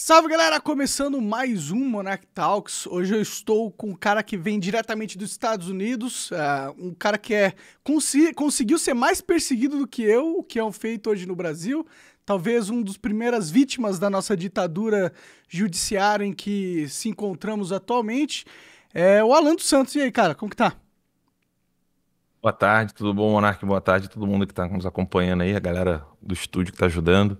Salve galera, começando mais um Monarch Talks. Hoje eu estou com um cara que vem diretamente dos Estados Unidos, uh, um cara que é consi conseguiu ser mais perseguido do que eu, o que é um feito hoje no Brasil. Talvez um dos primeiras vítimas da nossa ditadura judiciária em que se encontramos atualmente. É o Alan dos Santos. E aí, cara, como que tá? Boa tarde, tudo bom, Monarque? Boa tarde a todo mundo que está nos acompanhando aí, a galera do estúdio que está ajudando.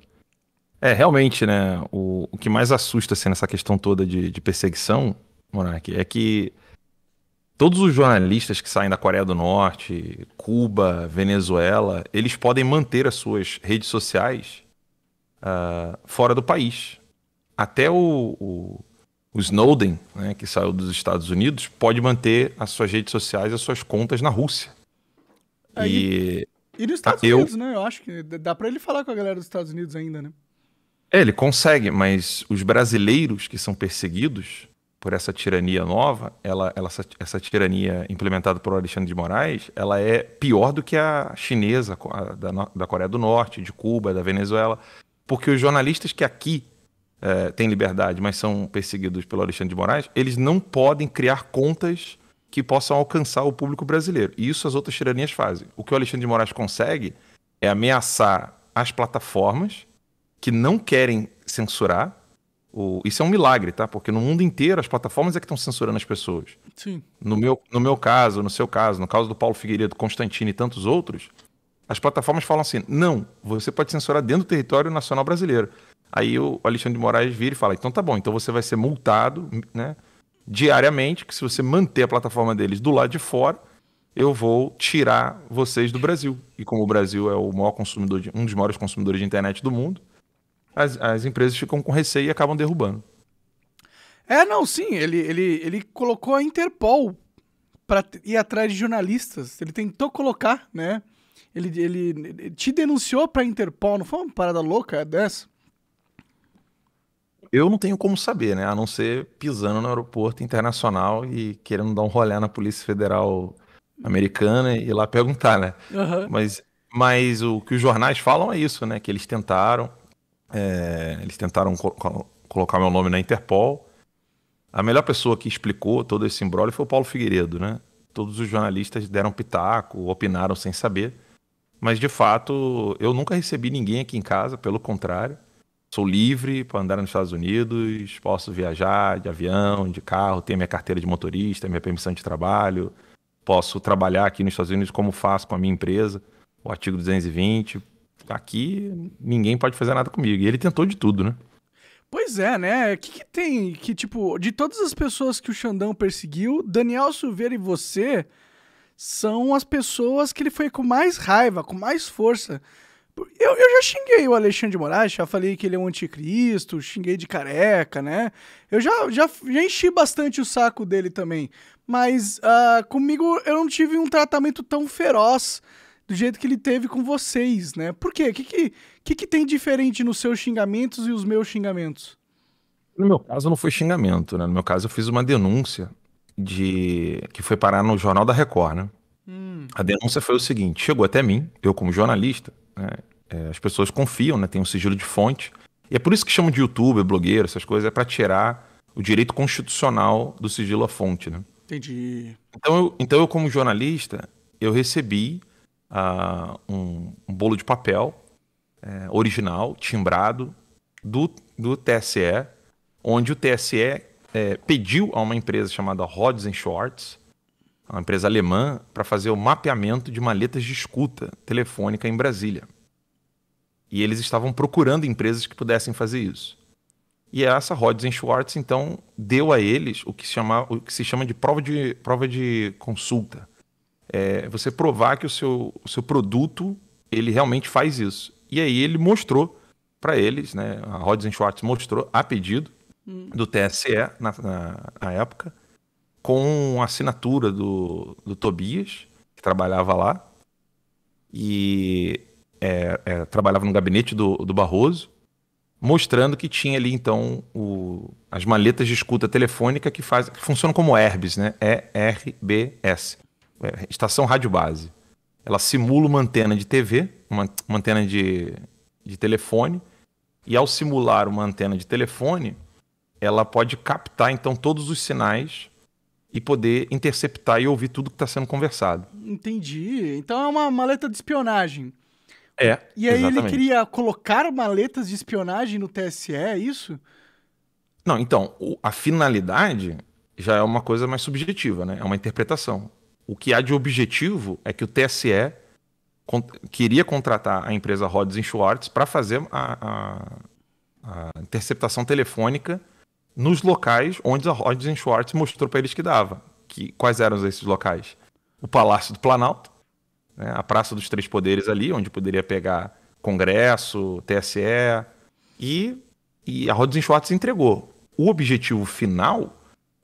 É, realmente, né? O, o que mais assusta assim, nessa questão toda de, de perseguição, Monark, é que todos os jornalistas que saem da Coreia do Norte, Cuba, Venezuela, eles podem manter as suas redes sociais uh, fora do país. Até o, o, o Snowden, né, que saiu dos Estados Unidos, pode manter as suas redes sociais, as suas contas na Rússia. É, e... e nos Estados ah, Unidos, eu... né? Eu acho que dá para ele falar com a galera dos Estados Unidos ainda, né? É, ele consegue, mas os brasileiros que são perseguidos por essa tirania nova, ela, ela essa, essa, tirania implementada por Alexandre de Moraes, ela é pior do que a chinesa a, da, da, Coreia do Norte, de Cuba, da Venezuela, porque os jornalistas que aqui é, têm liberdade, mas são perseguidos pelo Alexandre de Moraes, eles não podem criar contas que possam alcançar o público brasileiro. E isso as outras tiranias fazem. O que o Alexandre de Moraes consegue é ameaçar as plataformas que não querem censurar. O... Isso é um milagre, tá? Porque no mundo inteiro as plataformas é que estão censurando as pessoas. Sim. No meu, no meu caso, no seu caso, no caso do Paulo Figueiredo, Constantino e tantos outros, as plataformas falam assim: não, você pode censurar dentro do território nacional brasileiro. Aí o Alexandre de Moraes vira e fala: então tá bom, então você vai ser multado né, diariamente, que se você manter a plataforma deles do lado de fora, eu vou tirar vocês do Brasil. E como o Brasil é o maior consumidor, de, um dos maiores consumidores de internet do mundo, as, as empresas ficam com receio e acabam derrubando. É, não, sim, ele, ele, ele colocou a Interpol para ir atrás de jornalistas. Ele tentou colocar, né? Ele, ele, ele te denunciou para a Interpol, não foi uma parada louca dessa? Eu não tenho como saber, né? A não ser pisando no aeroporto internacional e querendo dar um rolê na Polícia Federal americana e lá perguntar, né? Uhum. Mas, mas o que os jornais falam é isso, né? Que eles tentaram, é, eles tentaram co colocar meu nome na Interpol. A melhor pessoa que explicou todo esse embrólio foi o Paulo Figueiredo, né? Todos os jornalistas deram pitaco, opinaram sem saber. Mas, de fato, eu nunca recebi ninguém aqui em casa, pelo contrário. Sou livre para andar nos Estados Unidos, posso viajar de avião, de carro, tenho minha carteira de motorista, minha permissão de trabalho, posso trabalhar aqui nos Estados Unidos como faço com a minha empresa, o artigo 220, aqui ninguém pode fazer nada comigo. E ele tentou de tudo, né? Pois é, né? O que, que, tem que, tipo, de todas as pessoas que o Xandão perseguiu, Daniel Silveira e você são as pessoas que ele foi com mais raiva, com mais força. Eu, eu já xinguei o Alexandre de Moraes, já falei que ele é um anticristo, xinguei de careca, né? Eu já, já, já enchi bastante o saco dele também. Mas uh, comigo eu não tive um tratamento tão feroz do jeito que ele teve com vocês, né? Por quê? O que, que, que, que tem diferente nos seus xingamentos e os meus xingamentos? No meu caso não foi xingamento, né? No meu caso eu fiz uma denúncia de que foi parar no jornal da Record, né? Hum. A denúncia foi o seguinte: chegou até mim, eu como jornalista, né? é, as pessoas confiam, né? Tem um sigilo de fonte. E é por isso que chamam de youtuber, blogueiro, essas coisas, é para tirar o direito constitucional do sigilo à fonte, né? Entendi. Então eu, então eu como jornalista, eu recebi uh, um, um, bolo de papel é, original, timbrado, do, do TSE, onde o TSE é, pediu a uma empresa chamada Rhodes Schwartz, uma empresa alemã, para fazer o mapeamento de maletas de escuta telefônica em Brasília. E eles estavam procurando empresas que pudessem fazer isso. E essa Rhodes Schwartz, então, deu a eles o que, chama, o que se chama de prova de, prova de consulta é você provar que o seu, o seu produto ele realmente faz isso. E aí ele mostrou para eles, né? A Rods Schwartz mostrou a pedido hum. do TSE na, na, na, época, com a assinatura do, do Tobias, que trabalhava lá, e é, é, trabalhava no gabinete do, do Barroso, mostrando que tinha ali então o, as maletas de escuta telefônica que, faz, que funcionam como ERBs, né? E-R-B-S. É, estação rádio base. Ela simula uma antena de TV, uma, uma antena de, de telefone, e ao simular uma antena de telefone, ela pode captar então todos os sinais e poder interceptar e ouvir tudo que está sendo conversado. Entendi. Então é uma maleta de espionagem. É. E aí exatamente. ele queria colocar maletas de espionagem no TSE, é isso? Não, então, a finalidade já é uma coisa mais subjetiva, né? É uma interpretação. O que há de objetivo é que o TSE con queria contratar a empresa Rhodes Schwartz para fazer a, a, a, interceptação telefônica nos locais onde a Rhodes Schwartz mostrou para eles que dava. Que, quais eram esses locais? O Palácio do Planalto, né, a Praça dos Três Poderes ali, onde poderia pegar Congresso, TSE, e, e a Rhodes Schwartz entregou. O objetivo final,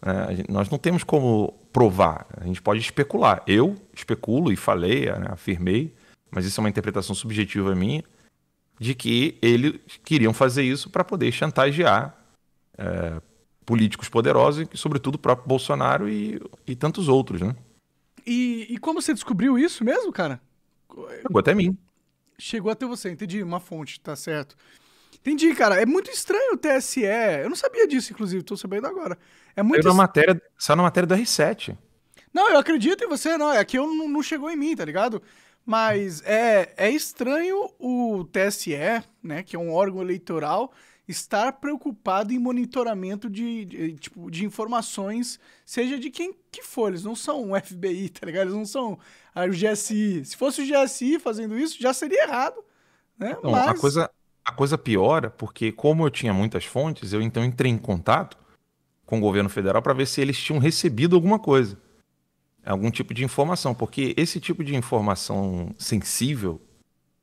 né, nós não temos como provar, a gente pode especular. Eu especulo e falei, né, afirmei, mas isso é uma interpretação subjetiva minha, de que eles queriam fazer isso para poder chantagear é, políticos poderosos, e sobretudo o próprio Bolsonaro e, e tantos outros, né? E, e, como você descobriu isso mesmo, cara? Chegou até mim. Chegou até você, entendi. Uma fonte, tá certo. Entendi, cara. É muito estranho o TSE. Eu não sabia disso, inclusive, tô sabendo agora. É muito. Saiu na matéria, só na matéria do R7. Não, eu acredito em você, não. É que eu não, chegou em mim, tá ligado? Mas é, é estranho o TSE, né, que é um órgão eleitoral, estar preocupado em monitoramento de, de, tipo, de informações, seja de quem que for. Eles não são o FBI, tá ligado? Eles não são ah, o GSI. Se fosse o GSI fazendo isso, já seria errado. Né? Então, Mas... a, coisa, a coisa piora, porque como eu tinha muitas fontes, eu então entrei em contato com o governo federal para ver se eles tinham recebido alguma coisa, algum tipo de informação, porque esse tipo de informação sensível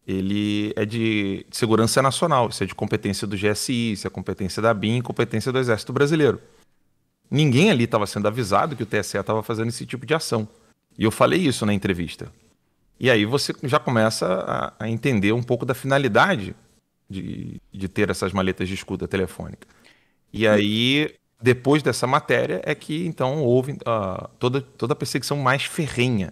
ele é de segurança nacional, isso é de competência do GSI, isso é competência da BIM, competência do Exército Brasileiro. Ninguém ali estava sendo avisado que o TSE estava fazendo esse tipo de ação. E eu falei isso na entrevista. E aí você já começa a, a entender um pouco da finalidade de, de ter essas maletas de escuta telefônica. E aí depois dessa matéria é que então houve uh, toda, toda a perseguição mais ferrenha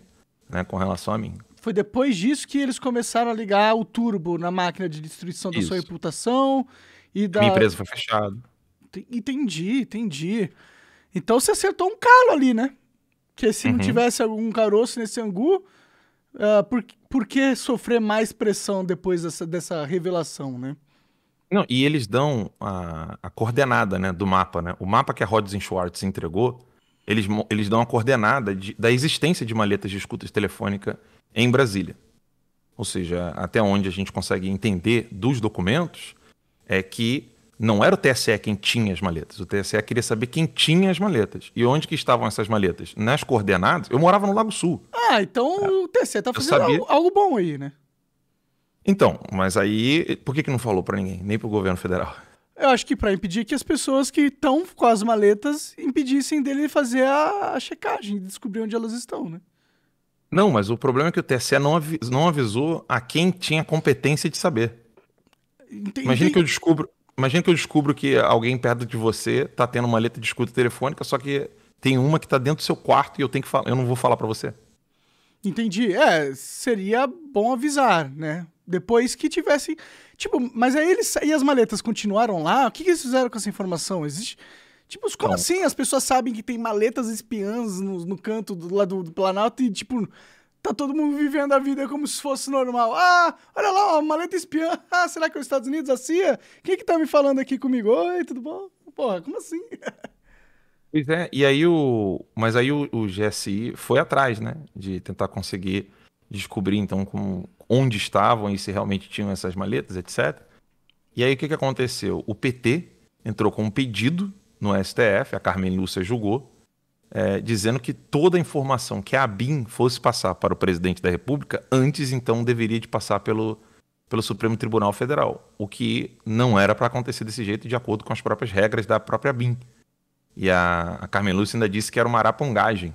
né, com relação a mim. Foi depois disso que eles começaram a ligar o turbo na máquina de destruição da Isso. sua reputação e da. Minha empresa foi fechada. Entendi, entendi. Então você acertou um calo ali, né? Que se uhum. não tivesse algum caroço nesse angu, uh, por, por que sofrer mais pressão depois dessa, dessa revelação, né? Não, e eles dão a, a, coordenada né, do mapa, né? O mapa que a Rhodes Schwartz entregou, eles, eles dão a coordenada de, da existência de maletas de escuta telefônica em Brasília. Ou seja, até onde a gente consegue entender dos documentos é que não era o TSE quem tinha as maletas. O TSE queria saber quem tinha as maletas. E onde que estavam essas maletas? Nas coordenadas. Eu morava no Lago Sul. Ah, então é. o TSE tá fazendo sabia... algo bom aí, né? Então, mas aí por que, que não falou para ninguém, nem para o governo federal? Eu acho que para impedir que as pessoas que estão com as maletas impedissem dele fazer a, a checagem, descobrir onde elas estão, né? Não, mas o problema é que o TSE não, avi não avisou a quem tinha competência de saber. Entendi. Imagina que eu descubro, imagina que eu descubro que alguém perto de você está tendo uma maleta de escuta telefônica, só que tem uma que está dentro do seu quarto e eu tenho que eu não vou falar para você. Entendi. É, seria bom avisar, né? depois que tivessem. Tipo, mas aí eles. E as maletas continuaram lá? O que, que eles fizeram com essa informação? Existe. Tipo, como então, assim? As pessoas sabem que tem maletas espiãs no, no canto do lado do Planalto e, tipo, tá todo mundo vivendo a vida como se fosse normal. Ah, olha lá, uma maleta espiã. Ah, será que é os Estados Unidos? A CIA? Quem é que tá me falando aqui comigo? Oi, tudo bom? Porra, como assim? Pois é, e aí o. Mas aí o, o GSI foi atrás, né? De tentar conseguir descobrir então como, onde estavam e se realmente tinham essas maletas, etc. E aí o que, que aconteceu? O PT entrou com um pedido no STF, a Carmen Lúcia julgou, é, dizendo que toda a informação que a BIM fosse passar para o presidente da República, antes então deveria de passar pelo, pelo Supremo Tribunal Federal, o que não era para acontecer desse jeito, de acordo com as próprias regras da própria BIM. E a, a Carmen Lúcia ainda disse que era uma arapongagem.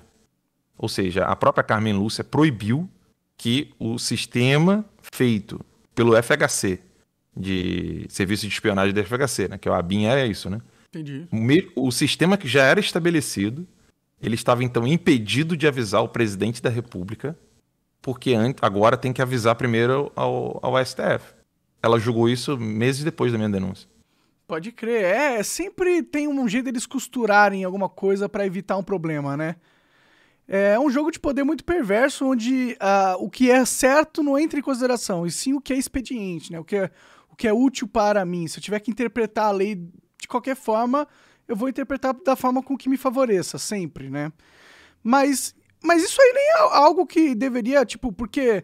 Ou seja, a própria Carmen Lúcia proibiu que o sistema feito pelo FHC, de Serviço de Espionagem da FHC, né, que é o ABIN, era é isso, né? Entendi. O, o sistema que já era estabelecido, ele estava então impedido de avisar o presidente da República, porque agora tem que avisar primeiro ao, ao STF. Ela julgou isso meses depois da minha denúncia. Pode crer, é, sempre tem um jeito deles costurarem alguma coisa para evitar um problema, né? É um jogo de poder muito perverso, onde ah, o que é certo não entra em consideração, e sim o que é expediente, né? O que é, o que é útil para mim. Se eu tiver que interpretar a lei de qualquer forma, eu vou interpretar da forma com que me favoreça, sempre, né? Mas, mas isso aí nem é algo que deveria, tipo, porque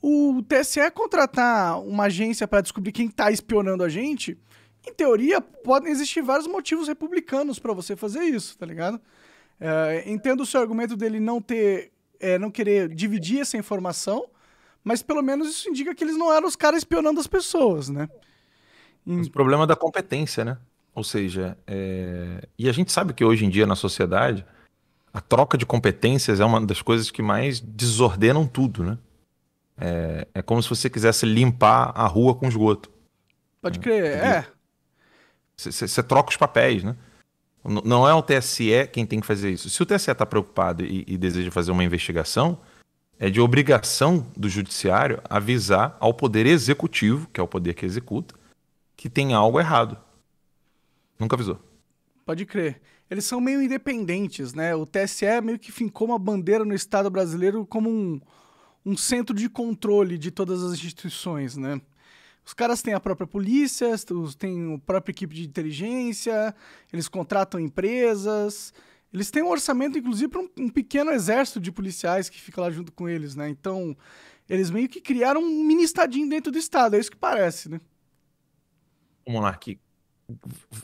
o TSE é contratar uma agência para descobrir quem está espionando a gente, em teoria, podem existir vários motivos republicanos para você fazer isso, tá ligado? É, entendo o seu argumento dele não ter, é, não querer dividir essa informação, mas pelo menos isso indica que eles não eram os caras espionando as pessoas, né? o problema é da competência, né? Ou seja, é... e a gente sabe que hoje em dia na sociedade a troca de competências é uma das coisas que mais desordenam tudo, né? É, é como se você quisesse limpar a rua com esgoto. Pode né? crer, é. Você troca os papéis, né? Não é o TSE quem tem que fazer isso. Se o TSE está preocupado e, e, deseja fazer uma investigação, é de obrigação do judiciário avisar ao poder executivo, que é o poder que executa, que tem algo errado. Nunca avisou. Pode crer. Eles são meio independentes, né? O TSE meio que fincou uma bandeira no Estado brasileiro como um, um centro de controle de todas as instituições, né? Os caras têm a própria polícia, têm a própria equipe de inteligência, eles contratam empresas, eles têm um orçamento, inclusive, para um, um, pequeno exército de policiais que fica lá junto com eles, né? Então, eles meio que criaram um mini estadinho dentro do Estado, é isso que parece, né? Vamos lá, aqui.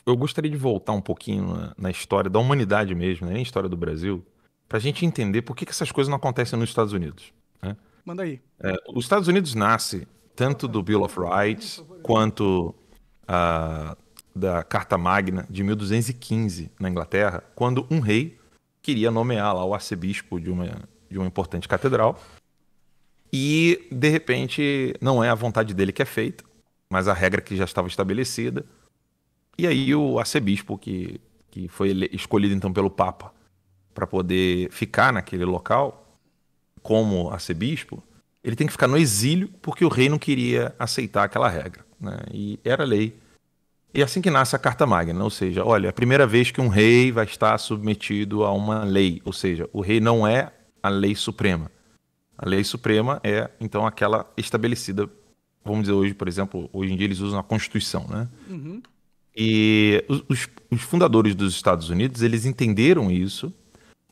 eu gostaria de voltar um pouquinho na, na história da humanidade mesmo, né? nem história do Brasil, para a gente entender por que, que essas coisas não acontecem nos Estados Unidos. Né? Manda aí. É, os Estados Unidos nasce tanto do Bill of Rights quanto uh, da Carta Magna de 1215 na Inglaterra, quando um rei queria nomear lá o arcebispo de uma, de uma importante catedral e, de repente, não é a vontade dele que é feita, mas a regra que já estava estabelecida. E aí o arcebispo, que, que foi escolhido então pelo Papa para poder ficar naquele local como arcebispo, ele tem que ficar no exílio porque o rei não queria aceitar aquela regra. Né? E era lei. E é assim que nasce a Carta Magna, ou seja, olha, é a primeira vez que um rei vai estar submetido a uma lei, ou seja, o rei não é a lei suprema. A lei suprema é, então, aquela estabelecida, vamos dizer hoje, por exemplo, hoje em dia eles usam a Constituição, né? Uhum. E os, os fundadores dos Estados Unidos, eles entenderam isso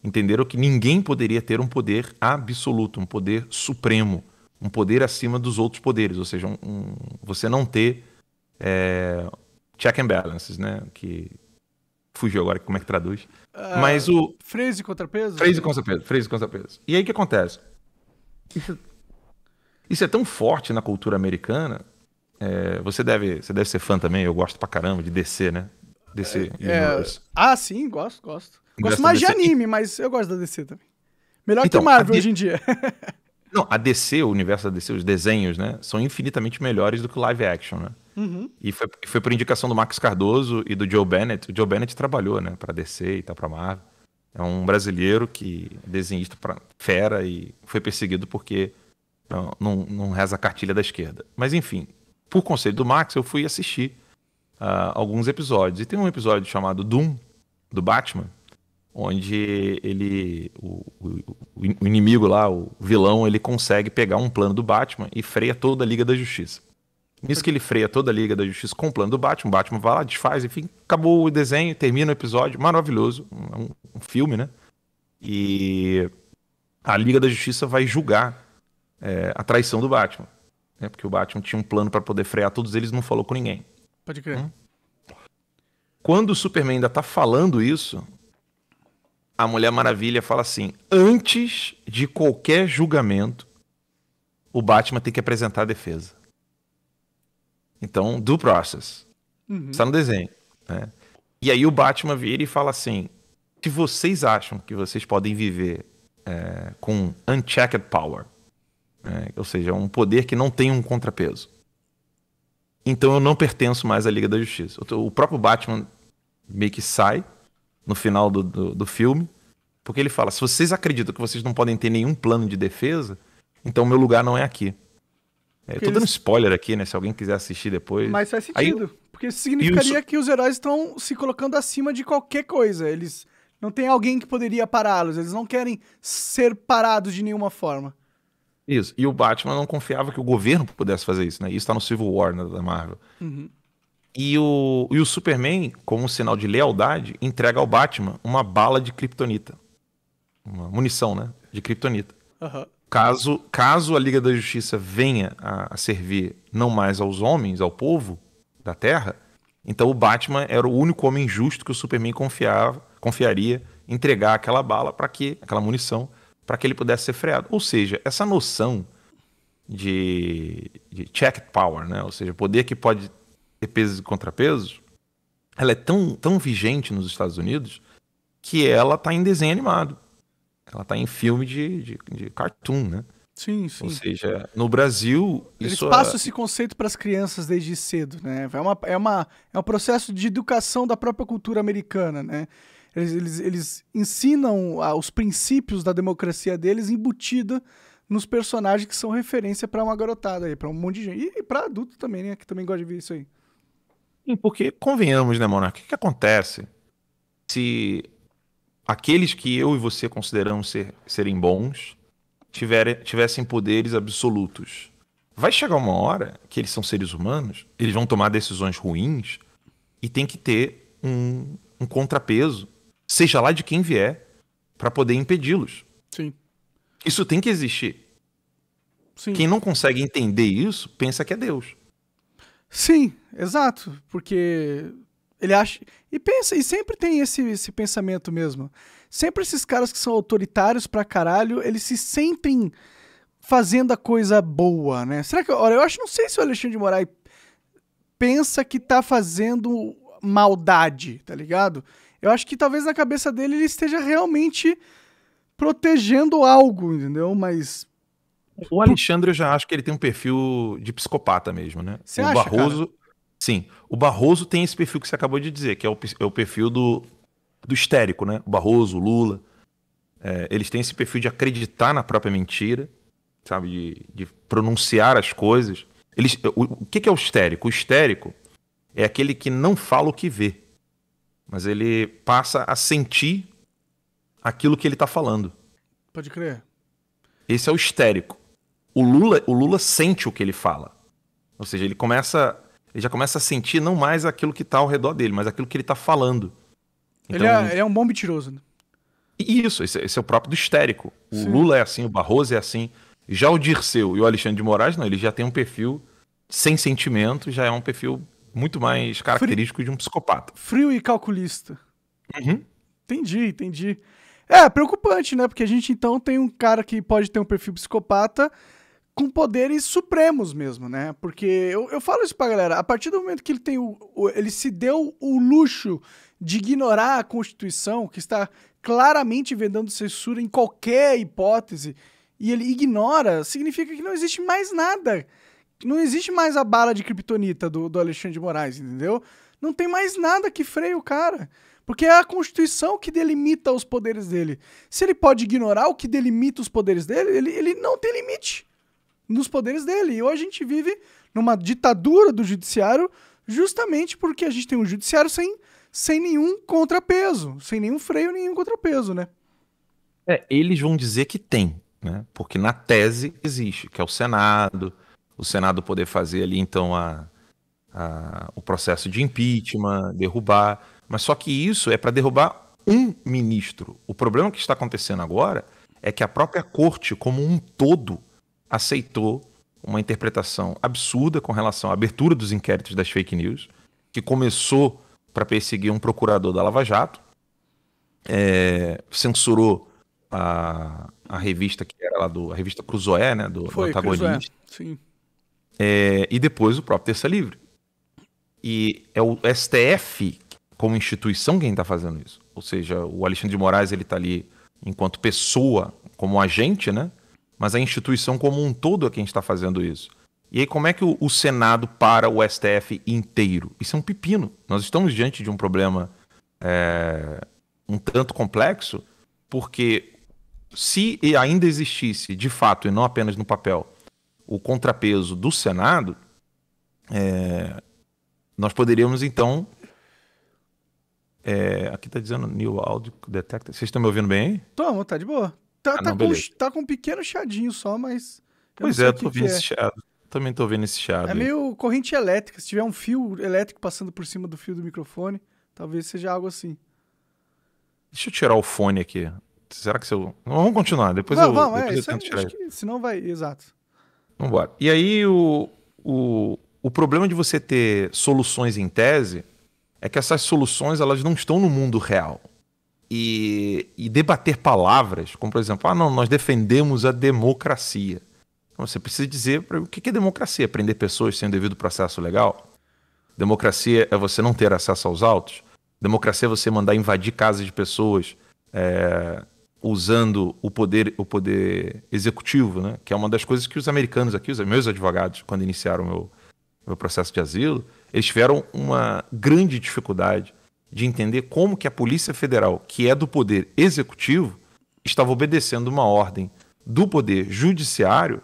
entenderam que ninguém poderia ter um poder absoluto, um poder supremo, um poder acima dos outros poderes, ou seja, um, um, você não ter é, check and balances, né? Que fugiu agora como é que traduz. Ah, Mas o freio e contrapeso. Freio e contrapeso, freio e contrapeso. E aí o que acontece? Isso, isso, é tão forte na cultura americana. É, você deve, você deve ser fã também. Eu gosto pra caramba de descer, né? Descer. É, é... Ah, sim, gosto, gosto. Gosto mais de anime, mas eu gosto da DC também. Melhor então, que Marvel hoje em dia. Não, a DC, o universo da DC, os desenhos, né? São infinitamente melhores do que live action, né? Uhum. E foi, foi por indicação do Max Cardoso e do Joe Bennett. O Joe Bennett trabalhou, né? Pra DC e tal, pra Marvel. É um brasileiro que é desenhista pra, fera e foi perseguido porque não, não, não reza a cartilha da esquerda. Mas enfim, por conselho do Max, eu fui assistir uh, alguns episódios. E tem um episódio chamado Doom, do Batman, onde ele o, o, o, inimigo lá, o vilão, ele consegue pegar um plano do Batman e freia toda a Liga da Justiça. Nisso que ele freia toda a Liga da Justiça com o plano do Batman, o Batman vai lá, desfaz, enfim, acabou o desenho, termina o episódio, maravilhoso, um, um filme, né? E a Liga da Justiça vai julgar é, a traição do Batman, né? Porque o Batman tinha um plano para poder frear todos eles, não falou com ninguém. Pode crer. Hum? Quando o Superman ainda tá falando isso, a Mulher Maravilha fala assim: antes de qualquer julgamento, o Batman tem que apresentar a defesa. Então, do process. Uhum. Está no desenho. Né? E aí o Batman vira e fala assim: se vocês acham que vocês podem viver é, com unchecked power, né? ou seja, um poder que não tem um contrapeso, então eu não pertenço mais à Liga da Justiça. O próprio Batman meio que sai no final do, do, do filme, porque ele fala: se vocês acreditam que vocês não podem ter nenhum plano de defesa, então meu lugar não é aqui. É, eu tô dando spoiler aqui, né? Se alguém quiser assistir depois. Mas faz sentido. Aí... Porque isso significaria os... que os heróis estão se colocando acima de qualquer coisa. Eles não tem alguém que poderia pará-los. Eles não querem ser parados de nenhuma forma. Isso. E o Batman não confiava que o governo pudesse fazer isso, né? Isso tá no Civil War né, da Marvel. Uhum. E o, e o Superman, como um sinal de lealdade, entrega ao Batman uma bala de kryptonita. Uma munição, né? De kryptonita. Uhum. Caso, caso a Liga da Justiça venha a, a servir não mais aos homens, ao povo da Terra, então o Batman era o único homem justo que o Superman confiava, confiaria entregar aquela bala para que aquela munição para que ele pudesse ser freado. Ou seja, essa noção de, de check power, né? Ou seja, poder que pode e pesos e contrapesos, ela é tão, tão vigente nos Estados Unidos que ela tá em desenho animado. Ela tá em filme de, de, de cartoon, né? Sim, sim. Ou seja, no Brasil. Eles isso é passam é... esse conceito para as crianças desde cedo, né? É, uma, é, uma, é um processo de educação da própria cultura americana, né? Eles, eles, eles ensinam ah, os princípios da democracia deles embutida nos personagens que são referência para uma garotada aí, para um monte de gente. E, e para adulto também, né? Que também gosta de ver isso aí. Sim, porque convenhamos, né, Monark? O que acontece se aqueles que eu e você consideramos ser, serem bons tiverem, tivessem poderes absolutos? Vai chegar uma hora que eles são seres humanos, eles vão tomar decisões ruins e tem que ter um, um contrapeso, seja lá de quem vier, para poder impedi-los. Sim. Isso tem que existir. Sim. Quem não consegue entender isso pensa que é Deus. Sim, exato. Porque ele acha. E pensa, e sempre tem esse, esse pensamento mesmo. Sempre esses caras que são autoritários pra caralho, eles se sentem fazendo a coisa boa, né? Será que. Olha, eu acho, não sei se o Alexandre de Moraes pensa que tá fazendo maldade, tá ligado? Eu acho que talvez na cabeça dele ele esteja realmente protegendo algo, entendeu? Mas o Alexandre, eu já acho que ele tem um perfil de psicopata mesmo, né? Você o acha, Barroso. Cara? Sim. O Barroso tem esse perfil que você acabou de dizer, que é o, é o perfil do, do histérico, né? O Barroso, o Lula. É, eles têm esse perfil de acreditar na própria mentira, sabe? De, de pronunciar as coisas. Eles, é, o, o que, que é o histérico? O histérico é aquele que não fala o que vê, mas ele passa a sentir aquilo que ele está falando. Pode crer. Esse é o histérico o Lula, o Lula sente o que ele fala. Ou seja, ele começa, ele já começa a sentir não mais aquilo que está ao redor dele, mas aquilo que ele está falando. Então, ele, é, ele, é, um bom mentiroso. Né? Isso, esse, é, esse, é o próprio do histérico. O Sim. Lula é assim, o Barroso é assim. Já o Dirceu e o Alexandre de Moraes, não, ele já tem um perfil sem sentimento, já é um perfil muito mais característico Frio. de um psicopata. Frio e calculista. Uhum. Entendi, entendi. É, preocupante, né? Porque a gente então tem um cara que pode ter um perfil psicopata, com poderes supremos mesmo, né? Porque eu, eu falo isso pra galera, a partir do momento que ele tem o, o, ele se deu o luxo de ignorar a Constituição, que está claramente vedando censura em qualquer hipótese, e ele ignora, significa que não existe mais nada. Não existe mais a bala de criptonita do, do Alexandre de Moraes, entendeu? Não tem mais nada que freie o cara. Porque é a Constituição que delimita os poderes dele. Se ele pode ignorar o que delimita os poderes dele, ele, ele não tem limite nos poderes dele. E hoje a gente vive numa ditadura do judiciário justamente porque a gente tem um judiciário sem, sem nenhum contrapeso, sem nenhum freio, nenhum contrapeso, né? É, eles vão dizer que tem, né? Porque na tese existe, que é o Senado, o Senado poder fazer ali então a, a o processo de impeachment, derrubar, mas só que isso é para derrubar um ministro. O problema que está acontecendo agora é que a própria corte, como um todo, aceitou uma interpretação absurda com relação à abertura dos inquéritos das fake news, que começou para perseguir um procurador da Lava Jato, é, censurou a, a revista que era lá do a revista Cruzoé, né, do, Foi, do antagonista. Cruzoé, é, e depois o próprio Terça Livre. E é o STF como instituição quem está fazendo isso. Ou seja, o Alexandre de Moraes ele está ali enquanto pessoa, como agente, né? mas a instituição como um todo é quem está fazendo isso. E aí, como é que o, Senado para o STF inteiro? Isso é um pepino. Nós estamos diante de um problema é, um tanto complexo, porque se ainda existisse, de fato, e não apenas no papel, o contrapeso do Senado, é, nós poderíamos então. É, aqui está dizendo New Audio Detector. Vocês estão me ouvindo bem aí? Toma, tá de boa. Tá, ah, tá, não, com, tá, com, um pequeno chiadinho só, mas. Pois é, eu tô ouvindo é. esse chiado. Também tô ouvindo esse chiado. É aí. meio corrente elétrica. Se tiver um fio elétrico passando por cima do fio do microfone, talvez seja algo assim. Deixa eu tirar o fone aqui. Será que se eu. Vamos continuar, depois não, eu. Vamos, depois é, eu tento tirar. Que, senão vai. Exato. Vambora. E aí, o, o, o problema de você ter soluções em tese é que essas soluções elas não estão no mundo real e, e debater palavras, como por exemplo, ah, não, nós defendemos a democracia. Então, você precisa dizer o que é democracia? Prender pessoas sem o devido processo legal? Democracia é você não ter acesso aos autos? Democracia é você mandar invadir casas de pessoas é, usando o poder, o poder executivo, né? que é uma das coisas que os americanos aqui, os meus advogados, quando iniciaram o meu, meu processo de asilo, eles tiveram uma grande dificuldade de entender como que a Polícia Federal, que é do poder executivo, estava obedecendo uma ordem do poder judiciário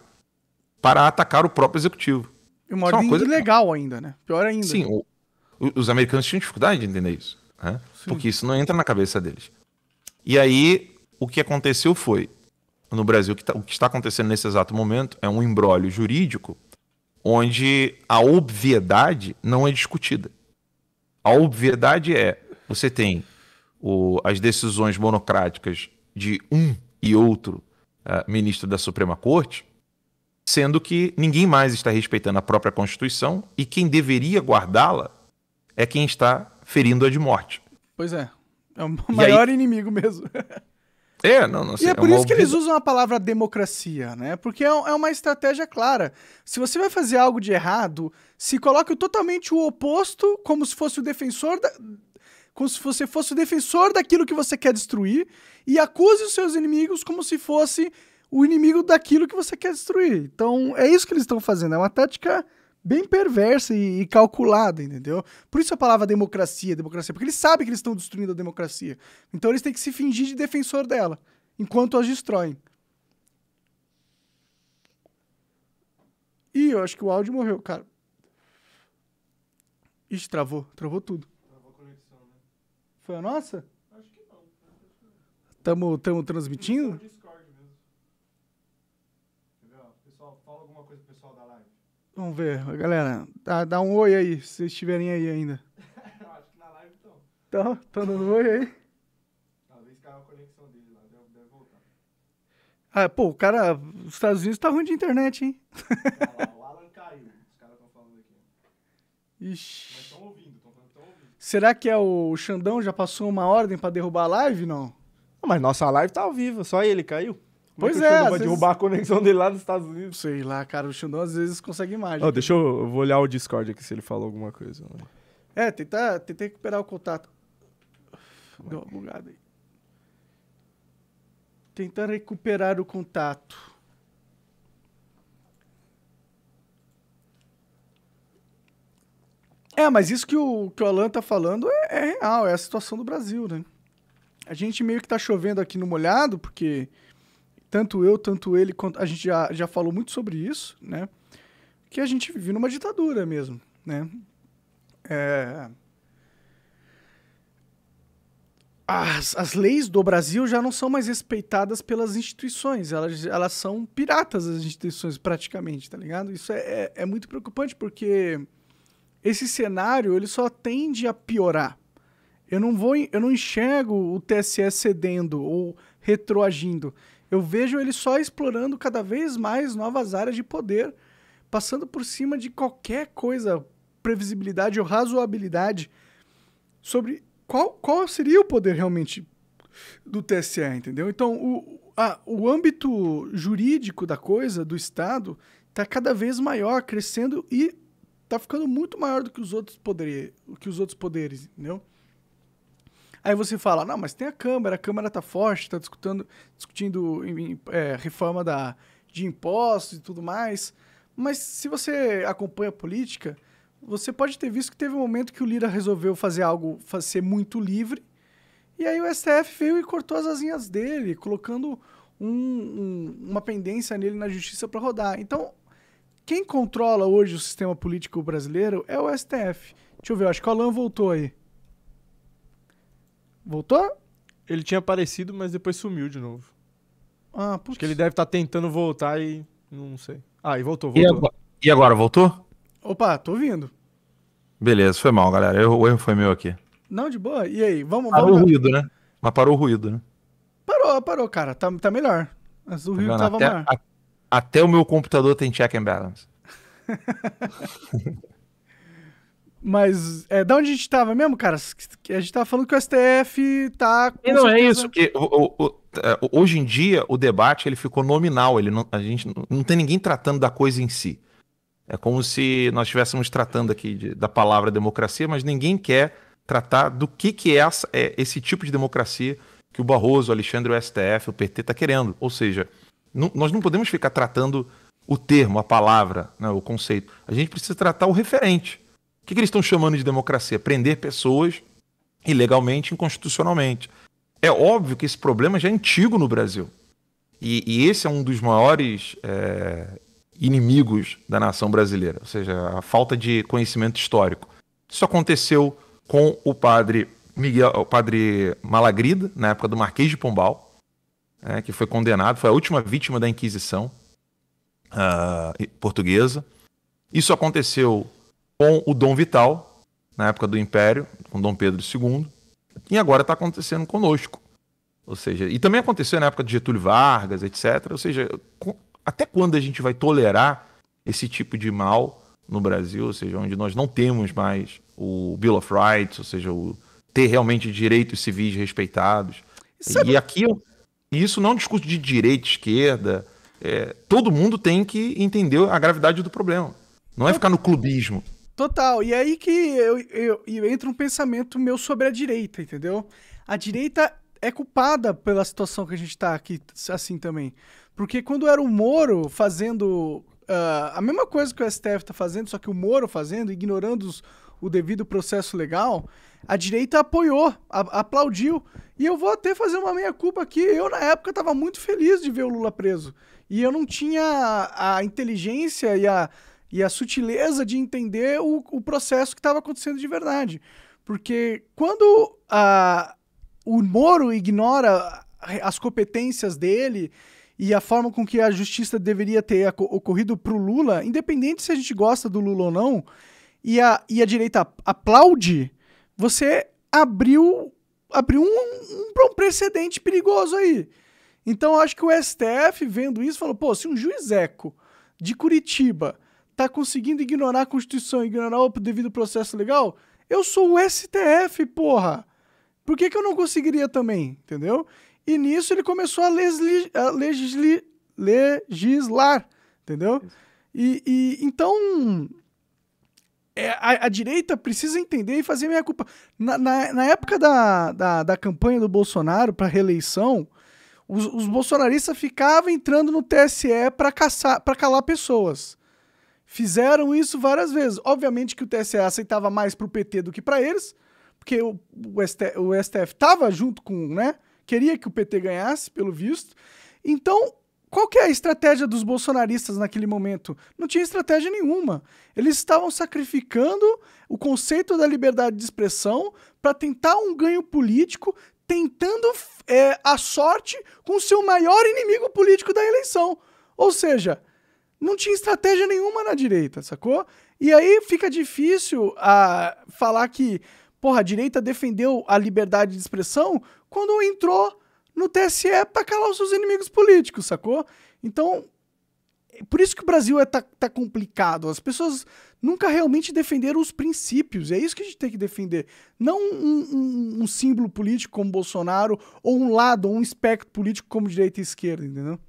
para atacar o próprio executivo. E uma ordem é uma coisa ilegal que... ainda, né? Pior ainda. Sim, o... os americanos tinham dificuldade de entender isso, né? porque isso não entra na cabeça deles. E aí, o que aconteceu foi, no Brasil, que tá... o que está acontecendo nesse exato momento é um embrólio jurídico onde a obviedade não é discutida. A obviedade é: você tem o, as decisões monocráticas de um e outro uh, ministro da Suprema Corte, sendo que ninguém mais está respeitando a própria Constituição e quem deveria guardá-la é quem está ferindo-a de morte. Pois é. É o maior aí... inimigo mesmo. É, não, não sei. E é, é por isso que eles usam a palavra democracia, né? Porque é, é uma estratégia clara. Se você vai fazer algo de errado, se coloque totalmente o oposto, como se fosse o defensor da, como se você fosse o defensor daquilo que você quer destruir e acuse os seus inimigos como se fosse o inimigo daquilo que você quer destruir. Então, é isso que eles estão fazendo. É uma tática bem perversa e, e, calculada, entendeu? Por isso a palavra democracia, democracia, porque eles sabem que eles estão destruindo a democracia. Então eles têm que se fingir de defensor dela, enquanto as destroem. Ih, eu acho que o áudio morreu, cara. Ixi, travou, travou tudo. Travou a conexão, né? Foi a nossa? Acho que não. Tamo, não, transmitindo? Vamos ver, galera. Dá, dá um oi aí, se vocês estiverem aí ainda. acho que na live estão. Estão? Tá, estão tá dando oi aí? Talvez caiu a conexão dele lá, deve, deve voltar. Ah, pô, o cara. Os Estados Unidos tá ruim de internet, hein? Lá, o Alan caiu, os caras estão falando aqui. Ixi. Mas estão ouvindo, estão falando que estão ouvindo. Será que é o Xandão já passou uma ordem pra derrubar a live? Não. não mas nossa live tá ao vivo, só ele caiu. Como pois é. é vai vezes... derrubar a conexão dele lá nos Estados Unidos. Sei lá, cara. O Xandão às vezes consegue imagem. Oh, deixa eu, eu, vou olhar o Discord aqui se ele falou alguma coisa. Né? É, tentar, tentar recuperar o contato. Deu uma bugada aí. Tentar recuperar o contato. É, mas isso que o, que o Alan tá falando é, é real, é a situação do Brasil, né? A gente meio que tá chovendo aqui no molhado, porque tanto eu, tanto ele, quanto a gente já, já falou muito sobre isso, né? Que a gente vive numa ditadura mesmo, né? É... As, as leis do Brasil já não são mais respeitadas pelas instituições, elas, elas são piratas as instituições praticamente, tá ligado? Isso é, é, é muito preocupante porque esse cenário ele só tende a piorar. Eu não vou, eu não enxergo o TSE cedendo ou retroagindo. Eu vejo ele só explorando cada vez mais novas áreas de poder, passando por cima de qualquer coisa, previsibilidade ou razoabilidade sobre qual, qual seria o poder realmente do TSE, entendeu? Então, o, a, o âmbito jurídico da coisa, do Estado, está cada vez maior, crescendo e está ficando muito maior do que os outros poderes, que os outros poderes, entendeu? Aí você fala, não, mas tem a Câmara, a Câmara tá forte, tá discutindo, discutindo é, reforma da, de impostos e tudo mais. Mas se você acompanha a política, você pode ter visto que teve um momento que o Lira resolveu fazer algo, ser muito livre, e aí o STF veio e cortou as asinhas dele, colocando um, um, uma pendência nele na justiça para rodar. Então, quem controla hoje o sistema político brasileiro é o STF. Deixa eu ver, acho que o Alan voltou aí. Voltou? Ele tinha aparecido, mas depois sumiu de novo. Ah, putz. Acho que ele deve estar tá tentando voltar e. Não sei. Ah, e voltou, voltou. E agora, e agora voltou? Opa, tô ouvindo. Beleza, foi mal, galera. Eu, o erro foi meu aqui. Não, de boa. E aí, vamos. Parou vamos... o ruído, né? Mas parou o ruído, né? Parou, parou, cara. Tá, tá melhor. Mas o tá ruído tava até, maior. A, até o meu computador tem check and balance. Mas é, da onde a gente tava mesmo, cara? A gente tava falando que o STF tá. Com não, é certeza... é isso. Que, o, o, é, hoje em dia, o debate ele ficou nominal. Ele não, a gente não tem ninguém tratando da coisa em si. É como se nós estivéssemos tratando aqui de, da palavra democracia, mas ninguém quer tratar do que, que é, essa, é esse tipo de democracia que o Barroso, o Alexandre, o STF, o PT está querendo. Ou seja, nós não podemos ficar tratando o termo, a palavra, né, o conceito. A gente precisa tratar o referente que, que eles estão chamando de democracia? Prender pessoas ilegalmente, inconstitucionalmente. É óbvio que esse problema já é antigo no Brasil. E, e esse é um dos maiores é, inimigos da nação brasileira, ou seja, a falta de conhecimento histórico. Isso aconteceu com o padre Miguel, o padre Malagrida, na época do Marquês de Pombal, é, que foi condenado, foi a última vítima da Inquisição uh, portuguesa. Isso aconteceu com o Dom Vital, na época do Império, com Dom Pedro II, e agora está acontecendo conosco. Ou seja, e também aconteceu na época de Getúlio Vargas, etc. Ou seja, até quando a gente vai tolerar esse tipo de mal no Brasil, ou seja, onde nós não temos mais o Bill of Rights, ou seja, o ter realmente direitos civis respeitados. É e aqui isso não é um discurso de direita, esquerda. É, todo mundo tem que entender a gravidade do problema. Não é ficar no clubismo. Total. E aí que eu, eu, eu entra um pensamento meu sobre a direita, entendeu? A direita é culpada pela situação que a gente tá aqui, assim também. Porque quando era o Moro fazendo uh, a mesma coisa que o STF tá fazendo, só que o Moro fazendo, ignorando os, o devido processo legal, a direita apoiou, a, aplaudiu. E eu vou até fazer uma meia-culpa aqui. Eu, na época, estava muito feliz de ver o Lula preso. E eu não tinha a, a inteligência e a e a sutileza de entender o, o processo que estava acontecendo de verdade. Porque quando a, o Moro ignora as competências dele e a forma com que a justiça deveria ter ocorrido para o Lula, independente se a gente gosta do Lula ou não, e a, e a direita aplaude, você abriu, abriu um, um, um precedente perigoso aí. Então, acho que o STF, vendo isso, falou: pô, se um juiz eco de Curitiba tá conseguindo ignorar a Constituição, ignorar o devido processo legal, eu sou o STF, porra! Por que, que eu não conseguiria também? Entendeu? E nisso ele começou a, lesli, a legisli, legislar, entendeu? E, e então é, a, a, direita precisa entender e fazer minha culpa. Na, na, na época da, da, da, campanha do Bolsonaro para reeleição, os, os, bolsonaristas ficavam entrando no TSE para calar pessoas. Fizeram isso várias vezes. Obviamente que o TSE aceitava mais para o PT do que para eles, porque o, o STF estava junto com, né? Queria que o PT ganhasse, pelo visto. Então, qual que é a estratégia dos bolsonaristas naquele momento? Não tinha estratégia nenhuma. Eles estavam sacrificando o conceito da liberdade de expressão para tentar um ganho político, tentando é, a sorte com o seu maior inimigo político da eleição. Ou seja, não tinha estratégia nenhuma na direita, sacou? E aí fica difícil a ah, falar que, porra, a direita defendeu a liberdade de expressão quando entrou no TSE para calar os seus inimigos políticos, sacou? Então, é por isso que o Brasil é tá, tá, complicado. As pessoas nunca realmente defenderam os princípios. É isso que a gente tem que defender. Não um, um, um símbolo político como Bolsonaro, ou um lado, ou um espectro político como direita e esquerda, entendeu?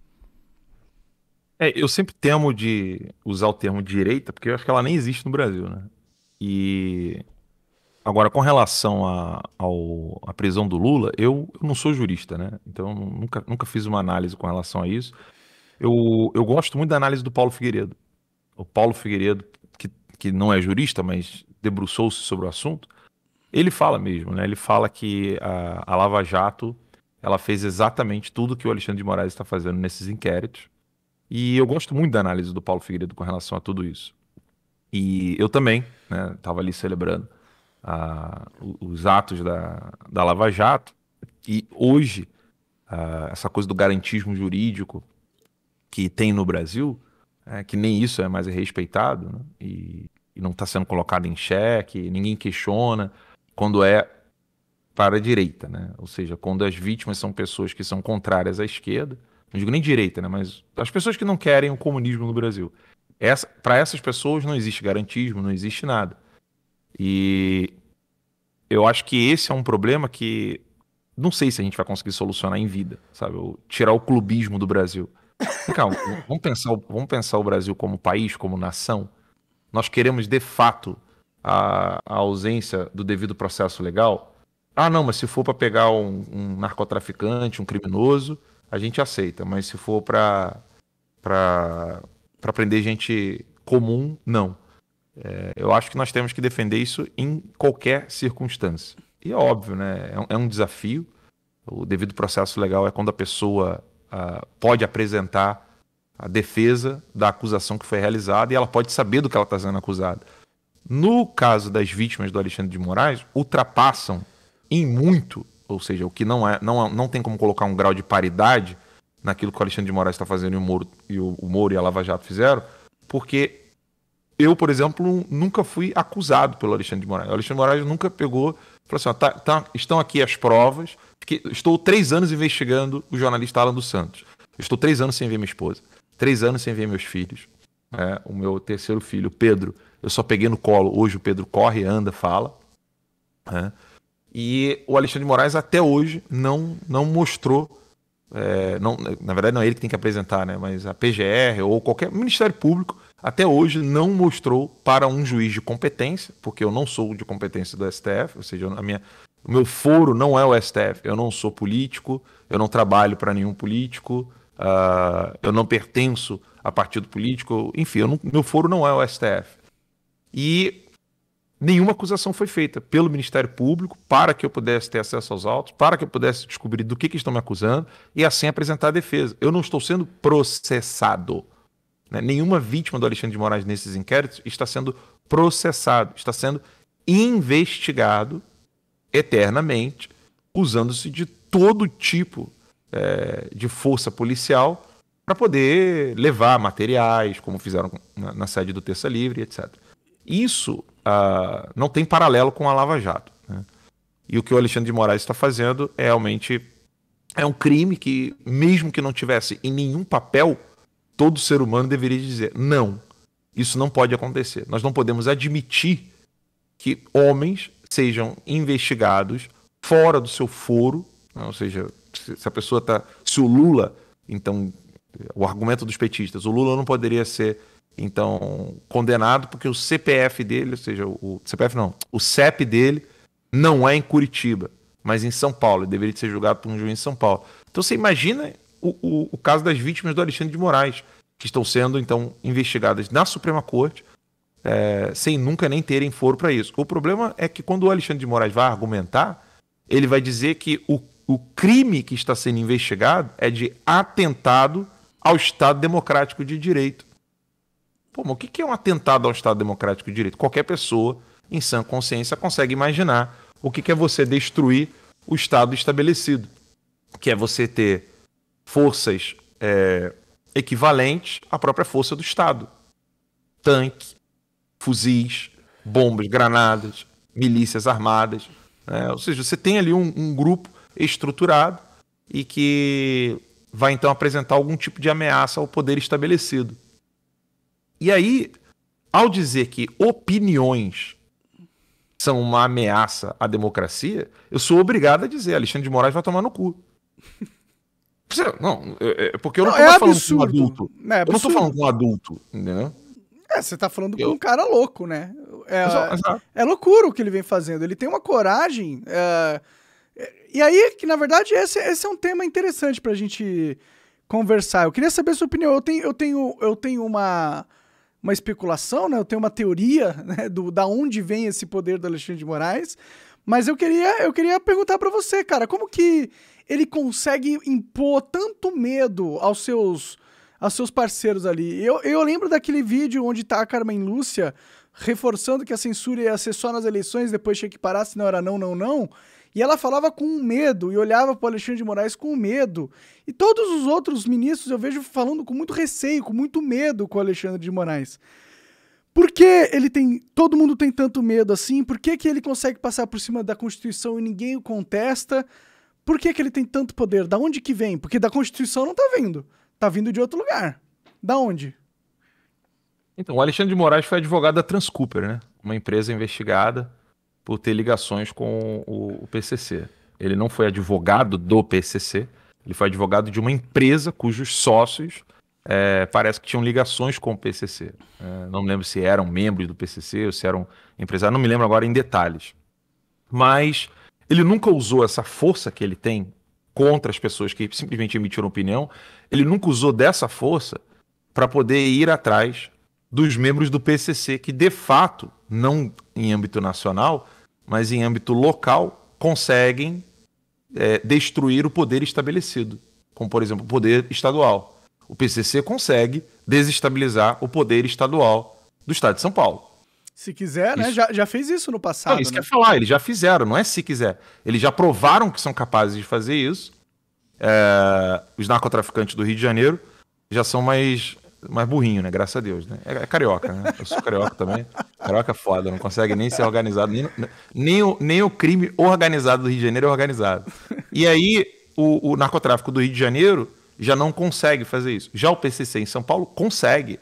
É, eu sempre temo de usar o termo direita, porque eu acho que ela nem existe no Brasil, né? E agora, com relação à prisão do Lula, eu, eu, não sou jurista, né? Então nunca, nunca fiz uma análise com relação a isso. Eu, eu gosto muito da análise do Paulo Figueiredo. O Paulo Figueiredo, que, que não é jurista, mas debruçou-se sobre o assunto, ele fala mesmo, né? Ele fala que a, a Lava Jato ela fez exatamente tudo que o Alexandre de Moraes está fazendo nesses inquéritos e eu gosto muito da análise do Paulo Figueiredo com relação a tudo isso. E eu também estava né, ali celebrando os atos da, da Lava Jato. E hoje, essa coisa do garantismo jurídico que tem no Brasil, é, que nem isso é mais respeitado, né? e, e não está sendo colocado em xeque, ninguém questiona, quando é para a direita, né? ou seja, quando as vítimas são pessoas que são contrárias à esquerda, não digo nem direita, né, mas as pessoas que não querem o comunismo no Brasil. Essa, para essas pessoas não existe garantismo, não existe nada. E eu acho que esse é um problema que não sei se a gente vai conseguir solucionar em vida, sabe? Ou tirar o clubismo do Brasil. Calma, vamos pensar, vamos pensar o Brasil como país, como nação. Nós queremos de fato a, a ausência do devido processo legal. Ah, não, mas se for para pegar um, um narcotraficante, um criminoso, a gente aceita, mas se for para para prender gente comum, não. É, eu acho que nós temos que defender isso em qualquer circunstância. E é óbvio, né? É um, é um desafio. O devido processo legal é quando a pessoa pode apresentar a defesa da acusação que foi realizada e ela pode saber do que ela está sendo acusada. No caso das vítimas do Alexandre de Moraes, ultrapassam em muito ou seja, o que não é, não, é, não tem como colocar um grau de paridade naquilo que o Alexandre de Moraes está fazendo e o, Moro, e o, o Moro e a Lava Jato fizeram, porque eu, por exemplo, nunca fui acusado pelo Alexandre de Moraes. O Alexandre de Moraes nunca pegou, falou assim: ó, tá, tá, estão aqui as provas, que estou três anos investigando o jornalista Alan dos Santos. Estou três anos sem ver minha esposa, três anos sem ver meus filhos. É, o meu terceiro filho, Pedro, eu só peguei no colo. Hoje o Pedro corre, anda, fala. É. E o Alexandre de Moraes até hoje não, não mostrou. É, não, na verdade, não é ele que tem que apresentar, né? mas a PGR ou qualquer Ministério Público até hoje não mostrou para um juiz de competência, porque eu não sou de competência do STF, ou seja, a minha, o meu foro não é o STF. Eu não sou político, eu não trabalho para nenhum político, uh, eu não pertenço a partido político, enfim, não, meu foro não é o STF. E nenhuma acusação foi feita pelo Ministério Público para que eu pudesse ter acesso aos autos, para que eu pudesse descobrir do que, que estão me acusando e assim apresentar a defesa. Eu não estou sendo processado. Né? Nenhuma vítima do Alexandre de Moraes nesses inquéritos está sendo processado, está sendo investigado eternamente, usando-se de todo tipo é, de força policial para poder levar materiais, como fizeram na, na sede do Terça Livre, etc. Isso uh, não tem paralelo com a Lava Jato. Né? E o que o Alexandre de Moraes está fazendo é realmente é um crime que, mesmo que não tivesse em nenhum papel, todo ser humano deveria dizer: não, isso não pode acontecer. Nós não podemos admitir que homens sejam investigados fora do seu foro, né? ou seja, se a pessoa está. Se o Lula, então, o argumento dos petistas, o Lula não poderia ser então, condenado porque o CPF dele, ou seja, o, CPF não, o CEP dele não é em Curitiba, mas em São Paulo. Ele deveria ser julgado por um juiz em São Paulo. Então, você imagina o, o, o caso das vítimas do Alexandre de Moraes, que estão sendo, então, investigadas na Suprema Corte, é, sem nunca nem terem foro para isso. O problema é que quando o Alexandre de Moraes vai argumentar, ele vai dizer que o, o crime que está sendo investigado é de atentado ao Estado Democrático de Direito. Pô, mas o que é um atentado ao Estado Democrático de Direito? Qualquer pessoa, em sã consciência, consegue imaginar o que é você destruir o Estado estabelecido, que é você ter forças é, equivalentes à própria força do Estado. Tanque, fuzis, bombas, granadas, milícias armadas. Né? Ou seja, você tem ali um, um grupo estruturado e que vai então apresentar algum tipo de ameaça ao poder estabelecido. E aí, ao dizer que opiniões são uma ameaça à democracia, eu sou obrigado a dizer: Alexandre de Moraes vai tomar no cu. Não, é, é porque eu não, não tô é falando com um adulto. É eu não tô falando com um adulto, entendeu? É, você tá falando eu... com um cara louco, né? É, Exato. é loucura o que ele vem fazendo. Ele tem uma coragem. É... E aí, que na verdade, esse, esse é um tema interessante pra gente conversar. Eu queria saber a sua opinião. Eu tenho, eu tenho, eu tenho uma uma especulação, né? Eu tenho uma teoria né? do da onde vem esse poder do Alexandre de Moraes, mas eu queria eu queria perguntar para você, cara, como que ele consegue impor tanto medo aos seus aos seus parceiros ali? Eu, eu lembro daquele vídeo onde tá a Carmen Lúcia reforçando que a censura ia ser só nas eleições, depois tinha que parar, se não era não, não, não. E ela falava com medo e olhava para Alexandre de Moraes com medo. E todos os outros ministros eu vejo falando com muito receio, com muito medo com Alexandre de Moraes. Por que ele tem, todo mundo tem tanto medo assim? Por que, que ele consegue passar por cima da Constituição e ninguém o contesta? Por que, que ele tem tanto poder? Da onde que vem? Porque da Constituição não tá vindo. Tá vindo de outro lugar. Da onde? Então, o Alexandre de Moraes foi advogado da Transcooper, né? Uma empresa investigada por ter ligações com o, o PCC. Ele não foi advogado do PCC, ele foi advogado de uma empresa cujos sócios é, parece que tinham ligações com o PCC. É, não me lembro se eram membros do PCC ou se eram empresários, não me lembro agora em detalhes. Mas ele nunca usou essa força que ele tem contra as pessoas que simplesmente emitiram opinião, ele nunca usou dessa força para poder ir atrás dos membros do PCC que de fato, não em âmbito nacional, mas em âmbito local, conseguem é, destruir o poder estabelecido, como, por exemplo, o poder estadual. O PCC consegue desestabilizar o poder estadual do Estado de São Paulo. Se quiser, né, isso. né? Já, já fez isso no passado. Não, isso né? quer falar, eles já fizeram, não é se quiser. Eles já provaram que são capazes de fazer isso. É, os narcotraficantes do Rio de Janeiro já são mais mais burrinho, né? Graças a Deus, né? É, é, carioca, né? Eu sou carioca também. Carioca é foda, não consegue nem ser organizado, nem, né? nem, o, nem o crime organizado do Rio de Janeiro é organizado. E aí, o, o narcotráfico do Rio de Janeiro já não consegue fazer isso. Já o PCC em São Paulo consegue.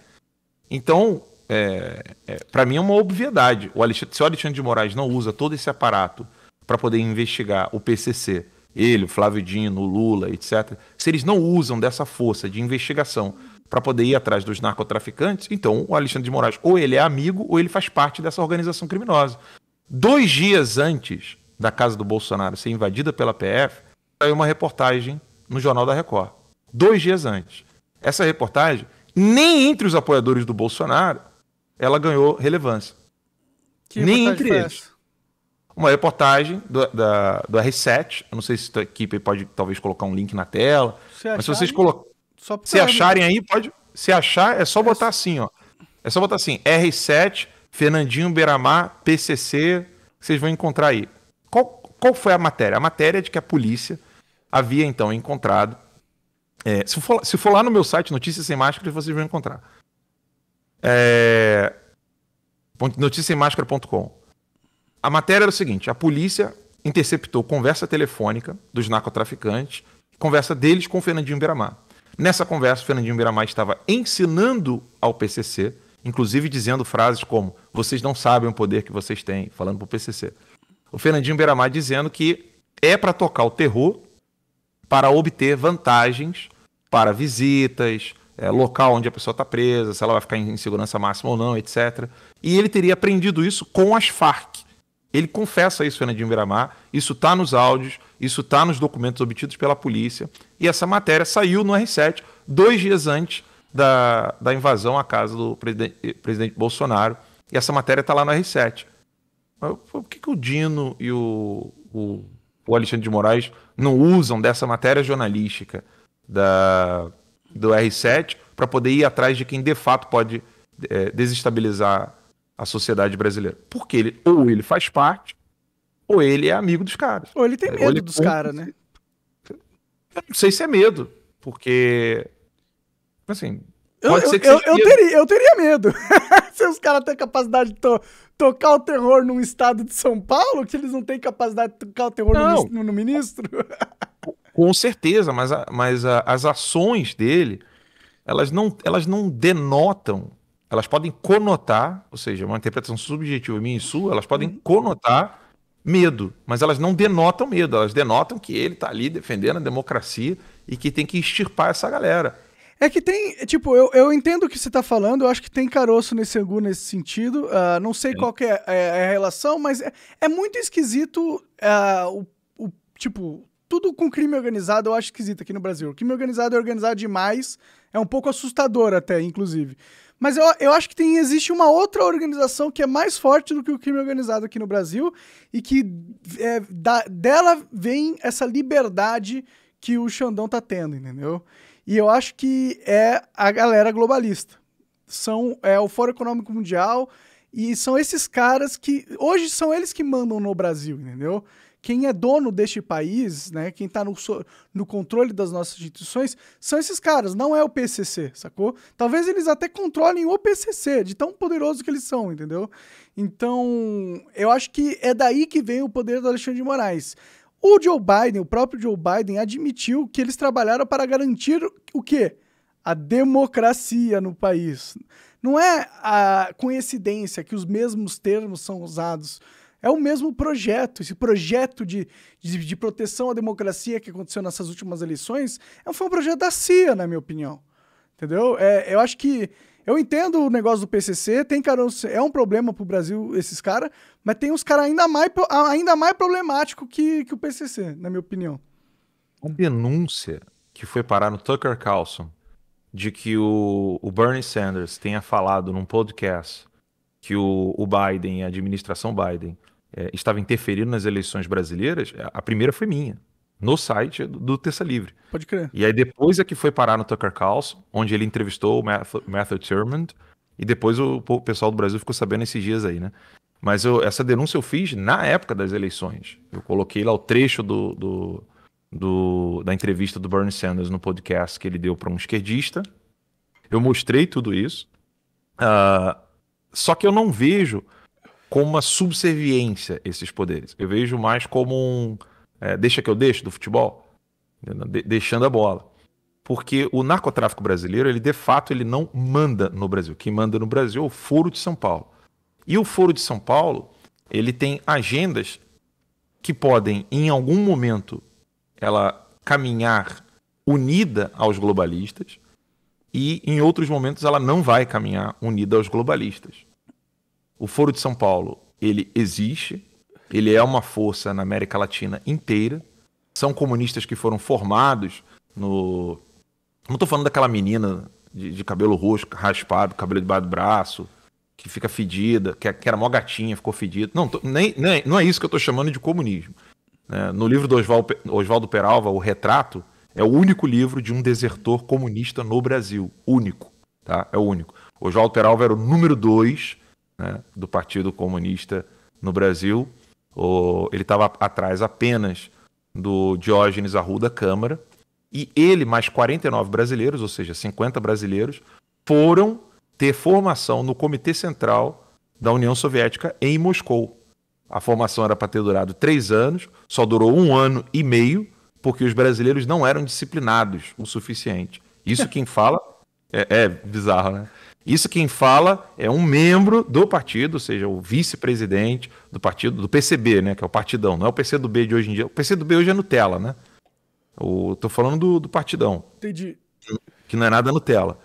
Então, é, é, para mim é uma obviedade. O se o Alexandre de Moraes não usa todo esse aparato para poder investigar o PCC, ele, o Flávio Dino, o Lula, etc., se eles não usam dessa força de investigação para poder ir atrás dos narcotraficantes, então o Alexandre de Moraes ou ele é amigo ou ele faz parte dessa organização criminosa. Dois dias antes da casa do Bolsonaro ser invadida pela PF, saiu uma reportagem no Jornal da Record. Dois dias antes. Essa reportagem, nem entre os apoiadores do Bolsonaro, ela ganhou relevância. Que nem entre eles. Uma reportagem do, da, do R7, eu não sei se a equipe pode talvez colocar um link na tela, Se mas se vocês colocarem. Só se acharem aí, pode. Se achar, é só botar assim, ó. É só botar assim, R7, Fernandinho Beiramar, PCC, vocês vão encontrar aí. Qual, qual foi a matéria? A matéria é de que a polícia havia, então, encontrado... É, se, for, se for lá no meu site, Notícias Sem Máscara, vocês vão encontrar. É, noticiaemmáscara.com. A matéria era o seguinte, a polícia interceptou conversa telefônica dos narcotraficantes, conversa deles com o Fernandinho Beiramar. Nessa conversa, Fernandinho Miramar estava ensinando ao PCC, inclusive dizendo frases como: vocês não sabem o poder que vocês têm, falando para o PCC. O Fernandinho Beiramar dizendo que é para tocar o terror para obter vantagens para visitas, é, local onde a pessoa está presa, se ela vai ficar em segurança máxima ou não, etc. E ele teria aprendido isso com as Farc. Ele confessa isso, Fernandinho Miramar. Isso está nos áudios, isso está nos documentos obtidos pela polícia. E essa matéria saiu no R7 dois dias antes da, da invasão à casa do presidente, eh, presidente Bolsonaro. E essa matéria está lá no R7. Mas, por que, que o Dino e o, o, o, Alexandre de Moraes não usam dessa matéria jornalística da, do R7 para poder ir atrás de quem de fato pode é, desestabilizar a sociedade brasileira. Porque ele, ou ele faz parte, ou ele é amigo dos caras. Ou ele tem medo ele dos caras, né? Eu não sei se é medo, porque. Assim. Eu, pode eu, ser que eu, eu teria, eu teria medo. se os caras têm capacidade de to, tocar o terror num estado de São Paulo, que eles não têm capacidade de tocar o terror no, no, no, ministro. Com certeza, mas, a, mas a, as ações dele, elas não, elas não denotam elas podem conotar, ou seja, uma interpretação subjetiva minha e sua, elas podem uhum. conotar medo, mas elas não denotam medo, elas denotam que ele está ali defendendo a democracia e que tem que extirpar essa galera. É que tem, tipo, eu, eu entendo o que você tá falando, eu acho que tem caroço nesse angu nesse sentido. Uh, não sei é. qual que é, é, é, a relação, mas é, é muito esquisito uh, o, o, tipo, tudo com crime organizado eu acho esquisito aqui no Brasil. O crime organizado é organizado demais, é um pouco assustador até, inclusive. Mas eu, eu acho que tem, existe uma outra organização que é mais forte do que o crime organizado aqui no Brasil e que é, da, dela vem essa liberdade que o Xandão tá tendo, entendeu? E eu acho que é a galera globalista. São é, o Fórum Econômico Mundial e são esses caras que. Hoje são eles que mandam no Brasil, entendeu? quem é dono deste país, né, quem está no, no, controle das nossas instituições, são esses caras, não é o PCC, sacou? Talvez eles até controlem o PCC, de tão poderoso que eles são, entendeu? Então, eu acho que é daí que vem o poder do Alexandre de Moraes. O Joe Biden, o próprio Joe Biden, admitiu que eles trabalharam para garantir o quê? A democracia no país. Não é a coincidência que os mesmos termos são usados é o mesmo projeto. Esse projeto de, de, de proteção à democracia que aconteceu nessas últimas eleições é, foi um projeto da CIA, na minha opinião. Entendeu? É, eu acho que. Eu entendo o negócio do PCC, tem cara, é um problema para o Brasil esses caras, mas tem uns caras ainda mais, ainda mais problemático que, que o PCC, na minha opinião. Uma denúncia que foi parar no Tucker Carlson de que o, o Bernie Sanders tenha falado num podcast que o, o Biden, a administração Biden, é, estava interferindo nas eleições brasileiras, é, a primeira foi minha, no site do, Terça Livre. Pode crer. E aí depois é que foi parar no Tucker Carlson, onde ele entrevistou o Matthew Thurmond, e depois o, pessoal do Brasil ficou sabendo esses dias aí, né? Mas eu, essa denúncia eu fiz na época das eleições. Eu coloquei lá o trecho do, do, do da entrevista do Bernie Sanders no podcast que ele deu para um esquerdista. Eu mostrei tudo isso. Uh, só que eu não vejo como uma subserviência esses poderes. Eu vejo mais como um é, deixa que eu deixo do futebol, de, deixando a bola. Porque o narcotráfico brasileiro, ele de fato ele não manda no Brasil. Quem manda no Brasil é o Foro de São Paulo. E o Foro de São Paulo, ele tem agendas que podem, em algum momento, ela caminhar unida aos globalistas e em outros momentos ela não vai caminhar unida aos globalistas. O Foro de São Paulo, ele existe, ele é uma força na América Latina inteira. São comunistas que foram formados no. Não estou falando daquela menina de, de, cabelo roxo, raspado, cabelo debaixo do braço, que fica fedida, que, que era mó gatinha, ficou fedida. Não, tô, nem, nem, não é isso que eu estou chamando de comunismo. É, no livro do Oswaldo Peralva, O Retrato, é o único livro de um desertor comunista no Brasil. Único. Tá? É o único. Oswaldo Peralva era o número dois né, do Partido Comunista no Brasil. O, ele estava atrás apenas do Diógenes Arruda Câmara. E ele, mais 49 brasileiros, ou seja, 50 brasileiros, foram ter formação no Comitê Central da União Soviética em Moscou. A formação era para ter durado três anos, só durou um ano e meio, porque os brasileiros não eram disciplinados o suficiente. Isso quem fala é, é bizarro, né? Isso quem fala é um membro do partido, ou seja, o vice-presidente do partido, do PCB, né? Que é o partidão, não é o PCdoB de hoje em dia. O PCdoB hoje é Nutella, né? O, tô falando do, do partidão. Entendi. Que não é nada Nutella.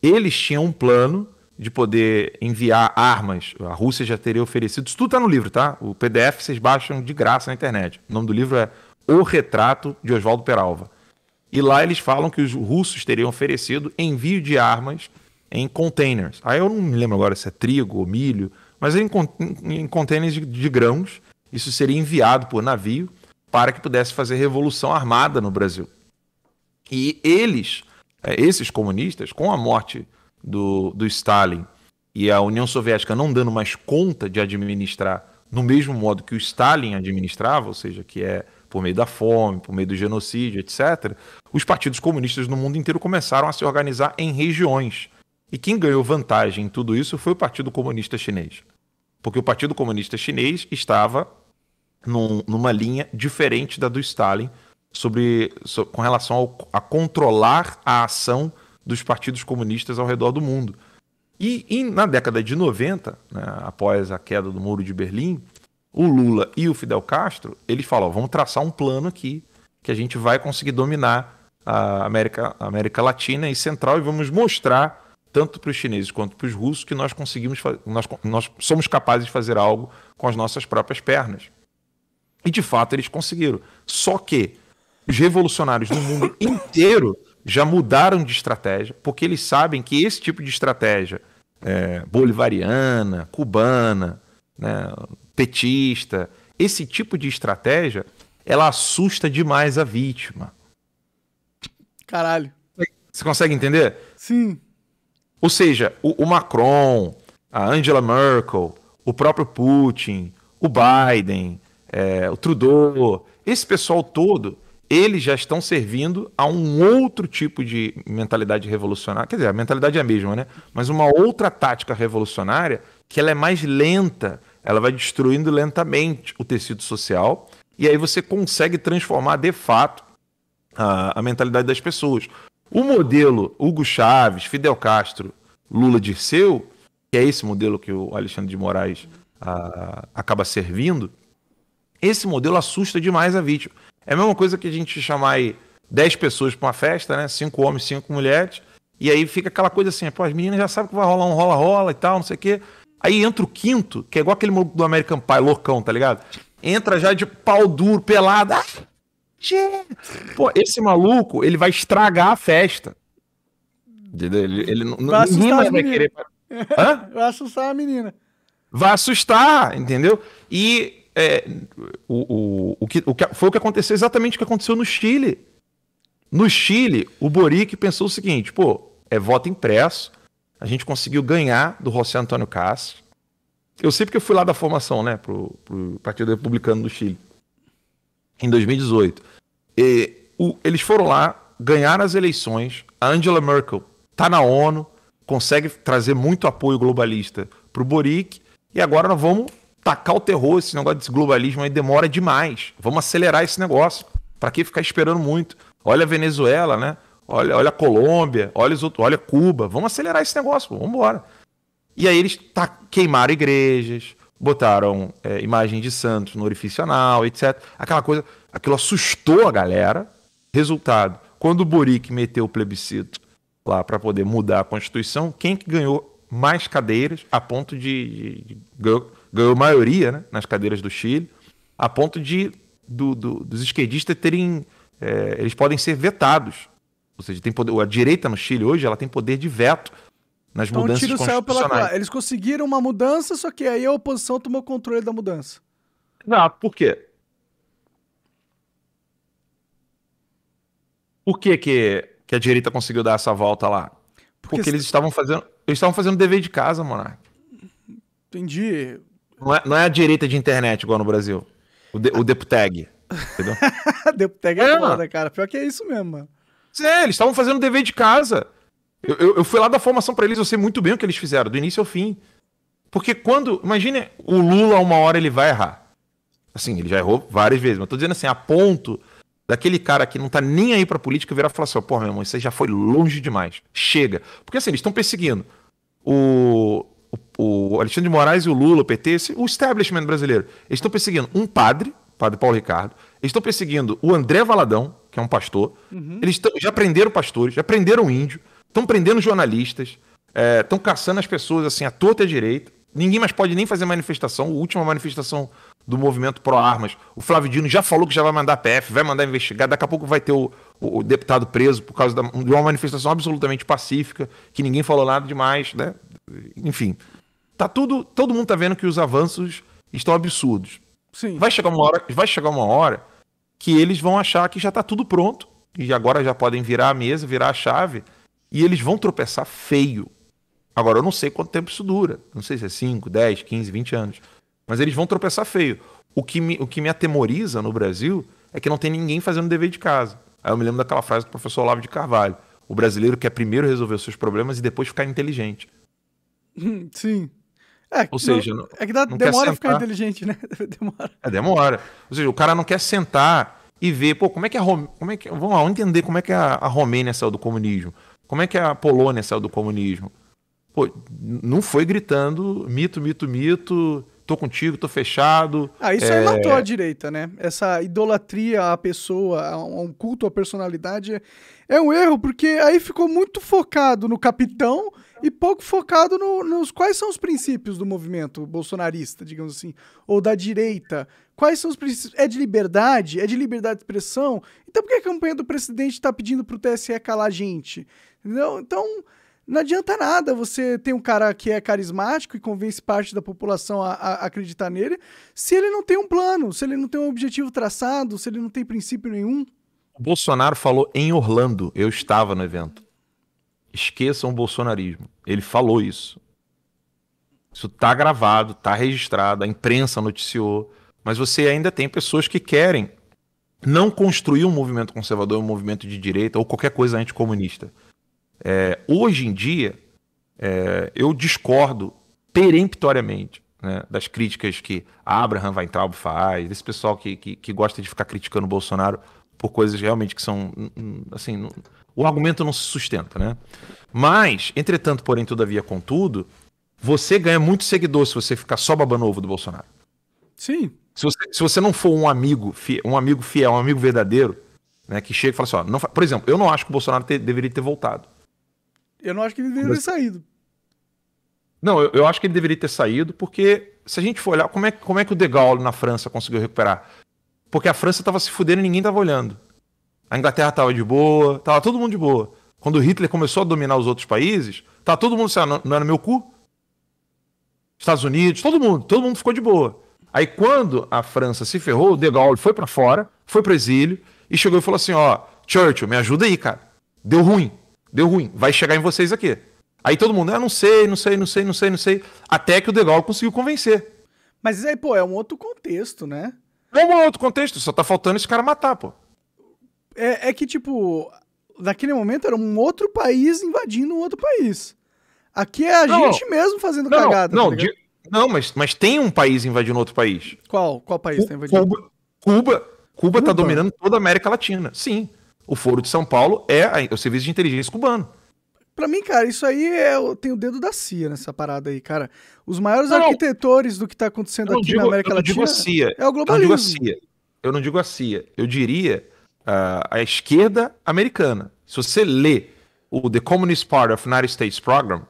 Eles tinham um plano de poder enviar armas. A Rússia já teria oferecido. Isso tudo tá no livro, tá? O PDF vocês baixam de graça na internet. O nome do livro é O Retrato de Oswaldo Peralva. E lá eles falam que os russos teriam oferecido envio de armas em containers. Aí eu não me lembro agora se é trigo ou milho, mas em, em containers de, de grãos. Isso seria enviado por navio para que pudesse fazer revolução armada no Brasil. E eles, é, esses comunistas, com a morte do, do Stalin e a União Soviética não dando mais conta de administrar no mesmo modo que o Stalin administrava, ou seja, que é por meio da fome, por meio do genocídio, etc., os partidos comunistas no mundo inteiro começaram a se organizar em regiões. E quem ganhou vantagem em tudo isso foi o Partido Comunista Chinês. Porque o Partido Comunista Chinês estava num, numa linha diferente da do Stalin sobre, com relação ao, a controlar a ação dos partidos comunistas ao redor do mundo. E, na década de 90, né, após a queda do Muro de Berlim, o Lula e o Fidel Castro, eles falam, vamos traçar um plano aqui que a gente vai conseguir dominar a América, a América Latina e Central e vamos mostrar tanto para os chineses quanto para os russos, que nós conseguimos, nós, nós somos capazes de fazer algo com as nossas próprias pernas. E de fato eles conseguiram. Só que os revolucionários no mundo inteiro já mudaram de estratégia, porque eles sabem que esse tipo de estratégia é, bolivariana, cubana, né, petista, esse tipo de estratégia, ela assusta demais a vítima. Caralho. Você consegue entender? Sim. Ou seja, o, o Macron, a Angela Merkel, o próprio Putin, o Biden, é, o Trudeau, esse pessoal todo, eles já estão servindo a um outro tipo de mentalidade revolucionária. Quer dizer, a mentalidade é a mesma, né? Mas uma outra tática revolucionária que ela é mais lenta, ela vai destruindo lentamente o tecido social e aí você consegue transformar de fato a, a mentalidade das pessoas. O modelo Hugo Chaves, Fidel Castro, Lula Dirceu, que é esse modelo que o Alexandre de Moraes a, ah, acaba servindo, esse modelo assusta demais a vítima. É a mesma coisa que a gente chamar aí 10 pessoas para uma festa, né? 5 homens, 5 mulheres, e aí fica aquela coisa assim, pô, as meninas já sabem que vai rolar um rola-rola e tal, não sei o quê. Aí entra o quinto, que é igual aquele do American Pie, loucão, tá ligado? Entra já de pau duro, pelado. Ah! Pô, esse maluco, ele vai estragar a festa. Ele, ele não, vai mais vai querer. Hã? Vai assustar a menina. Vai assustar, entendeu? E é, o, o, o, que, o que foi o que aconteceu exatamente o que aconteceu no Chile. No Chile, o Boric pensou o seguinte: pô, é voto impresso. A gente conseguiu ganhar do José Antônio Castro. Eu sei porque eu fui lá da formação, né, pro, pro Partido Republicano do Chile, em 2018. E, o, eles foram lá, ganharam as eleições. A Angela Merkel está na ONU, consegue trazer muito apoio globalista para o Boric. E agora nós vamos tacar o terror, esse negócio desse globalismo aí demora demais. Vamos acelerar esse negócio. Para que ficar esperando muito? Olha a Venezuela, né? Olha, olha a Colômbia, olha, os outros, olha Cuba. Vamos acelerar esse negócio, vamos embora. E aí eles tá, queimaram igrejas, botaram é, imagem de Santos no orifício anal, etc. Aquela coisa, aquilo assustou a galera. Resultado, quando o Boric meteu o plebiscito lá para poder mudar a Constituição, quem que ganhou mais cadeiras a ponto de, de, de ganhou, ganhou, maioria né, nas cadeiras do Chile, a ponto de do, do, dos esquerdistas terem é, eles podem ser vetados, ou seja, tem poder, a direita no Chile hoje ela tem poder de veto nas então, mudanças o tiro saiu pela Eles conseguiram uma mudança, só que aí a oposição tomou controle da mudança. Não, por quê? Por que, que, que a direita conseguiu dar essa volta lá? Porque, Porque eles se... estavam fazendo. Eles estavam fazendo dever de casa, Monark. Entendi. Não é, não é a direita de internet igual no Brasil. O, de, o Deputag. Entendeu? deputag é, é foda, cara. Pior que é isso mesmo, mano. É, eles estavam fazendo dever de casa. Eu, eu, eu fui lá da formação para eles, eu sei muito bem o que eles fizeram, do início ao fim. Porque quando. Imagine o Lula, uma hora ele vai errar. Assim, ele já errou várias vezes, mas eu tô dizendo assim, a ponto daquele cara que não tá nem aí pra política virar e falar assim: pô, meu irmão, isso aí já foi longe demais. Chega. Porque assim, eles estão perseguindo o, o, o, Alexandre de Moraes e o Lula, o PT, esse, o establishment brasileiro. Eles estão perseguindo um padre, padre Paulo Ricardo, eles estão perseguindo o André Valadão, que é um pastor. Uhum. Eles tão, já prenderam pastores, já prenderam índio. Estão prendendo jornalistas, estão é, caçando as pessoas assim à torta e à direita. Ninguém mais pode nem fazer manifestação. A última manifestação do movimento pró-armas. O Flávio Dino já falou que já vai mandar PF, vai mandar investigar. Daqui a pouco vai ter o, o, o deputado preso por causa da, de uma manifestação absolutamente pacífica, que ninguém falou nada demais, né? Enfim, tá tudo. Todo mundo tá vendo que os avanços estão absurdos. Sim. Vai chegar uma hora, vai chegar uma hora que eles vão achar que já tá tudo pronto e agora já podem virar a mesa, virar a chave e eles vão tropeçar feio. Agora, eu não sei quanto tempo isso dura. Não sei se é 5, 10, 15, 20 anos. Mas eles vão tropeçar feio. O que me, o que me atemoriza no Brasil é que não tem ninguém fazendo dever de casa. Aí eu me lembro daquela frase do professor Olavo de Carvalho. O brasileiro quer primeiro resolver os seus problemas e depois ficar inteligente. Sim. É, Ou seja, não, é que dá, demora ficar inteligente, né? Demora. É, demora. Ou seja, o cara não quer sentar e ver, pô, como é que a como é que vamos lá, vamos entender como é que é a, a Romênia saiu do comunismo. Como é que a Polônia saiu do comunismo? Pô, não foi gritando mito, mito, mito, tô contigo, tô fechado. Ah, isso é... aí matou a direita, né? Essa idolatria à pessoa, a um culto à personalidade, é um erro, porque aí ficou muito focado no capitão e pouco focado no, nos quais são os princípios do movimento bolsonarista, digamos assim, ou da direita. Quais são os princípios? É de liberdade? É de liberdade de expressão? Então por que a campanha do presidente está pedindo para o TSE calar a gente? Entendeu? Então, não adianta nada você ter um cara que é carismático e convence parte da população a, a, acreditar nele, se ele não tem um plano, se ele não tem um objetivo traçado, se ele não tem princípio nenhum. O Bolsonaro falou em Orlando, eu estava no evento. Esqueçam o bolsonarismo. Ele falou isso. Isso tá gravado, tá registrado, a imprensa noticiou, mas você ainda tem pessoas que querem não construir um movimento conservador, um movimento de direita ou qualquer coisa anticomunista. comunista é, hoje em dia, é, eu discordo peremptoriamente né, das críticas que Abraham Weintraub faz, desse pessoal que, que, que, gosta de ficar criticando o Bolsonaro por coisas realmente que são, assim, não, o argumento não se sustenta, né? Mas, entretanto, porém, todavia, contudo, você ganha muito seguidor se você ficar só babando ovo do Bolsonaro. Sim. Se você, se você não for um amigo, fiel, um amigo fiel, um amigo verdadeiro, né, que chega e fala assim, ó, não, por exemplo, eu não acho que o Bolsonaro ter, deveria ter voltado. Eu não acho que ele deveria ter saído. Não, eu, eu, acho que ele deveria ter saído, porque se a gente for olhar, como é, como é que o De Gaulle na França conseguiu recuperar? Porque a França estava se fudendo e ninguém estava olhando. A Inglaterra estava de boa, estava todo mundo de boa. Quando Hitler começou a dominar os outros países, tá todo mundo, assim, ah, não, não era é meu cu? Estados Unidos, todo mundo, todo mundo ficou de boa. Aí quando a França se ferrou, o De Gaulle foi para fora, foi pro exílio e chegou e falou assim, ó, Churchill, me ajuda aí, cara. Deu ruim deu ruim, vai chegar em vocês aqui. Aí todo mundo, ah, não sei, não sei, não sei, não sei, não sei. Até que o De Gaulle conseguiu convencer. Mas aí, pô, é um outro contexto, né? É um outro contexto, só tá faltando esse cara matar, pô. É, é que, tipo, naquele momento era um outro país invadindo um outro país. Aqui é a não, gente mesmo fazendo não, cagada. Não, tá de, não mas, mas tem um país invadindo outro país. Qual? Qual país tá Cu tá invadindo? Cuba. Cuba, Cuba, tá Cuba tá dominando toda a América Latina. Sim. O Foro de São Paulo é o serviço de inteligência cubano. Pra mim, cara, isso aí é, tem o dedo da CIA nessa parada aí, cara. Os maiores não, arquitetores do que tá acontecendo aqui digo, na América Latina CIA, é o globalismo. Eu não digo a CIA. Eu não digo a CIA. Eu diria uh, a esquerda americana. Se você lê o The Communist Party of United States Program,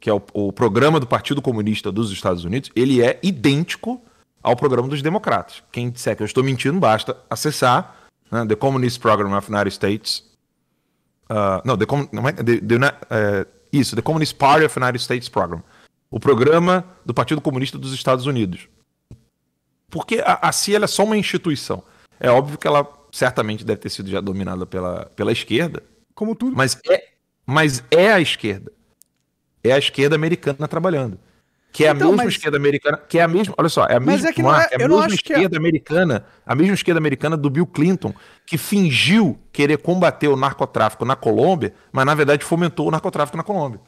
que é o, o programa do Partido Comunista dos Estados Unidos, ele é idêntico ao programa dos democratas. Quem disser que eu estou mentindo, basta acessar né? The Communist Program of United States. Uh, não, the, é? the, the uh, isso, The Communist Party of United States Program. O programa do Partido Comunista dos Estados Unidos. Porque a, a CIA é só uma instituição. É óbvio que ela certamente deve ter sido já dominada pela, pela esquerda. Como tudo. Mas é, mas é a esquerda. É a esquerda americana trabalhando. Que é então, a mesma mas... esquerda americana, que é a mesma, olha só, é a mesma, é é, é a mesma é esquerda é... americana, a mesma esquerda americana do Bill Clinton, que fingiu querer combater o narcotráfico na Colômbia, mas na verdade fomentou o narcotráfico na Colômbia.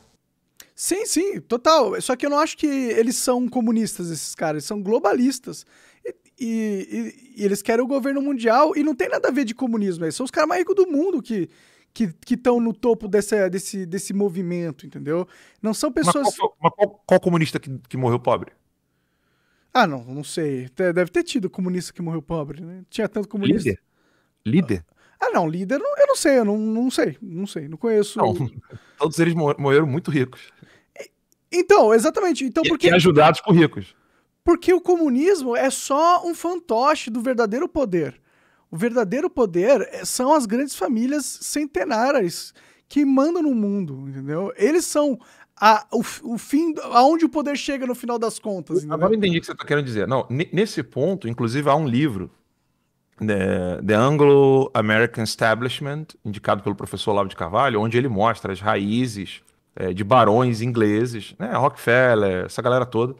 Sim, sim, total. Só que eu não acho que eles são comunistas, esses caras, eles são globalistas. E, e, e eles querem o governo mundial e não tem nada a ver de comunismo. Eles são os caras mais ricos do mundo que que estão no topo dessa, desse, desse movimento, entendeu? Não são pessoas. Mas qual, mas qual, qual comunista que, que morreu pobre? Ah, não, não sei. Deve ter tido comunista que morreu pobre, né? Tinha tanto comunista. Líder? Líder? Ah, não, líder, eu não sei, eu não, não sei, não sei, não conheço. Não, todos eles morreram muito ricos. Então, exatamente. Então, porque... E ajudados por ricos. Porque o comunismo é só um fantoche do verdadeiro poder. O verdadeiro poder eh, são as grandes famílias centenárias que mandam no mundo, entendeu? Eles são a, o, o, fim, aonde o poder chega no final das contas. Entendeu? Agora eu entendi o que você está querendo dizer. Não, nesse ponto, inclusive, há um livro, né, The, The Anglo-American Establishment, indicado pelo professor Olavo de Carvalho, onde ele mostra as raízes é, de barões ingleses, né? Rockefeller, essa galera toda.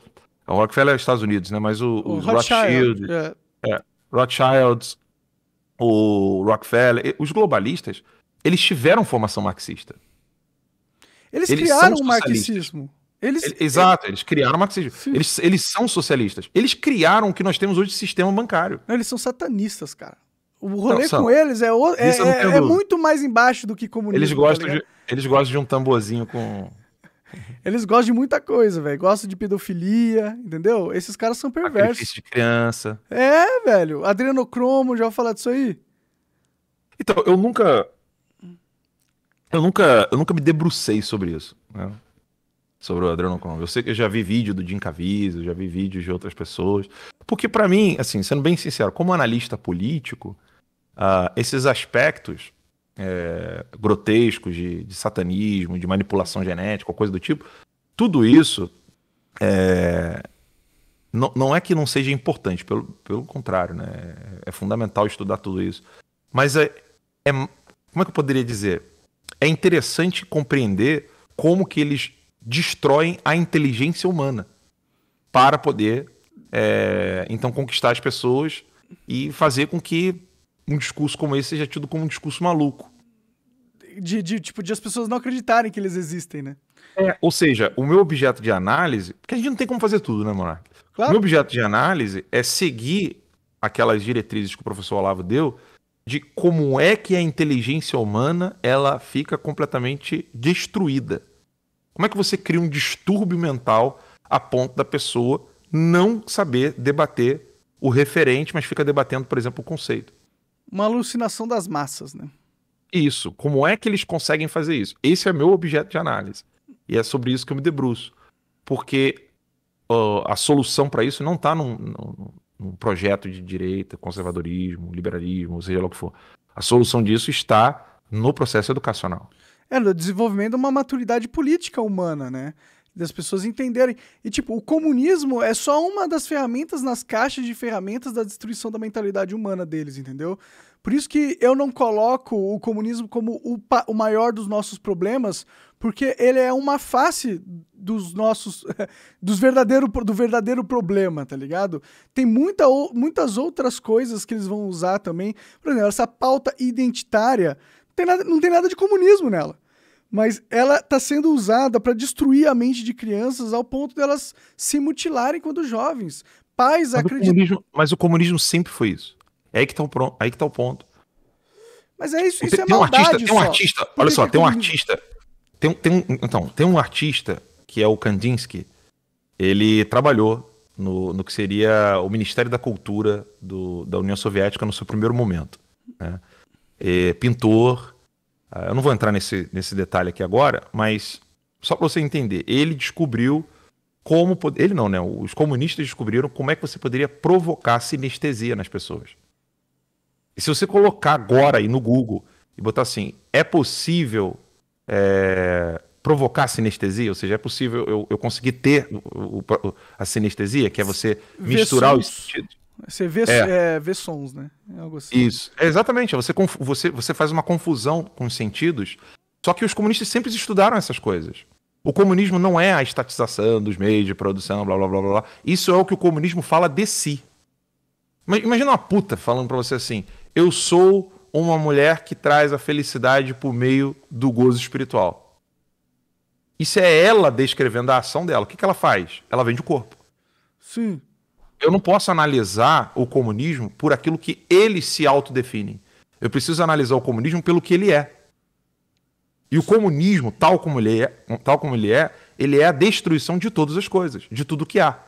O Rockefeller é Estados Unidos, né? Mas o, o os Rothschild, Rothschild é. É, Rothschilds, o Rockefeller, os globalistas, eles tiveram formação marxista. Eles, eles criaram o marxismo. Eles, eles, exato, eles criaram o marxismo. Eles, eles são socialistas. Eles criaram o que nós temos hoje de sistema bancário. Não, eles são satanistas, cara. O rolê não, com eles é, o, é, é, é, muito mais embaixo do que comunismo. Eles tá gostam, tá de, eles gostam de um tamborzinho com, eles gostam de muita coisa, velho. Gostam de pedofilia, entendeu? Esses caras são perversos. Sacrifício de criança. É, velho. Cromo, já vou falar disso aí. Então, eu nunca. Eu nunca, eu nunca me debrucei sobre isso, né? Sobre o Cromo. Eu sei que eu já vi vídeo do Jim Caviezel, já vi vídeos de outras pessoas. Porque para mim, assim, sendo bem sincero, como analista político, uh, esses aspectos é, grotescos de, de, satanismo, de manipulação genética, coisa do tipo, tudo isso é, não, não, é que não seja importante, pelo, pelo contrário, né? É, é fundamental estudar tudo isso. Mas é, é como é que eu poderia dizer? É interessante compreender como que eles destroem a inteligência humana para poder é, então conquistar as pessoas e fazer com que um discurso como esse seja tido como um discurso maluco. De, de, tipo, de as pessoas não acreditarem que eles existem, né? É, ou seja, o meu objeto de análise, porque a gente não tem como fazer tudo, né, Monark? Claro. O meu objeto de análise é seguir aquelas diretrizes que o professor Olavo deu de como é que a inteligência humana ela fica completamente destruída. Como é que você cria um distúrbio mental a ponto da pessoa não saber debater o referente, mas fica debatendo, por exemplo, o conceito uma alucinação das massas, né? Isso. Como é que eles conseguem fazer isso? Esse é meu objeto de análise. E é sobre isso que eu me debruço. Porque uh, a solução para isso não está num, num, num, projeto de direita, conservadorismo, liberalismo, seja lá o que for. A solução disso está no processo educacional. É, no desenvolvimento de uma maturidade política humana, né? das pessoas entenderem. E, tipo, o comunismo é só uma das ferramentas nas caixas de ferramentas da destruição da mentalidade humana deles, entendeu? Por isso que eu não coloco o comunismo como o, o maior dos nossos problemas, porque ele é uma face dos nossos. Dos verdadeiro, do verdadeiro problema, tá ligado? Tem muita, muitas outras coisas que eles vão usar também. Por exemplo, essa pauta identitária tem nada, não tem nada de comunismo nela mas ela está sendo usada para destruir a mente de crianças ao ponto delas de se mutilarem quando jovens. Pais mas acreditam. O mas o comunismo sempre foi isso. É aí que está o, aí tá o ponto. Mas é isso, isso é tem, é maldade. Um artista, tem um artista, Por olha só, tem um artista. Tem, tem um, então, tem um artista que é o Kandinsky. Ele trabalhou no, no que seria o Ministério da Cultura do, da União Soviética no seu primeiro momento. Né? É, pintor, ah, eu não vou entrar nesse, nesse detalhe aqui agora, mas só para você entender, ele descobriu como. Ele não, né? Os comunistas descobriram como é que você poderia provocar sinestesia nas pessoas. E se você colocar agora aí no Google e botar assim, é possível é, provocar sinestesia? Ou seja, é possível eu, eu conseguir ter o, o, a sinestesia, que é você misturar os sentidos? Você vê, é. É, vê sons, né? É algo assim. Isso, é, exatamente. Você, você, você faz uma confusão com os sentidos. Só que os comunistas sempre estudaram essas coisas. O comunismo não é a estatização dos meios de produção, blá blá blá blá. Isso é o que o comunismo fala de si. Mas imagina uma puta falando para você assim: eu sou uma mulher que traz a felicidade por meio do gozo espiritual. Isso é ela descrevendo a ação dela. O que, que ela faz? Ela vende o corpo. Sim eu não posso analisar o comunismo por aquilo que eles se autodefinem. Eu preciso analisar o comunismo pelo que ele é. E o comunismo, tal como ele é, tal como ele é, ele é a destruição de todas as coisas, de tudo que há.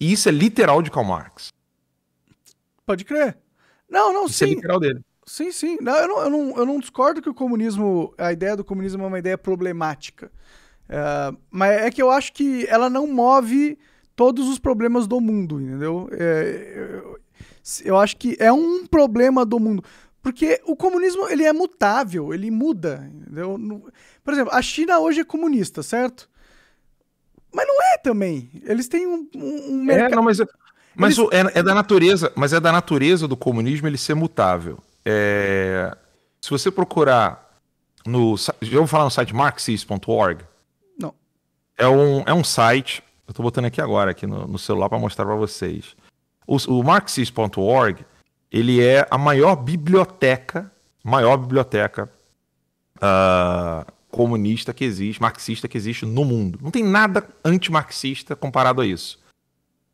E isso é literal de Karl Marx. Pode crer. Não, não, isso é sim. É literal dele. Sim, sim. Não, eu, não, eu, não, eu não discordo que o comunismo, a ideia do comunismo é uma ideia problemática. Uh, mas é que eu acho que ela não move todos os problemas do mundo, entendeu? É, eu, eu acho que é um problema do mundo. Porque o comunismo, ele é mutável, ele muda, entendeu? Por exemplo, a China hoje é comunista, certo? Mas não é também. Eles têm um, um, um é, mercado... É, não, mas, é, mas Eles... o, é, é, da natureza, mas é da natureza do comunismo ele ser mutável. É, se você procurar no... Já vou falar no site marxist.org? Não. É um, é um site eu estou botando aqui agora, aqui no, no celular, para mostrar para vocês. O, o Marxist.org, ele é a maior biblioteca, maior biblioteca uh, comunista que existe, marxista que existe no mundo. Não tem nada antimarxista comparado a isso.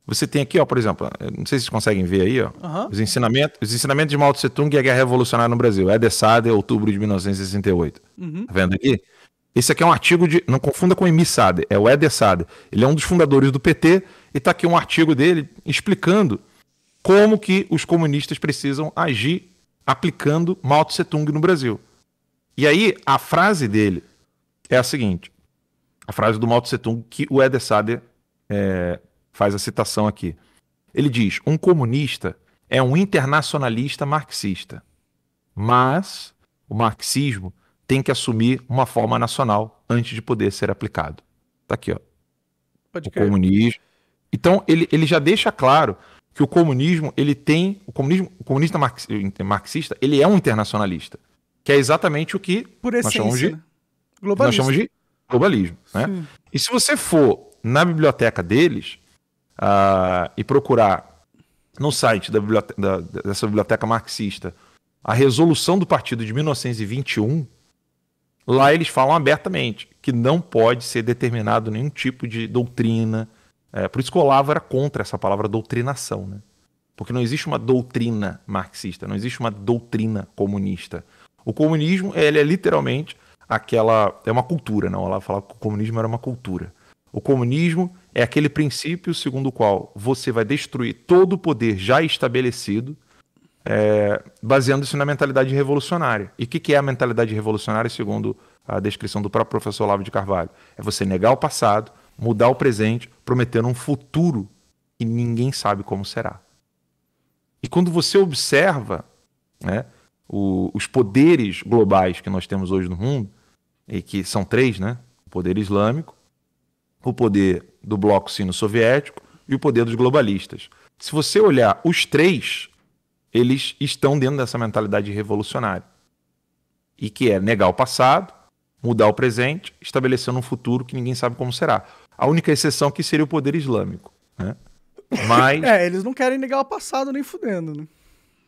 Você tem aqui, ó, por exemplo, eh, não sei se vocês conseguem ver aí, ó, uhum. os, ensinamentos, os ensinamentos de Mao Tse Tung e a Guerra Revolucionária no Brasil. É de Dessada, outubro de 1968. Uhum. Tá vendo aqui? Esse aqui é um artigo de. Não confunda com Emi Sade, é o Eder Sade. Ele é um dos fundadores do PT e está aqui um artigo dele explicando como que os comunistas precisam agir aplicando Mao Tse Tung no Brasil. E aí, a frase dele é a seguinte: a frase do Mao Tse Tung que o Eder Sade é, faz a citação aqui. Ele diz: um comunista é um internacionalista marxista, mas o marxismo tem que assumir uma forma nacional antes de poder ser aplicado. Tá aqui, ó. Pode o comunismo. Então ele, ele já deixa claro que o comunismo ele tem o comunismo o comunista marxista ele é um internacionalista que é exatamente o que Por essência, nós chamamos de Globalismo. Né? nós chamamos de globalismo, né? E se você for na biblioteca deles uh, e procurar no site da biblioteca, da, dessa biblioteca marxista a resolução do partido de 1921 Lá eles falam abertamente que não pode ser determinado nenhum tipo de doutrina. É, por isso que o Olavo era contra essa palavra doutrinação, né? Porque não existe uma doutrina marxista, não existe uma doutrina comunista. O comunismo, ele é literalmente aquela. É uma cultura, não? Né? Olavo falava que o comunismo era uma cultura. O comunismo é aquele princípio segundo o qual você vai destruir todo o poder já estabelecido é, baseando-se na mentalidade revolucionária. E o que, que é a mentalidade revolucionária, segundo a descrição do próprio professor Olavo de Carvalho? É você negar o passado, mudar o presente, prometendo um futuro que ninguém sabe como será. E quando você observa né, o, os poderes globais que nós temos hoje no mundo, e que são três, né? O poder islâmico, o poder do bloco sino-soviético e o poder dos globalistas. Se você olhar os três, eles estão dentro dessa mentalidade revolucionária. E que é negar o passado, mudar o presente, estabelecendo um futuro que ninguém sabe como será. A única exceção que seria o poder islâmico. Né? Mas... é, eles não querem negar o passado nem fudendo, né?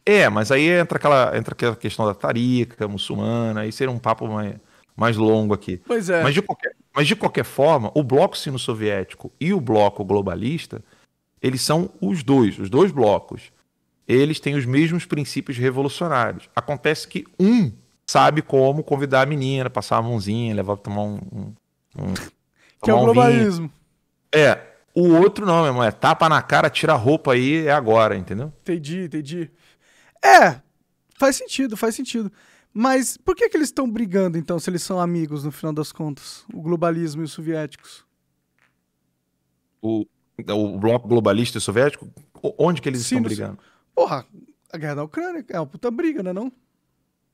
É, mas aí entra aquela, entra aquela questão da tarica muçulmana, aí seria um papo mais, mais longo aqui. Pois é. Mas de, qualquer, mas de qualquer forma, o bloco sino-soviético e o bloco globalista, eles são os dois, os dois blocos eles têm os mesmos princípios revolucionários. Acontece que um sabe como convidar a menina, passar a mãozinha, levar para tomar um. um, um que é o globalismo. É. O outro não, meu irmão. É tapa na cara, tira a roupa aí, é agora, entendeu? Entendi, entendi. É, faz sentido, faz sentido. Mas por que, que eles estão brigando, então, se eles são amigos, no final das contas? O globalismo e os soviéticos? O, o bloco globalista e soviético? Onde que eles Sim, estão brigando? Porra, a guerra da Ucrânia é uma puta briga, né não?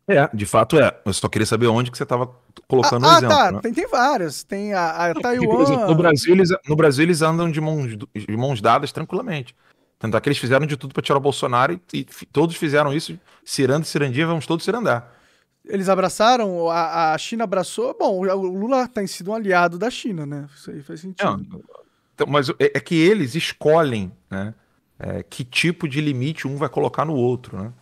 É, de fato é. Eu só queria saber onde que você estava colocando ah, o ah, exemplo. Ah, tá. Né? Tem, tem várias. Tem a, a é Taiwan... no, Brasil, eles, no Brasil eles andam de mãos, de mãos dadas tranquilamente. Tanto é que eles fizeram de tudo para tirar o Bolsonaro e, e, todos fizeram isso. Ciranda e Cirandia, vamos todos cirandar. Eles abraçaram, a, a China abraçou. Bom, o Lula tem sido um aliado da China, né? Isso aí faz sentido. Não, então, mas é, é que eles escolhem, né? é, que tipo de limite um vai colocar no outro, né?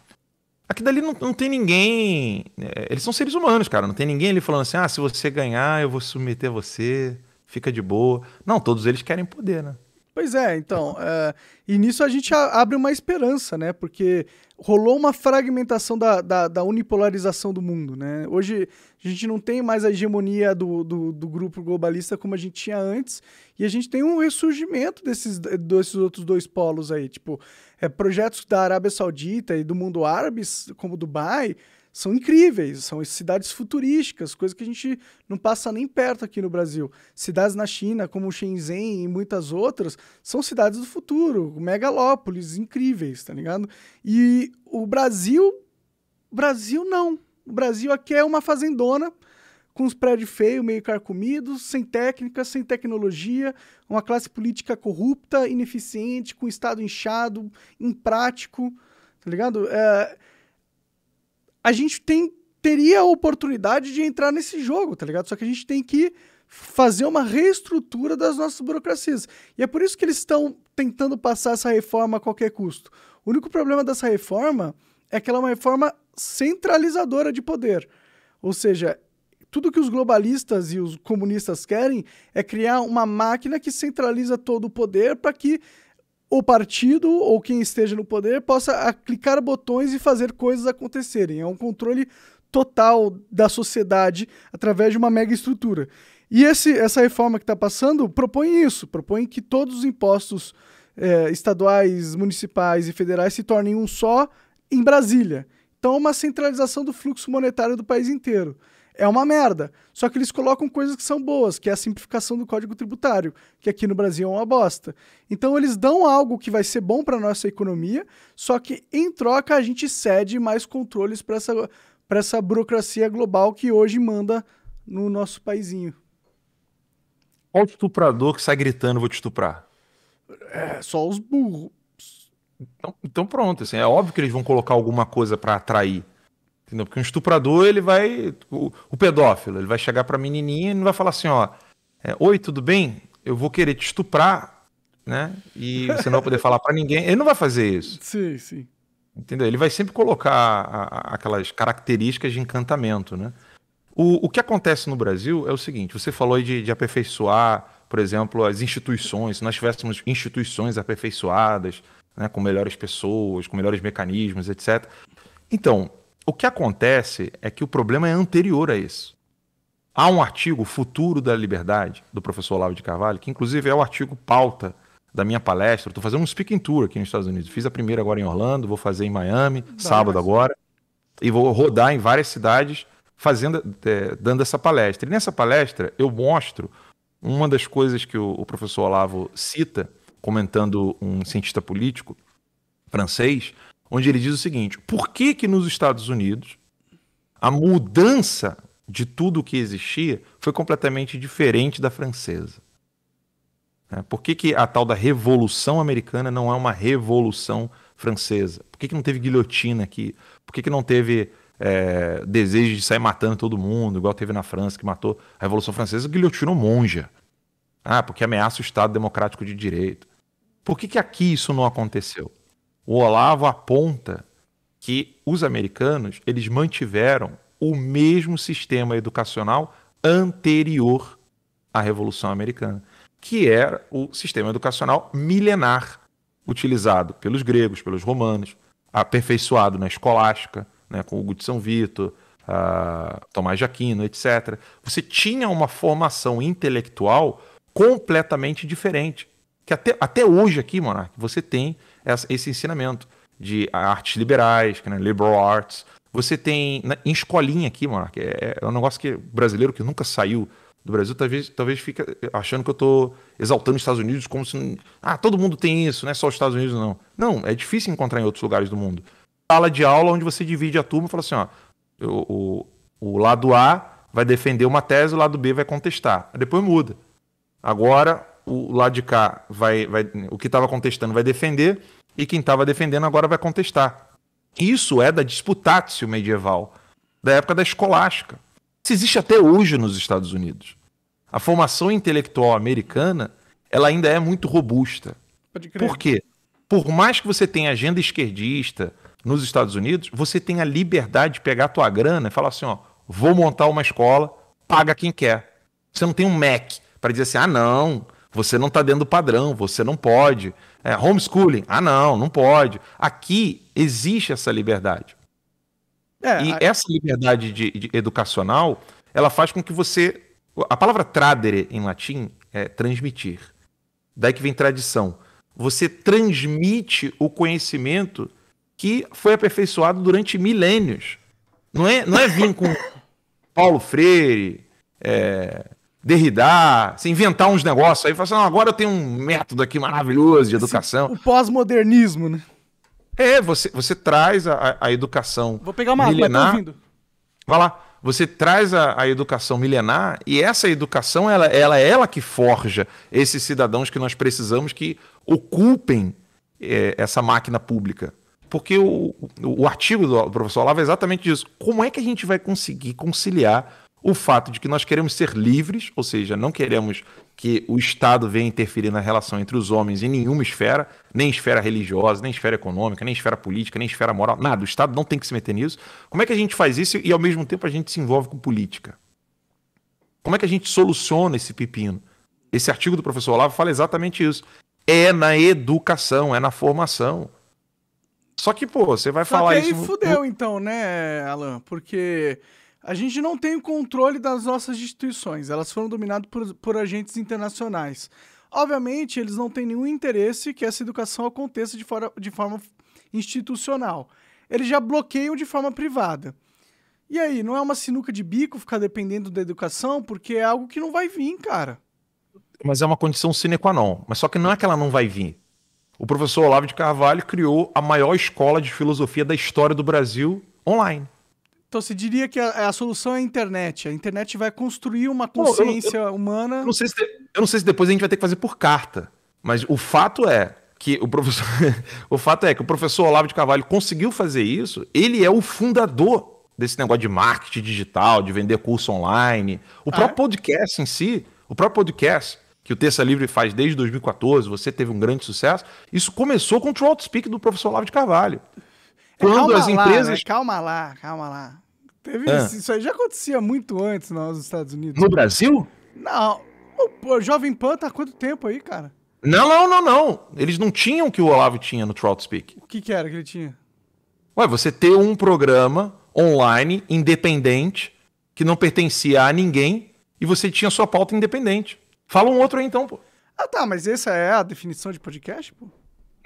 Aqui dali não, não tem ninguém. É, eles são seres humanos, cara. Não tem ninguém ali falando assim: ah, se você ganhar, eu vou submeter você, fica de boa. Não, todos eles querem poder, né? Pois é, então. É, e nisso a gente abre uma esperança, né? Porque rolou uma fragmentação da, da, da, unipolarização do mundo, né? Hoje a gente não tem mais a hegemonia do, do, do, grupo globalista como a gente tinha antes, e a gente tem um ressurgimento desses, desses outros dois polos aí. Tipo, é, projetos da Arábia Saudita e do mundo árabe, como Dubai são incríveis, são cidades futurísticas, coisas que a gente não passa nem perto aqui no Brasil. Cidades na China, como Shenzhen e muitas outras, são cidades do futuro, megalópolis incríveis, tá ligado? E o Brasil, Brasil não. O Brasil aqui é uma fazendona com os prédios feios, meio carcomidos, sem técnica, sem tecnologia, uma classe política corrupta, ineficiente, com o Estado inchado, imprático, tá ligado? É, a gente tem, teria a oportunidade de entrar nesse jogo, tá ligado? Só que a gente tem que fazer uma reestrutura das nossas burocracias. E é por isso que eles estão tentando passar essa reforma a qualquer custo. O único problema dessa reforma é que ela é uma reforma centralizadora de poder. Ou seja, tudo que os globalistas e os comunistas querem é criar uma máquina que centraliza todo o poder para que o partido ou quem esteja no poder possa clicar botões e fazer coisas acontecerem. É um controle total da sociedade através de uma mega estrutura. E esse, essa reforma que está passando propõe isso, propõe que todos os impostos eh, estaduais, municipais e federais se tornem um só em Brasília. Então, é uma centralização do fluxo monetário do país inteiro é uma merda. Só que eles colocam coisas que são boas, que é a simplificação do código tributário, que aqui no Brasil é uma bosta. Então eles dão algo que vai ser bom para nossa economia, só que em troca a gente cede mais controles para essa, essa burocracia global que hoje manda no nosso paizinho. Qual estuprador que sai gritando, vou te estuprar? É, só os burros. Então, então pronto, assim, é óbvio que eles vão colocar alguma coisa para atrair. Entendeu? Porque um estuprador, ele vai. O, o pedófilo, ele vai chegar pra menininha e não vai falar assim: ó, é, oi, tudo bem? Eu vou querer te estuprar, né? E você não vai poder falar para ninguém. Ele não vai fazer isso. Sim, sim. Entendeu? Ele vai sempre colocar a, a, aquelas características de encantamento, né? O, o que acontece no Brasil é o seguinte: você falou de, de aperfeiçoar, por exemplo, as instituições. Se nós tivéssemos instituições aperfeiçoadas, né, com melhores pessoas, com melhores mecanismos, etc. Então, o que acontece é que o problema é anterior a isso. Há um artigo, Futuro da Liberdade, do professor Olavo de Carvalho, que inclusive é o artigo pauta da minha palestra. Estou fazendo um speaking tour aqui nos Estados Unidos. Fiz a primeira agora em Orlando, vou fazer em Miami, sábado agora. E vou rodar em várias cidades fazendo, é, dando essa palestra. E nessa palestra eu mostro uma das coisas que o, o professor Olavo cita, comentando um cientista político francês, onde ele diz o seguinte: por que, que nos Estados Unidos a mudança de tudo o que existia foi completamente diferente da francesa? É, por que, que a tal da Revolução Americana não é uma Revolução Francesa? Por que, que não teve guilhotina aqui? Por que, que não teve é, desejo de sair matando todo mundo, igual teve na França, que matou a Revolução Francesa, guilhotinou monja? Ah, porque ameaça o Estado Democrático de Direito. Por que, que aqui isso não aconteceu? o Olavo aponta que os americanos eles mantiveram o mesmo sistema educacional anterior à Revolução Americana, que era o sistema educacional milenar, utilizado pelos gregos, pelos romanos, aperfeiçoado na escolástica, né, com Hugo de São Vito, Tomás de Aquino, etc. Você tinha uma formação intelectual completamente diferente. Que até, até hoje aqui, Monark, você tem esse ensinamento de artes liberais, né, liberal arts. Você tem em escolinha aqui, mano, é, é, é um negócio que brasileiro que nunca saiu do Brasil talvez, talvez fica achando que eu estou exaltando os Estados Unidos como se ah todo mundo tem isso, não é só os Estados Unidos não. Não, é difícil encontrar em outros lugares do mundo. Sala de aula onde você divide a turma e fala assim, ó, o, o, o lado A vai defender uma tese, o lado B vai contestar. Depois muda. Agora o lado de cá vai, vai o que estava contestando vai defender e quem estava defendendo agora vai contestar. Isso é da disputatio medieval, da época da escolástica. Isso existe até hoje nos Estados Unidos. A formação intelectual americana, ela ainda é muito robusta. Por quê? Por mais que você tenha agenda esquerdista nos Estados Unidos, você tem a liberdade de pegar a tua grana e falar assim, ó, vou montar uma escola, paga quem quer. Você não tem um MEC para dizer assim, ah, não, você não está dentro do padrão, você não pode. É, homeschooling, ah não, não pode. Aqui existe essa liberdade. É, e a... essa liberdade de, de, educacional, ela faz com que você... A palavra tradere em latim é transmitir. Daí que vem tradição. Você transmite o conhecimento que foi aperfeiçoado durante milênios. Não é, não é vir com Paulo Freire, é, Derrida, se inventar uns negócios aí, falar assim, agora eu tenho um método aqui maravilhoso de educação. Esse, o pós-modernismo, né? É, você, você traz a, a educação. Vou pegar uma milenar, água, Vai lá. Você traz a, a, educação milenar e essa educação ela, ela é ela que forja esses cidadãos que nós precisamos que ocupem é, essa máquina pública. Porque o, o, o artigo do professor Lava é exatamente isso. Como é que a gente vai conseguir conciliar o fato de que nós queremos ser livres, ou seja, não queremos que o Estado venha interferir na relação entre os homens em nenhuma esfera, nem esfera religiosa, nem esfera econômica, nem esfera política, nem esfera moral, nada. O Estado não tem que se meter nisso. Como é que a gente faz isso e ao mesmo tempo a gente se envolve com política? Como é que a gente soluciona esse pepino? Esse artigo do professor Olavo fala exatamente isso. É na educação, é na formação. Só que, pô, você vai Só falar que aí isso. Aí fudeu, no... então, né, Alan? Porque a gente não tem o controle das nossas instituições, elas foram dominadas por, por agentes internacionais. Obviamente, eles não têm nenhum interesse que essa educação aconteça de, fora, de forma institucional. Eles já bloqueiam de forma privada. E aí, não é uma sinuca de bico ficar dependendo da educação, porque é algo que não vai vir, cara. Mas é uma condição sine qua non. Mas só que não é que ela não vai vir. O professor Olavo de Carvalho criou a maior escola de filosofia da história do Brasil online. Então você diria que a, é a, solução é a internet. A internet vai construir uma consciência eu, eu, humana. Não se, eu não, sei se, depois a gente vai ter que fazer por carta. Mas o fato é que o professor. o fato é que o professor Olavo de Carvalho conseguiu fazer isso. Ele é o fundador desse negócio de marketing digital, de vender curso online. O ah, próprio é? podcast em si, o próprio podcast que o Terça Livre faz desde 2014, você teve um grande sucesso. Isso começou com o Outspeak Speak do professor Olavo de Carvalho. É, Quando calma as empresas. Lá, né? Calma lá, calma lá. Teve ah. isso, isso aí já acontecia muito antes nos Estados Unidos. No Brasil? Não. O Jovem Pan tá há quanto tempo aí, cara? Não, não, não, não. Eles não tinham o que o Olavo tinha no Trout Speak. O que, que era que ele tinha? Ué, você ter um programa online, independente, que não pertencia a ninguém, e você tinha sua pauta independente. Fala um outro aí então, pô. Ah tá, mas essa é a definição de podcast, pô?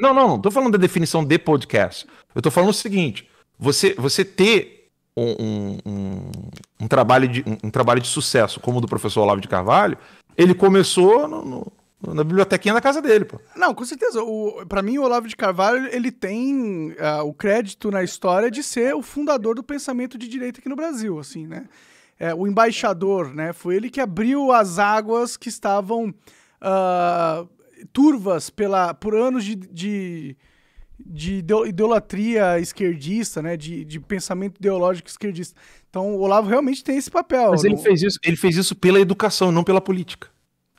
Não, não, não tô falando da definição de podcast. Eu tô falando o seguinte: você, você ter um, um, um trabalho de, um, um, trabalho de sucesso como o do professor Olavo de Carvalho, ele começou no, no, na bibliotequinha da casa dele, pô. Não, com certeza. Para mim, o Olavo de Carvalho ele tem uh, o crédito na história de ser o fundador do pensamento de direita aqui no Brasil, assim, né? É, o embaixador, né? Foi ele que abriu as águas que estavam uh, turvas pela, por anos de, de de idolatria esquerdista, né? De, de pensamento ideológico esquerdista. Então o Olavo realmente tem esse papel. Mas ele, fez isso, ele fez isso pela educação, não pela política.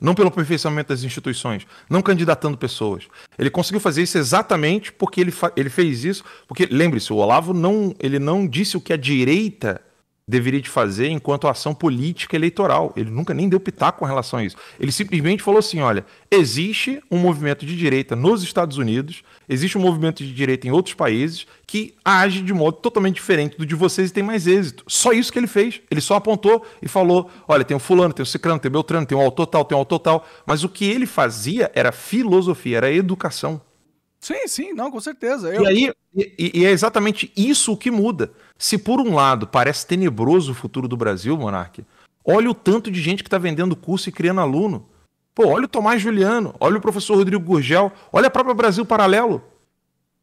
Não pelo aperfeiçoamento das instituições, não candidatando pessoas. Ele conseguiu fazer isso exatamente porque ele, ele fez isso. Porque, lembre-se, o Olavo não, ele não disse o que a direita deveria de fazer enquanto ação política eleitoral. Ele nunca nem deu pitaco com relação a isso. Ele simplesmente falou assim: olha, existe um movimento de direita nos Estados Unidos Existe um movimento de direita em outros países que age de modo totalmente diferente do de vocês e tem mais êxito. Só isso que ele fez. Ele só apontou e falou: olha, tem o fulano, tem o ciclano, tem o beltrano, tem o total, tem o total. Mas o que ele fazia era filosofia, era educação. Sim, sim, não, com certeza. Eu... E aí, e, e é exatamente isso o que muda. Se por um lado parece tenebroso o futuro do Brasil, Monarque, olha o tanto de gente que está vendendo curso e criando aluno. Pô, olha o Tomás Juliano, olha o professor Rodrigo Gurgel, olha a própria Brasil Paralelo.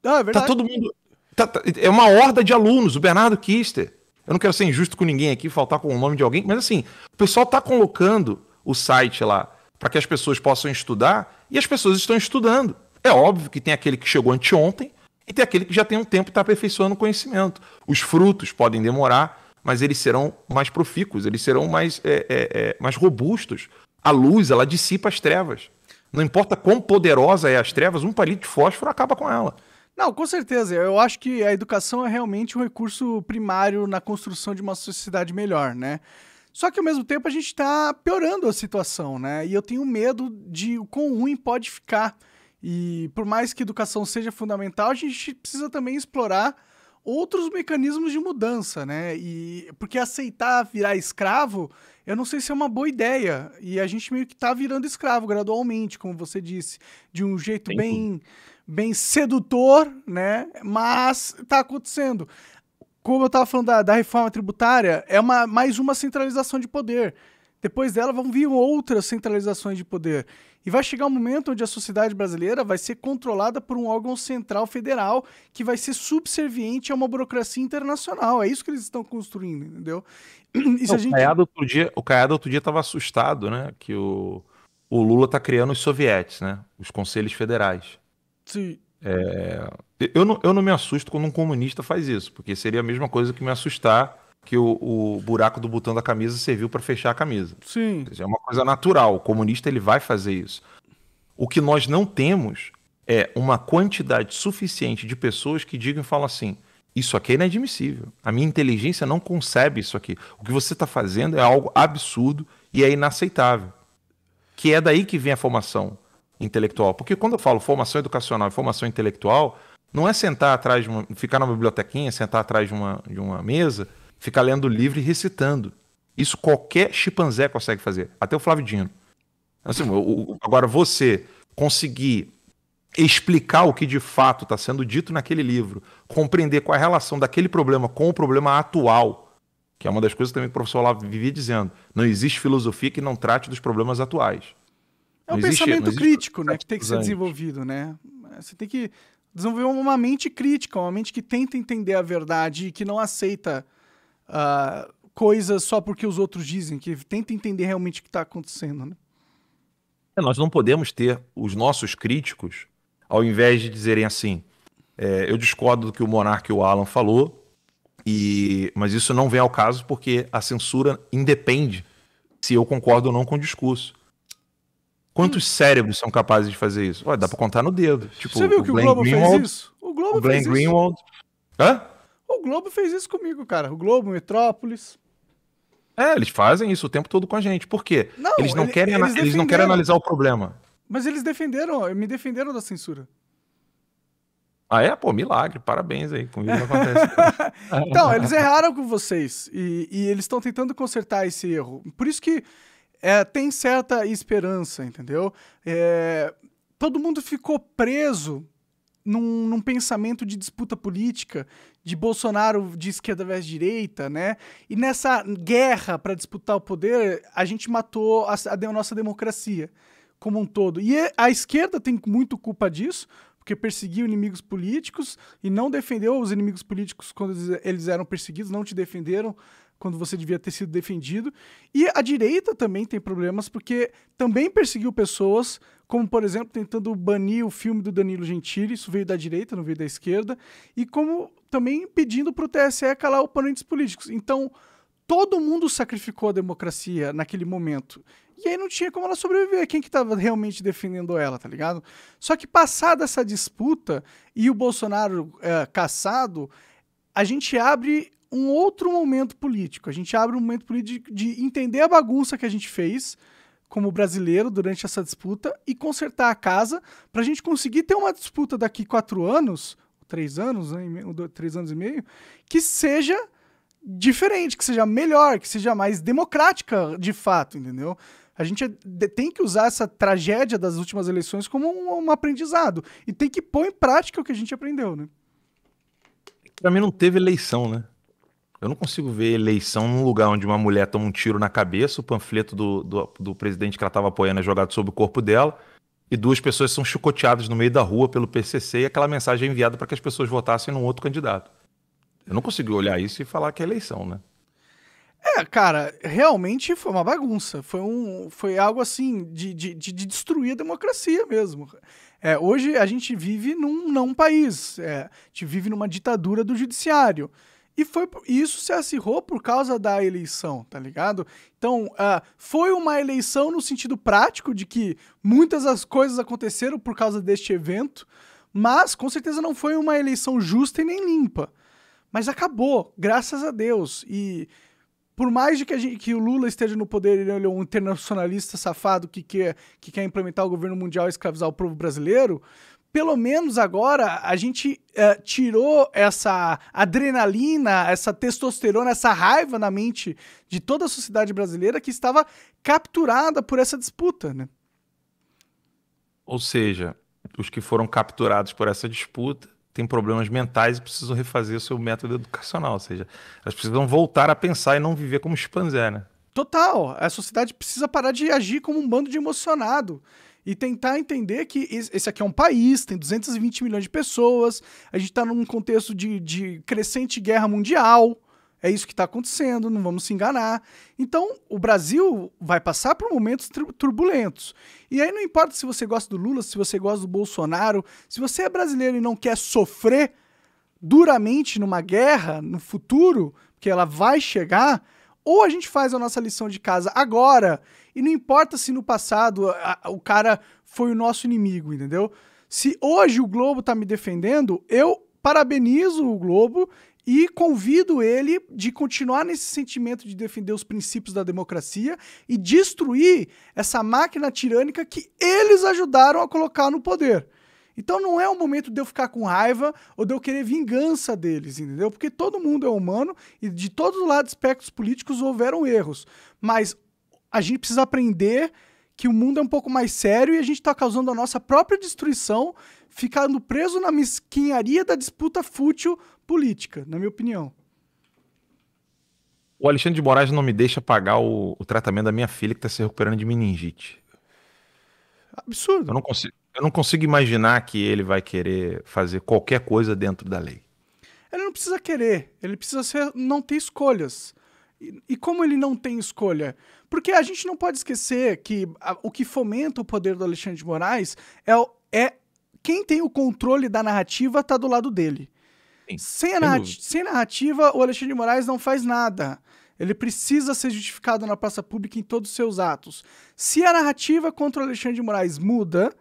Ah, é verdade. Tá todo mundo. Tá, tá, é uma horda de alunos, o Bernardo Kister. Eu não quero ser injusto com ninguém aqui, faltar com o nome de alguém, mas assim, o pessoal tá colocando o site lá para que as pessoas possam estudar e as pessoas estão estudando. É óbvio que tem aquele que chegou anteontem e tem aquele que já tem um tempo e está aperfeiçoando o conhecimento. Os frutos podem demorar, mas eles serão mais profícuos, eles serão mais, é, é, é, mais robustos a luz, ela dissipa as trevas. Não importa quão poderosa é as trevas, um palito de fósforo acaba com ela. Não, com certeza. Eu acho que a educação é realmente um recurso primário na construção de uma sociedade melhor, né? Só que ao mesmo tempo a gente está piorando a situação, né? E eu tenho medo de o quão ruim pode ficar. E por mais que educação seja fundamental, a gente precisa também explorar outros mecanismos de mudança, né? E porque aceitar virar escravo eu não sei se é uma boa ideia. E a gente meio que está virando escravo gradualmente, como você disse, de um jeito bem bem sedutor, né? Mas está acontecendo. Como eu estava falando da, da, reforma tributária, é uma, mais uma centralização de poder. Depois dela vão vir outras centralizações de poder. E vai chegar um momento onde a sociedade brasileira vai ser controlada por um órgão central federal que vai ser subserviente a uma burocracia internacional. É isso que eles estão construindo, entendeu? o, Caiado outro dia, o Caiado outro dia estava assustado, né? Que o, o Lula está criando os sovietes, né? Os conselhos federais. Sim. É, eu, não, eu não me assusto quando um comunista faz isso, porque seria a mesma coisa que me assustar que o, o buraco do botão da camisa serviu para fechar a camisa. Sim. é uma coisa natural. O comunista ele vai fazer isso. O que nós não temos é uma quantidade suficiente de pessoas que digam e falam assim: isso aqui é inadmissível. A minha inteligência não concebe isso aqui. O que você está fazendo é algo absurdo e é inaceitável. Que é daí que vem a formação intelectual. Porque quando eu falo formação educacional e formação intelectual, não é sentar atrás, de uma, ficar numa bibliotequinha, sentar atrás de uma, de uma mesa ficar lendo livro e recitando. Isso qualquer chimpanzé consegue fazer, até o Flávio Dino. Assim, o, o, agora, você conseguir explicar o que de fato está sendo dito naquele livro, compreender qual é a relação daquele problema com o problema atual, que é uma das coisas também que o professor lá vivia dizendo. Não existe filosofia que não trate dos problemas atuais. É um existe, pensamento crítico, né, que tem que ser desenvolvido, né? Você tem que desenvolver uma mente crítica, uma mente que tenta entender a verdade e que não aceita uh, coisas só porque os outros dizem, que tenta entender realmente o que está acontecendo. Né? É, nós não podemos ter os nossos críticos, ao invés de dizerem assim, é, eu discordo do que o Monark e o Alan falou, e... mas isso não vem ao caso porque a censura independe se eu concordo ou não com o discurso. Quantos cérebros são capazes de fazer isso? Ué, dá pra contar no dedo. Tipo, Você viu o que Glenn o Globo Greenwald, fez isso? O Globo o Glenn fez Greenwald... isso. Hã? Globo fez isso comigo, cara. O Globo, Metrópolis. É, eles fazem isso o tempo todo com a gente. Por quê? Não, eles não, querem, eles, eles não querem analisar o problema. Mas eles defenderam, me defenderam da censura. Ah, é? Pô, milagre, parabéns aí. Comigo não acontece. então, eles erraram com vocês e, e eles estão tentando consertar esse erro. Por isso que é, tem certa esperança, entendeu? É, todo mundo ficou preso num, num, pensamento de disputa política, de Bolsonaro de esquerda versus direita, né? E nessa guerra para disputar o poder, a gente matou a, a nossa democracia como um todo. E a esquerda tem muito culpa disso, porque perseguiu inimigos políticos e não defendeu os inimigos políticos quando eles eram perseguidos, não te defenderam quando você devia ter sido defendido. E a direita também tem problemas, porque também perseguiu pessoas como, por exemplo, tentando banir o filme do Danilo Gentili, isso veio da direita, não veio da esquerda, e como também pedindo para o TSE calar oponentes políticos. Então, todo mundo sacrificou a democracia naquele momento. E aí não tinha como ela sobreviver. Quem que estava realmente defendendo ela, tá ligado? Só que passada essa disputa e o Bolsonaro é, caçado, a gente abre um outro momento político. A gente abre um momento político de entender a bagunça que a gente fez, como brasileiro durante essa disputa e consertar a casa para a gente conseguir ter uma disputa daqui quatro anos, três anos, né, três anos e meio, que seja diferente, que seja melhor, que seja mais democrática de fato, entendeu? A gente é tem que usar essa tragédia das últimas eleições como um, um aprendizado e tem que pôr em prática o que a gente aprendeu, né? Para mim não teve eleição, né? Eu não consigo ver eleição num lugar onde uma mulher toma um tiro na cabeça, o panfleto do, do, do presidente que ela estava apoiando é jogado sobre o corpo dela, e duas pessoas são chicoteadas no meio da rua pelo PCC e aquela mensagem é enviada para que as pessoas votassem num outro candidato. Eu não consigo olhar isso e falar que é eleição, né? É, cara, realmente foi uma bagunça. Foi, um, foi algo assim de, de, de destruir a democracia mesmo. É, hoje a gente vive num não país. É, a gente vive numa ditadura do judiciário. E foi isso se acirrou por causa da eleição, tá ligado? Então, uh, foi uma eleição no sentido prático de que muitas as coisas aconteceram por causa deste evento, mas com certeza não foi uma eleição justa e nem limpa. Mas acabou, graças a Deus. E por mais de que, gente, que o Lula esteja no poder, ele é um internacionalista safado que quer, que quer implementar o governo mundial e escravizar o povo brasileiro pelo menos agora a gente eh, tirou essa adrenalina, essa testosterona, essa raiva na mente de toda a sociedade brasileira que estava capturada por essa disputa, né? Ou seja, os que foram capturados por essa disputa têm problemas mentais e precisam refazer o seu método educacional, ou seja, elas precisam voltar a pensar e não viver como chimpanzé, né? Total, a sociedade precisa parar de agir como um bando de emocionado e tentar entender que esse aqui é um país, tem 220 milhões de pessoas, a gente está num contexto de, de crescente guerra mundial. É isso que está acontecendo, não vamos se enganar. Então, o Brasil vai passar por momentos turbulentos. E aí não importa se você gosta do Lula, se você gosta do Bolsonaro, se você é brasileiro e não quer sofrer duramente numa guerra no futuro, porque ela vai chegar, ou a gente faz a nossa lição de casa agora e não importa se no passado a, a, o cara foi o nosso inimigo, entendeu? Se hoje o Globo tá me defendendo, eu parabenizo o Globo e convido ele de continuar nesse sentimento de defender os princípios da democracia e destruir essa máquina tirânica que eles ajudaram a colocar no poder. Então não é o momento de eu ficar com raiva ou de eu querer vingança deles, entendeu? Porque todo mundo é humano e de todos os lados espectros políticos houveram erros. Mas a gente precisa aprender que o mundo é um pouco mais sério e a gente está causando a nossa própria destruição, ficando preso na mesquinharia da disputa fútil política, na minha opinião. O Alexandre de Moraes não me deixa pagar o, o tratamento da minha filha que está se recuperando de meningite. Absurdo. Eu não, consigo, eu não consigo imaginar que ele vai querer fazer qualquer coisa dentro da lei. Ele não precisa querer, ele precisa ser, não ter escolhas. E, como ele não tem escolha? Porque a gente não pode esquecer que a, o que fomenta o poder do Alexandre de Moraes é, é quem tem o controle da narrativa está do lado dele. sem, narrativa, sem narrativa, o Alexandre de Moraes não faz nada. Ele precisa ser justificado na praça pública em todos os seus atos. Se a narrativa contra o Alexandre de Moraes muda,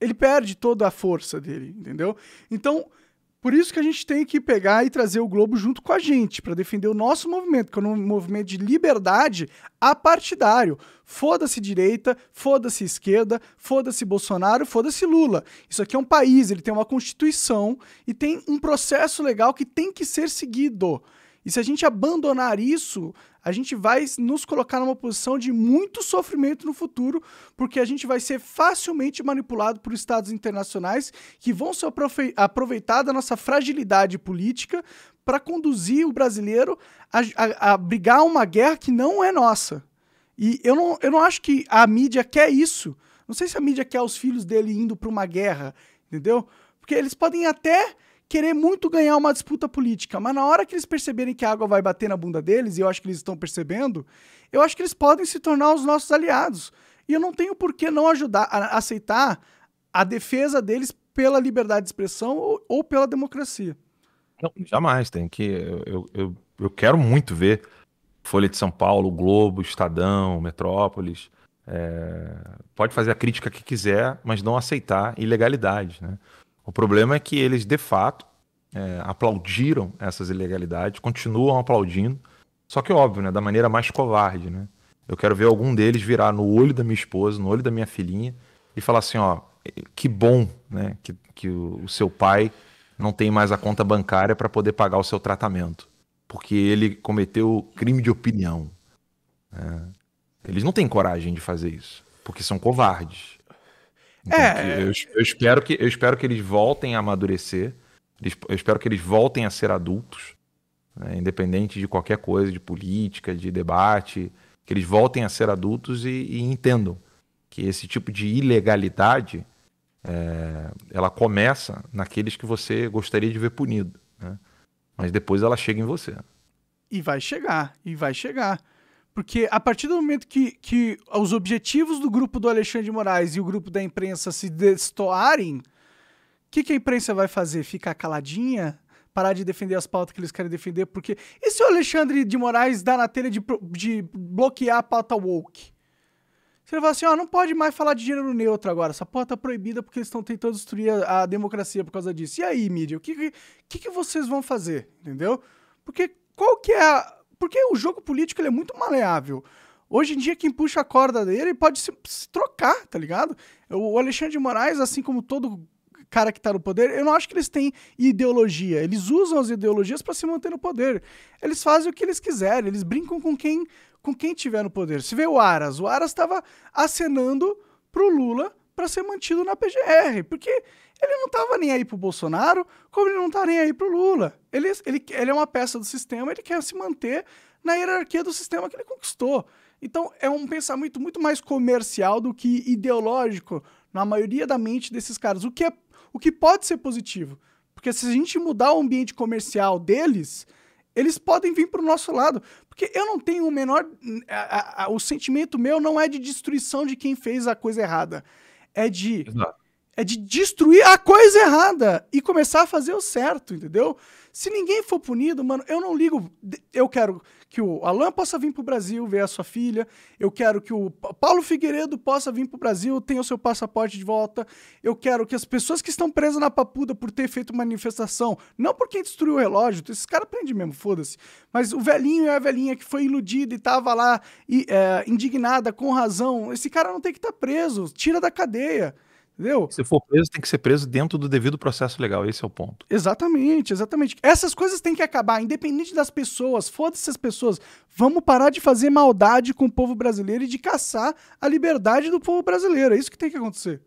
ele perde toda a força dele, entendeu? Então, por isso que a gente tem que pegar e trazer o Globo junto com a gente, para defender o nosso movimento, que é um movimento de liberdade apartidário. Foda-se direita, foda-se esquerda, foda-se Bolsonaro, foda-se Lula. Isso aqui é um país, ele tem uma constituição e tem um processo legal que tem que ser seguido. E se a gente abandonar isso, a gente vai nos colocar numa posição de muito sofrimento no futuro, porque a gente vai ser facilmente manipulado por estados internacionais que vão se aproveitar da nossa fragilidade política para conduzir o brasileiro a, a, a brigar uma guerra que não é nossa. E eu não, eu não acho que a mídia quer isso. Não sei se a mídia quer os filhos dele indo para uma guerra, entendeu? Porque eles podem até querer muito ganhar uma disputa política, mas na hora que eles perceberem que a água vai bater na bunda deles, e eu acho que eles estão percebendo, eu acho que eles podem se tornar os nossos aliados. E eu não tenho por que não ajudar, a, aceitar a defesa deles pela liberdade de expressão ou, ou pela democracia. Não, jamais, tem que. Eu, eu, eu quero muito ver Folha de São Paulo, Globo, Estadão, Metrópolis. É, pode fazer a crítica que quiser, mas não aceitar ilegalidades, né? O problema é que eles, de fato, é, aplaudiram essas ilegalidades, continuam aplaudindo, só que óbvio, né, da maneira mais covarde, né? Eu quero ver algum deles virar no olho da minha esposa, no olho da minha filhinha e falar assim, ó, que bom, né, que, que o seu pai não tem mais a conta bancária para poder pagar o seu tratamento, porque ele cometeu crime de opinião. É. Eles não têm coragem de fazer isso, porque são covardes. É, então, é. Eu, eu, espero que, eu espero que eles voltem a amadurecer. eu espero que eles voltem a ser adultos, né, independente de qualquer coisa, de política, de debate, que eles voltem a ser adultos e, e entendam que esse tipo de ilegalidade é, ela começa naqueles que você gostaria de ver punido, né? mas depois ela chega em você. E vai chegar, e vai chegar. Porque a partir do momento que, que os objetivos do grupo do Alexandre de Moraes e o grupo da imprensa se destoarem, o que, que a imprensa vai fazer? Ficar caladinha? Parar de defender as pautas que eles querem defender? Porque. E se o Alexandre de Moraes dá na telha de, de bloquear a pauta woke? Se ele falar assim, ó, não pode mais falar de gênero neutro agora, essa porta tá proibida porque eles estão tentando destruir a, a, democracia por causa disso. E aí, mídia, o que, que, que vocês vão fazer? Entendeu? Porque qual que é a porque o jogo político ele é muito maleável. Hoje em dia, quem puxa a corda dele pode se, se trocar, tá ligado? O Alexandre de Moraes, assim como todo cara que tá no poder, eu não acho que eles têm ideologia. Eles usam as ideologias para se manter no poder. Eles fazem o que eles quiserem, eles brincam com quem com quem tiver no poder. Se vê o Aras, o Aras estava acenando pro Lula para ser mantido na PGR, porque ele não estava nem aí para o Bolsonaro, como ele não está nem aí para o Lula. Ele, ele, ele é uma peça do sistema, ele quer se manter na hierarquia do sistema que ele conquistou. Então, é um pensamento muito mais comercial do que ideológico na maioria da mente desses caras, o que, é, o que pode ser positivo. Porque se a gente mudar o ambiente comercial deles, eles podem vir para o nosso lado. Porque eu não tenho o menor. A, a, a, o sentimento meu não é de destruição de quem fez a coisa errada é de é de destruir a coisa errada e começar a fazer o certo, entendeu? Se ninguém for punido, mano, eu não ligo. Eu quero que o Alan possa vir para o Brasil ver a sua filha, eu quero que o Paulo Figueiredo possa vir para o Brasil, tenha o seu passaporte de volta, eu quero que as pessoas que estão presas na papuda por ter feito manifestação, não por quem destruiu o relógio, esses caras prendem mesmo, foda-se, mas o velhinho e a velhinha que foi iludida e estava lá e, é, indignada com razão, esse cara não tem que estar tá preso, tira da cadeia. Entendeu? Se for preso, tem que ser preso dentro do devido processo legal. Esse é o ponto. Exatamente, exatamente. Essas coisas têm que acabar, independente das pessoas. Foda-se as pessoas. Vamos parar de fazer maldade com o povo brasileiro e de caçar a liberdade do povo brasileiro. É isso que tem que acontecer.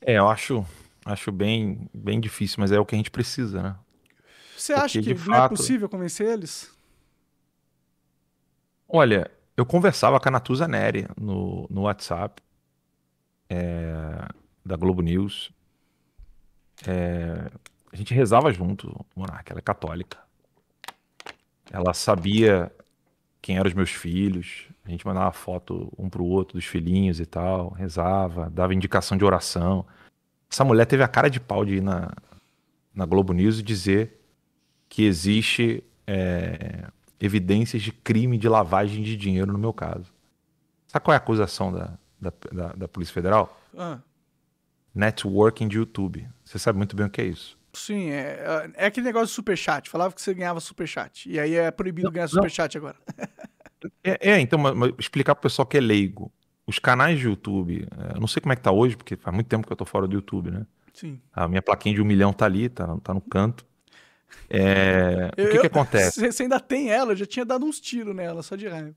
É, eu acho, acho bem, bem difícil, mas é o que a gente precisa, né? Você acha que fato... não é possível convencer eles? Olha, eu conversava com a Natuza Neri no, no WhatsApp é, da Globo News. É, a gente rezava junto, Monarca, ela é católica. Ela sabia quem eram os meus filhos, a gente mandava foto um pro outro dos filhinhos e tal, rezava, dava indicação de oração. Essa mulher teve a cara de pau de ir na, na Globo News e dizer que existe é, evidências de crime de lavagem de dinheiro no meu caso. Sabe qual é a acusação da, da, da, da Polícia Federal? Ah. Networking de YouTube. Você sabe muito bem o que é isso. Sim, é, é aquele negócio de superchat. Falava que você ganhava superchat. E aí é proibido não, ganhar superchat agora. é, é, então, mas, mas explicar pro pessoal que é leigo. Os canais de YouTube, é, não sei como é que tá hoje, porque faz muito tempo que eu tô fora do YouTube, né? Sim. A minha plaquinha de um milhão tá ali, tá, tá no canto. É, eu, o que, eu, que acontece? Você ainda tem ela, eu já tinha dado uns tiros nela, só de raiva.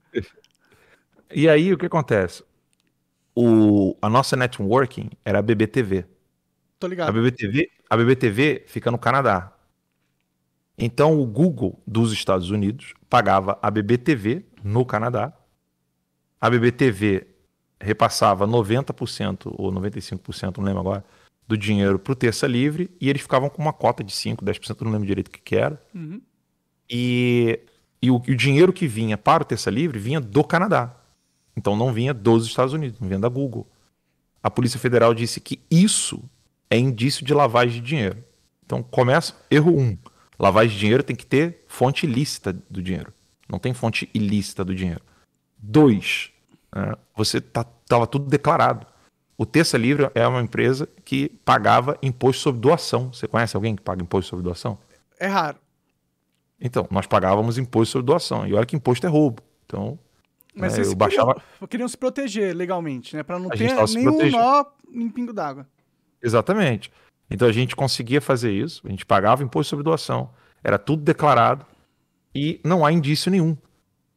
E aí, o que acontece? o, a nossa networking era a BBTV. Tô ligado. A BBTV, a BBTV fica no Canadá. Então o Google dos Estados Unidos pagava a BBTV no Canadá. A BBTV repassava 90% ou 95%, não lembro agora, do dinheiro para o Terça Livre e eles ficavam com uma cota de 5%, 10%, não lembro direito o que, que era. Uhum. E, e o, e o dinheiro que vinha para o Terça Livre vinha do Canadá. Então não vinha dos Estados Unidos, não vinha da Google. A Polícia Federal disse que isso é indício de lavagem de dinheiro. Então começa erro 1. Um. Lavagem de dinheiro tem que ter fonte ilícita do dinheiro. Não tem fonte ilícita do dinheiro. 2. É, você estava tá, tudo declarado. O Terça Livre é uma empresa que pagava imposto sobre doação. Você conhece alguém que paga imposto sobre doação? É raro. Então, nós pagávamos imposto sobre doação. E olha que imposto é roubo. Então, mas né? eu baixava... queriam, queriam, se proteger legalmente, né? Para não a ter nenhum nó em pingo d'água. Exatamente. Então a gente conseguia fazer isso, a gente pagava imposto sobre doação, era tudo declarado e não há indício nenhum.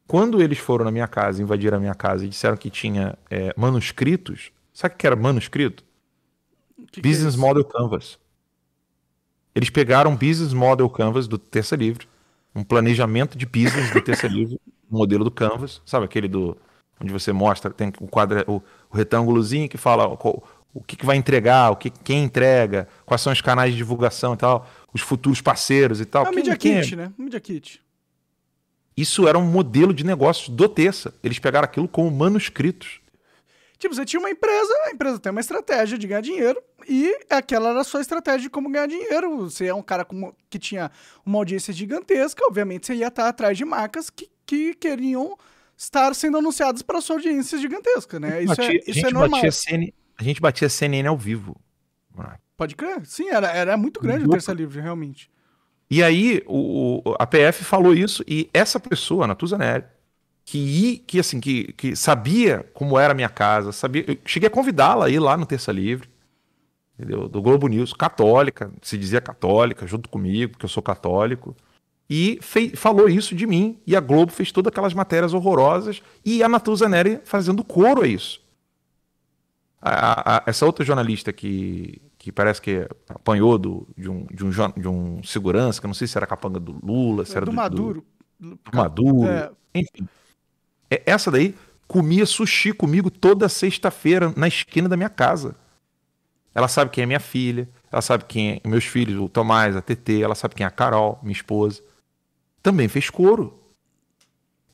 Quando eles foram na minha casa, invadiram a minha casa e disseram que tinha é, manuscritos, sabe o que era manuscrito? Que Business que é Model Canvas. Eles pegaram Business Model Canvas do Terça Livre um planejamento de pisos do terceiro livro, modelo do Canvas, sabe aquele do onde você mostra tem o quadro o, o retângulozinho que fala qual, o que, que, vai entregar, o que quem entrega, quais são os canais de divulgação e tal, os futuros parceiros e tal. É o Media Kit, quem... né? Media Kit. Isso era um modelo de negócio do Terça. Eles pegaram aquilo como manuscritos. Tipo, você tinha uma empresa, a empresa tem uma estratégia de ganhar dinheiro e aquela era a sua estratégia de como ganhar dinheiro. Você é um cara com, que tinha uma audiência gigantesca, obviamente você ia estar atrás de marcas que, que queriam estar sendo anunciadas para sua audiência gigantesca, né? Isso, batia, é, isso é normal. CNN, a gente batia CNN ao vivo. Pode crer. Sim, era, era muito grande o Terça Livre, realmente. E aí, o, a PF falou isso e essa pessoa, Natuza Neri, que que assim, que, que sabia como era a minha casa, sabia, eu cheguei a convidá-la a ir lá no Terça Livre, entendeu? Do Globo News, católica, se dizia católica, junto comigo, porque eu sou católico. E fei, falou isso de mim, e a Globo fez todas aquelas matérias horrorosas, e a Natuza Neri fazendo coro a isso. A, a, a, essa outra jornalista que, que parece que apanhou do, de, um, de, um, de um segurança, que eu não sei se era capanga do Lula, se é, era do, do Maduro. Do, do Maduro. É... Enfim. É, essa daí comia sushi comigo toda sexta-feira na esquina da minha casa. Ela sabe quem é minha filha, ela sabe quem é meus filhos, o Tomás, a TT, ela sabe quem é a Carol, minha esposa. Também fez couro.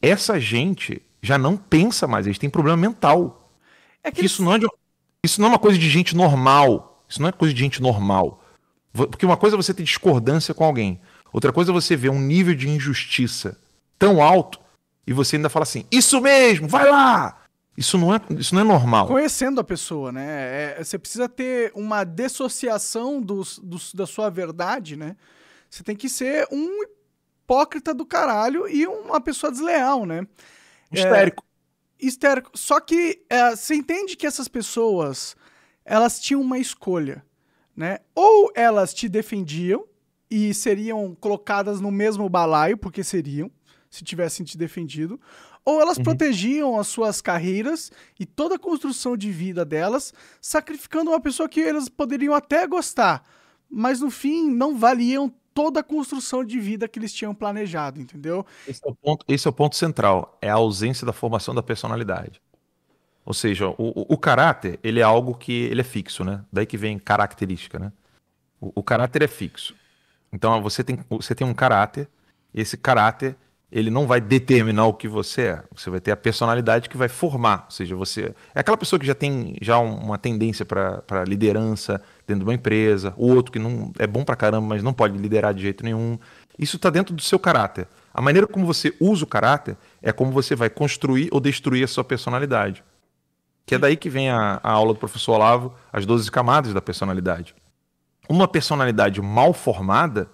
Essa gente já não pensa mais, eles têm problema mental. É que isso, eles... não é de... isso não é uma coisa de gente normal. Isso não é coisa de gente normal. Porque uma coisa é você ter discordância com alguém, outra coisa é você ver um nível de injustiça tão alto e você ainda fala assim: Isso mesmo, vai lá! Isso não, é, isso não é normal. Conhecendo a pessoa, né? É, é, você precisa ter uma dissociação dos, dos, da sua verdade, né? Você tem que ser um hipócrita do caralho e uma pessoa desleal, né? Histérico. É, histérico. Só que é, você entende que essas pessoas, elas tinham uma escolha, né? Ou elas te defendiam e seriam colocadas no mesmo balaio, porque seriam, se tivessem te defendido, ou elas uhum. protegiam as suas carreiras e toda a construção de vida delas, sacrificando uma pessoa que elas poderiam até gostar, mas no fim não valiam toda a construção de vida que eles tinham planejado, entendeu? Esse é o ponto, esse é o ponto central, é a ausência da formação da personalidade. Ou seja, o, o caráter, ele é algo que ele é fixo, né? Daí que vem característica, né? O, o caráter é fixo. Então você tem, você tem um caráter, esse caráter ele não vai determinar o que você é. Você vai ter a personalidade que vai formar. Ou seja, você é aquela pessoa que já tem já uma tendência para liderança dentro de uma empresa, o outro que não é bom para caramba, mas não pode liderar de jeito nenhum. Isso está dentro do seu caráter. A maneira como você usa o caráter é como você vai construir ou destruir a sua personalidade. Que é daí que vem a, a aula do professor Olavo, as 12 camadas da personalidade. Uma personalidade mal formada,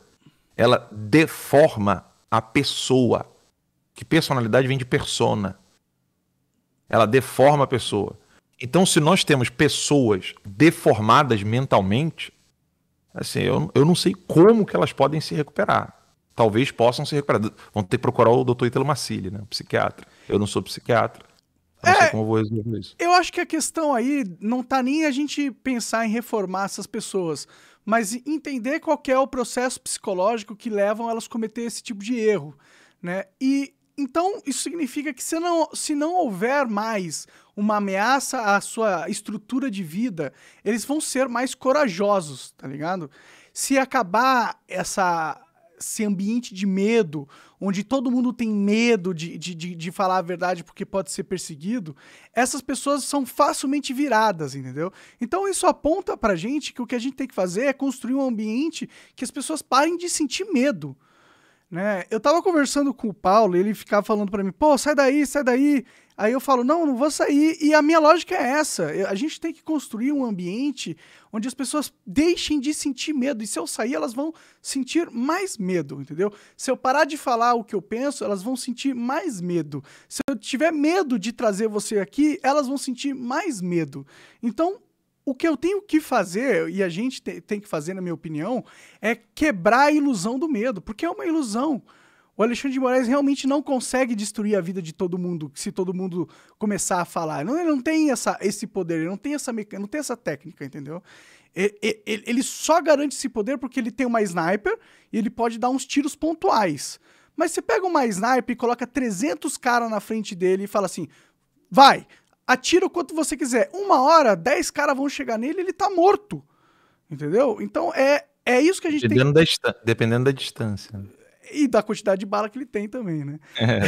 ela deforma a pessoa. Que personalidade vem de persona. Ela deforma a pessoa. Então, se nós temos pessoas deformadas mentalmente, assim, eu, eu não sei como que elas podem se recuperar. Talvez possam se recuperar. Vão ter que procurar o doutor Italo Massili, né? Psiquiatra. Eu não sou psiquiatra. Eu não é, sei como eu vou resolver isso. Eu acho que a questão aí não tá nem a gente pensar em reformar essas pessoas mas entender qual é o processo psicológico que levam elas a cometer esse tipo de erro, né? E então isso significa que se não, se não houver mais uma ameaça à sua estrutura de vida, eles vão ser mais corajosos, tá ligado? Se acabar essa esse ambiente de medo, onde todo mundo tem medo de, de, de, de, falar a verdade porque pode ser perseguido, essas pessoas são facilmente viradas, entendeu? Então isso aponta pra gente que o que a gente tem que fazer é construir um ambiente que as pessoas parem de sentir medo. Né? Eu tava conversando com o Paulo e ele ficava falando para mim, pô, sai daí, sai daí, Aí eu falo, não, não vou sair. E a minha lógica é essa. A gente tem que construir um ambiente onde as pessoas deixem de sentir medo. E se eu sair, elas vão sentir mais medo, entendeu? Se eu parar de falar o que eu penso, elas vão sentir mais medo. Se eu tiver medo de trazer você aqui, elas vão sentir mais medo. Então, o que eu tenho que fazer, e a gente tem que fazer, na minha opinião, é quebrar a ilusão do medo, porque é uma ilusão. O Alexandre de Moraes realmente não consegue destruir a vida de todo mundo se todo mundo começar a falar. Não, ele não tem essa, esse poder, ele não tem essa meca... não tem essa técnica, entendeu? Ele, ele, ele só garante esse poder porque ele tem uma sniper e ele pode dar uns tiros pontuais. Mas você pega uma sniper e coloca 300 caras na frente dele e fala assim: vai, atira o quanto você quiser. Uma hora, 10 caras vão chegar nele ele tá morto. Entendeu? Então é, é isso que a gente dependendo tem. Da dependendo da distância. Né? e da quantidade de bala que ele tem também, né? É,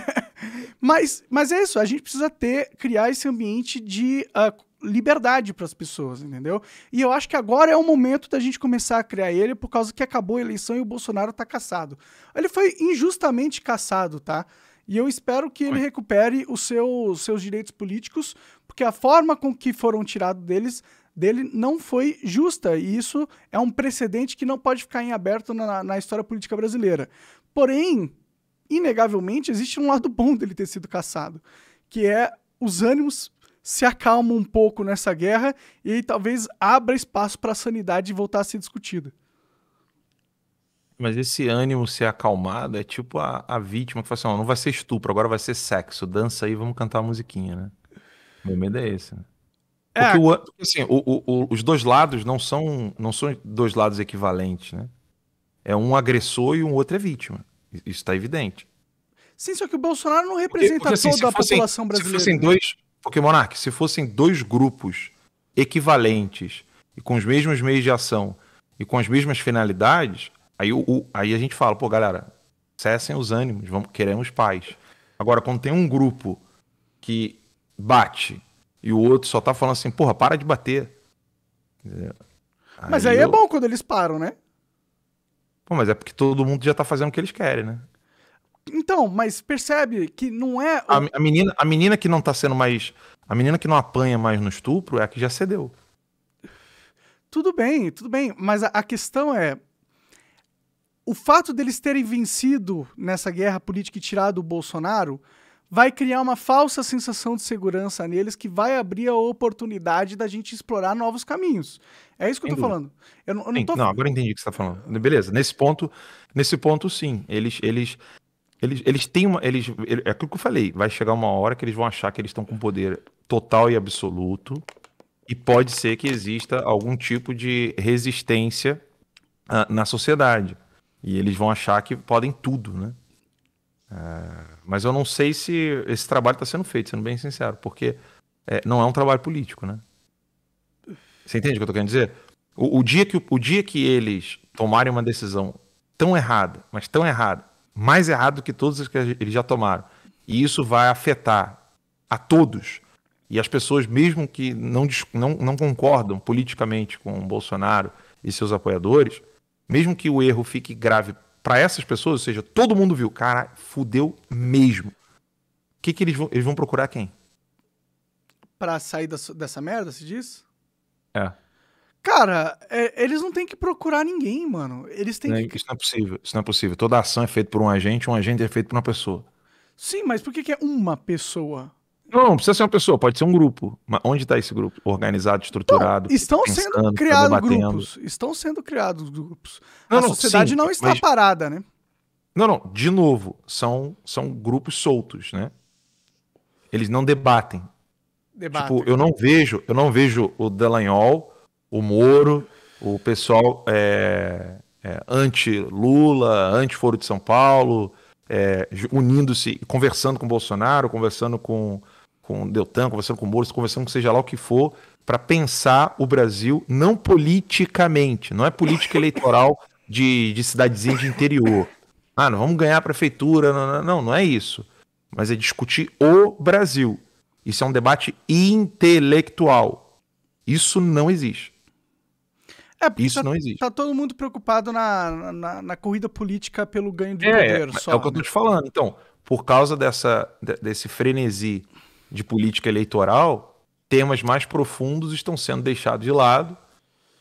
mas, mas é isso, a gente precisa ter, criar esse ambiente de uh, liberdade para as pessoas, entendeu? E eu acho que agora é o momento da gente começar a criar ele, por causa que acabou a eleição e o Bolsonaro está caçado. Ele foi injustamente caçado, tá? E eu espero que ele recupere os seu, seus direitos políticos, porque a forma com que foram tirados deles dele não foi justa, e isso é um precedente que não pode ficar em aberto na, na história política brasileira. Porém, inegavelmente, existe um lado bom dele ter sido caçado, que é os ânimos se acalmam um pouco nessa guerra e talvez abra espaço para a sanidade voltar a ser discutida. Mas esse ânimo ser acalmado é tipo a, a vítima que fala assim: oh, não vai ser estupro, agora vai ser sexo, dança aí, vamos cantar a musiquinha, né? O medo é esse. Né? É, porque o, assim, o, o, os dois lados não são, não são dois lados equivalentes, né? É um agressor e um outro é vítima. Isso está evidente. Sim, só que o Bolsonaro não representa porque, porque, assim, toda fossem, a população brasileira. Se fossem dois, porque, Monark, se fossem dois grupos equivalentes e com os mesmos meios de ação e com as mesmas finalidades, aí, o, o aí a gente fala, pô, galera, cessem os ânimos, vamos, queremos paz. Agora, quando tem um grupo que bate e o outro só tá falando assim, porra, para de bater. Aí mas aí é eu... é bom quando eles param, né? Pô, mas é porque todo mundo já tá fazendo o que eles querem, né? Então, mas percebe que não é. A, a, menina, a menina que não tá sendo mais. A menina que não apanha mais no estupro é a que já cedeu. Tudo bem, tudo bem. Mas a, a questão é. O fato deles terem vencido nessa guerra política e tirado o Bolsonaro vai criar uma falsa sensação de segurança neles que vai abrir a oportunidade da gente explorar novos caminhos. É isso que Sem eu tô dúvida. falando. Eu, eu não, tô... não, agora entendi o que você tá falando. Beleza, nesse ponto, nesse ponto sim, eles, eles eles, eles têm uma. Eles, é aquilo que eu falei. Vai chegar uma hora que eles vão achar que eles estão com poder total e absoluto. E pode ser que exista algum tipo de resistência uh, na sociedade. E eles vão achar que podem tudo, né? É, mas eu não sei se esse trabalho está sendo feito, sendo bem sincero, porque é, não é um trabalho político, né? Você entende o que eu estou querendo dizer? O, o, dia que, o dia que eles tomarem uma decisão tão errada, mas tão errada, mais errada do que todas as que eles já tomaram, e isso vai afetar a todos, e as pessoas, mesmo que não, não, não concordam politicamente com o Bolsonaro e seus apoiadores, mesmo que o erro fique grave para essas pessoas, ou seja, todo mundo viu, cara, fudeu mesmo. O que, que eles vão. Eles vão procurar quem? Pra sair da, dessa merda, se diz? É. Cara, é, eles não têm que procurar ninguém, mano. Eles têm não, que. Isso não é possível, isso não é possível. Toda ação é feita por um agente, um agente é feito por uma pessoa. Sim, mas por que, que é uma pessoa? Não, não precisa ser uma pessoa, pode ser um grupo. Mas onde está esse grupo? Organizado, estruturado? Então, estão pensando, sendo criados grupos. Estão sendo criados grupos. Não, a não, sociedade sim, não está mas... parada, né? Não, não. De novo, são, são grupos soltos, né? Eles não debatem. Tipo, debatem. Tipo, eu não vejo, eu não vejo o Delanhol, o Moro, o pessoal é, é, anti-Lula, anti-Foro de São Paulo, é, unindo-se, conversando com Bolsonaro, conversando com com o Deltan, conversando com o Mouros, conversando com seja lá o que for, para pensar o Brasil não politicamente, não é política eleitoral de, de cidadezinha de interior. Ah, não vamos ganhar a prefeitura, não, não, não é isso. Mas é discutir o Brasil. Isso é um debate intelectual. Isso não existe. É, Isso tá, não existe. Tá todo mundo preocupado na, na, na corrida política pelo ganho de é, poder. É, só, é o que eu tô né? te falando. Então, por causa dessa, desse frenesi de política eleitoral, temas mais profundos estão sendo deixados de lado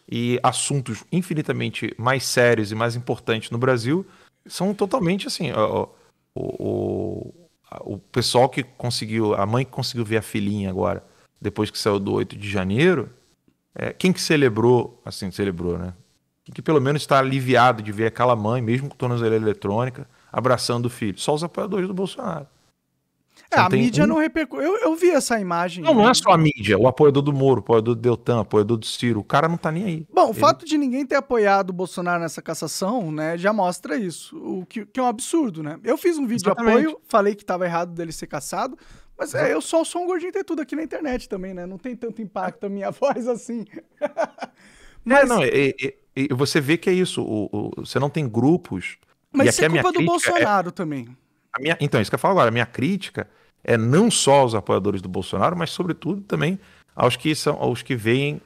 e assuntos infinitamente mais sérios e mais importantes no Brasil são totalmente assim. O, o, o pessoal que conseguiu, a mãe que conseguiu ver a filhinha agora, depois que saiu do 8 de janeiro, é, quem que celebrou, assim, celebrou, né? Quem que pelo menos está aliviado de ver aquela mãe, mesmo com tornozeleira eletrônica, abraçando o filho? Só os apoiadores do Bolsonaro. É, a mídia um... não repercutiu. Eu, eu vi essa imagem. Não, não é só a mídia. O apoiador do Moro, o apoiador do Deltan, o apoiador do Ciro. O cara não tá nem aí. Bom, Ele... o fato de ninguém ter apoiado o Bolsonaro nessa cassação, né, já mostra isso. O que, que é um absurdo, né? Eu fiz um vídeo Exatamente. de apoio, falei que tava errado dele ser cassado. Mas é, eu só sou, um gordinho ter tudo aqui na internet também, né? Não tem tanto impacto a minha voz assim. É, mas... É, não, e, você vê que é isso. O, o, você não tem grupos. Mas isso é culpa do é Bolsonaro também. Minha, então, isso que eu falo agora. A minha crítica é não só aos apoiadores do Bolsonaro, mas sobretudo também aos que são aos que veem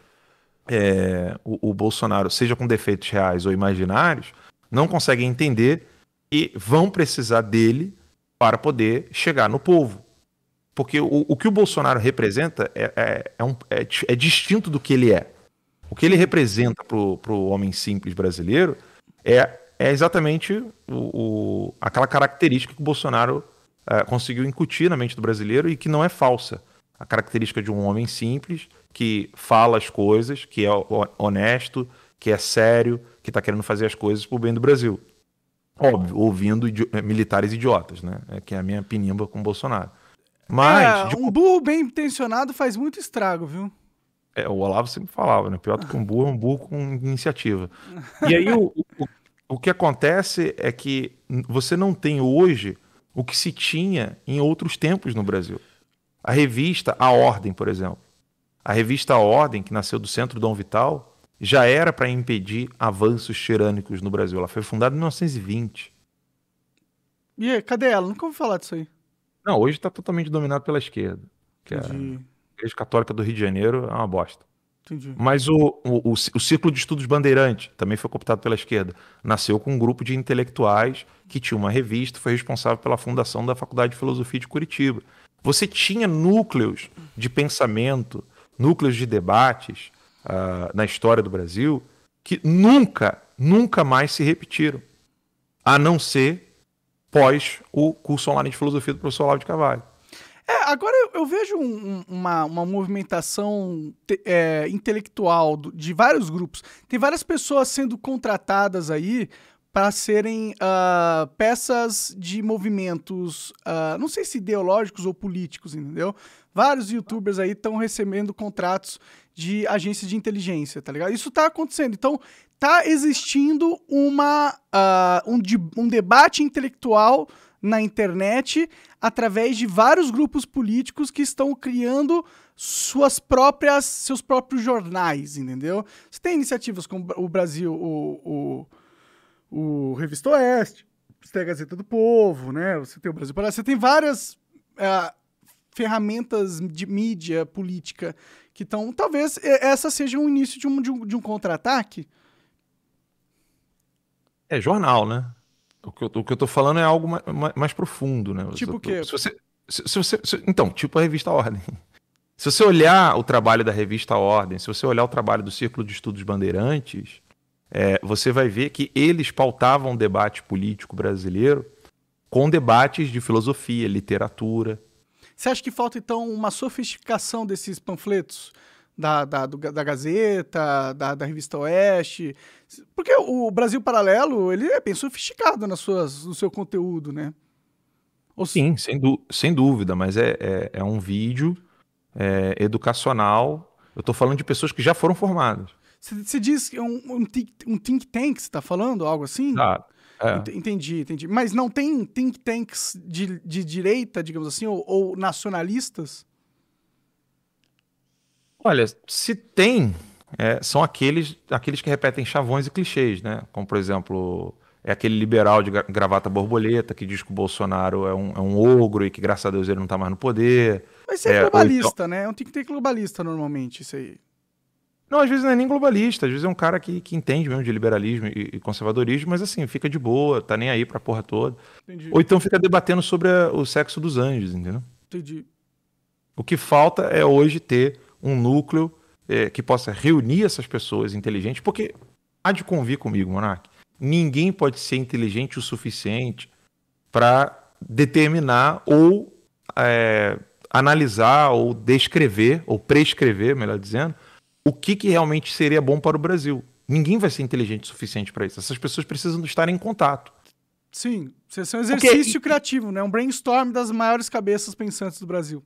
é, o, o, Bolsonaro, seja com defeitos reais ou imaginários, não conseguem entender e vão precisar dele para poder chegar no povo. Porque o, o que o Bolsonaro representa é, é, é, um, é, é distinto do que ele é. O que ele representa para o homem simples brasileiro é, é exatamente o, o aquela característica que o Bolsonaro é, conseguiu incutir na mente do brasileiro e que não é falsa. A característica de um homem simples que fala as coisas, que é honesto, que é sério, que está querendo fazer as coisas para o bem do Brasil. Óbvio, ouvindo idi é, militares idiotas, né? É que é a minha pinimba com o Bolsonaro. Mas. É, um burro bem intencionado faz muito estrago, viu? É, o Olavo sempre falava, né? Pior do que um burro é um burro com iniciativa. E aí o, o, o que acontece é que você não tem hoje o que se tinha em outros tempos no Brasil. A revista A Ordem, por exemplo. A revista A Ordem, que nasceu do Centro Dom Vital, já era para impedir avanços tirânicos no Brasil. Ela foi fundada em 1920. E aí, cadê ela? Nunca ouvi falar disso aí. Não, hoje está totalmente dominado pela esquerda. Que é a Igreja Católica do Rio de Janeiro é uma bosta. Entendi. Mas o, o, o, o Círculo de Estudos Bandeirante também foi cooptado pela esquerda. Nasceu com um grupo de intelectuais que tinha uma revista, foi responsável pela fundação da Faculdade de Filosofia de Curitiba. Você tinha núcleos de pensamento, núcleos de debates uh, na história do Brasil que nunca, nunca mais se repetiram, a não ser pós o curso online de filosofia do professor Olavo de Carvalho. É, agora eu, eu vejo um, uma, uma movimentação te, é, intelectual do, de vários grupos. Tem várias pessoas sendo contratadas aí para serem uh, peças de movimentos, uh, não sei se ideológicos ou políticos, entendeu? Vários youtubers aí estão recebendo contratos de agências de inteligência, tá ligado? Isso tá acontecendo. Então, tá existindo uma, uh, um, de, um debate intelectual na internet através de vários grupos políticos que estão criando suas próprias seus próprios jornais, entendeu? Você tem iniciativas como o Brasil, o, o, o Revista Oeste, você tem a Gazeta do Povo, né? Você tem o Brasil Pará, você tem várias é, ferramentas de mídia política que estão. Talvez essa seja o início de um, de um, um contra-ataque. É jornal, né? O que eu, o que eu tô falando é algo mais, mais profundo, né? Tipo o quê? Se você, se, se você se, então, tipo a revista Ordem. Se você olhar o trabalho da revista Ordem, se você olhar o trabalho do Círculo de Estudos Bandeirantes, é, você vai ver que eles pautavam o debate político brasileiro com debates de filosofia, literatura. Você acha que falta, então, uma sofisticação desses panfletos? da, da, do, da Gazeta, da, da Revista Oeste. Porque o Brasil Paralelo, ele é bem sofisticado nas suas, no seu conteúdo, né? Ou... Sim, sem, du sem dúvida, mas é, é, é um vídeo é, educacional. Eu estou falando de pessoas que já foram formadas. Você diz que é um, um, think, um think tank, você tá falando? Algo assim? Ah, é. Entendi, entendi. Mas não tem think tanks de, de direita, digamos assim, ou, ou nacionalistas? Olha, se tem, é, são aqueles, aqueles que repetem chavões e clichês, né? Como, por exemplo, é aquele liberal de gravata borboleta que diz que o Bolsonaro é um, é um ogro e que, graças a Deus, ele não está mais no poder. Mas você é, é globalista, então né? É um tem que ter globalista normalmente, isso aí. Não, às vezes não é nem globalista, às vezes é um cara que, que entende mesmo de liberalismo e, e conservadorismo, mas assim, fica de boa, tá nem aí pra porra toda. Entendi. Ou então fica debatendo sobre a, o sexo dos anjos, entendeu? Entendi. O que falta é hoje ter um núcleo é, que possa reunir essas pessoas inteligentes, porque há de convir comigo, Monark, ninguém pode ser inteligente o suficiente para determinar ou é, analisar ou descrever, ou prescrever, melhor dizendo, o que, que realmente seria bom para o Brasil. Ninguém vai ser inteligente o suficiente para isso. Essas pessoas precisam estar em contato. Sim, isso é um exercício Porque... criativo, né? Um brainstorm das maiores cabeças pensantes do Brasil.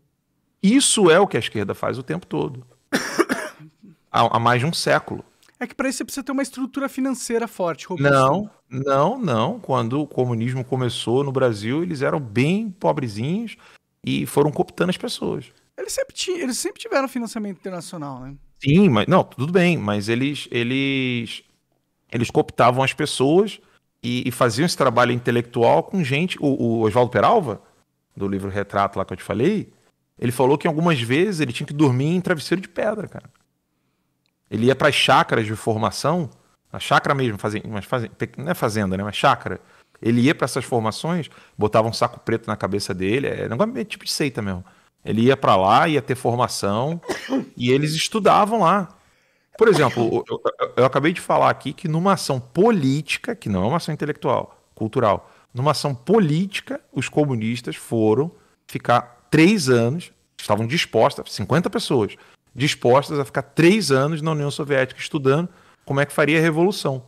Isso é o que a esquerda faz o tempo todo. há, há mais de um século. É que para isso você precisa ter uma estrutura financeira forte. Robusta. Não, não, não. Quando o comunismo começou no Brasil, eles eram bem pobrezinhos e foram cooptando as pessoas. Eles sempre, eles sempre tiveram financiamento internacional, né? Sim, mas não, tudo bem, mas eles eles eles cooptavam as pessoas e, e faziam esse trabalho intelectual com gente. O, o Oswaldo Peralva, do livro Retrato lá que eu te falei, ele falou que algumas vezes ele tinha que dormir em travesseiro de pedra, cara. Ele ia para as chácaras de formação, a chácara mesmo, fazenda, mas fazenda, não é fazenda, né? Mas chácara. Ele ia para essas formações, botava um saco preto na cabeça dele, é negócio meio tipo de seita mesmo. Ele ia para lá, ia ter formação e eles estudavam lá. Por exemplo, eu, eu, acabei de falar aqui que numa ação política, que não é uma ação intelectual, cultural, numa ação política, os comunistas foram ficar três anos, estavam dispostas, 50 pessoas, dispostas a ficar três anos na União Soviética estudando como é que faria a revolução.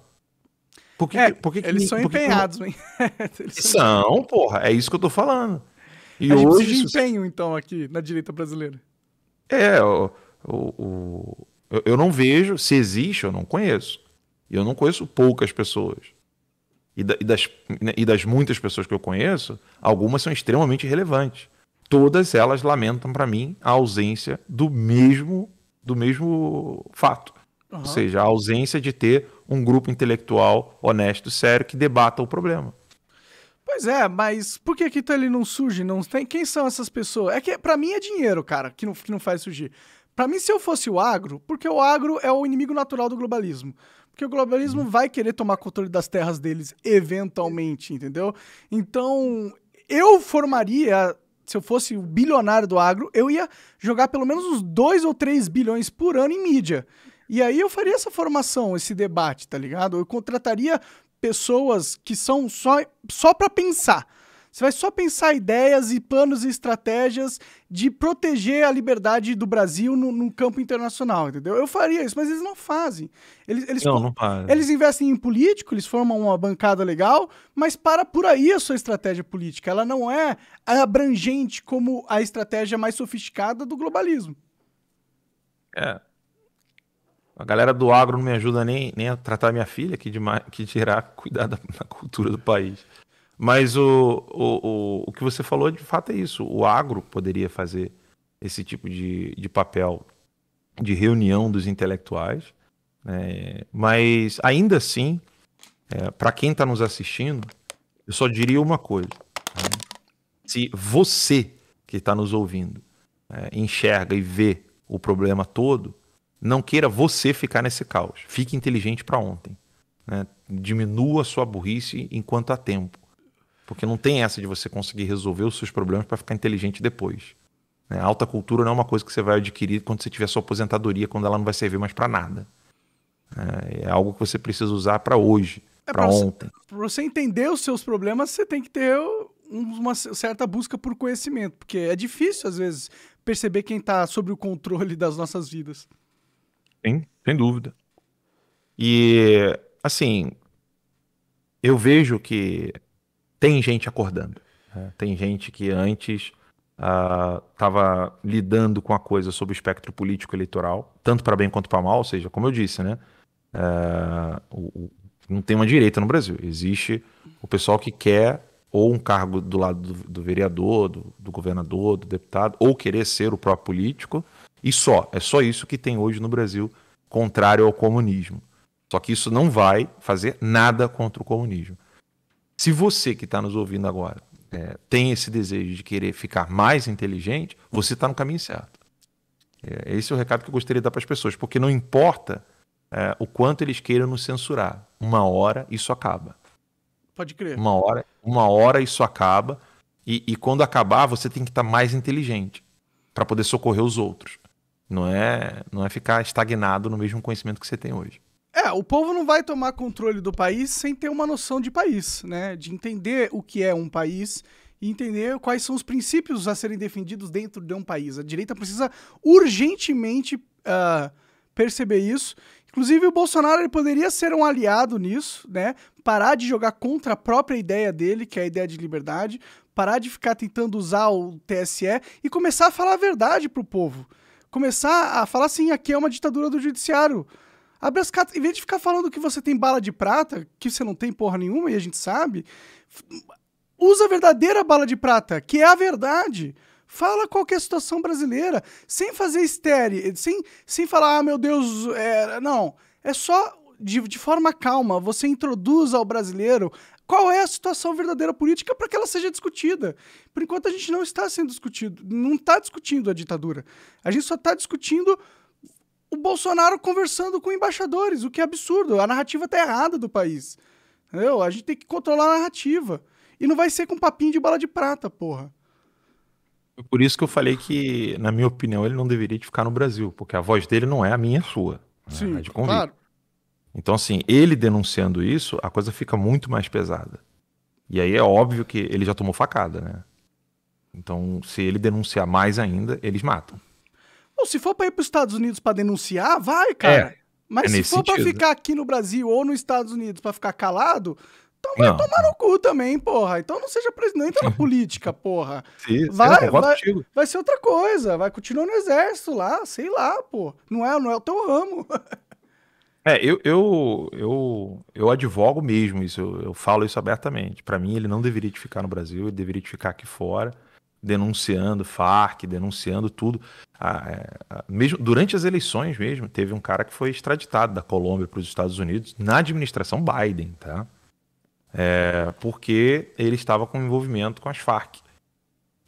Por que, é, por que, eles que, são empenhados, hein? eles são, porra, é isso que eu tô falando. E a hoje. Gente empenho, então, aqui na direita brasileira. É, o, o, o, eu não vejo, se existe, eu não conheço. E eu não conheço poucas pessoas. E, da, e, das, né, e das muitas pessoas que eu conheço, algumas são extremamente relevantes todas elas lamentam para mim a ausência do mesmo do mesmo fato. Uhum. Ou seja, a ausência de ter um grupo intelectual honesto, sério, que debata o problema. Pois é, mas por que que então ele não surge? Não tem... Quem são essas pessoas? É que para mim é dinheiro, cara, que não, que não faz surgir. Para mim, se eu fosse o agro, porque o agro é o inimigo natural do globalismo. Porque o globalismo uhum. vai querer tomar controle das terras deles, eventualmente, entendeu? Então, eu formaria se eu fosse o bilionário do agro, eu ia jogar pelo menos uns 2 ou 3 bilhões por ano em mídia. E aí eu faria essa formação, esse debate, tá ligado? Eu contrataria pessoas que são só só para pensar. Você vai só pensar ideias e planos e estratégias de proteger a liberdade do Brasil no, no campo internacional, entendeu? Eu faria isso, mas eles não fazem. Eles, eles, não, não fazem. eles investem em político, eles formam uma bancada legal, mas para por aí a sua estratégia política. Ela não é abrangente como a estratégia mais sofisticada do globalismo. É. A galera do agro não me ajuda nem, nem a tratar minha filha, que, que dirá cuidar da, da cultura do país. Mas o, o, o, o que você falou de fato é isso. O agro poderia fazer esse tipo de, de papel de reunião dos intelectuais. Né? Mas ainda assim, é, para quem está nos assistindo, eu só diria uma coisa. Né? Se você que está nos ouvindo é, enxerga e vê o problema todo, não queira você ficar nesse caos. Fique inteligente para ontem. Né? Diminua a sua burrice enquanto há tempo. Porque não tem essa de você conseguir resolver os seus problemas para ficar inteligente depois. Né? A alta cultura não é uma coisa que você vai adquirir quando você tiver sua aposentadoria, quando ela não vai servir mais para nada. É, é algo que você precisa usar para hoje, é para ontem. Para você entender os seus problemas, você tem que ter uma certa busca por conhecimento, porque é difícil, às vezes, perceber quem está sob o controle das nossas vidas. Sim, sem dúvida. E, assim, eu vejo que tem gente acordando. É. Tem gente que antes estava ah, uh, lidando com a coisa sob o espectro político eleitoral, tanto para bem quanto para mal, ou seja, como eu disse, né? Uh, o, o, não tem uma direita no Brasil. Existe o pessoal que quer ou um cargo do lado do, do vereador, do, do, governador, do deputado, ou querer ser o próprio político, e só. É só isso que tem hoje no Brasil, contrário ao comunismo. Só que isso não vai fazer nada contra o comunismo. Se você que está nos ouvindo agora é, tem esse desejo de querer ficar mais inteligente, você está no caminho certo. É, esse é o recado que eu gostaria de dar para as pessoas, porque não importa é, o quanto eles queiram nos censurar, uma hora isso acaba. Pode crer. Uma hora, uma hora isso acaba, e, e quando acabar, você tem que estar tá mais inteligente para poder socorrer os outros. Não é, não é ficar estagnado no mesmo conhecimento que você tem hoje. É, o povo não vai tomar controle do país sem ter uma noção de país, né? De entender o que é um país e entender quais são os princípios a serem defendidos dentro de um país. A direita precisa urgentemente uh, perceber isso. Inclusive, o Bolsonaro ele poderia ser um aliado nisso, né? Parar de jogar contra a própria ideia dele, que é a ideia de liberdade, parar de ficar tentando usar o TSE e começar a falar a verdade pro povo. Começar a falar assim: aqui é uma ditadura do judiciário. Abre as cartas, em vez de ficar falando que você tem bala de prata, que você não tem porra nenhuma e a gente sabe, usa a verdadeira bala de prata, que é a verdade. Fala qualquer situação brasileira, sem fazer estéreo, sem, sem falar, ah, meu Deus, é... não. É só de, de forma calma, você introduz ao brasileiro qual é a situação verdadeira política para que ela seja discutida. Por enquanto a gente não está sendo discutido, não está discutindo a ditadura. A gente só está discutindo o Bolsonaro conversando com embaixadores, o que é absurdo. A narrativa tá errada do país. Entendeu? A gente tem que controlar a narrativa. E não vai ser com papinho de bala de prata, porra. Por isso que eu falei que, na minha opinião, ele não deveria ficar no Brasil, porque a voz dele não é a minha, é sua. Né? Sim, é de convite. claro. Então, assim, ele denunciando isso, a coisa fica muito mais pesada. E aí é óbvio que ele já tomou facada, né? Então, se ele denunciar mais ainda, eles matam se for para ir para os Estados Unidos para denunciar, vai, cara. É, Mas é se for para ficar aqui no Brasil ou nos Estados Unidos para ficar calado, então vai não. tomar no cu também, porra. Então não seja presidente, não entra na política, porra. Sim, vai, vai, vai ser outra coisa, vai continuar no exército lá, sei lá, pô. Não é, não é o teu ramo. É, eu, eu, eu, eu advogo mesmo isso, eu, eu falo isso abertamente. Para mim, ele não deveria ficar no Brasil, ele deveria ficar aqui fora denunciando Farc, denunciando tudo. Ah, é, ah, mesmo durante as eleições mesmo, teve um cara que foi extraditado da Colômbia para os Estados Unidos na administração Biden, tá? É, porque ele estava com envolvimento com as Farc.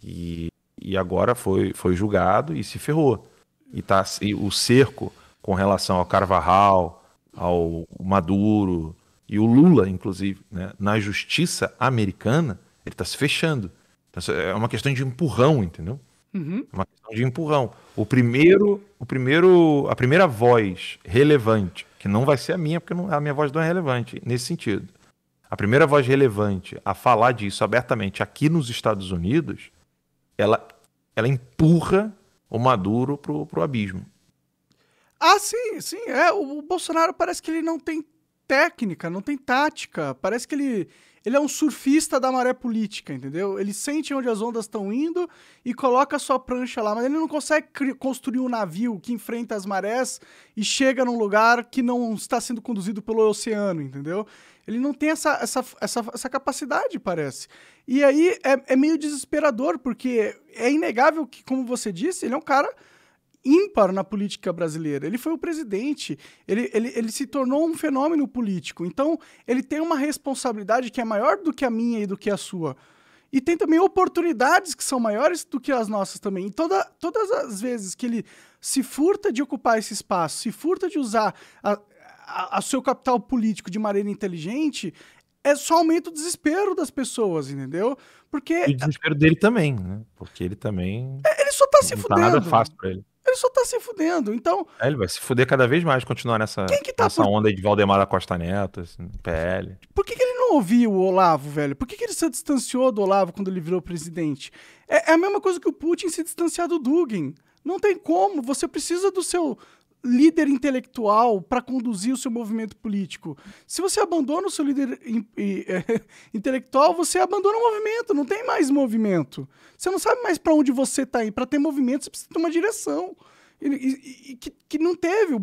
E, e agora foi, foi julgado e se ferrou. E, tá, e o cerco com relação ao Carvajal, ao Maduro e o Lula, inclusive, né, na justiça americana, ele está se fechando. Então, é uma questão de empurrão, entendeu? Uhum. É uma questão de empurrão. O primeiro, o primeiro, a primeira voz relevante, que não vai ser a minha, porque não, a minha voz não é relevante nesse sentido. A primeira voz relevante a falar disso abertamente aqui nos Estados Unidos, ela, ela empurra o Maduro pro, pro abismo. Ah, sim, sim. É, o Bolsonaro parece que ele não tem técnica, não tem tática. Parece que ele, ele é um surfista da maré política, entendeu? Ele sente onde as ondas estão indo e coloca a sua prancha lá, mas ele não consegue construir um navio que enfrenta as marés e chega num lugar que não está sendo conduzido pelo oceano, entendeu? Ele não tem essa, essa, essa, essa capacidade, parece. E aí é, é meio desesperador, porque é inegável que, como você disse, ele é um cara ímpar na política brasileira. Ele foi o presidente, ele, ele, ele se tornou um fenômeno político. Então, ele tem uma responsabilidade que é maior do que a minha e do que a sua. E tem também oportunidades que são maiores do que as nossas também. E toda, todas as vezes que ele se furta de ocupar esse espaço, se furta de usar a, seu capital político de maneira inteligente, é só aumenta o desespero das pessoas, entendeu? Porque. E o desespero dele também, né? Porque ele também. É, ele só tá se não fudendo. Tá nada fácil pra ele. Ele só tá se fudendo. Então. É, ele vai se fuder cada vez mais, continuar nessa, quem que tá nessa por... onda de Valdemar da Costa Neto, assim, PL. Por que, que, ele não ouviu o Olavo, velho? Por que, que, ele se distanciou do Olavo quando ele virou presidente? É, é a mesma coisa que o Putin se distanciar do Dugin. Não tem como. Você precisa do seu líder intelectual para conduzir o seu movimento político. Se você abandona o seu líder in, in, é, intelectual, você abandona o movimento, não tem mais movimento. Você não sabe mais para onde você está indo. Para ter movimento, você precisa ter uma direção. E, e, e que, que, não teve. O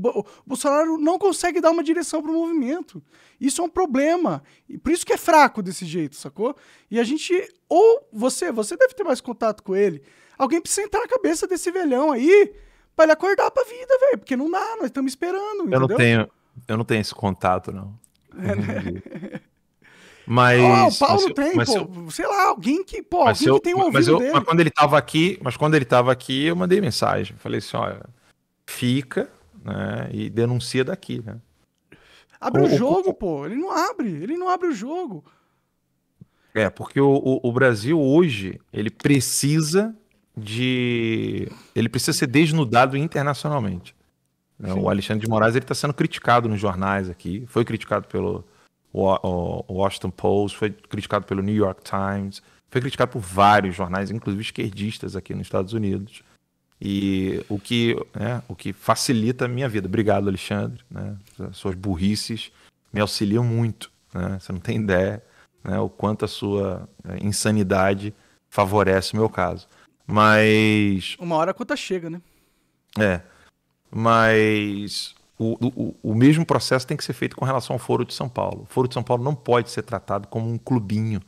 Bolsonaro não consegue dar uma direção para o movimento. Isso é um problema. E por isso que é fraco desse jeito, sacou? E a gente. Ou você, você deve ter mais contato com ele. Alguém precisa entrar na cabeça desse velhão aí pra ele acordar pra vida, velho. Porque não dá, nós estamos esperando. Eu não tenho. Eu não tenho esse contato, não. É, né? Ah, mas. o Paulo mas, tem, mas, pô. Eu, sei lá, alguém que, pô, alguém eu, que tem um ouvido mas eu, dele. Mas quando ele tava aqui, mas quando ele tava aqui, eu mandei mensagem. Falei assim, olha, fica, né? E denuncia daqui, né? Abre o, o jogo, o, pô. Ele não abre, ele não abre o jogo. É, porque o, o Brasil hoje, ele precisa de. Ele precisa ser desnudado internacionalmente. Né, Sim. O Alexandre de Moraes está sendo criticado nos jornais aqui. Foi criticado pelo Washington Post, foi criticado pelo New York Times, foi criticado por vários jornais, inclusive esquerdistas aqui nos Estados Unidos. E o que, né, o que facilita a minha vida. Obrigado, Alexandre. Né? suas burrices me auxiliam muito. Né? Você não tem ideia né, o quanto a sua é, insanidade favorece o meu caso. Mas. Uma hora a conta chega, né? É. Mas o, o, o mesmo processo tem que ser feito com relação ao Foro de São Paulo. O Foro de São Paulo não pode ser tratado como um clubinho,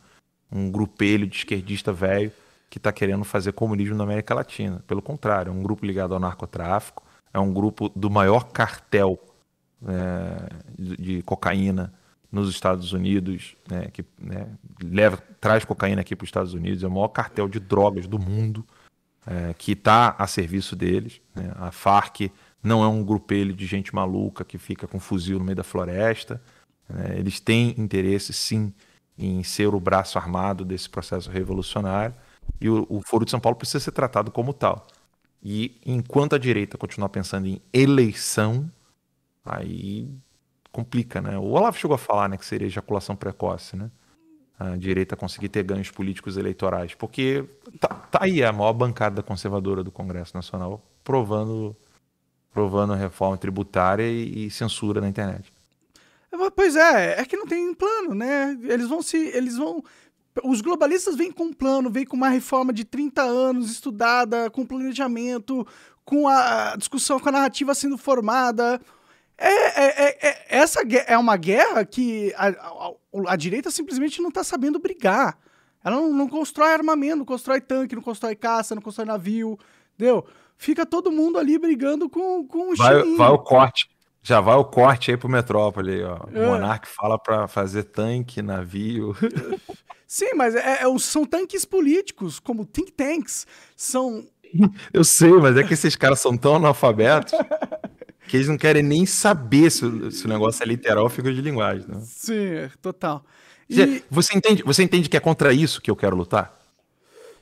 um grupelho de esquerdista velho que está querendo fazer comunismo na América Latina. Pelo contrário, é um grupo ligado ao narcotráfico, é um grupo do maior cartel é, de cocaína nos Estados Unidos, né, que né, leva, traz cocaína aqui para os Estados Unidos, é o maior cartel de drogas do mundo é, que está a serviço deles. Né? A Farc não é um grupelho de gente maluca que fica com um fuzil no meio da floresta. Né? Eles têm interesse, sim, em ser o braço armado desse processo revolucionário. E o, o Foro de São Paulo precisa ser tratado como tal. E enquanto a direita continuar pensando em eleição, aí complica, né? O Olavo chegou a falar, né, que seria ejaculação precoce, né? A direita conseguir ter ganhos políticos eleitorais, porque tá, tá aí a maior bancada conservadora do Congresso Nacional provando provando reforma tributária e, e censura na internet. É, pois é, é que não tem plano, né? Eles vão se eles vão os globalistas vêm com um plano, vêm com uma reforma de 30 anos estudada, com planejamento, com a discussão, com a narrativa sendo formada. É, é, é, é, essa é uma guerra que a, a, a direita simplesmente não está sabendo brigar. Ela não, não, constrói armamento, não constrói tanque, não constrói caça, não constrói navio, entendeu? Fica todo mundo ali brigando com, com o vai, vai o corte. Já vai o corte aí pro Metrópole, ó. O é. monarca fala para fazer tanque, navio. Sim, mas é, são tanques políticos, como think tanks. São eu sei, mas é que esses caras são tão analfabetos. Porque eles não querem nem saber se, se o negócio é literal ou fica de linguagem. Né? Sim, é, total. E... Você, entende, você entende que é contra isso que eu quero lutar?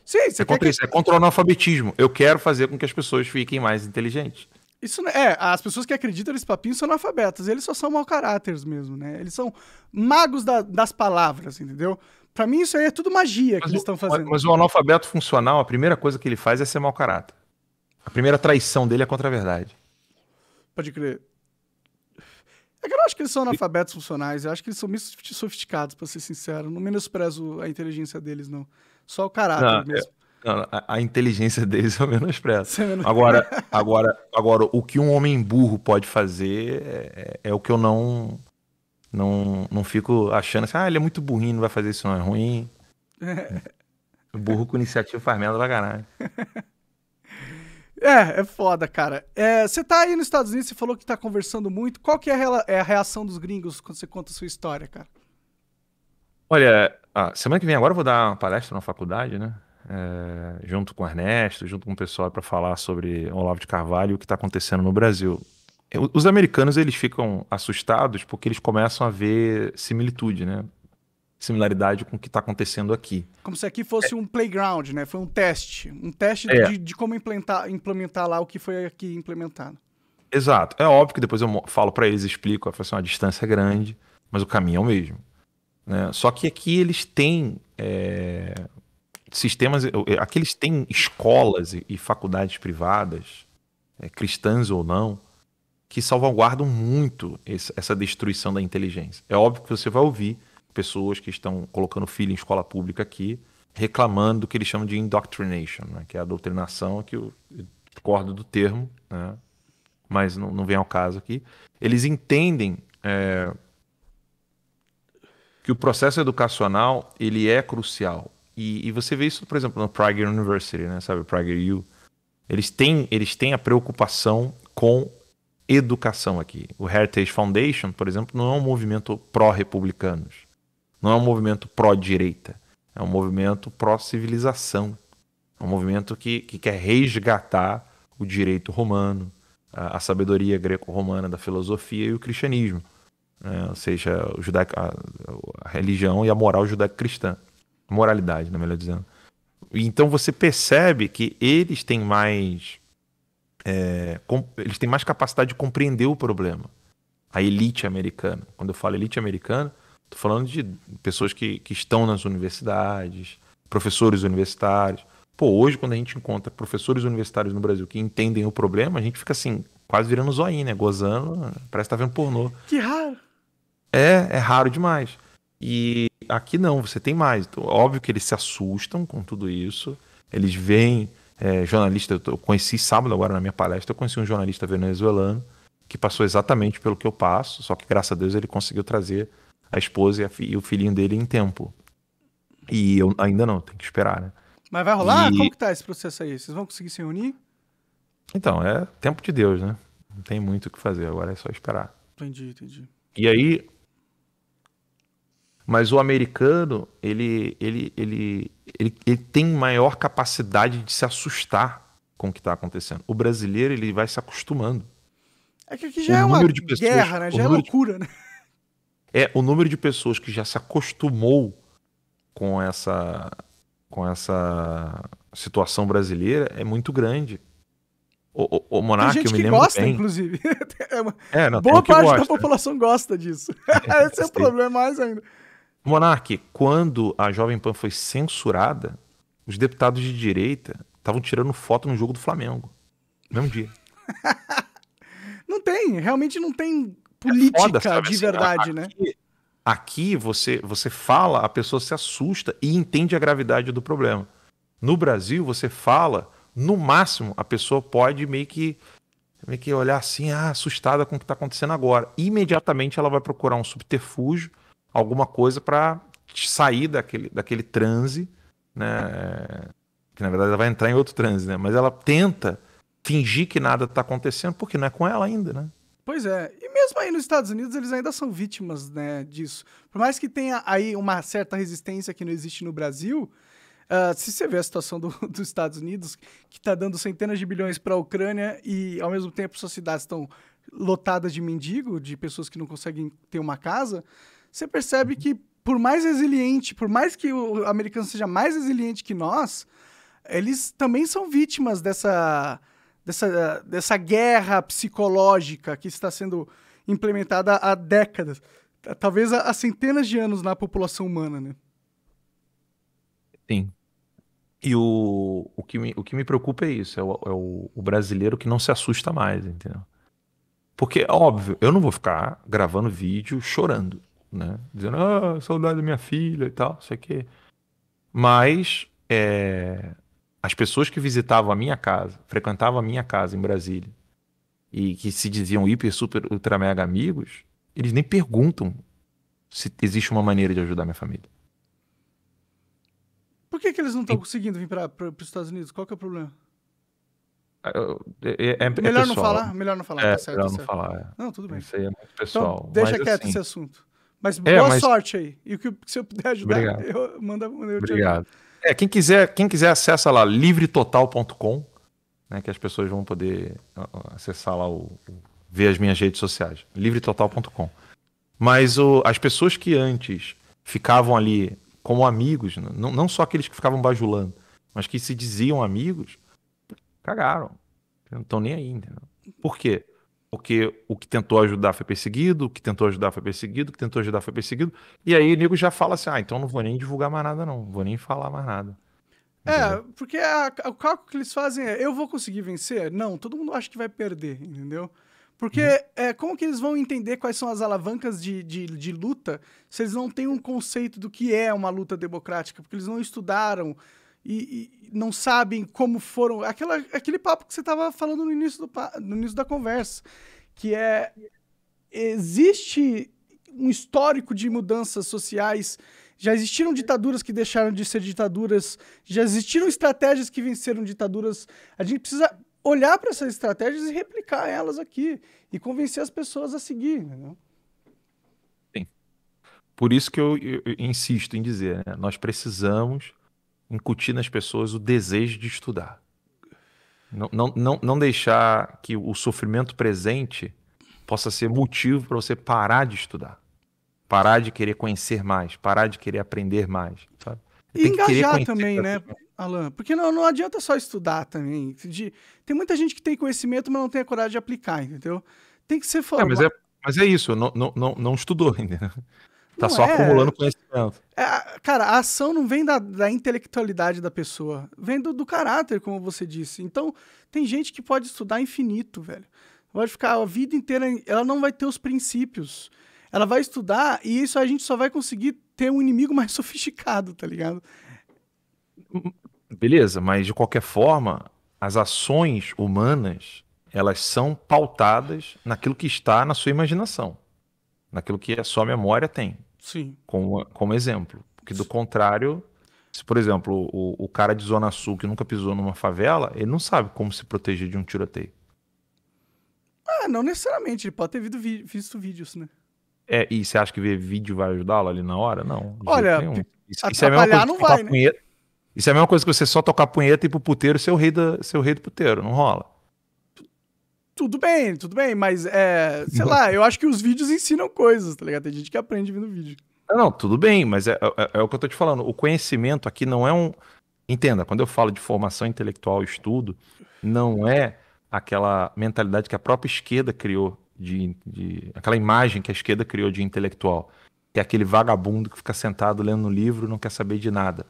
Sim, é você é contra isso, é contra o analfabetismo. Eu quero fazer com que as pessoas fiquem mais inteligentes. Isso é, é, as pessoas que acreditam nesse papinho são analfabetas, eles só são mau caráter mesmo, né? Eles são magos da, das palavras, entendeu? Para mim isso aí é tudo magia mas que o, eles estão fazendo. Mas o analfabeto funcional, a primeira coisa que ele faz é ser mau caráter. A primeira traição dele é contra a verdade. Pode crer. É que eu não acho que eles são analfabetos funcionais, eu acho que eles são meio sofisticados, pra ser sincero. Não menosprezo a inteligência deles, não. Só o caráter não, é, mesmo. É, não, a, a, inteligência deles eu menosprezo. Menos... Agora, agora, agora, o que um homem burro pode fazer é, é, é, o que eu não, não, não fico achando assim, ah, ele é muito burrinho, não vai fazer isso não, é ruim. É. Burro com iniciativa faz merda pra caralho. É, é foda, cara. É, você é, tá aí nos Estados Unidos, você falou que tá conversando muito. Qual que é, é a reação dos gringos quando você conta a sua história, cara? Olha, ah, semana que vem agora eu vou dar uma palestra na faculdade, né? É, junto com o Ernesto, junto com o pessoal para falar sobre Olavo de Carvalho e o que está acontecendo no Brasil. Os americanos eles ficam assustados porque eles começam a ver similitude, né? similaridade com o que está acontecendo aqui. Como se aqui fosse é. um playground, né? Foi um teste. Um teste é. de, de, como implementar, implementar lá o que foi aqui implementado. Exato. É óbvio que depois eu falo para eles, explico, assim, a assim, uma distância é grande, mas o caminho é o mesmo. Né? Só que aqui eles têm é, sistemas, é, aqui eles têm escolas e, e faculdades privadas, é, cristãs ou não, que salvaguardam muito esse, essa destruição da inteligência. É óbvio que você vai ouvir pessoas que estão colocando filho em escola pública aqui, reclamando do que eles chamam de indoctrination, né? que é a doutrinação, que eu discordo do termo, né? mas não, não vem ao caso aqui. Eles entendem é, que o processo educacional ele é crucial. E, e, você vê isso, por exemplo, no Prager University, né? sabe, Prager U. Eles têm, eles têm a preocupação com educação aqui. O Heritage Foundation, por exemplo, não é um movimento pró-republicanos. Não é um movimento pró-direita, é um movimento pró-civilização. É um movimento que, que quer resgatar o direito romano, a, a sabedoria greco-romana da filosofia e o cristianismo. Né? Ou seja, o judaico, a, a religião e a moral judaico-cristã. Moralidade, né, melhor dizendo. Então você percebe que eles têm mais. É, com, eles têm mais capacidade de compreender o problema. A elite americana. Quando eu falo elite americana, Estou falando de pessoas que, que estão nas universidades, professores universitários. Pô, hoje, quando a gente encontra professores universitários no Brasil que entendem o problema, a gente fica assim, quase virando zoinho, né? Gozando, parece que está vendo pornô. Que raro! É, é raro demais. E aqui não, você tem mais. Então, óbvio que eles se assustam com tudo isso. Eles veem é, jornalista. Eu conheci sábado agora na minha palestra, eu conheci um jornalista venezuelano que passou exatamente pelo que eu passo, só que graças a Deus ele conseguiu trazer a esposa e, a fi, e o filhinho dele em tempo. E eu ainda não, tem que esperar, né? Mas vai rolar? E... Como que tá esse processo aí? Vocês vão conseguir se reunir? Então, é tempo de Deus, né? Não tem muito o que fazer, agora é só esperar. Entendi, entendi. E aí. Mas o americano, ele, ele, ele, ele, ele tem maior capacidade de se assustar com o que está acontecendo. O brasileiro, ele vai se acostumando. É que aqui já o é uma guerra, né? Já é loucura, de... né? é o número de pessoas que já se acostumou com essa com essa situação brasileira é muito grande. O, o, o Monark, eu me lembro gosta, bem. inclusive. é uma... é, não, Boa parte gosta. da população gosta disso. Esse é o problema mais ainda. Monark, quando a Jovem Pan foi censurada, os deputados de direita estavam tirando foto no jogo do Flamengo. No mesmo dia. não tem, realmente não tem política é foda, sabe, de assim, verdade, né? aqui, né? Aqui você, você fala, a pessoa se assusta e entende a gravidade do problema. No Brasil, você fala, no máximo, a pessoa pode meio que, meio que olhar assim, ah, assustada com o que está acontecendo agora. Imediatamente ela vai procurar um subterfúgio, alguma coisa para sair daquele, daquele transe, né? Que na verdade ela vai entrar em outro transe, né? Mas ela tenta fingir que nada está acontecendo porque não é com ela ainda, né? Pois é. E mesmo aí nos Estados Unidos, eles ainda são vítimas né, disso. Por mais que tenha aí uma certa resistência que não existe no Brasil, uh, se você vê a situação do, dos Estados Unidos, que está dando centenas de bilhões para a Ucrânia e, ao mesmo tempo, suas cidades estão lotadas de mendigo, de pessoas que não conseguem ter uma casa, você percebe que, por mais resiliente, por mais que o americano seja mais resiliente que nós, eles também são vítimas dessa dessa, eh, dessa guerra psicológica que está sendo implementada há décadas, talvez há centenas de anos na população humana, né? Sim. E o, o, que, me, o que me preocupa é isso, é, o, é o, o brasileiro que não se assusta mais, entendeu? Porque, óbvio, eu não vou ficar gravando vídeo chorando, né? Dizendo, ah, saudade da minha filha e tal, sei que. Mas, é as pessoas que visitavam a minha casa, frequentavam a minha casa em Brasília, e que se diziam hiper, super, ultra, mega amigos, eles nem perguntam se existe uma maneira de ajudar minha família. Por que, que eles não estão e... conseguindo vir para os Estados Unidos? Qual que é o problema? Ah, é, é, é melhor pessoal. não falar? Melhor não falar, é, tá certo. Melhor tá certo. não falar. É. Não, tudo bem. Isso aí é muito então, pessoal. Então, deixa mas, quieto assim... esse assunto. Mas é, boa mas... sorte aí. E o que se eu puder ajudar, Obrigado. eu mando. eu Obrigado. Ajudo. É, quem quiser, quem quiser acessa lá livretotal.com, né, que as pessoas vão poder acessar lá o, ver as minhas redes sociais, livretotal.com. Mas o, as pessoas que antes ficavam ali como amigos, não, não só aqueles que ficavam bajulando, mas que se diziam amigos, cagaram. Não estão nem aí, entendeu? Por quê? porque o que tentou ajudar foi perseguido, o que tentou ajudar foi perseguido, o que tentou ajudar foi perseguido. E aí o nego já fala assim: ah, então não vou nem divulgar mais nada, não, vou nem falar mais nada. É, porque a, a, o cálculo que eles fazem é: eu vou conseguir vencer? Não, todo mundo acha que vai perder, entendeu? Porque uhum. é, como que eles vão entender quais são as alavancas de, de, de luta se eles não têm um conceito do que é uma luta democrática? Porque eles não estudaram e, e não sabem como foram. Aquela, aquele papo que você estava falando no início, do, no início da conversa, que é. Existe um histórico de mudanças sociais. Já existiram ditaduras que deixaram de ser ditaduras. Já existiram estratégias que venceram ditaduras. A gente precisa olhar para essas estratégias e replicar elas aqui e convencer as pessoas a seguir. Sim. Por isso que eu, eu, eu insisto em dizer, né? nós precisamos incutir nas pessoas o desejo de estudar. Não, não, não, não deixar que o sofrimento presente possa ser motivo para você parar de estudar, parar de querer conhecer mais, parar de querer aprender mais. Sabe? E engajar que também, né? Alan, porque não, não adianta só estudar também. De, tem muita gente que tem conhecimento, mas não tem a coragem de aplicar, entendeu? Tem que ser formado. É, mas, é, mas é isso, não, não, não, não estudou ainda. Né? Tá não só é. acumulando conhecimento. É, cara, a ação não vem da, da intelectualidade da pessoa, vem do, do, caráter, como você disse. Então, tem gente que pode estudar infinito, velho. pode ficar a vida inteira, ela não vai ter os princípios. Ela vai estudar e isso a gente só vai conseguir ter um inimigo mais sofisticado, tá ligado? Beleza, mas de qualquer forma, as ações humanas, elas são pautadas naquilo que está na sua imaginação, naquilo que a sua memória tem. Sim. Como, como exemplo. Porque do contrário, se, por exemplo, o, o cara de Zona Sul que nunca pisou numa favela, ele não sabe como se proteger de um tiroteio. Ah, não necessariamente. Ele pode ter visto, visto vídeos, né? É, e você acha que ver vídeo vai ajudá-lo ali na hora? Não. Olha, isso, isso é a mesma coisa não vai, né? Punheta. Isso é a mesma coisa que você só tocar punheta e ir pro puteiro ser o rei, da, ser o rei do puteiro. Não rola tudo bem, tudo bem, mas é, sei lá, eu acho que os vídeos ensinam coisas, tá ligado? Tem gente que aprende vendo vídeo. Não, não tudo bem, mas é, é, é, o que eu tô te falando. O conhecimento aqui não é um. Entenda, quando eu falo de formação intelectual estudo, não é aquela mentalidade que a própria esquerda criou, de, de aquela imagem que a esquerda criou de intelectual, que é aquele vagabundo que fica sentado lendo um livro e não quer saber de nada.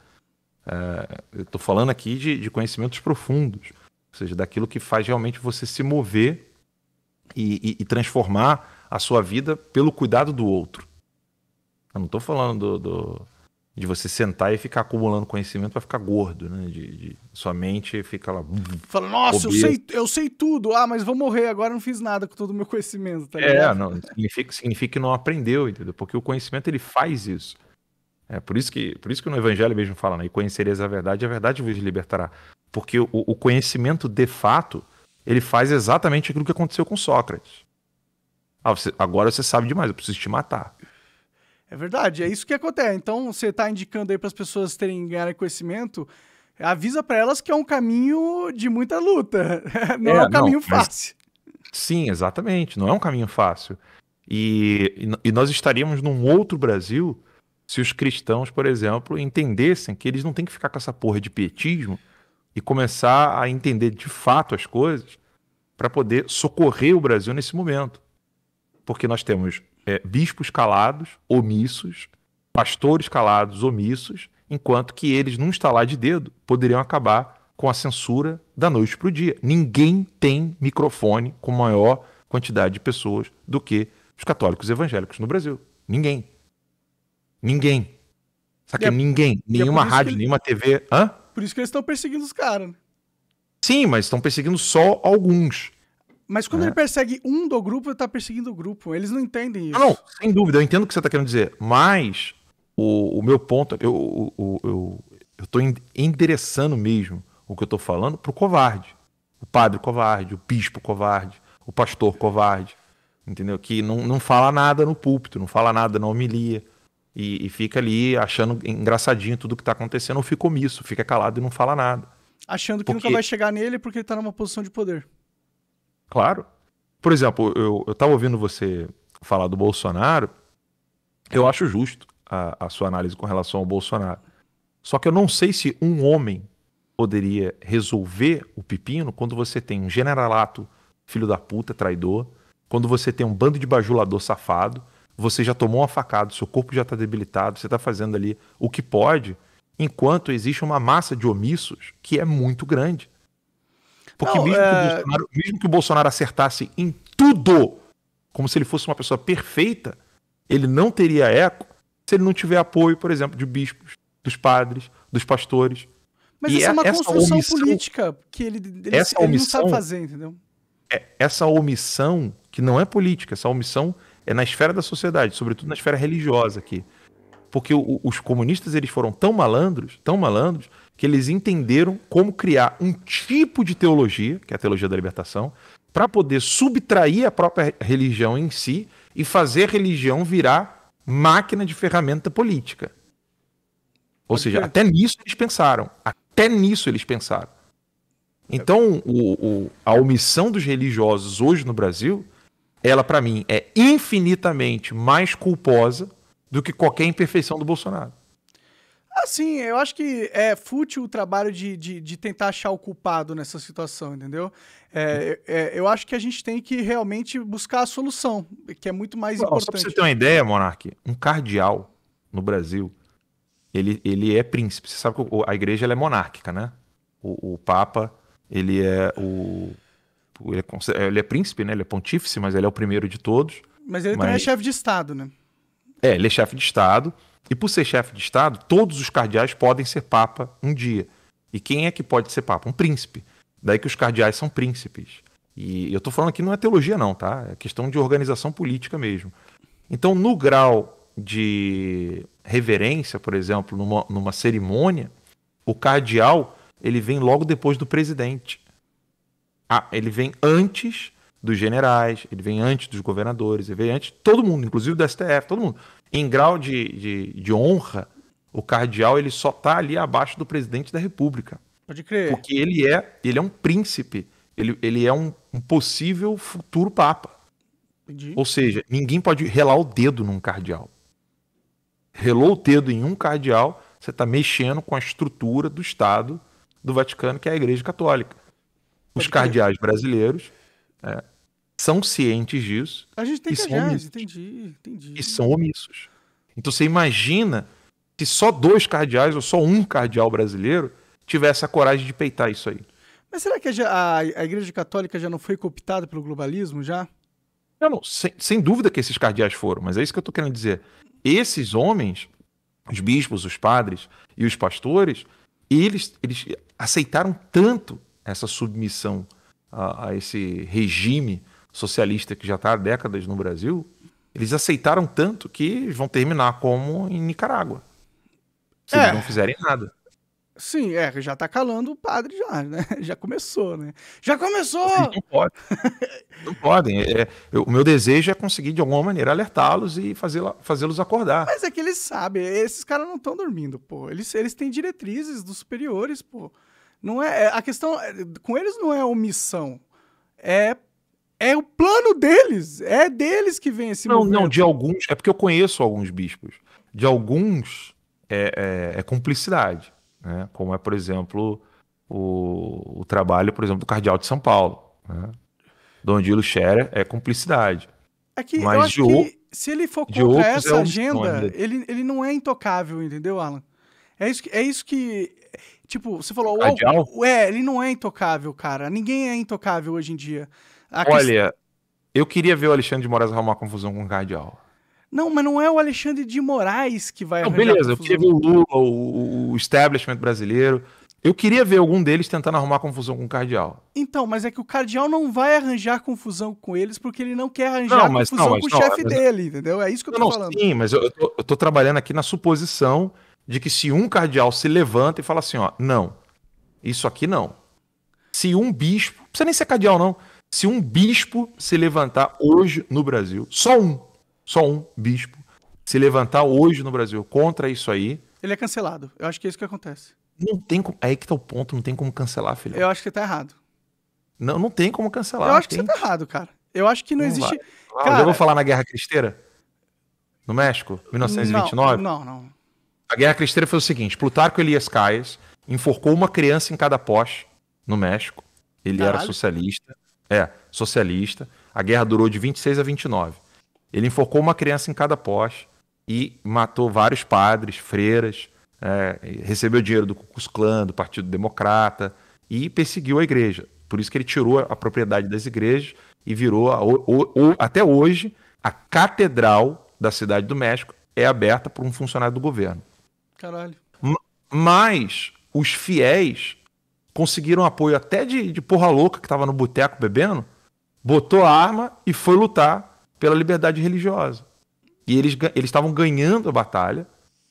É, eu tô falando aqui de, de conhecimentos profundos ou seja, daquilo que faz realmente você se mover e, e, e transformar a sua vida pelo cuidado do outro. Eu não estou falando do, do, de você sentar e ficar acumulando conhecimento para ficar gordo, né? De, de, sua mente fica lá. Fala, nossa, eu sei, eu sei tudo, ah, mas vou morrer agora, não fiz nada com todo o meu conhecimento, tá é, ligado? É, não, significa, significa que não aprendeu, entendeu? Porque o conhecimento ele faz isso. É por isso que, por isso que no Evangelho mesmo fala, né? E conhecereis a verdade, a verdade vos libertará. Porque o, o conhecimento de fato, ele faz exatamente aquilo que aconteceu com Sócrates. Ah, você, agora você sabe demais, eu preciso te matar. É verdade, é isso que acontece. Então você está indicando aí para as pessoas terem ganhar conhecimento, avisa para elas que é um caminho de muita luta, não é, é um caminho não, fácil. Mas... Sim, exatamente, não é um caminho fácil. E, e, e nós estaríamos num outro Brasil se os cristãos, por exemplo, entendessem que eles não têm que ficar com essa porra de pietismo e começar a entender de fato as coisas para poder socorrer o Brasil nesse momento. Porque nós temos é, bispos calados, omissos, pastores calados, omissos, enquanto que eles, num estalar de dedo, poderiam acabar com a censura da noite para o dia. Ninguém tem microfone com maior quantidade de pessoas do que os católicos evangélicos no Brasil. Ninguém. Ninguém. que É, ninguém. É nenhuma é rádio, nenhuma TV. Hã? Por isso que eles estão perseguindo os caras, né? Sim, mas estão perseguindo só alguns. Mas quando é. ele persegue um do grupo, ele tá perseguindo o grupo. Eles não entendem isso. Não, sem dúvida, eu entendo o que você está querendo dizer. Mas o, o meu ponto, eu, eu, eu, eu tô endereçando mesmo o que eu estou falando pro covarde. O padre covarde, o bispo covarde, o pastor covarde. Entendeu? Que não, não fala nada no púlpito, não fala nada na homilia, e, e fica ali achando engraçadinho tudo que tá acontecendo, ou fica omisso, fica calado e não fala nada. Achando que porque... nunca vai chegar nele porque ele tá numa posição de poder. Claro. Por exemplo, eu, eu tava ouvindo você falar do Bolsonaro, eu acho justo a, a sua análise com relação ao Bolsonaro. Só que eu não sei se um homem poderia resolver o pepino quando você tem um generalato filho da puta, traidor, quando você tem um bando de bajulador safado, você já tomou uma facada, seu corpo já está debilitado, você está fazendo ali o que pode, enquanto existe uma massa de omissos que é muito grande. Porque Não, mesmo, é... que mesmo, que o Bolsonaro acertasse em tudo, como se ele fosse uma pessoa perfeita, ele não teria eco se ele não tiver apoio, por exemplo, de bispos, dos padres, dos pastores. Mas e essa é, é uma essa construção omissão, política que ele, ele, essa ele omissão, não sabe fazer, entendeu? É, essa omissão, que não é política, essa omissão é na esfera da sociedade, sobretudo na esfera religiosa aqui. Porque o, os comunistas eles foram tão malandros, tão malandros, que eles entenderam como criar um tipo de teologia, que é a teologia da libertação, para poder subtrair a própria religião em si e fazer a religião virar máquina de ferramenta política. Ou seja, até nisso eles pensaram. Até nisso eles pensaram. Então, o, o, a omissão dos religiosos hoje no Brasil ela para mim é infinitamente mais culposa do que qualquer imperfeição do Bolsonaro. Assim, eu acho que é fútil o trabalho de, de, de tentar achar o culpado nessa situação, entendeu? É, é, eu acho que a gente tem que realmente buscar a solução, que é muito mais Não, importante. Só pra você ter uma ideia, Monark, um cardeal no Brasil, ele, ele é príncipe. Você sabe que a igreja é monárquica, né? O, o Papa, ele é o Tipo, ele é, ele é príncipe, né? Ele é pontífice, mas ele é o primeiro de todos. Mas ele mas... também é chefe de Estado, né? É, ele é chefe de Estado. E por ser chefe de Estado, todos os cardeais podem ser papa um dia. E quem é que pode ser papa? Um príncipe. Daí que os cardeais são príncipes. E eu estou falando aqui não é teologia, não, tá? É questão de organização política mesmo. Então, no grau de reverência, por exemplo, numa, numa cerimônia, o cardeal ele vem logo depois do presidente. Ah, ele vem antes dos generais, ele vem antes dos governadores, ele vem antes de todo mundo, inclusive do STF, todo mundo. Em grau de, de, de honra, o cardeal ele só está ali abaixo do presidente da república. Pode crer. Porque ele é, ele é um príncipe, ele, ele é um, um possível futuro papa. Entendi. Ou seja, ninguém pode relar o dedo num cardeal. Relou o dedo em um cardeal, você está mexendo com a estrutura do Estado do Vaticano, que é a Igreja Católica. Os cardeais brasileiros é, são cientes disso. A gente tem e que são omissos, entendi, entendi. E são omissos. Então você imagina se só dois cardeais ou só um cardeal brasileiro tivesse a coragem de peitar isso aí. Mas será que a, a Igreja Católica já não foi cooptada pelo globalismo já? Não, sem, sem, dúvida que esses cardeais foram, mas é isso que eu estou querendo dizer. Esses homens, os bispos, os padres e os pastores, eles, eles aceitaram tanto essa submissão a, a esse regime socialista que já está há décadas no Brasil, eles aceitaram tanto que vão terminar como em Nicarágua. Se é. eles não fizerem nada. Sim, é, já tá calando o padre já, né? Já começou, né? Já começou! Não pode. Não podem. É, eu, o meu desejo é conseguir, de alguma maneira, alertá-los e fazê-los acordar. Mas é que eles sabem, esses caras não estão dormindo, pô. Eles, eles têm diretrizes dos superiores, pô. Não é, é, a questão é, com eles não é omissão, é é o plano deles, é deles que vem esse não, Não, de alguns, é porque eu conheço alguns bispos, de alguns é, é, é cumplicidade, né? como é, por exemplo, o, o, trabalho, por exemplo, do cardeal de São Paulo. Né? Dom Dilo Scherer é cumplicidade. É que Mas eu acho o... se ele for contra é essa é agenda, ele, ele não é intocável, entendeu, Alan? É isso que, é isso que Tipo, você falou. O, é, ele não é intocável, cara. Ninguém é intocável hoje em dia. A Olha, eu queria ver o Alexandre de Moraes arrumar confusão com o Cardial. Não, mas não é o Alexandre de Moraes que vai. Não, beleza, eu queria ver o Lula, o, o establishment brasileiro. Eu queria ver algum deles tentando arrumar confusão com o Cardial. Então, mas é que o Cardial não vai arranjar confusão com eles porque ele não quer arranjar não, mas, confusão não, com o chefe dele, entendeu? É isso que eu tô falando. Sim, mas eu, eu, tô, eu tô trabalhando aqui na suposição de que se um cardeal se levanta e fala assim, ó, não, isso aqui não. Se um bispo, não precisa nem ser cardeal não, se um bispo se levantar hoje no Brasil, só um, só um bispo se levantar hoje no Brasil contra isso aí, ele é cancelado. Eu acho que é isso que acontece. Não tem como, é aí que tá o ponto, não tem como cancelar, filho. Eu acho que tá errado. Não, não tem como cancelar. Eu acho que tem. você tá errado, cara. Eu acho que não, não existe. Ah, cara... Eu vou falar na Guerra Cristeira? No México, 1929? Não, não. não. A Guerra Cristã foi o seguinte: Plutarco Elias Caias enforcou uma criança em cada poste no México. Ele Caralho. era socialista. É, socialista. A guerra durou de 26 a 29. Ele enforcou uma criança em cada poste e matou vários padres, freiras, é, recebeu dinheiro do Cucus Klux do Partido Democrata e perseguiu a igreja. Por isso que ele tirou a propriedade das igrejas e virou, a, o, o, até hoje, a catedral da cidade do México é aberta por um funcionário do governo. Caralho. Mas os fiéis conseguiram apoio até de, de porra louca que tava no boteco bebendo, botou a arma e foi lutar pela liberdade religiosa. E eles estavam ganhando a batalha,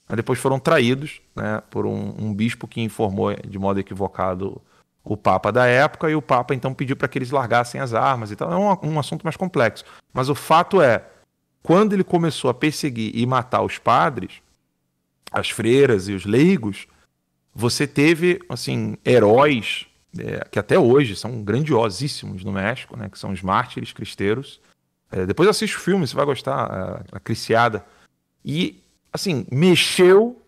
mas depois foram traídos né, por um, um bispo que informou eh, de modo equivocado o Papa da época, e o Papa então pediu para que eles largassem as armas e tal. É um, um, assunto mais complexo. Mas o fato é, quando ele começou a perseguir e matar os padres, as freiras e os leigos, você teve, assim, heróis é, que até hoje são grandiosíssimos no México, né? Que são os mártires cristeiros. É, depois assiste o filme, você vai gostar, a, a Criciada. E, assim, mexeu,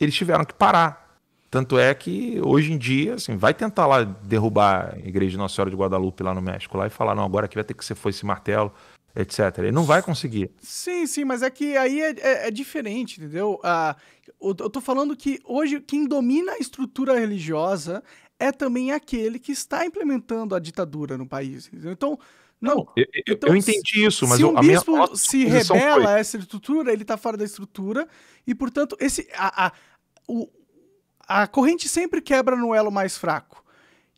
eles tiveram que parar. Tanto é que, hoje em dia, assim, vai tentar lá derrubar a Igreja de Nossa Senhora de Guadalupe lá no México, lá e falar, não, agora aqui vai ter que ser foi esse martelo, etc. Ele não vai conseguir. Sim, sim, mas é que aí é, é, é diferente, entendeu? Ah, eu tô falando que hoje quem domina a estrutura religiosa é também aquele que está implementando a ditadura no país. Então, não. não eu, então, eu, entendi isso, mas se um bispo minha... se rebela foi... a essa estrutura, ele está fora da estrutura e, portanto, esse a, a, o, a corrente sempre quebra no elo mais fraco.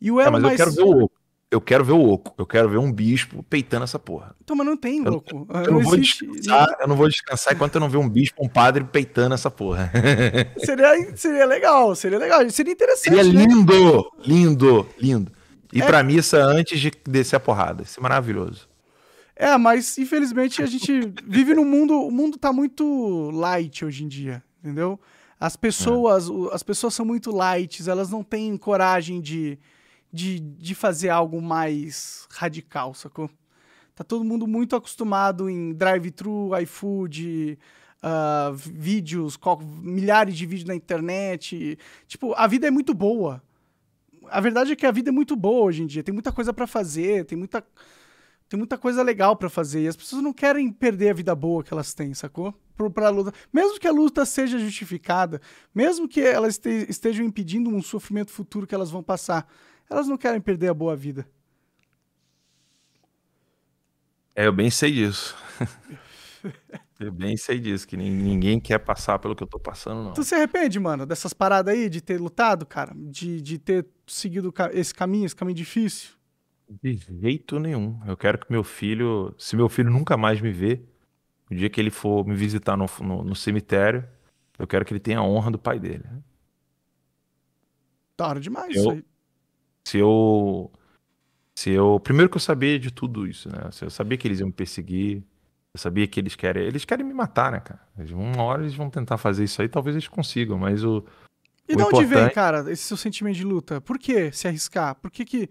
E o é, elo é, mas mais eu quero ver o eu quero ver o oco, eu quero ver um bispo peitando essa porra. Então, mas não tem louco. Eu, eu, não vou ah, descansar, eu não vou descansar enquanto eu não ver um bispo, um padre peitando essa porra. Seria, seria legal, seria legal, seria interessante. Seria né? lindo, né? lindo, lindo. E é... pra missa é antes de descer a porrada. Isso é maravilhoso. É, mas infelizmente a gente vive num mundo. O mundo tá muito light hoje em dia, entendeu? As é. pessoas, é. as pessoas são muito light, elas não têm coragem de de, de fazer algo mais radical, sacou? Tá todo mundo muito acostumado em drive-thru, iFood, uh, vídeos, milhares de vídeos na internet. Tipo, a vida é muito boa. A verdade é que a vida é muito boa hoje em dia. Tem muita coisa para fazer, tem muita, tem muita coisa legal para fazer. E as pessoas não querem perder a vida boa que elas têm, sacou? para a luta. Mesmo que a luta seja justificada, mesmo que elas estejam impedindo um sofrimento futuro que elas vão passar, elas não querem perder a boa vida. É, eu bem sei disso. eu bem sei disso, que ninguém quer passar pelo que eu tô passando, não. Tu se arrepende, mano, dessas paradas aí, de ter lutado, cara? De, de ter seguido esse caminho, esse caminho difícil? De jeito nenhum. Eu quero que meu filho, se meu filho nunca mais me ver, o dia que ele for me visitar no, no, no cemitério, eu quero que ele tenha a honra do pai dele. Tá hora demais eu, isso aí. Se eu. Se eu. Primeiro que eu sabia de tudo isso, né? se Eu sabia que eles iam me perseguir. Eu sabia que eles querem. Eles querem me matar, né, cara? Uma hora eles vão tentar fazer isso aí, talvez eles consigam, mas o. E o de onde vem, cara, esse seu sentimento de luta? Por que se arriscar? Por que que.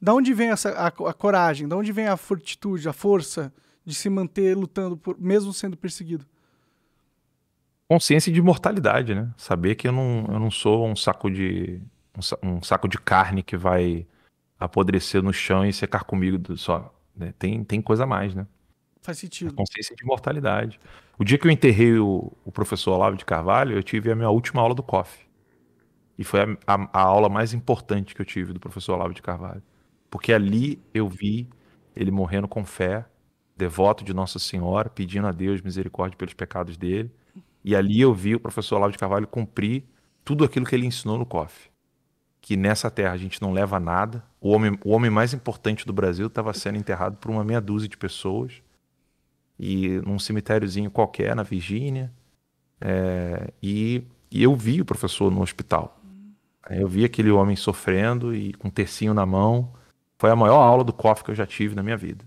Da onde vem essa, a, a coragem? Da onde vem a fortitude, a força de se manter lutando, por, mesmo sendo perseguido? Consciência de mortalidade, né? Saber que eu não, eu não sou um saco de, um, saco de carne que vai apodrecer no chão e secar comigo só. Né? Tem, tem coisa a mais, né? Faz sentido. A consciência de imortalidade. O dia que eu enterrei o, o professor Olavo de Carvalho, eu tive a minha última aula do COF. E foi a, a, a, aula mais importante que eu tive do professor Olavo de Carvalho. Porque ali eu vi ele morrendo com fé, devoto de Nossa Senhora, pedindo a Deus misericórdia pelos pecados dele. E ali eu vi o professor Olavo de Carvalho cumprir tudo aquilo que ele ensinou no COF que nessa terra a gente não leva nada. O homem, o homem mais importante do Brasil estava sendo enterrado por uma meia dúzia de pessoas e num cemitériozinho qualquer na Virgínia. É, e, e, eu vi o professor no hospital. Eu vi aquele homem sofrendo e com um tercinho na mão. Foi a maior aula do COF que eu já tive na minha vida.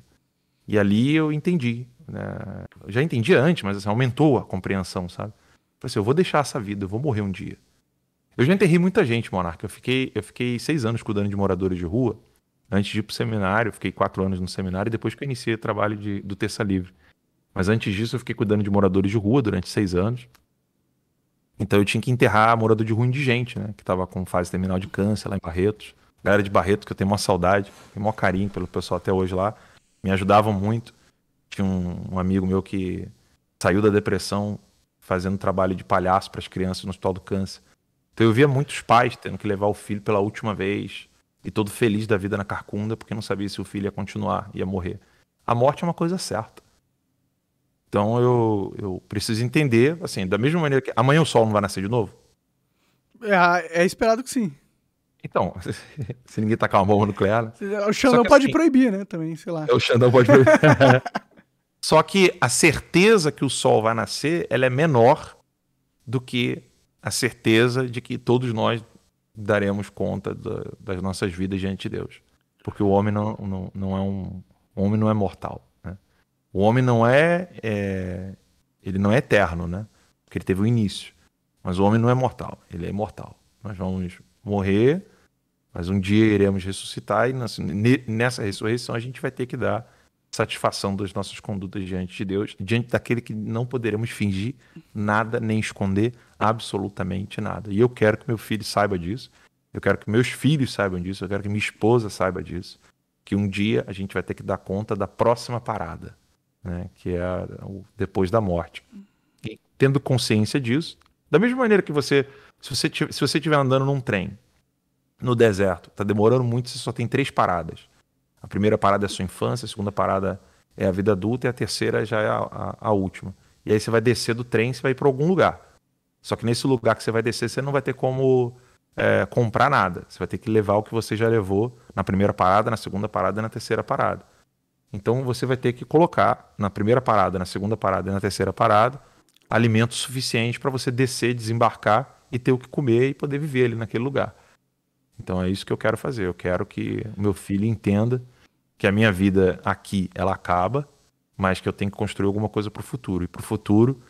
E ali eu entendi. Né? Eu já entendi antes, mas assim, aumentou a compreensão, sabe? Falei assim, eu vou deixar essa vida, eu vou morrer um dia. Eu já enterrei muita gente, Monarca. Eu fiquei, eu fiquei seis anos cuidando de moradores de rua. Antes de ir pro seminário, fiquei quatro anos no seminário e depois que eu iniciei o trabalho de, do Terça Livre. Mas antes disso, eu fiquei cuidando de moradores de rua durante seis anos. Então eu tinha que enterrar morador de rua indigente, né? Que tava com fase terminal de câncer lá em Barretos. Galera de Barretos, que eu tenho uma saudade, tenho maior carinho pelo pessoal até hoje lá. Me ajudavam muito. Tinha um, um amigo meu que saiu da depressão fazendo trabalho de palhaço para as crianças no Hospital do Câncer. Então eu via muitos pais tendo que levar o filho pela última vez e todo feliz da vida na carcunda porque não sabia se o filho ia continuar, ia morrer. A morte é uma coisa certa. Então eu, eu preciso entender, assim, da mesma maneira que amanhã o sol não vai nascer de novo? É, é esperado que sim. Então, se ninguém tacar uma bomba nuclear. Né? O Xandão pode assim, proibir, né? Também, sei lá. É, o Xandão pode proibir. Só que a certeza que o sol vai nascer, ela é menor do que a certeza de que todos nós daremos conta da, das nossas vidas diante de Deus. Porque o homem não, não, não é um. homem não é mortal. Né? O homem não é, é, Ele não é eterno, né? Porque ele teve um início. Mas o homem não é mortal, ele é imortal. Nós vamos morrer, mas um dia iremos ressuscitar e nessa ressurreição a gente vai ter que dar satisfação das nossas condutas diante de Deus, diante daquele que não poderemos fingir nada nem esconder absolutamente nada. E eu quero que meu filho saiba disso. Eu quero que meus filhos saibam disso. Eu quero que minha esposa saiba disso. Que um dia a gente vai ter que dar conta da próxima parada, né? Que é o depois da morte. E tendo consciência disso, da mesma maneira que você, se você se você estiver andando num trem no deserto, tá demorando muito, você só tem três paradas. A primeira parada é a sua infância, a segunda parada é a vida adulta e a terceira já é a, a, a última. E aí você vai descer do trem, você vai ir para algum lugar. Só que nesse lugar que você vai descer, você não vai ter como é, comprar nada. Você vai ter que levar o que você já levou na primeira parada, na segunda parada e na terceira parada. Então você vai ter que colocar na primeira parada, na segunda parada e na terceira parada alimento suficiente para você descer, desembarcar e ter o que comer e poder viver ali naquele lugar. Então é isso que eu quero fazer. Eu quero que o meu filho entenda que a minha vida aqui ela acaba, mas que eu tenho que construir alguma coisa para o futuro. E para o futuro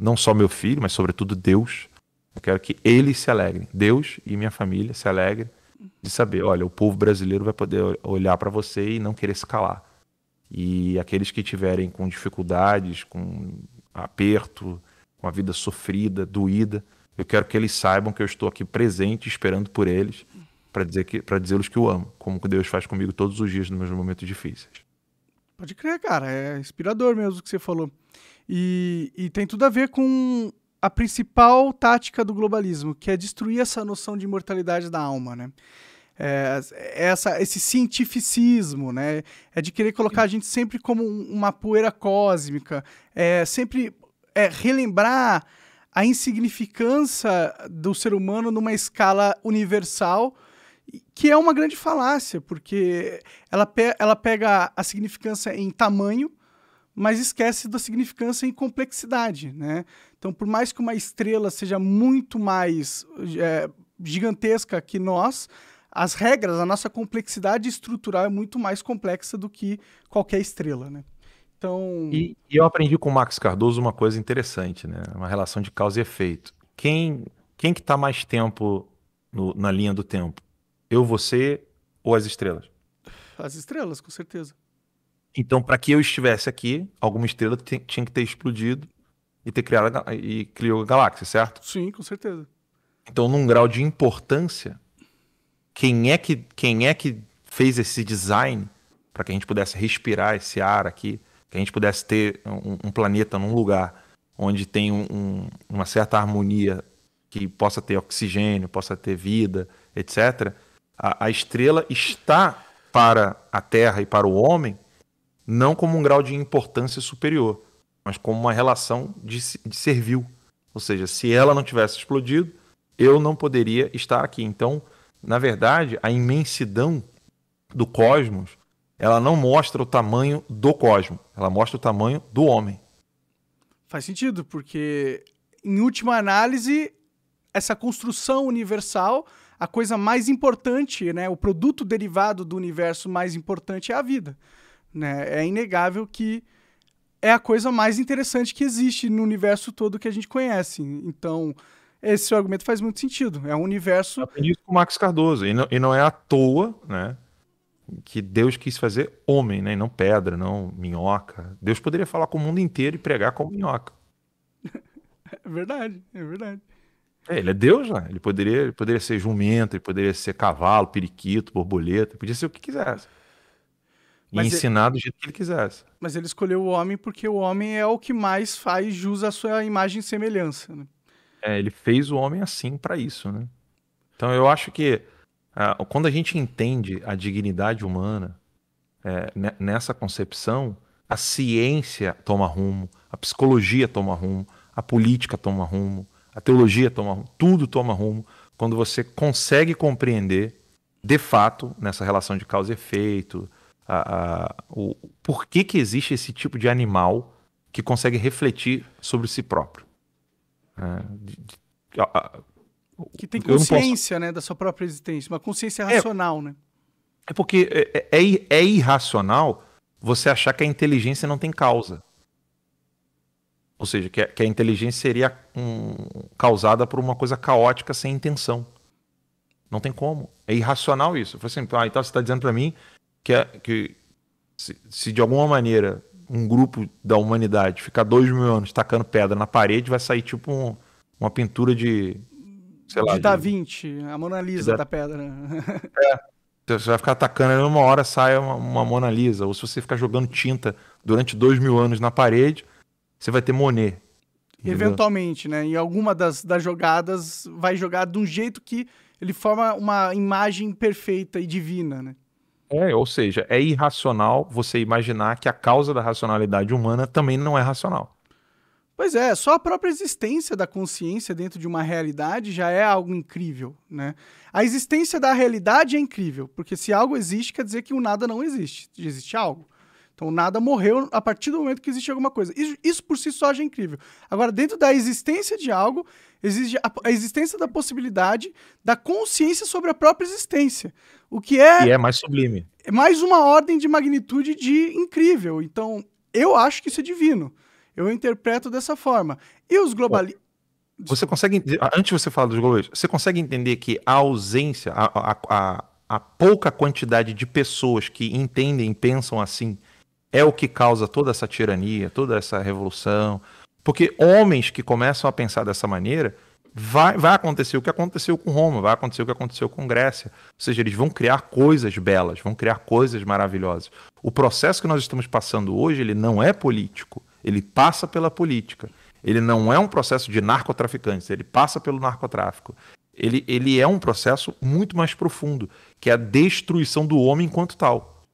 não só meu filho, mas sobretudo Deus. Eu quero que eles se alegrem, Deus e minha família se alegrem de saber, olha, o povo brasileiro vai poder olhar para você e não querer se calar. E aqueles que tiverem com dificuldades, com aperto, com a vida sofrida, doída, eu quero que eles saibam que eu estou aqui presente, esperando por eles, para dizer que para dizê-los que eu amo, como Deus faz comigo todos os dias nos meus momentos difíceis. Pode crer, cara, é inspirador mesmo o que você falou. E, e tem tudo a ver com a principal tática do globalismo, que é destruir essa noção de imortalidade da alma, né? É, é essa, esse cientificismo, né? É de querer colocar a gente sempre como uma poeira cósmica, é sempre é, relembrar a insignificância do ser humano numa escala universal, que é uma grande falácia, porque ela, pe ela pega a significância em tamanho mas esquece da significância e complexidade, né? Então, por mais que uma estrela seja muito mais é, gigantesca que nós, as regras, a nossa complexidade estrutural é muito mais complexa do que qualquer estrela, né? Então... E, e eu aprendi com o Max Cardoso uma coisa interessante, né? Uma relação de causa e efeito. Quem, quem que está mais tempo no, na linha do tempo? Eu, você ou as estrelas? As estrelas, com certeza. Então, para que eu estivesse aqui, alguma estrela tinha que ter explodido e ter criado a, e criou a galáxia, certo? Sim, com certeza. Então, num grau de importância, quem é que quem é que fez esse design para que a gente pudesse respirar esse ar aqui, que a gente pudesse ter um, um planeta num lugar onde tem um, um, uma certa harmonia que possa ter oxigênio, possa ter vida, etc. a, a estrela está para a Terra e para o homem não como um grau de importância superior, mas como uma relação de, de servil. Ou seja, se ela não tivesse explodido, eu não poderia estar aqui. Então, na verdade, a imensidão do cosmos, ela não mostra o tamanho do cosmos, ela mostra o tamanho do homem. Faz sentido, porque em última análise, essa construção universal, a coisa mais importante, né, o produto derivado do universo mais importante é a vida. Né? É inegável que é a coisa mais interessante que existe no universo todo que a gente conhece. Então, esse seu argumento faz muito sentido. É um universo. Aprendi isso com o Max Cardoso. E não, e não é à toa, né? Que Deus quis fazer homem, né? E não pedra, não minhoca. Deus poderia falar com o mundo inteiro e pregar como minhoca. é verdade, é verdade. É, ele é Deus, né? Ele poderia, ele poderia ser jumento, ele poderia ser cavalo, periquito, borboleta, podia ser o que quisesse. E mas ensinar ele... do jeito que ele quisesse. Mas ele escolheu o homem porque o homem é o que mais faz jus à sua imagem e semelhança. Né? É, ele fez o homem assim para isso, né? Então eu acho que uh, quando a gente entende a dignidade humana é, nessa concepção, a ciência toma rumo, a psicologia toma rumo, a política toma rumo, a teologia toma rumo, tudo toma rumo quando você consegue compreender de fato nessa relação de causa e efeito a, a, o por que, que existe esse tipo de animal que consegue refletir sobre si próprio. É, de, de, a, que tem consciência posso... né, da sua própria existência, uma consciência é. racional, é, né? É porque é, é, é, é, irracional você achar que a inteligência não tem causa. Ou seja, que a, que a inteligência seria um, causada por uma coisa caótica sem intenção. Não tem como. É irracional isso. Eu falei assim, ah, então você está dizendo para mim que, é, que se, se, de alguma maneira um grupo da humanidade ficar dois mil anos tacando pedra na parede, vai sair tipo um, uma pintura de. Sei de lá. De Da Vinci, a Mona Lisa da, pedra. É. Então você vai ficar atacando e uma hora sai uma, uma Mona Lisa. Ou se você ficar jogando tinta durante dois mil anos na parede, você vai ter Monet. Entendeu? Eventualmente, né? E alguma das, das jogadas vai jogar de um jeito que ele forma uma imagem perfeita e divina, né? É, ou seja, é irracional você imaginar que a causa da racionalidade humana também não é racional. Pois é, só a própria existência da consciência dentro de uma realidade já é algo incrível, né? A existência da realidade é incrível, porque se algo existe, quer dizer que o nada não existe, existe algo. Então nada morreu a partir do momento que existe alguma coisa. Isso, isso por si só já é incrível. Agora, dentro da existência de algo, existe a, a existência da possibilidade da consciência sobre a própria existência. O que é. E é mais sublime. É mais uma ordem de magnitude de incrível. Então, eu acho que isso é divino. Eu interpreto dessa forma. E os globalistas. Você consegue. Antes de você falar dos globalistas, você consegue entender que a ausência, a, a, a, a pouca quantidade de pessoas que entendem, pensam assim, é o que causa toda essa tirania, toda essa revolução. Porque homens que começam a pensar dessa maneira vai, vai acontecer o que aconteceu com Roma, vai acontecer o que aconteceu com Grécia. Ou seja, eles vão criar coisas belas, vão criar coisas maravilhosas. O processo que nós estamos passando hoje, ele não é político, ele passa pela política. Ele não é um processo de narcotraficantes, ele passa pelo narcotráfico. Ele, ele é um processo muito mais profundo, que é a destruição do homem enquanto tal.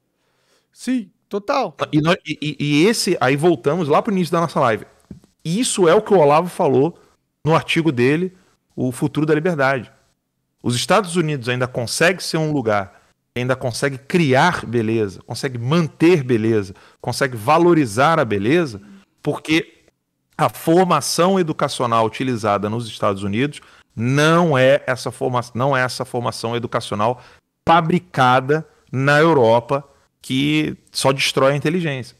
Sim, total. Ah, e, nós, e, e esse, aí voltamos lá para o início da nossa live. Isso é o que o Olavo falou no artigo dele, O Futuro da Liberdade. Os Estados Unidos ainda consegue ser um lugar, ainda consegue criar beleza, consegue manter beleza, consegue valorizar a beleza, porque a formação educacional utilizada nos Estados Unidos não é essa formação, não é essa formação educacional fabricada na Europa que só destrói a inteligência.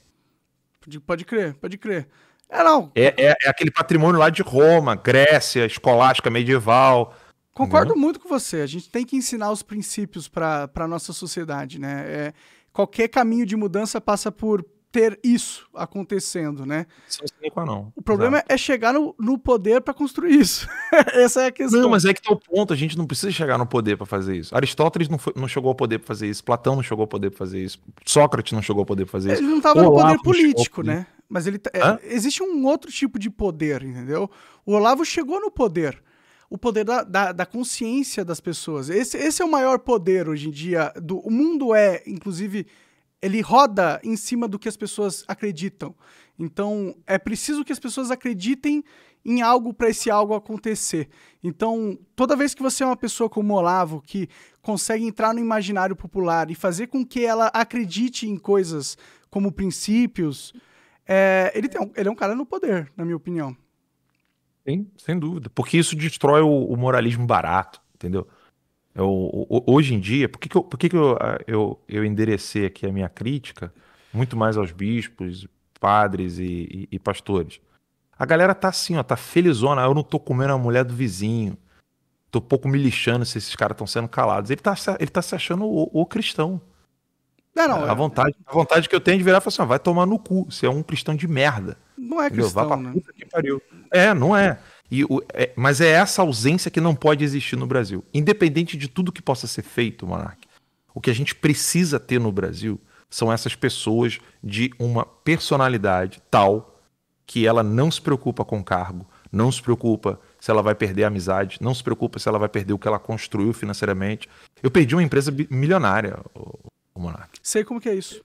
Pode crer, pode crer. É, não. É, é, é aquele patrimônio lá de Roma, Grécia, escolástica medieval. Concordo uhum. muito com você. A gente tem que ensinar os princípios para a nossa sociedade, né? É, qualquer caminho de mudança passa por ter isso acontecendo, né? Sim, sim, não. O problema Exato. é chegar no, no poder para construir isso. Essa é a questão. Não, mas é que tá o ponto. A gente não precisa chegar no poder para fazer isso. Aristóteles não, foi, não chegou ao poder para fazer isso. Platão não chegou ao poder para fazer isso. Sócrates não chegou ao poder para fazer isso. Ele não estava no poder político, né? Mas ele tá, é, existe um outro tipo de poder, entendeu? O Olavo chegou no poder. O poder da, da, da consciência das pessoas. Esse, esse é o maior poder hoje em dia. Do, o mundo é, inclusive, ele roda em cima do que as pessoas acreditam. Então, é preciso que as pessoas acreditem em algo para esse algo acontecer. Então, toda vez que você é uma pessoa como Olavo, que consegue entrar no imaginário popular e fazer com que ela acredite em coisas como princípios, é, ele, tem um, ele é um cara no poder, na minha opinião. Sim, sem dúvida. Porque isso destrói o, o moralismo barato, entendeu? Eu, é, o, hoje em dia, por que, que, eu, por que, que eu, eu, eu enderecei aqui a minha crítica muito mais aos bispos, padres e, e, e pastores? A galera tá assim, ó, tá felizona. Eu não tô comendo a mulher do vizinho. Tô um pouco me lixando se esses caras estão sendo calados. Ele tá, ele tá se achando o, o cristão. Não, não, a, é- vontade, a vontade que eu tenho de virar e falar assim, vai tomar no cu, você é um cristão de merda. Não é cristão, Entendeu? Né? vai pra puta que pariu. É, não é. E, o, é. Mas é essa ausência que não pode existir no Brasil. Independente de tudo que possa ser feito, Monark, o que a gente precisa ter no Brasil são essas pessoas de uma personalidade tal que ela não se preocupa com cargo, não se preocupa se ela vai perder a amizade, não se preocupa se ela vai perder o que ela construiu financeiramente. Eu perdi uma empresa milionária, o Monark. Sei como que é isso.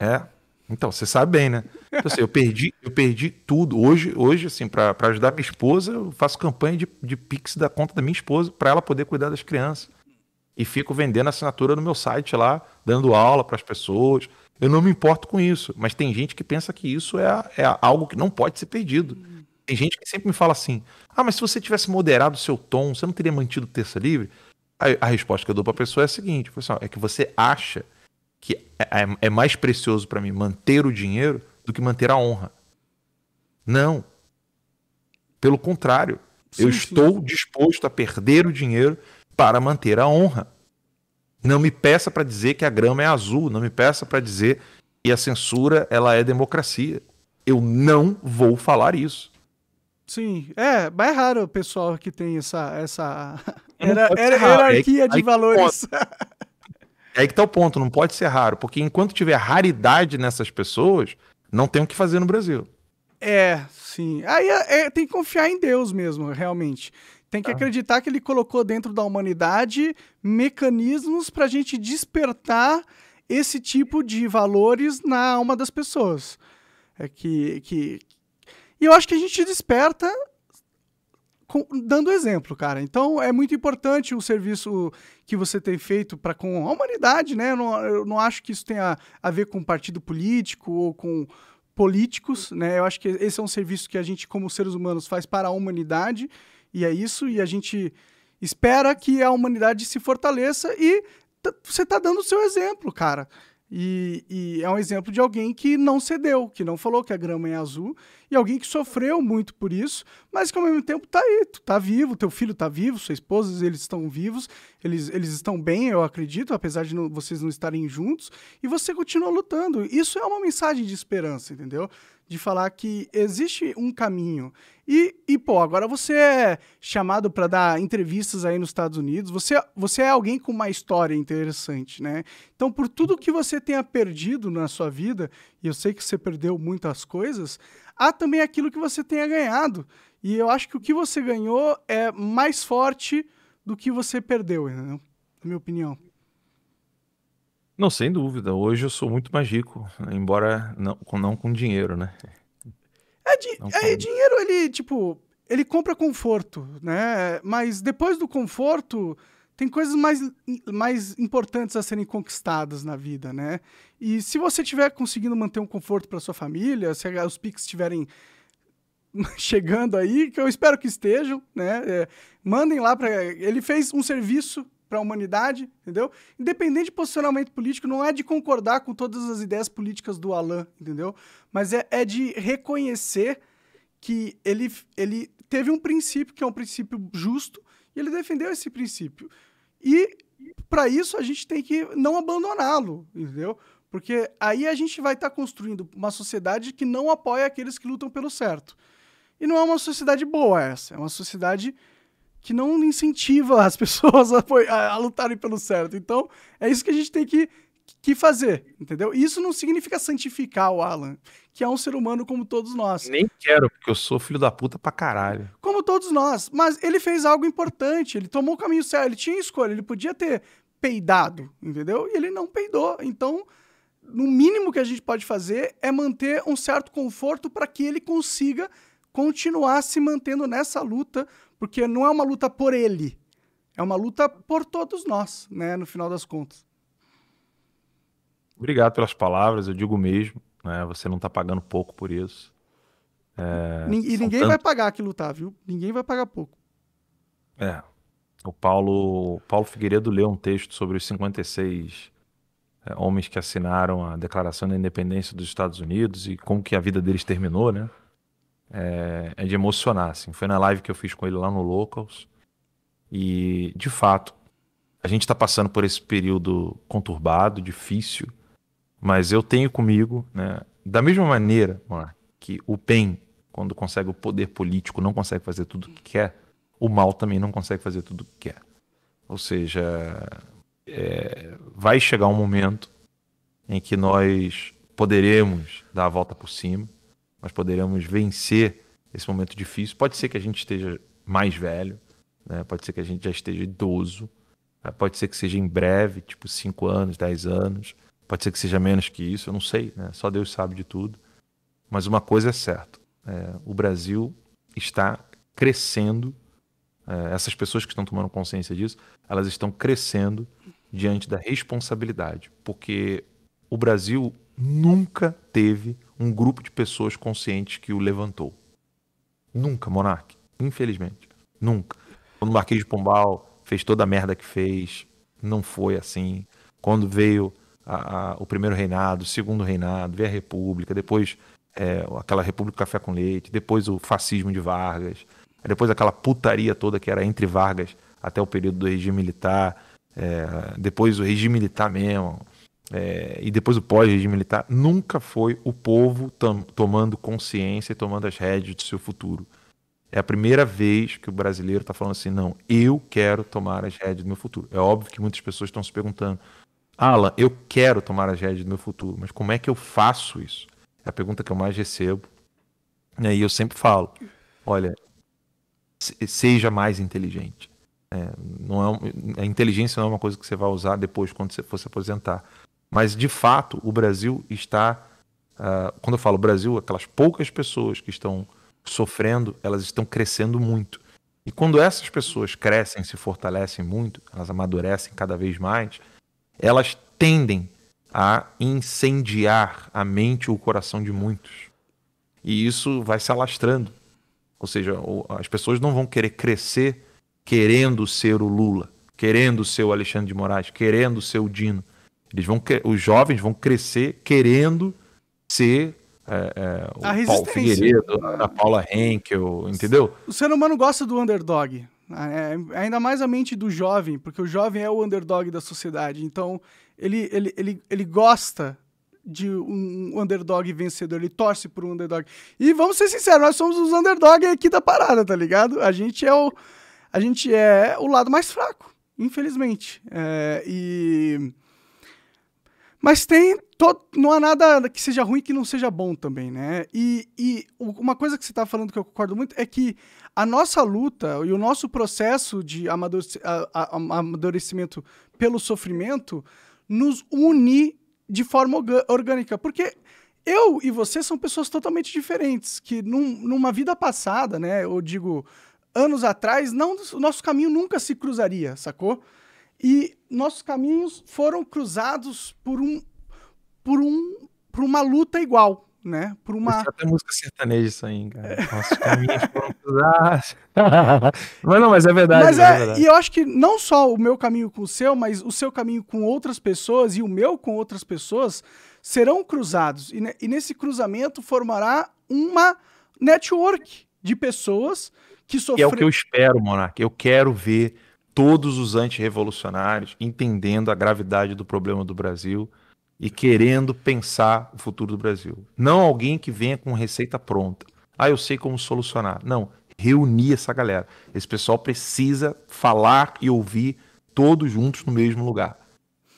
É. Então, você sabe bem, né? Então, assim, eu perdi, eu perdi tudo. Hoje, hoje assim, para ajudar minha esposa, eu faço campanha de, de Pix da conta da minha esposa para ela poder cuidar das crianças. E fico vendendo assinatura no meu site lá, dando aula para as pessoas. Eu não me importo com isso, mas tem gente que pensa que isso é, é algo que não pode ser perdido. Tem gente que sempre me fala assim: ah, mas se você tivesse moderado o seu tom, você não teria mantido o terça livre? A, a resposta que eu dou para a pessoa é a seguinte: pessoal, assim, é que você acha que é, é, é mais precioso para mim manter o dinheiro do que manter a honra. Não. Pelo contrário, sim, eu sim. estou disposto a perder o dinheiro para manter a honra. Não me peça para dizer que a grama é azul, não me peça para dizer que a censura ela é democracia. Eu não vou falar isso. Sim, é, mas é raro o pessoal que tem essa, essa era, era, hierarquia é de tá valores. É aí que tá o ponto, não pode ser raro, porque enquanto tiver raridade nessas pessoas, não tem o que fazer no Brasil. É, sim. Aí é, é tem que confiar em Deus mesmo, realmente. Tem que ah. acreditar que ele colocou dentro da humanidade mecanismos para a gente despertar esse tipo de valores na alma das pessoas. É que, que, e eu acho que a gente desperta com, dando exemplo, cara. Então é muito importante o serviço que você tem feito para com a humanidade, né? Eu não, eu não acho que isso tenha a ver com partido político ou com políticos, né? Eu acho que esse é um serviço que a gente, como seres humanos, faz para a humanidade e é isso. E a gente espera que a humanidade se fortaleça e você está dando o seu exemplo, cara. E, e, é um exemplo de alguém que não cedeu, que não falou que a grama é azul, e alguém que sofreu muito por isso, mas que ao mesmo tempo tá aí, tu tá vivo, teu filho tá vivo, sua esposa, eles estão vivos, eles, eles estão bem, eu acredito, apesar de não, vocês não estarem juntos, e você continua lutando. Isso é uma mensagem de esperança, entendeu? de falar que existe um caminho. E, e pô, agora você é chamado para dar entrevistas aí nos Estados Unidos, você, você é alguém com uma história interessante, né? Então, por tudo que você tenha perdido na sua vida, e eu sei que você perdeu muitas coisas, há também aquilo que você tenha ganhado. E eu acho que o que você ganhou é mais forte do que você perdeu, entendeu? na minha opinião. Não, sem dúvida. Hoje eu sou muito mais rico, embora não com, não com dinheiro, né? É, di é com... dinheiro ele, tipo, ele compra conforto, né? Mas depois do conforto, tem coisas mais, mais importantes a serem conquistadas na vida, né? E se você estiver conseguindo manter um conforto para sua família, se os piques estiverem chegando aí, que eu espero que estejam, né? É, mandem lá para ele fez um serviço para a humanidade, entendeu? Independente de posicionamento político, não é de concordar com todas as ideias políticas do Alain, entendeu? Mas é, é de reconhecer que ele, ele teve um princípio que é um princípio justo e ele defendeu esse princípio. E para isso a gente tem que não abandoná-lo, entendeu? Porque aí a gente vai estar tá construindo uma sociedade que não apoia aqueles que lutam pelo certo. E não é uma sociedade boa essa, é uma sociedade que não incentiva as pessoas a, a, a, lutarem pelo certo. Então, é isso que a gente tem que, que fazer, entendeu? Isso não significa santificar o Alan, que é um ser humano como todos nós. Nem quero, porque eu sou filho da puta pra caralho. Como todos nós. Mas ele fez algo importante, ele tomou o caminho certo, ele tinha escolha, ele podia ter peidado, entendeu? E ele não peidou. Então, no mínimo que a gente pode fazer é manter um certo conforto para que ele consiga continuar se mantendo nessa luta porque não é uma luta por ele, é uma luta por todos nós, né, no final das contas. Obrigado pelas palavras, eu digo mesmo, né, você não está pagando pouco por isso. É, e ninguém vai pagar que lutar, viu? Ninguém vai pagar pouco. É. O Paulo, Paulo Figueiredo leu um texto sobre os 56 é, homens que assinaram a Declaração da Independência dos Estados Unidos e como que a vida deles terminou, né? é, é de emocionar, assim. Foi na live que eu fiz com ele lá no Locals. E, de fato, a gente está passando por esse período conturbado, difícil, mas eu tenho comigo, né, da mesma maneira que o bem, quando consegue o poder político, não consegue fazer tudo o que quer, o mal também não consegue fazer tudo o que quer. Ou seja, é, vai chegar um momento em que nós poderemos dar a volta por cima, nós poderemos vencer esse momento difícil. Pode ser que a gente esteja mais velho, né? pode ser que a gente já esteja idoso, né? pode ser que seja em breve, tipo 5 anos, 10 anos, pode ser que seja menos que isso, eu não sei, né? só Deus sabe de tudo. Mas uma coisa é certa: é, o Brasil está crescendo, é, essas pessoas que estão tomando consciência disso, elas estão crescendo diante da responsabilidade, porque o Brasil nunca teve um grupo de pessoas conscientes que o levantou. Nunca, Monark. Infelizmente. Nunca. Quando o Marquês de Pombal fez toda a merda que fez, não foi assim. Quando veio a, a, o primeiro reinado, o segundo reinado, veio a República, depois é, aquela República Café com Leite, depois o fascismo de Vargas, depois aquela putaria toda que era entre Vargas até o período do regime militar, é, depois o regime militar mesmo, é, e depois o pós-regime militar, nunca foi o povo tomando consciência e tomando as rédeas do seu futuro. É a primeira vez que o brasileiro está falando assim: não, eu quero tomar as rédeas do meu futuro. É óbvio que muitas pessoas estão se perguntando: Alan, eu quero tomar as rédeas do meu futuro, mas como é que eu faço isso? É a pergunta que eu mais recebo. Né? E eu sempre falo: olha, seja mais inteligente. É, não é, a inteligência não é uma coisa que você vai usar depois quando você for se aposentar. Mas, de fato, o Brasil está. Uh, quando eu falo Brasil, aquelas poucas pessoas que estão sofrendo, elas estão crescendo muito. E quando essas pessoas crescem, se fortalecem muito, elas amadurecem cada vez mais, elas tendem a incendiar a mente ou o coração de muitos. E isso vai se alastrando. Ou seja, as pessoas não vão querer crescer querendo ser o Lula, querendo ser o Alexandre de Moraes, querendo ser o Dino. Eles vão, os jovens vão crescer querendo ser é, é, o Paulo Figueiredo, ah. a Paula Henkel, entendeu? O ser humano gosta do underdog. Ah, é, ainda mais a mente do jovem, porque o jovem é o underdog da sociedade. Então, ele, ele, ele, ele gosta de um underdog vencedor, ele torce por um underdog. E vamos ser sinceros, nós somos os underdog aqui da parada, tá ligado? A gente é o, a gente é o lado mais fraco, infelizmente. É, e mas tem. Todo, não há nada que seja ruim que não seja bom também, né? E, e uma coisa que você está falando que eu concordo muito é que a nossa luta e o nosso processo de amadurecimento pelo sofrimento nos une de forma orgânica. Porque eu e você são pessoas totalmente diferentes, que num, numa vida passada, né? Eu digo, anos atrás, não, o nosso caminho nunca se cruzaria, sacou? E nossos caminhos foram cruzados por um por um por uma luta igual, né? Por uma até música sertaneja isso aí, cara. Nossos caminhos foram cruzados. mas não, mas é verdade. Mas é, é verdade. e eu acho que não só o meu caminho com o seu, mas o seu caminho com outras pessoas e o meu com outras pessoas serão cruzados e, e nesse cruzamento formará uma network de pessoas que E É o que eu espero, Monark. Eu quero ver todos os antirrevolucionários entendendo a gravidade do problema do Brasil e querendo pensar o futuro do Brasil. Não alguém que venha com receita pronta. Ah, eu sei como solucionar. Não, reunir essa galera. Esse pessoal precisa falar e ouvir todos juntos no mesmo lugar.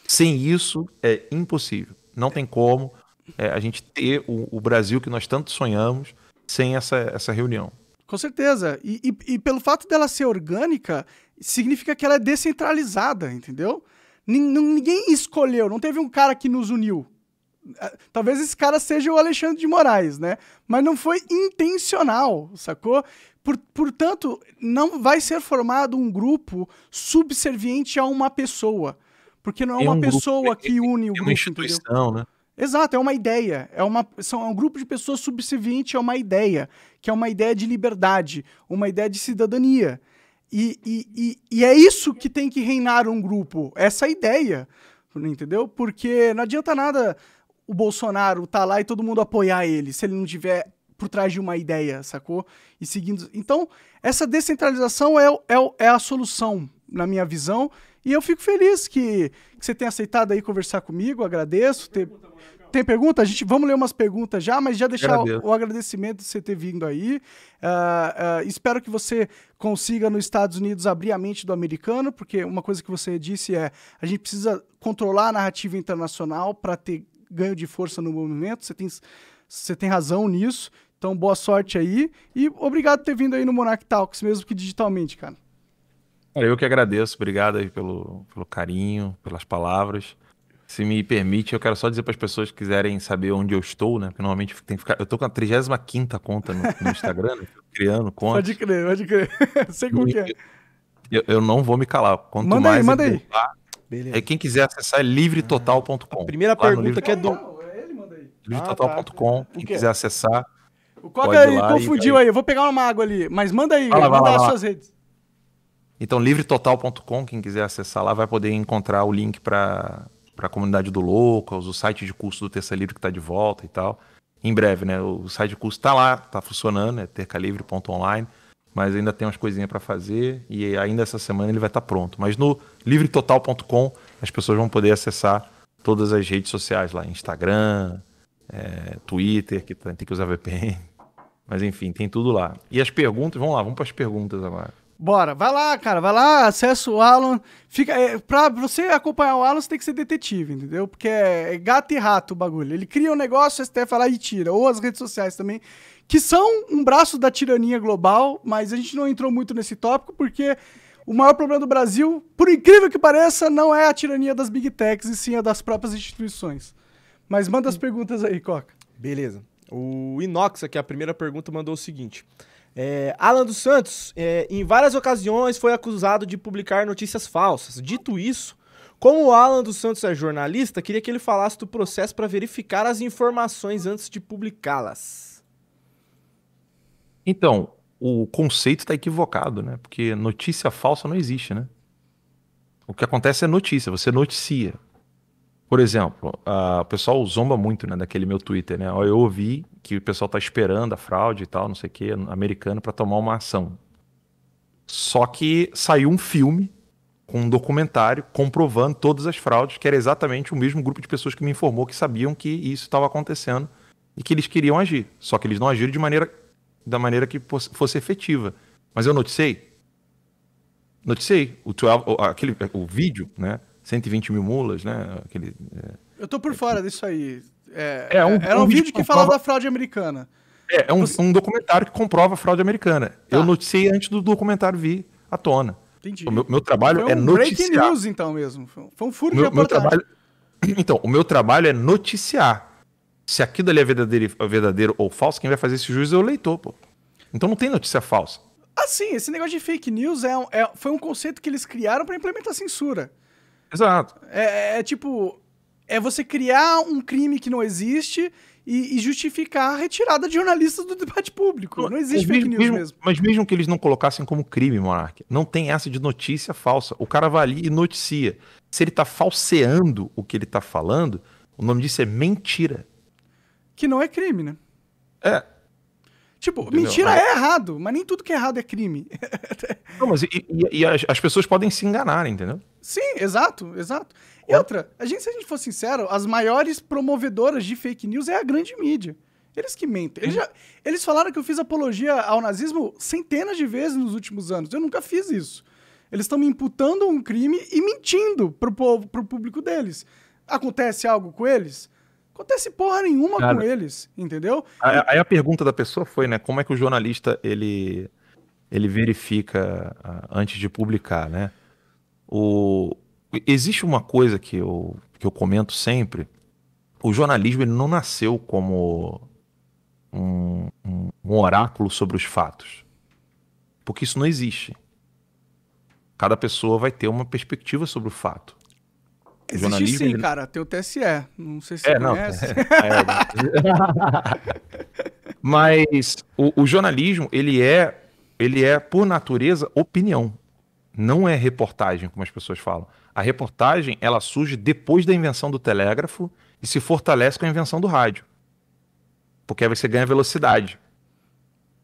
Sem isso é impossível. Não tem como é, a gente ter o, o, Brasil que nós tanto sonhamos sem essa, essa reunião. Com certeza. E, e, e pelo fato dela ser orgânica, significa que ela é descentralizada, entendeu? Ninguém escolheu, não teve um cara que nos uniu. Ah, talvez esse cara seja o Alexandre de Moraes, né? Mas não foi intencional, sacou? Por, portanto, não vai ser formado um grupo subserviente a uma pessoa. Porque não é uma um pessoa grupo, que une o grupo. É uma instituição, entendeu? né? Exato, é uma ideia. É, uma, são, é um grupo de pessoas subserviente a uma ideia, que é uma ideia de liberdade, uma ideia de cidadania. E, e, e, e é isso que tem que reinar um grupo, essa é ideia, entendeu? Porque não adianta nada o Bolsonaro tá lá e todo mundo apoiar ele, se ele não tiver por trás de uma ideia, sacou? E seguindo. Então, essa descentralização é, é, é a solução, na minha visão. E eu fico feliz que, que você tenha aceitado aí conversar comigo, agradeço. Ter... Pergunta, tem pergunta? A gente vamos ler umas perguntas já, mas já deixar o, o, agradecimento de você ter vindo aí. Uh, uh, espero que você consiga nos Estados Unidos abrir a mente do americano, porque uma coisa que você disse é a gente precisa controlar a narrativa internacional para ter ganho de força no movimento. Você tem, você tem razão nisso. Então, boa sorte aí. E obrigado por ter vindo aí no Monarch Talks, mesmo que digitalmente, cara. Eu que agradeço. Obrigado aí pelo, pelo carinho, pelas palavras. Se me permite, eu quero só dizer para as pessoas que quiserem saber onde eu estou, né? Porque normalmente tem que ficar. Eu tô com a 35 conta no, no Instagram, né? criando conta. Pode crer, pode crer. Sei como e, é. Eu, eu, não vou me calar. Quanto manda mais aí, manda aí. Beleza. Aí quem quiser acessar é livretotal.com. primeira pergunta livre... que é do. Não, ah, é ele manda aí. Livretotal.com. Ah, tá. Quem quiser acessar. O Cobra aí confundiu aí. Eu vou pegar uma água ali. Mas manda aí, lá, manda lá, as lá. suas redes. Então, livretotal.com, quem quiser acessar lá, vai poder encontrar o link para para a comunidade do Locals, o site de curso do Terça Livre que está de volta e tal. Em breve, né? O site de curso está lá, está funcionando, é tercalivre.online, mas ainda tem umas coisinhas para fazer e ainda essa semana ele vai estar tá pronto. Mas no livretotal.com as pessoas vão poder acessar todas as redes sociais lá, Instagram, é, Twitter, que tem que usar VPN. Mas enfim, tem tudo lá. E as perguntas, vamos lá, vamos para as perguntas agora. Bora, vai lá, cara, vai lá, acessa o Alan. Fica, é, pra você acompanhar o Alan, você tem que ser detetive, entendeu? Porque é, é gato e rato o bagulho. Ele cria um negócio, a STF lá e tira. Ou as redes sociais também, que são um braço da tirania global, mas a gente não entrou muito nesse tópico porque o maior problema do Brasil, por incrível que pareça, não é a tirania das big techs, e sim a das próprias instituições. Mas manda as perguntas aí, Coca. Beleza. O Inox, aqui, a primeira pergunta, mandou o seguinte. É, Alan dos Santos, é, em várias ocasiões, foi acusado de publicar notícias falsas. Dito isso, como o Alan dos Santos é jornalista, queria que ele falasse do processo para verificar as informações antes de publicá-las. Então, o conceito está equivocado, né? Porque notícia falsa não existe, né? O que acontece é notícia, você noticia. Por exemplo, o pessoal zomba muito né, daquele meu Twitter, né? Eu ouvi que o pessoal tá esperando a fraude e tal, não sei o quê, americano, para tomar uma ação. Só que saiu um filme com um documentário comprovando todas as fraudes, que era exatamente o mesmo grupo de pessoas que me informou que sabiam que isso estava acontecendo e que eles queriam agir. Só que eles não agiram de maneira da maneira que fosse efetiva. Mas eu noticei. Noticei. o, 12, aquele, o vídeo, né? 120 mil mulas, né? Aquele, é, eu tô por é, fora disso aí. É, é um, é, era um, um vídeo, que falava da fraude americana. É, é um, um, documentário que comprova a fraude americana. Tá. Eu noticiei antes do documentário vir à tona. Entendi. O meu, meu trabalho é um é noticiar. Breaking news, então, mesmo. Foi um furo meu, de reportagem. Meu trabalho... Então, o meu trabalho é noticiar. Se aquilo ali é verdadeiro, verdadeiro ou falso, quem vai fazer esse juízo é o leitor, pô. Então não tem notícia falsa. Assim, esse negócio de fake news é, é, foi um conceito que eles criaram para implementar censura. Exato. É, é, é, tipo. É você criar um crime que não existe e, e justificar a retirada de jornalistas do debate público. Não, existe fake news mesmo, mesmo, Mas mesmo que eles não colocassem como crime, Monark, não tem essa de notícia falsa. O cara vai ali e noticia. Se ele tá falseando o que ele tá falando, o nome disso é mentira. Que não é crime, né? É, Tipo, Entendeu? mentira é. é errado, mas nem tudo que é errado é crime. Não, mas e, e, e as, as, pessoas podem se enganar, entendeu? Sim, exato, exato. E é. outra, a gente, se a gente for sincero, as maiores promovedoras de fake news é a grande mídia. Eles que mentem. Eles, já, eles falaram que eu fiz apologia ao nazismo centenas de vezes nos últimos anos. Eu nunca fiz isso. Eles estão me imputando um crime e mentindo pro, povo, pro público deles. Acontece algo com eles? Acontece porra nenhuma Cara, com eles, entendeu? Aí a pergunta da pessoa foi, né? Como é que o jornalista ele, ele verifica ah, antes de publicar, né? O, existe uma coisa que eu, que eu comento sempre. O jornalismo ele não nasceu como um, um oráculo sobre os fatos. Porque isso não existe. Cada pessoa vai ter uma perspectiva sobre o fato. Existe jornalismo... sim, cara. Tem o TSE. Não sei se é, não. conhece. É, é. Mas o, o, jornalismo, ele é, ele é, por natureza, opinião. Não é reportagem, como as pessoas falam. A reportagem, ela surge depois da invenção do telégrafo e se fortalece com a invenção do rádio. Porque aí você ganha velocidade.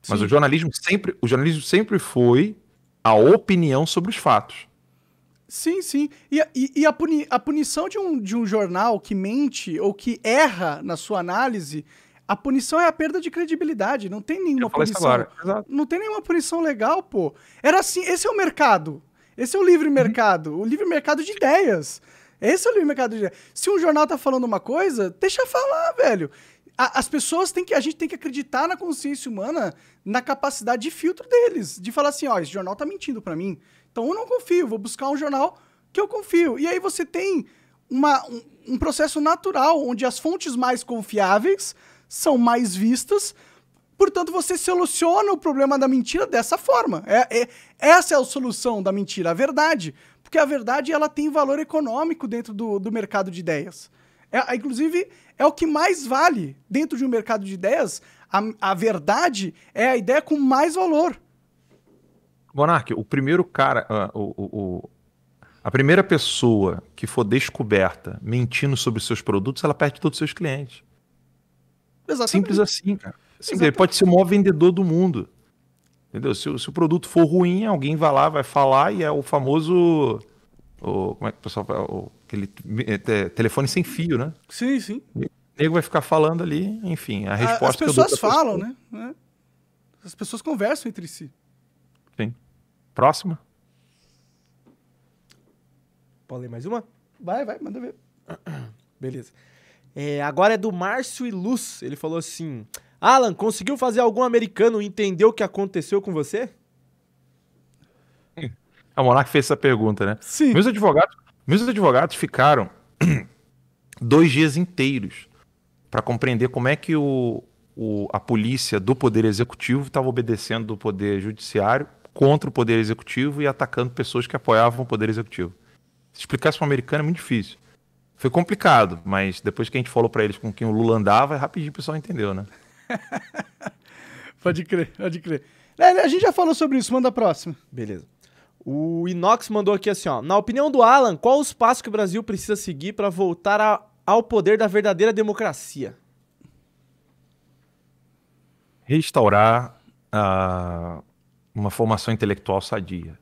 Sim. Mas o jornalismo sempre, o jornalismo sempre foi a opinião sobre os fatos. Sim, sim. E, e, e a, puni, a punição de um, de um jornal que mente ou que erra na sua análise a punição é a perda de credibilidade. Não tem nenhuma punição. Não tem nenhuma punição legal, pô. Era assim, esse é o mercado. Esse é o livre uhum. mercado. Uhum. O livre mercado de ideias. Esse é o livre mercado de ideias. Se um jornal tá falando uma coisa, deixa falar, velho. A, as pessoas têm que. A gente tem que acreditar na consciência humana, na capacidade de filtro deles. De falar assim, ó, esse jornal tá mentindo para mim. Então eu não confio, vou buscar um jornal que eu confio. E aí você tem uma, um, um processo natural onde as fontes mais confiáveis são mais vistas. Portanto, você soluciona o problema da mentira dessa forma. É, é, essa é a solução da mentira, a verdade. Porque a verdade ela tem valor econômico dentro do, do mercado de ideias. É, é inclusive, é o que mais vale dentro de um mercado de ideias. A, a verdade é a ideia com mais valor. Monark, o primeiro cara, uh, o, o, a primeira pessoa que for descoberta mentindo sobre seus produtos, ela perde todos os seus clientes. Exatamente. Simples assim, cara. Simples. Ele pode ser o maior vendedor do mundo. Entendeu? Se, se, o produto for ruim, alguém vai lá, vai falar e é o famoso. O, como é que o pessoal fala? O, aquele é, telefone sem fio, né? Sim, sim. O nego vai ficar falando ali, enfim, a resposta. As pessoas falam, pessoa. né? É. As pessoas conversam entre si. Próxima. Pode ler mais uma? Vai, vai, manda ver. Beleza. É, agora é do Márcio e Luz. Ele falou assim: Alan, conseguiu fazer algum americano entender o que aconteceu com você? É A Monark fez essa pergunta, né? Sim. Meus advogados, meus advogados ficaram dois dias inteiros para compreender como é que o, o, a polícia do Poder Executivo estava obedecendo do Poder Judiciário contra o poder executivo e atacando pessoas que apoiavam o poder executivo. Se explicasse para um americano é muito difícil. Foi complicado, mas depois que a gente falou para eles com quem o Lula andava, é rapidinho o pessoal entendeu, né? pode crer, pode crer. É, a gente já falou sobre isso, manda a próxima. Beleza. O Inox mandou aqui assim, ó. Na opinião do Alan, qual os passos que o Brasil precisa seguir para voltar a, ao poder da verdadeira democracia? Restaurar a uma formação intelectual sadia.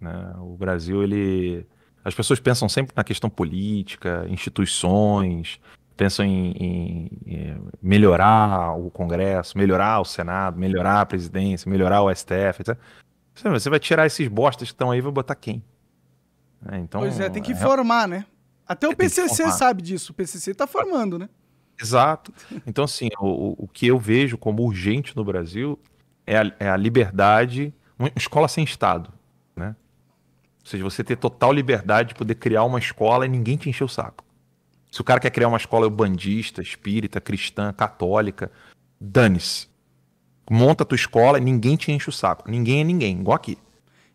Né? O Brasil, ele. As pessoas pensam sempre na questão política, instituições, pensam em, em, em, eh, melhorar o Congresso, melhorar o Senado, melhorar a presidência, melhorar o STF, etc. Você vai tirar esses bostas que estão aí e vai botar quem? É, então, pois é, tem que é... formar, né? Até o é, PCC sabe disso. O PCC está formando, né? Exato. Então, assim, o, o que eu vejo como urgente no Brasil é a, é a liberdade, uma escola sem Estado, né? Ou seja, você ter total liberdade de poder criar uma escola e ninguém te encher o saco. Se o cara quer criar uma escola bandista, espírita, cristã, católica, dane-se. Monta a tua escola e ninguém te enche o saco. Ninguém é ninguém, igual aqui.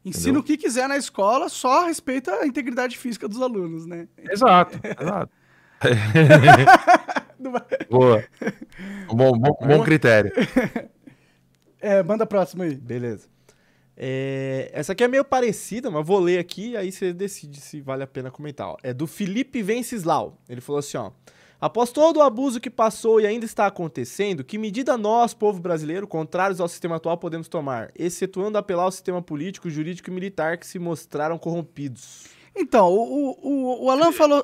Ensina entendeu? o que quiser na escola, só respeita a integridade física dos alunos, né? Exato, exato. Boa. Bom, bom, bom critério. É, manda a próxima aí. Beleza. É, essa aqui é meio parecida, mas vou ler aqui, aí você decide se vale a pena comentar. Ó. É do Felipe Venceslau. Ele falou assim, ó. Após todo o abuso que passou e ainda está acontecendo, que medida nós, povo brasileiro, contrários ao sistema atual, podemos tomar, excetuando apelar ao sistema político, jurídico e militar que se mostraram corrompidos? Então, o, o, o Alan falou.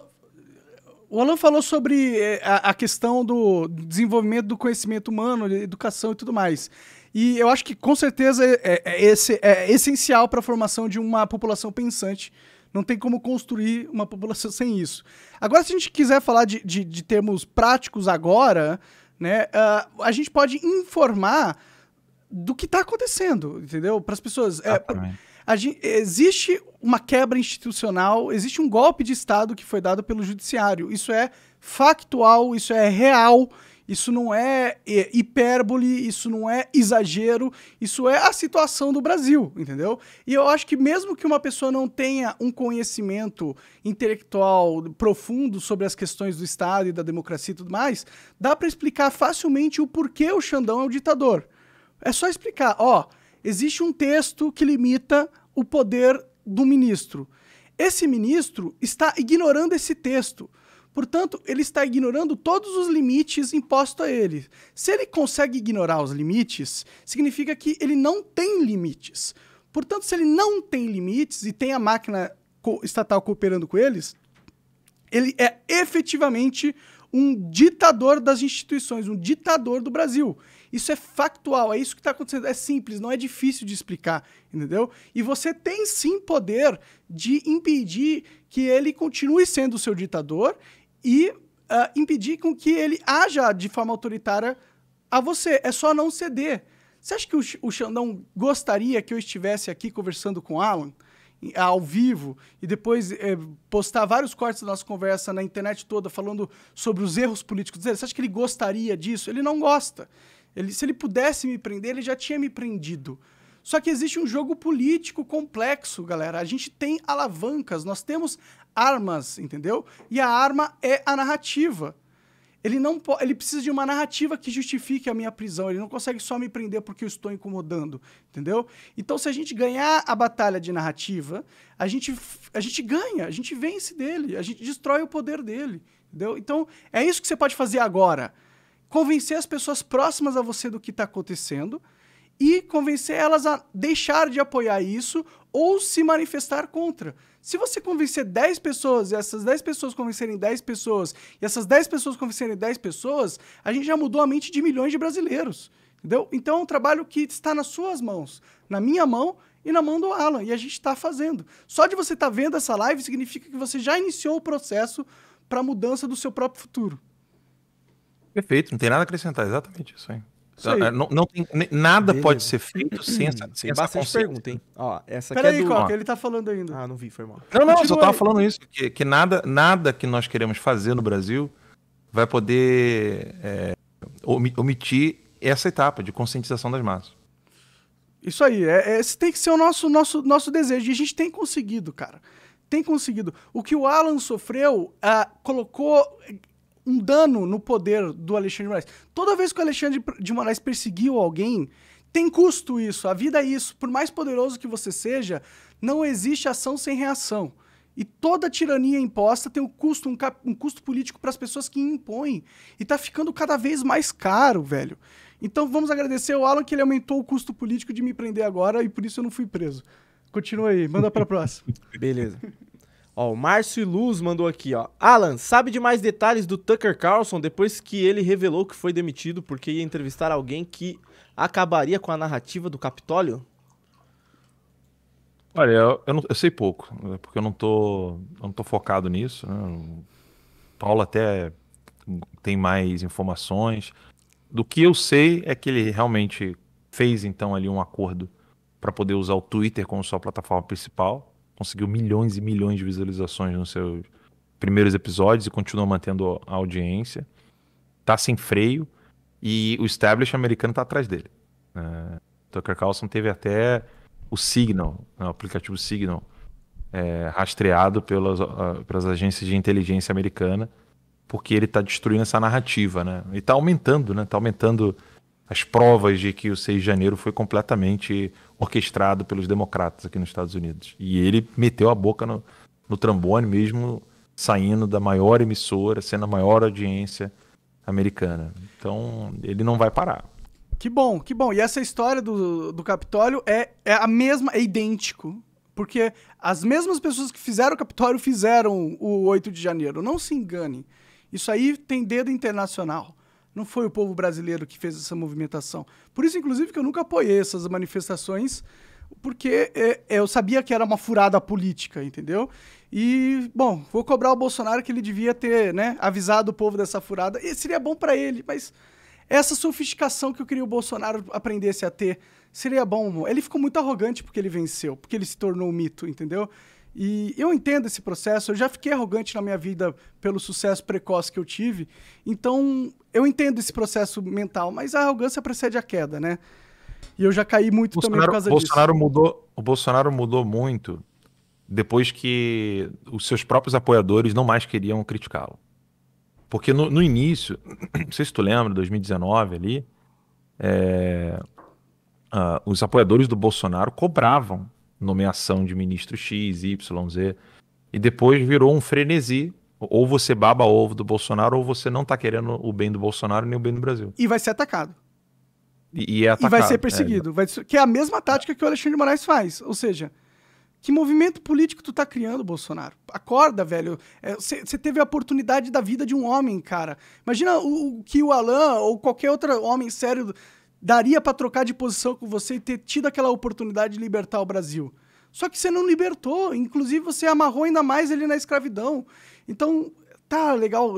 O Alan falou sobre é, a, a questão do desenvolvimento do conhecimento humano, educação e tudo mais. E eu acho que com certeza é, é, é esse, é essencial para a formação de uma população pensante. Não tem como construir uma população sem isso. Agora, se a gente quiser falar de, de, de termos práticos agora, né, uh, a gente pode informar do que está acontecendo, entendeu? Para as pessoas. É, gente, existe uma quebra institucional, existe um golpe de Estado que foi dado pelo judiciário. Isso é factual, isso é real. Isso não é, é hipérbole, isso não é exagero, isso é a situação do Brasil, entendeu? E eu acho que mesmo que uma pessoa não tenha um conhecimento intelectual profundo sobre as questões do Estado e da democracia e tudo mais, dá para explicar facilmente o porquê o Xandão é o ditador. É só explicar, ó, existe um texto que limita o poder do ministro. Esse ministro está ignorando esse texto. Portanto, ele está ignorando todos os limites impostos a ele. Se ele consegue ignorar os limites, significa que ele não tem limites. Portanto, se ele não tem limites e tem a máquina estatal cooperando com eles, ele é efetivamente um ditador das instituições, um ditador do Brasil. Isso é factual, é isso que está acontecendo. É simples, não é difícil de explicar, entendeu? E você tem sim poder de impedir que ele continue sendo o seu ditador e uh, impedir com que ele haja de forma autoritária a você. É só não ceder. Você acha que o, o Xandão gostaria que eu estivesse aqui conversando com o Alan? ao vivo e depois eh, postar vários cortes da nossa conversa na internet toda falando sobre os erros políticos dele. Você acha que ele gostaria disso? Ele não gosta. Ele, se ele pudesse me prender, ele já tinha me prendido. Só que existe um jogo político complexo, galera. A gente tem alavancas, nós temos armas, entendeu? E a arma é a narrativa. Ele não ele precisa de uma narrativa que justifique a minha prisão. Ele não consegue só me prender porque eu estou incomodando, entendeu? Então, se a gente ganhar a batalha de narrativa, a gente, a gente ganha, a gente vence dele, a gente destrói o poder dele, entendeu? Então, é isso que você pode fazer agora. Convencer as pessoas próximas a você do que está acontecendo e convencer elas a deixar de apoiar isso ou se manifestar contra. Se você convencer 10 pessoas, e essas 10 pessoas convencerem 10 pessoas, e essas 10 pessoas convencerem 10 pessoas, a gente já mudou a mente de milhões de brasileiros. Entendeu? Então é um trabalho que está nas suas mãos, na minha mão e na mão do Alan, e a gente está fazendo. Só de você estar tá vendo essa live significa que você já iniciou o processo para a mudança do seu próprio futuro. Perfeito, não tem nada a acrescentar, exatamente isso aí. É, não, não tem, nada Beleza. pode ser feito sem essa Tem sem bastante essa pergunta, hein? Ó, essa Peraí, é do... Coca, ele tá falando ainda. Ah, não vi, foi mal. Não, não, Continua só tava aí. falando isso, que, que, nada, nada que nós queremos fazer no Brasil vai poder é, omitir essa etapa de conscientização das massas. Isso aí, é, é, esse tem que ser o nosso, nosso, nosso desejo. E a gente tem conseguido, cara tem conseguido. O que o Alan sofreu uh, colocou um dano no poder do Alexandre de Moraes. Toda vez que o Alexandre de Moraes perseguiu alguém, tem custo isso, a vida é isso. Por mais poderoso que você seja, não existe ação sem reação. E toda tirania imposta tem um custo, um, um custo político para as pessoas que impõem. E está ficando cada vez mais caro, velho. Então vamos agradecer ao Alan que ele aumentou o custo político de me prender agora e por isso eu não fui preso. Continua aí, manda para a próxima. Beleza. Ó, o Márcio Luz mandou aqui, ó. Alan, sabe de mais detalhes do Tucker Carlson depois que ele revelou que foi demitido porque ia entrevistar alguém que acabaria com a narrativa do Capitólio? Olha, eu, eu, não, eu sei pouco, né, porque eu não tô, eu não tô focado nisso. Né? O Paulo até tem mais informações. Do que eu sei é que ele realmente fez então ali um acordo para poder usar o Twitter como sua plataforma principal conseguiu milhões e milhões de visualizações nos seus primeiros episódios e continua mantendo a audiência. Tá sem freio e o establishment americano tá atrás dele. É, Tucker Carlson teve até o Signal, né? o aplicativo Signal, é, rastreado pelas, ah, pelas agências de inteligência americana, porque ele está destruindo essa narrativa, né? E tá aumentando, né? Está aumentando as provas de que o 6 de janeiro foi completamente orquestrado pelos democratas aqui nos Estados Unidos. E ele meteu a boca no, no trambone mesmo, saindo da maior emissora, sendo a maior audiência americana. Então, ele não vai parar. Que bom, que bom. E essa história do, do Capitólio é, é a mesma, é idêntico. Porque as mesmas pessoas que fizeram o Capitólio fizeram o 8 de janeiro. Não se engane. Isso aí tem dedo internacional. Não foi o povo brasileiro que fez essa movimentação. Por isso, inclusive, que eu nunca apoiei essas manifestações, porque é, é, eu sabia que era uma furada política, entendeu? E, bom, vou cobrar o Bolsonaro que ele devia ter né, avisado o povo dessa furada. E seria bom para ele, mas essa sofisticação que eu queria o Bolsonaro aprendesse a ter seria bom. Ele ficou muito arrogante porque ele venceu, porque ele se tornou um mito, entendeu? E eu entendo esse processo, eu já fiquei arrogante na minha vida pelo sucesso precoce que eu tive, então eu entendo esse processo mental, mas a arrogância precede a queda, né? E eu já caí muito Bolsonaro, também por causa Bolsonaro disso. Mudou, o Bolsonaro mudou muito depois que os seus próprios apoiadores não mais queriam criticá-lo. Porque no, no, início, não sei se tu lembra, 2019 ali, é, uh, os apoiadores do Bolsonaro cobravam nomeação de ministro X, Y, Z. E depois virou um frenesi. Ou você baba ovo do Bolsonaro, ou você não tá querendo o bem do Bolsonaro nem o bem do Brasil. E vai ser atacado. E, e é atacado. E vai ser é. perseguido. É. Vai que é a mesma tática que o Alexandre de Moraes faz. Ou seja, que movimento político tu tá criando, Bolsonaro? Acorda, velho. Você é, teve a oportunidade da vida de um homem, cara. Imagina o, o que o Alain ou qualquer outro homem sério daria para trocar de posição com você e ter tido aquela oportunidade de libertar o Brasil. Só que você não libertou, inclusive você amarrou ainda mais ele na escravidão. Então, tá legal,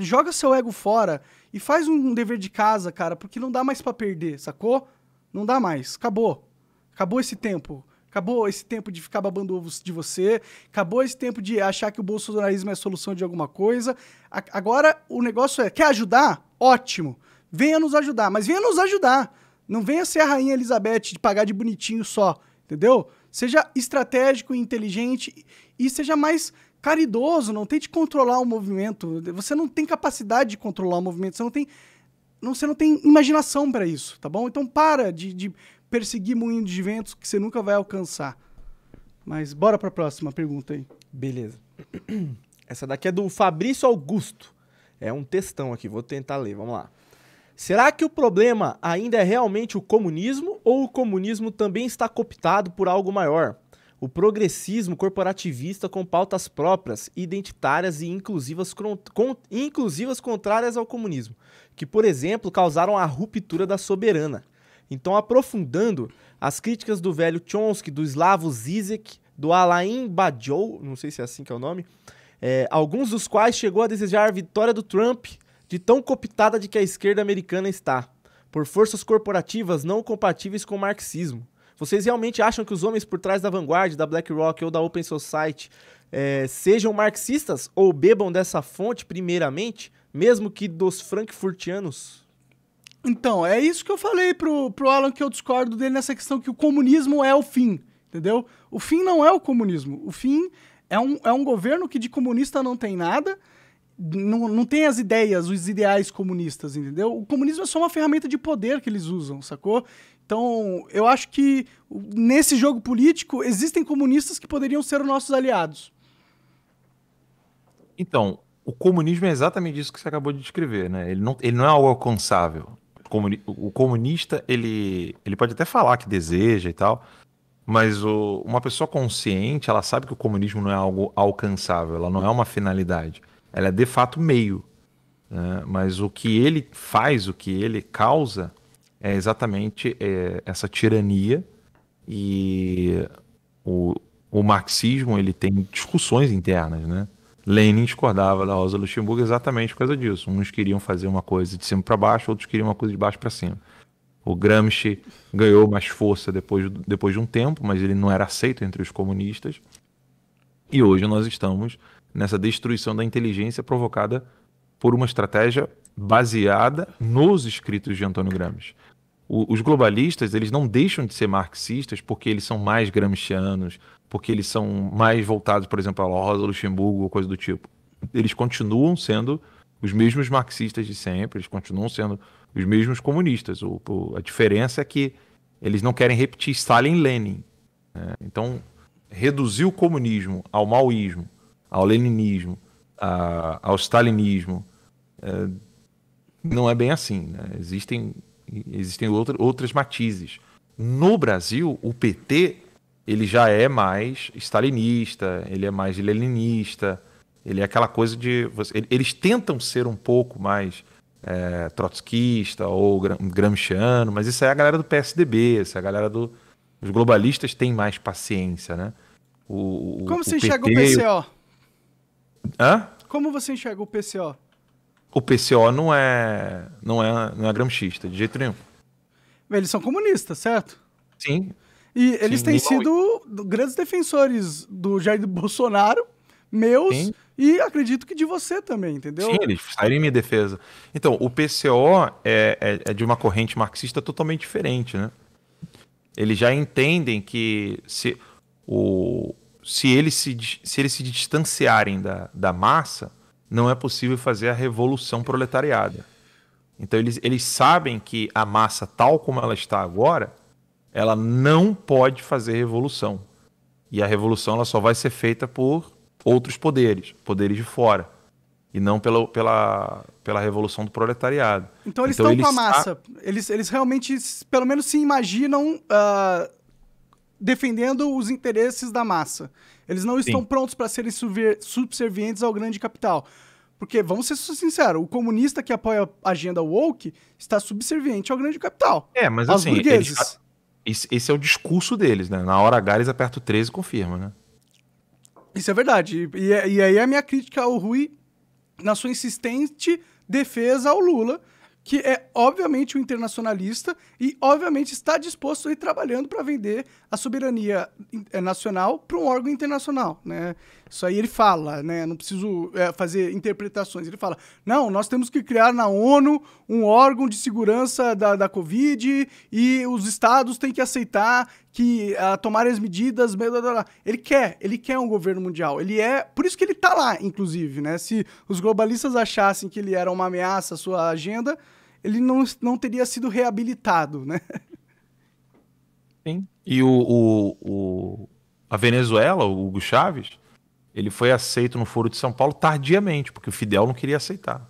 joga seu ego fora e faz um dever de casa, cara, porque não dá mais para perder, sacou? Não dá mais, acabou. Acabou esse tempo. Acabou esse tempo de ficar babando ovos de você. Acabou esse tempo de achar que o bolsonarismo é a solução de alguma coisa. A agora o negócio é: quer ajudar? Ótimo venha nos ajudar, mas venha nos ajudar. Não venha ser a rainha Elizabeth de pagar de bonitinho só, entendeu? Seja estratégico e inteligente e seja mais caridoso, não tente controlar o movimento. Você não tem capacidade de controlar o movimento, você não tem, não, você não tem imaginação para isso, tá bom? Então para de, de perseguir moinhos de ventos que você nunca vai alcançar. Mas bora para a próxima pergunta aí. Beleza. Essa daqui é do Fabrício Augusto. É um textão aqui, vou tentar ler, vamos lá. Será que o problema ainda é realmente o comunismo ou o comunismo também está cooptado por algo maior? O progressismo corporativista com pautas próprias, identitárias e inclusivas, inclusivas contrárias ao comunismo, que, por exemplo, causaram a ruptura da soberana. Então, aprofundando as críticas do velho Chomsky, do Slavo Zizek, do Alain Badiou, não sei se é assim que é o nome, é, alguns dos quais chegou a desejar a vitória do Trump de tão cooptada de que a esquerda americana está, por forças corporativas não compatíveis com o marxismo. Vocês realmente acham que os homens por trás da vanguarda, da BlackRock ou da Open Society é, sejam marxistas ou bebam dessa fonte primeiramente, mesmo que dos frankfurtianos? Então, é isso que eu falei pro, pro Alan que eu discordo dele nessa questão que o comunismo é o fim, entendeu? O fim não é o comunismo. O fim é um, é um governo que de comunista não tem nada, não, não tem as ideias, os ideais comunistas, entendeu? O comunismo é só uma ferramenta de poder que eles usam, sacou? Então, eu acho que nesse jogo político existem comunistas que poderiam ser nossos aliados. Então, o comunismo é exatamente isso que você acabou de descrever, né? Ele não, ele não é algo alcançável. O comunista, ele, ele pode até falar que deseja e tal, mas o, uma pessoa consciente, ela sabe que o comunismo não é algo alcançável, ela não é uma finalidade. Ela é de fato meio. Né? Mas o que ele faz, o que ele causa, é exatamente é, essa tirania e o, o marxismo ele tem discussões internas, né? Lenin discordava da Rosa Luxemburgo exatamente por causa disso. Uns queriam fazer uma coisa de cima para baixo, outros queriam uma coisa de baixo para cima. O Gramsci ganhou mais força depois, depois de um tempo, mas ele não era aceito entre os comunistas. E hoje nós estamos nessa destruição da inteligência provocada por uma estratégia baseada nos escritos de Antônio Gramsci. O, os globalistas, eles não deixam de ser marxistas porque eles são mais gramscianos, porque eles são mais voltados, por exemplo, a Rosa Luxemburgo ou coisa do tipo. Eles continuam sendo os mesmos marxistas de sempre, eles continuam sendo os mesmos comunistas. O, o, a diferença é que eles não querem repetir Stalin Lenin. Né? Então, reduzir o comunismo ao maoísmo ao leninismo, a, ao stalinismo. É, não é bem assim. Né? Existem, existem outra, outros matizes. No Brasil, o PT ele já é mais stalinista, ele é mais leninista, ele é aquela coisa de. Eles tentam ser um pouco mais é, trotskista ou gramsciano, mas isso é a galera do PSDB, isso é a galera do. Os globalistas têm mais paciência, né? O, Como o, você enxerga o PCO? Hã? Como você enxerga o PCO? O PCO não é, não é, não é gramchista, de jeito nenhum. Eles são comunistas, certo? Sim. E eles Sim, têm é sido grandes defensores do Jair Bolsonaro, meus, Sim. e acredito que de você também, entendeu? Sim, eles saíram em minha defesa. Então, o PCO é, é, é de uma corrente marxista totalmente diferente, né? Eles já entendem que se o, se eles se, se, eles se distanciarem da, da massa, não é possível fazer a revolução proletariada. Então eles, eles sabem que a massa, tal como ela está agora, ela não pode fazer revolução. E a revolução ela só vai ser feita por outros poderes, poderes de fora. E não pela, pela, pela revolução do proletariado. Então eles então, estão eles com a massa. Eles, eles realmente, pelo menos, se imaginam uh, defendendo os interesses da massa. Eles não estão prontos para serem subservientes ao grande capital. Porque, vamos ser sinceros, o comunista que apoia a agenda woke está subserviente ao grande capital. É, mas aos assim, burgueses. Eles, esse, esse, é o discurso deles, né? Na hora H eles apertam 13 e confirma, né? Isso é verdade. E, e é, aí é a minha crítica ao Rui na sua insistente defesa ao Lula, que é obviamente um internacionalista e obviamente está disposto a ir trabalhando para vender a soberania eh, nacional para um órgão internacional, né? Isso aí ele fala, né? Não preciso é, fazer interpretações. Ele fala, não, nós temos que criar na ONU um órgão de segurança da, da Covid e os estados têm que aceitar que a, ah, tomar as medidas. Blá, blá, blá. Ele quer, ele quer um governo mundial. Ele é, por isso que ele está lá, inclusive, né? Se os globalistas achassem que ele era uma ameaça à sua agenda, ele não, não teria sido reabilitado, né? Sim. E o, o, o, a Venezuela, o Hugo Chaves, ele foi aceito no Foro de São Paulo tardiamente, porque o Fidel não queria aceitar.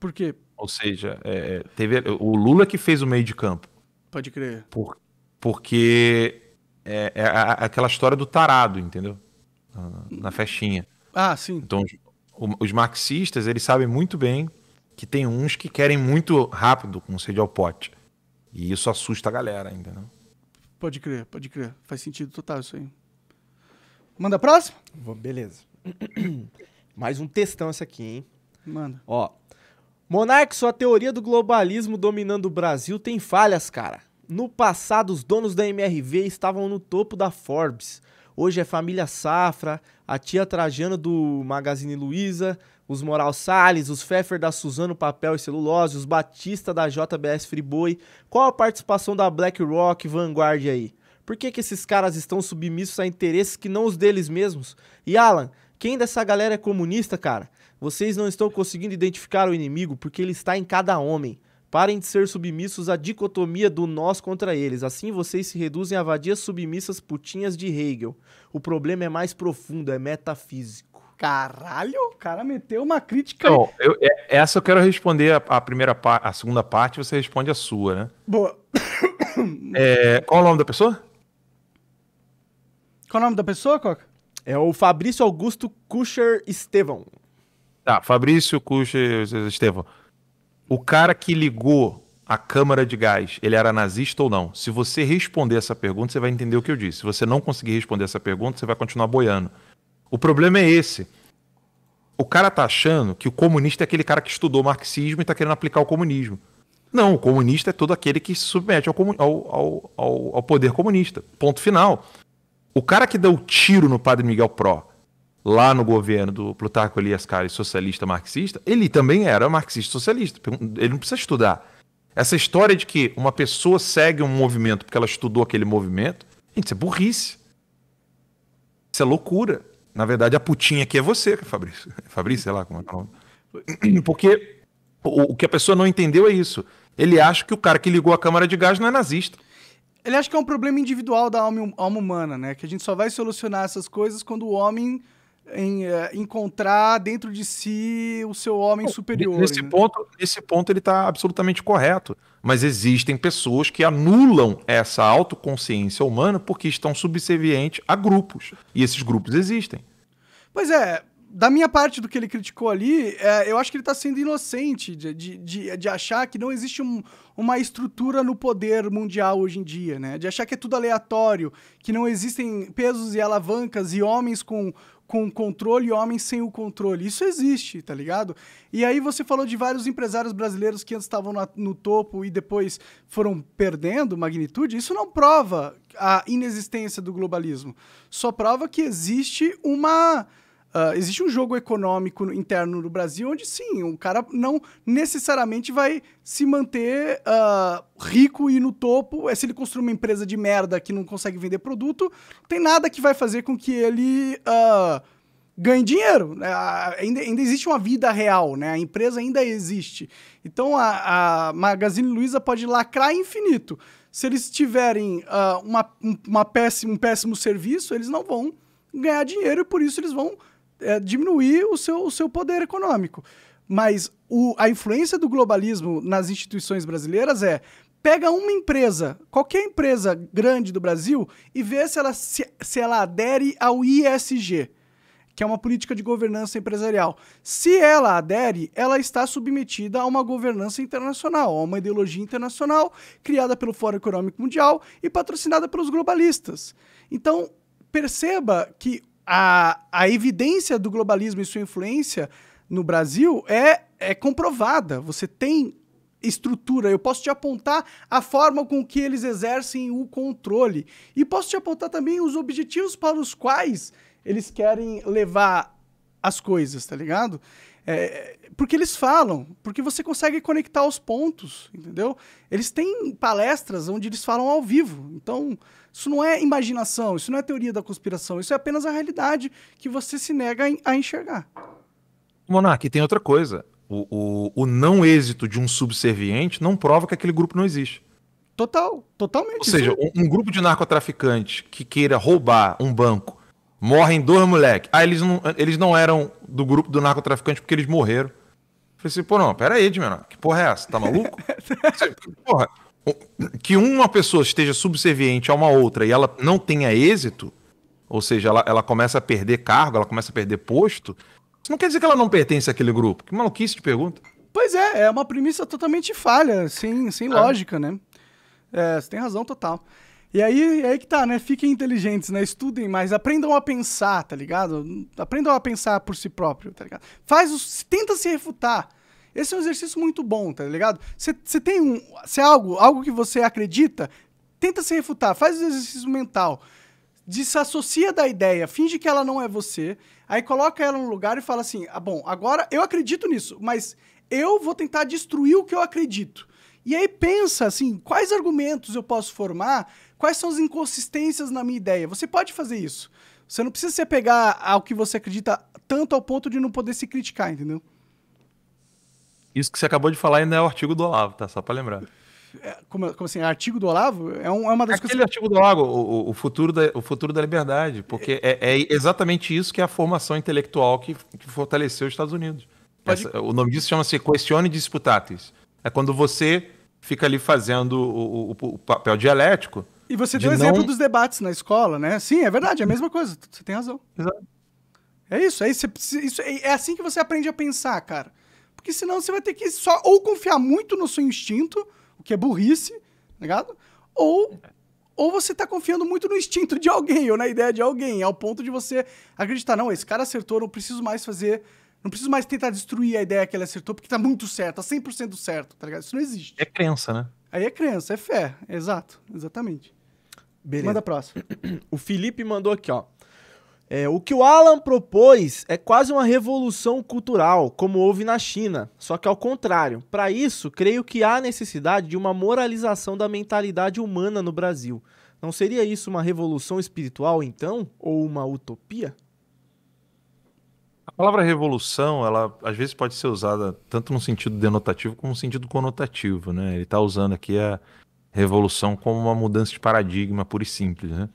Por quê? Ou seja, é, é teve, o Lula que fez o meio de campo. Pode crer. Por, porque é, é, aquela história do tarado, entendeu? Na, festinha. Ah, sim. Então, os, os marxistas, eles sabem muito bem que tem uns que querem muito rápido com sede ao pote. E isso assusta a galera, entendeu? Pode crer, pode crer. Faz sentido total isso aí. Manda a próxima? Vou, beleza. Mais um textão esse aqui, hein? Manda. Ó. Monarque, sua teoria do globalismo dominando o Brasil tem falhas, cara. No passado, os donos da MRV estavam no topo da Forbes. Hoje é família Safra, a tia Trajano do Magazine Luiza, os Moral Salles, os Pfeffer da Suzano Papel e Celulose, os Batista da JBS Friboi. Qual a participação da BlackRock Vanguard aí? Por que, que esses caras estão submissos a interesses que não os deles mesmos? E Alan, quem dessa galera é comunista, cara? Vocês não estão conseguindo identificar o inimigo porque ele está em cada homem. Parem de ser submissos à dicotomia do nós contra eles. Assim vocês se reduzem a vadias submissas putinhas de Hegel. O problema é mais profundo, é metafísico. Caralho, o cara meteu uma crítica. Não, eu, é, essa eu quero responder a, a primeira parte, a segunda parte você responde a sua, né? Boa. É, qual é o nome da pessoa? Qual é o nome da pessoa, Coca? É o Fabrício Augusto Kusher Estevão. Tá, Fabrício Kusher Estevão. O cara que ligou a câmara de gás, ele era nazista ou não? Se você responder essa pergunta, você vai entender o que eu disse. Se você não conseguir responder essa pergunta, você vai continuar boiando. O problema é esse. O cara tá achando que o comunista é aquele cara que estudou marxismo e tá querendo aplicar o comunismo. Não, o comunista é todo aquele que se submete ao, ao, ao, ao poder comunista. Ponto final. O cara que deu o tiro no padre Miguel Pró, lá no governo do Plutarco Elias Caires, socialista marxista, ele também era marxista socialista. Ele não precisa estudar. Essa história de que uma pessoa segue um movimento porque ela estudou aquele movimento, gente, isso é burrice. Isso é loucura. Na verdade, a putinha aqui é você, é Fabrício. É Fabrício, sei lá como é que é o Porque o, que a pessoa não entendeu é isso. Ele acha que o cara que ligou a câmara de gás não é nazista. Ele acha que é um problema individual da alma, alma humana, né? Que a gente só vai solucionar essas coisas quando o homem em eh, encontrar dentro de si o seu homem superior. Nesse, né? ponto, nesse ponto ele está absolutamente correto. Mas existem pessoas que anulam essa autoconsciência humana porque estão subservientes a grupos. E esses grupos existem. Pois é, da minha parte do que ele criticou ali, é, eu acho que ele está sendo inocente de, de, de, de, achar que não existe um, uma estrutura no poder mundial hoje em dia, né? De achar que é tudo aleatório, que não existem pesos e alavancas e homens com com o controle e homens sem o controle. Isso existe, tá ligado? E aí você falou de vários empresários brasileiros que antes estavam na, no topo e depois foram perdendo magnitude. Isso não prova a inexistência do globalismo. Só prova que existe uma Uh, existe um jogo econômico interno no Brasil onde sim, o cara não necessariamente vai se manter uh, rico e no topo. É se ele construir uma empresa de merda que não consegue vender produto, tem nada que vai fazer com que ele uh, ganhe dinheiro. Né? ainda, ainda existe uma vida real, né? A empresa ainda existe. Então a, a Magazine Luiza pode lacrar infinito. Se eles tiverem uma, uma péssimo, um péssimo serviço, eles não vão ganhar dinheiro e por isso eles vão é, diminuir o seu, o seu poder econômico. Mas o, a influência do globalismo nas instituições brasileiras é pega uma empresa, qualquer empresa grande do Brasil, e vê se ela, se, se ela adere ao ISG, que é uma política de governança empresarial. Se ela adere, ela está submetida a uma governança internacional, a uma ideologia internacional criada pelo Fórum Econômico Mundial e patrocinada pelos globalistas. Então, perceba que a, a evidência do globalismo e sua influência no Brasil é, é comprovada. Você tem estrutura, eu posso te apontar a forma com que eles exercem o controle e posso te apontar também os objetivos para os quais eles querem levar as coisas, tá ligado? É, porque eles falam, porque você consegue conectar os pontos, entendeu? Eles têm palestras onde eles falam ao vivo. Então, isso não é imaginação, isso não é teoria da conspiração, isso é apenas a realidade que você se nega a enxergar. Monark, tem outra coisa. O, o, o não êxito de um subserviente não prova que aquele grupo não existe. Total, totalmente. Ou seja, um, um grupo de narcotraficantes que queira roubar um banco morrem dois moleques. Ah, eles não, eles não eram do grupo do narcotraficante porque eles morreram. Falei assim, pô, não, pera aí, Edmilson, que porra é essa? Tá maluco? porra, que uma pessoa esteja subserviente a uma outra e ela não tenha êxito, ou seja, ela, ela começa a perder cargo, ela começa a perder posto, isso não quer dizer que ela não pertence àquele grupo. Que maluquice de pergunta. Pois é, é uma premissa totalmente falha, sem, sem é. lógica, né? É, você tem razão total. E aí, é aí que tá, né? Fiquem inteligentes, né? Estudem mais, aprendam a pensar, tá ligado? Aprendam a pensar por si próprio, tá ligado? Faz os, tenta se refutar. Esse é um exercício muito bom, tá ligado? Você tem um, se é algo, algo que você acredita, tenta se refutar, faz o exercício mental. Desassocia da ideia, finge que ela não é você, aí coloca ela no lugar e fala assim: "Ah, bom, agora eu acredito nisso, mas eu vou tentar destruir o que eu acredito". E aí pensa assim, quais argumentos eu posso formar Quais são as inconsistências na minha ideia? Você pode fazer isso. Você não precisa se apegar ao que você acredita tanto ao ponto de não poder se criticar, entendeu? Isso que você acabou de falar ainda é o artigo do Olavo, tá? Só para lembrar. É, como, como, assim? Artigo do Olavo? É, um, é uma das Aquele coisas... artigo do Olavo, o, o, futuro da, o futuro da liberdade. Porque é, é exatamente isso que é a formação intelectual que, que fortaleceu os Estados Unidos. Pode... Essa, o nome disso chama-se Questione Disputatis. É quando você fica ali fazendo o, o, o papel dialético e você deu o não... exemplo dos debates na escola, né? Sim, é verdade, é a mesma coisa. Você tem razão. Exato. É isso, é, isso, isso, é assim que você aprende a pensar, cara. Porque senão você vai ter que só ou confiar muito no seu instinto, o que é burrice, tá ligado? Ou, ou você tá confiando muito no instinto de alguém ou na ideia de alguém, ao ponto de você acreditar, não, esse cara acertou, não preciso mais fazer não preciso mais tentar destruir a ideia que ele acertou, porque tá muito certo, tá 100% certo, tá ligado? Isso não existe. É crença, né? Aí é crença, é fé, exato, exatamente. Beleza. Manda a próxima. O Felipe mandou aqui, ó. É, o que o Alan propôs é quase uma revolução cultural, como houve na China, só que ao contrário. Para isso, creio que há necessidade de uma moralização da mentalidade humana no Brasil. Não seria isso uma revolução espiritual, então? Ou uma utopia? A palavra revolução, ela às vezes pode ser usada tanto no sentido denotativo como no sentido conotativo, né? Ele está usando aqui a, revolução como uma mudança de paradigma pura e simples, né?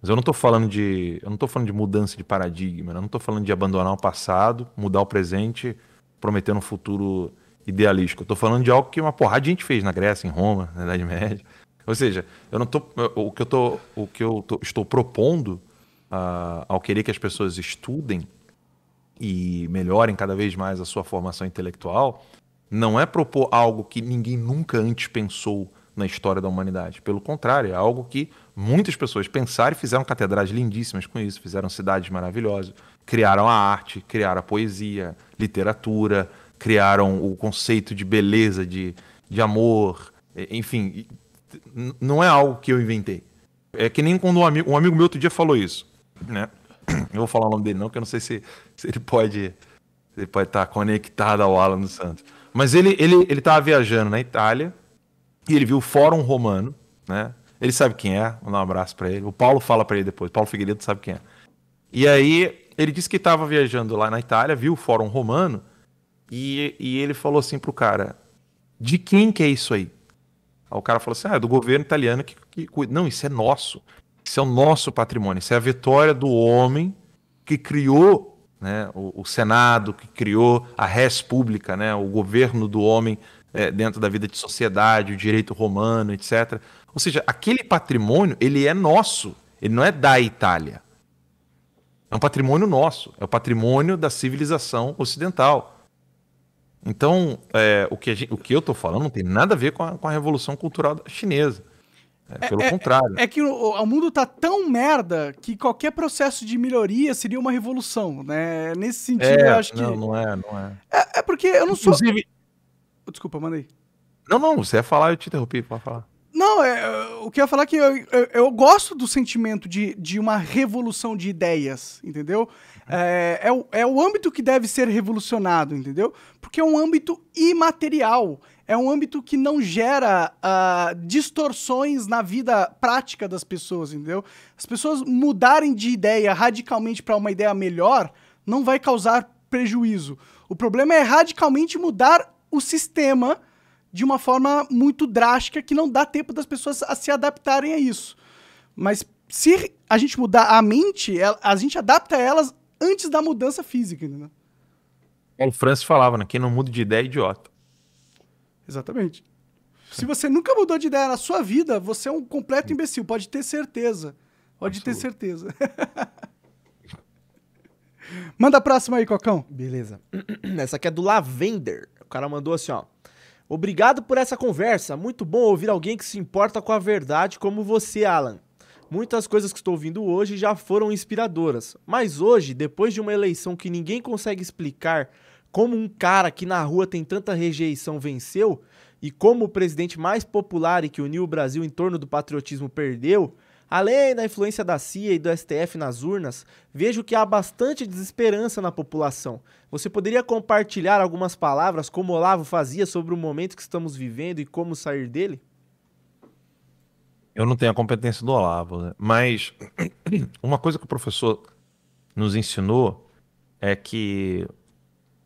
Mas eu não estou falando de, eu não tô falando de mudança de paradigma, né? eu não estou falando de abandonar o passado, mudar o presente, prometer um futuro idealístico. Eu estou falando de algo que uma porrada de gente fez na Grécia, em Roma, na Idade Média. Ou seja, eu não tô, o que eu, tô, o que eu tô, estou propondo uh, ao querer que as pessoas estudem e melhorem cada vez mais a sua formação intelectual, não é propor algo que ninguém nunca antes pensou na história da humanidade. Pelo contrário, é algo que muitas pessoas pensaram e fizeram catedrais lindíssimas com isso, fizeram cidades maravilhosas, criaram a arte, criaram a poesia, literatura, criaram o conceito de beleza, de, de amor, enfim, não é algo que eu inventei. É que nem quando um amigo, um amigo meu outro dia falou isso, né? Eu vou falar o nome dele não, que eu não sei se, se ele pode ele pode estar conectado ao Alan dos Santos. Mas ele ele ele viajando na Itália e ele viu o Fórum Romano, né? Ele sabe quem é, vou dar um abraço para ele. O Paulo fala para ele depois, Paulo Figueiredo sabe quem é. E aí ele disse que estava viajando lá na Itália, viu o Fórum Romano e, e ele falou assim pro cara: de quem que é isso aí? Aí o cara falou assim: ah, é do governo italiano que, que cuida. Não, isso é nosso. Isso é o nosso patrimônio. Isso é a vitória do homem que criou né, o, o Senado, que criou a res pública, né, o governo do homem é, dentro da vida de sociedade, o direito romano, etc. Ou seja, aquele patrimônio, ele é nosso, ele não é da Itália. É um patrimônio nosso, é o patrimônio da civilização ocidental. Então, é, o, que gente, o que eu estou falando não tem nada a ver com a, com a Revolução Cultural Chinesa. É, é, pelo é, contrário. É que o, o, mundo tá tão merda que qualquer processo de melhoria seria uma revolução, né? Nesse sentido, é, eu acho que. Não, não é, não é. É, é porque eu não sou. Desculpa, mandei. Não, não, você ia falar, eu te interrompi pra falar. Não, é, é, o que eu ia falar é que eu, eu, eu, gosto do sentimento de, de uma revolução de ideias, entendeu? É, é, o, é o âmbito que deve ser revolucionado, entendeu? Porque é um âmbito imaterial, é um âmbito que não gera uh, distorções na vida prática das pessoas, entendeu? As pessoas mudarem de ideia radicalmente para uma ideia melhor não vai causar prejuízo. O problema é radicalmente mudar o sistema de uma forma muito drástica que não dá tempo das pessoas a se adaptarem a isso. Mas se a gente mudar a mente, a gente adapta elas antes da mudança física, entendeu? Paulo Francis falava, né? Quem não muda de ideia é idiota. Exatamente. Se você nunca mudou de ideia na sua vida, você é um completo imbecil, pode ter certeza. Pode Absoluto. ter certeza. Manda a próxima aí, Cocão. Beleza. Essa aqui é do Lavender. O cara mandou assim, ó. Obrigado por essa conversa. Muito bom ouvir alguém que se importa com a verdade como você, Alan. Muitas coisas que estou ouvindo hoje já foram inspiradoras, mas hoje, depois de uma eleição que ninguém consegue explicar, como um cara que na rua tem tanta rejeição venceu e como o presidente mais popular e que uniu o Brasil em torno do patriotismo perdeu, Além da influência da CIA e do STF nas urnas, vejo que há bastante desesperança na população. Você poderia compartilhar algumas palavras, como Olavo fazia, sobre o momento que estamos vivendo e como sair dele? Eu não tenho a competência do Olavo, né? mas uma coisa que o professor nos ensinou é que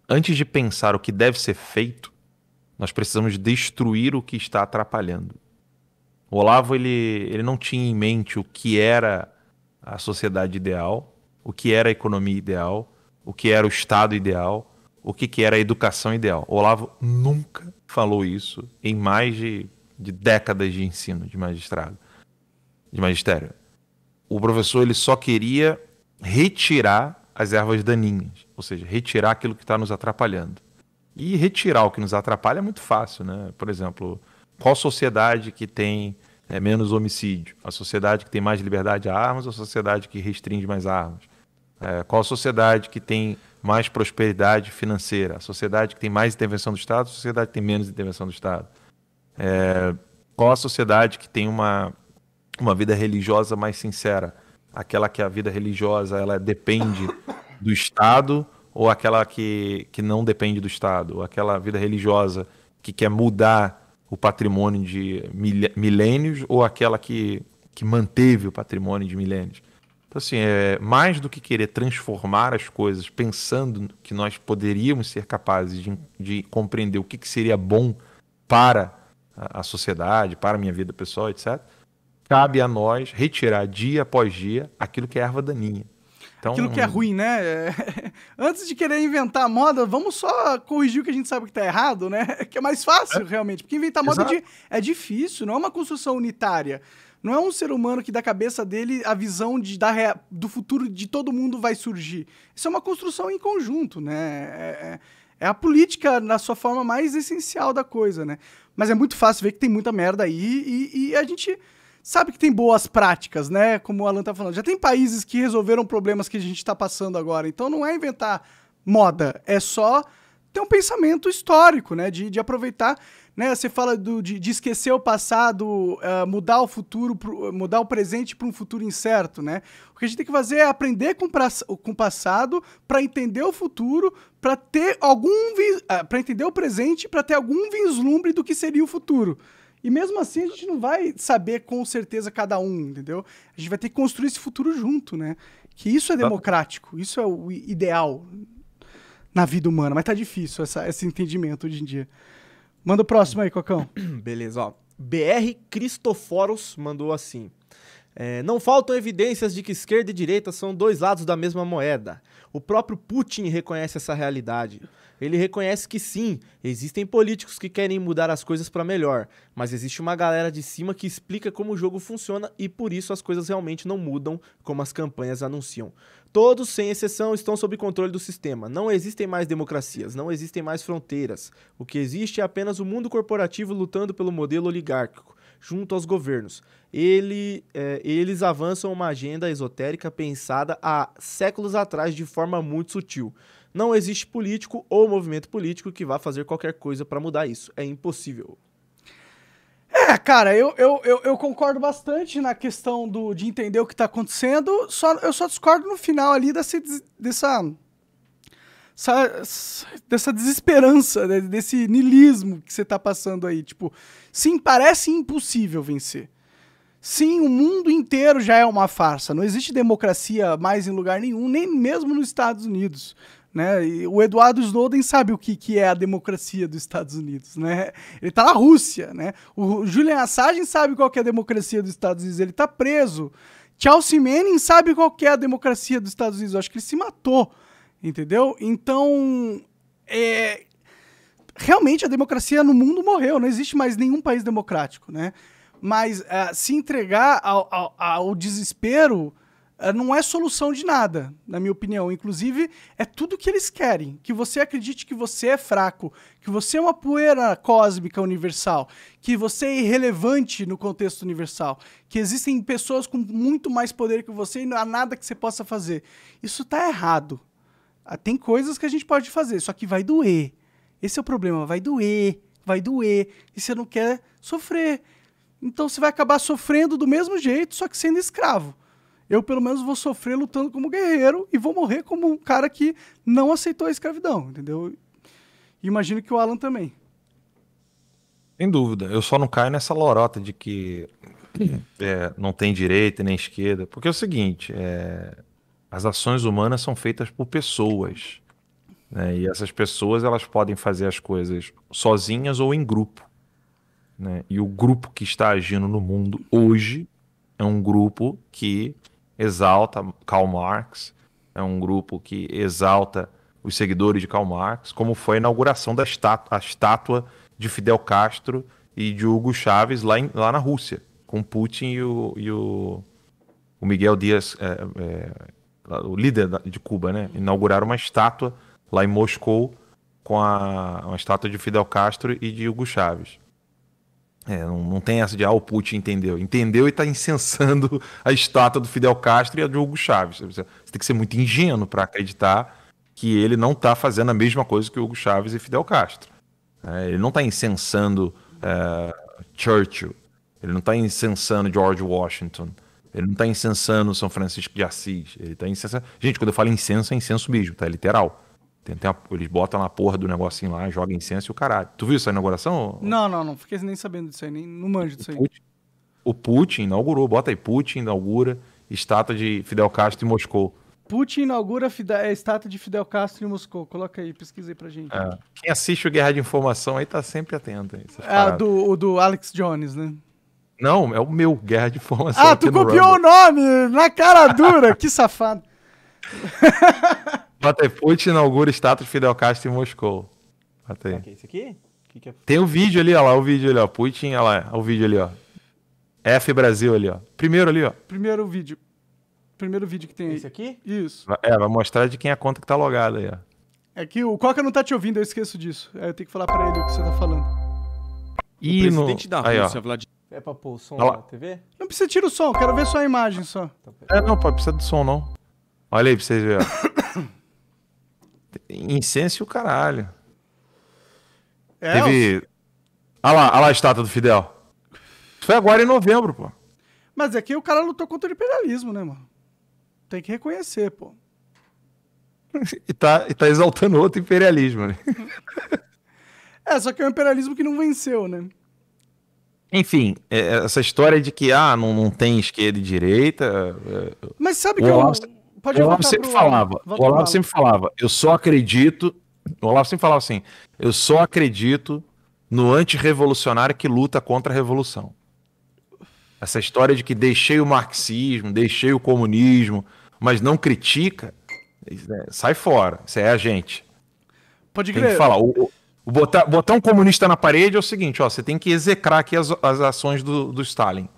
antes de pensar o que deve ser feito, nós precisamos destruir o que está atrapalhando. O Olavo ele, ele não tinha em mente o que era a sociedade ideal, o que era a economia ideal, o que era o Estado ideal, o que, que era a educação ideal. O Olavo nunca falou isso em mais de, de décadas de ensino de magistrado, de magistério. O professor ele só queria retirar as ervas daninhas, ou seja, retirar aquilo que está nos atrapalhando. E retirar o que nos atrapalha é muito fácil, né? Por exemplo, qual sociedade que tem é, menos homicídio? A sociedade que tem mais liberdade de armas ou a sociedade que restringe mais armas? É, qual sociedade que tem mais prosperidade financeira? A sociedade que tem mais intervenção do Estado, a sociedade que tem menos intervenção do Estado? É, qual a sociedade que tem uma, uma vida religiosa mais sincera? Aquela que a vida religiosa ela depende do Estado ou aquela que, que não depende do Estado? Aquela vida religiosa que quer mudar o patrimônio de milênios ou aquela que, que manteve o patrimônio de milênios. Então, assim, é, mais do que querer transformar as coisas pensando que nós poderíamos ser capazes de, de compreender o que, que seria bom para a, a sociedade, para a minha vida pessoal, etc., cabe a nós retirar dia após dia aquilo que é erva daninha. Então... Aquilo que é ruim, né? É. Antes de querer inventar moda, vamos só corrigir o que a gente sabe que está errado, né? Que é mais fácil, é. realmente. Porque inventar moda é, é difícil, não é uma construção unitária. Não é um ser humano que da cabeça dele a visão de, da, do futuro de todo mundo vai surgir. Isso é uma construção em conjunto, né? É, é, é a política na sua forma mais essencial da coisa, né? Mas é muito fácil ver que tem muita merda aí e, e a gente sabe que tem boas práticas, né? Como o Alan tá falando. Já tem países que resolveram problemas que a gente está passando agora. Então não é inventar moda, é só ter um pensamento histórico, né? De, de aproveitar. Né? Você fala do, de, de esquecer o passado, uh, mudar o futuro, pro, eh, mudar o presente para um futuro incerto, né? O que a gente tem que fazer é aprender com, pra, com o passado para entender o futuro, para ter algum uh, eh, para entender o presente, para ter algum vislumbre do que seria o futuro. E mesmo assim a gente não vai saber com certeza cada um, entendeu? A gente vai ter que construir esse futuro junto, né? Que isso é tá. democrático, isso é o ideal na vida humana, mas tá difícil essa, esse entendimento hoje em dia. Manda o próximo aí, Cocão. Beleza, ó. BR Cristoforos mandou assim. É, não faltam evidências de que esquerda e direita são dois lados da mesma moeda. O próprio Putin reconhece essa realidade ele reconhece que sim, existem políticos que querem mudar as coisas para melhor, mas existe uma galera de cima que explica como o jogo funciona e por isso as coisas realmente não mudam como as campanhas anunciam. Todos, sem exceção, estão sob controle do sistema. Não existem mais democracias, não existem mais fronteiras. O que existe é apenas o mundo corporativo lutando pelo modelo oligárquico junto aos governos. Ele, é, eles avançam uma agenda esotérica pensada há séculos atrás de forma muito sutil. Não existe político ou movimento político que vá fazer qualquer coisa para mudar isso. É impossível. É, cara, eu, eu, eu, eu, concordo bastante na questão do, de entender o que está acontecendo, só, eu só discordo no final ali dessa, dessa, dessa desesperança, né, desse nilismo que você está passando aí. Tipo, sim, parece impossível vencer. Sim, o mundo inteiro já é uma farsa. Não existe democracia mais em lugar nenhum, nem mesmo nos Estados Unidos. Né? E o Eduardo Snowden sabe o que, que é a democracia dos Estados Unidos. Né? Ele está na Rússia. Né? O Julian Assange sabe qual é a democracia dos Estados Unidos. Ele está preso. Chelsea Manning sabe qual é a democracia dos Estados Unidos. Eu acho que ele se matou. Entendeu? Então, é, realmente a democracia no mundo morreu, não existe mais nenhum país democrático, né? Mas uh, se entregar ao, ao, ao desespero eh, não é solução de nada, na minha opinião. Inclusive, é tudo que eles querem. Que você acredite que você é fraco, que você é uma poeira cósmica universal, que você é irrelevante no contexto universal, que existem pessoas com muito mais poder que você e não há nada que você possa fazer. Isso está errado. Ah, tem coisas que a gente pode fazer, só que vai doer. Esse é o problema, vai doer, vai doer, e você não quer sofrer. Então você vai acabar sofrendo do mesmo jeito, só que sendo escravo eu pelo menos vou sofrer lutando como guerreiro e vou morrer como um cara que não aceitou a escravidão, entendeu? Imagino que o Alan também. Sem dúvida. Eu só não caio nessa lorota de que é, não tem direita nem esquerda. Porque é o seguinte: é, as ações humanas são feitas por pessoas. Né? E essas pessoas elas podem fazer as coisas sozinhas ou em grupo. Né? E o grupo que está agindo no mundo hoje é um grupo que exalta Karl Marx, é um grupo que exalta os seguidores de Karl Marx, como foi a inauguração da estátua, estátua de Fidel Castro e de Hugo Chávez lá, em, lá na Rússia, com Putin e o, e o, o Miguel Dias, é, é, o líder de Cuba, né? Inauguraram uma estátua lá em Moscou com a, uma estátua de Fidel Castro e de Hugo Chávez. É, não, não, tem essa de, ah, o Putin entendeu. Entendeu e está incensando a estátua do Fidel Castro e a de Hugo Chávez. Você, tem que ser muito ingênuo para acreditar que ele não está fazendo a mesma coisa que Hugo Chávez e Fidel Castro. É, ele não está incensando é, Churchill. Ele não está incensando George Washington. Ele não está incensando São Francisco de Assis. Ele está incensando. Gente, quando eu falo incenso, é incenso mesmo, tá? É literal. Tem, tem uma, eles botam na porra do negocinho lá, jogam incenso e o caralho. Tu viu essa inauguração? Não, não, não. Fiquei nem sabendo disso aí, nem não manjo disso o Putin, aí. o Putin inaugurou, bota aí, Putin inaugura estátua de Fidel Castro em Moscou. Putin inaugura a é, estátua de Fidel Castro em Moscou. Coloca aí, pesquisei pra gente. É. Quem assiste o Guerra de Informação aí tá sempre atento. Aí, é, ah, do, o do Alex Jones, né? Não, é o meu, Guerra de Informação. Ah, tu copiou o nome! Na cara dura, que safado! Bota aí, Putin inaugura estátua de Fidel Castro em Moscou. Bota aí. é tá isso aqui? Que que é... Tem o um vídeo ali, olha lá, o vídeo ali, ó. Putin, olha lá, o vídeo ali, ó. F Brasil ali, ó. Primeiro ali, ó. Primeiro vídeo. Primeiro vídeo que tem Esse aqui? Isso. É, vai mostrar de quem é a conta que tá logada aí, ó. É que o Coca não tá te ouvindo, eu esqueço disso. É, eu tenho que falar pra ele o que você tá falando. E o presidente da Rússia, Vladimir... É pra pôr o som lá. na TV? Não precisa tirar o som, quero ver só a imagem só. É, não, pô, precisa do som não. Olha aí pra vocês verem. incenso e o caralho. É, Teve. Olha ah lá, ah lá a estátua do Fidel. Foi agora em novembro, pô. Mas é que o cara lutou contra o imperialismo, né, mano? Tem que reconhecer, pô. E tá, e tá exaltando outro imperialismo, né? é, só que é um imperialismo que não venceu, né? Enfim, é, essa história de que ah, não, não tem esquerda e direita. É, Mas sabe que eu, Pode o Olavo sempre falava, o Olavo sempre falava, eu só acredito, o Olavo sempre falava assim, eu só acredito no antirrevolucionário que luta contra a revolução. Essa história de que deixei o marxismo, deixei o comunismo, mas não critica, é, sai fora, isso é a gente. Pode crer. Tem que falar, o, o botar, botar um comunista na parede é o seguinte, ó, você tem que execrar aqui as, as ações do, do Stalin.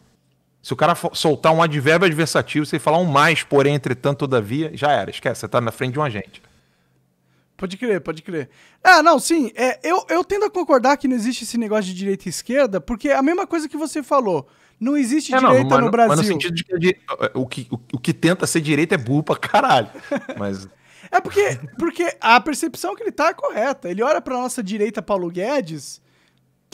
Se o cara soltar um advérbio adversativo, você falar um mais, porém, entretanto, todavia, já era. Esquece, você tá na frente de um agente. Pode crer, pode crer. Ah, não, sim. É, eu, eu tendo a concordar que não existe esse negócio de direita e esquerda, porque é a mesma coisa que você falou. Não existe é, direita não, mas, no Brasil. Mas no sentido de que o que, o, o que tenta ser direita é burro pra caralho. Mas. é porque, porque a percepção que ele tá é correta. Ele olha pra nossa direita Paulo Guedes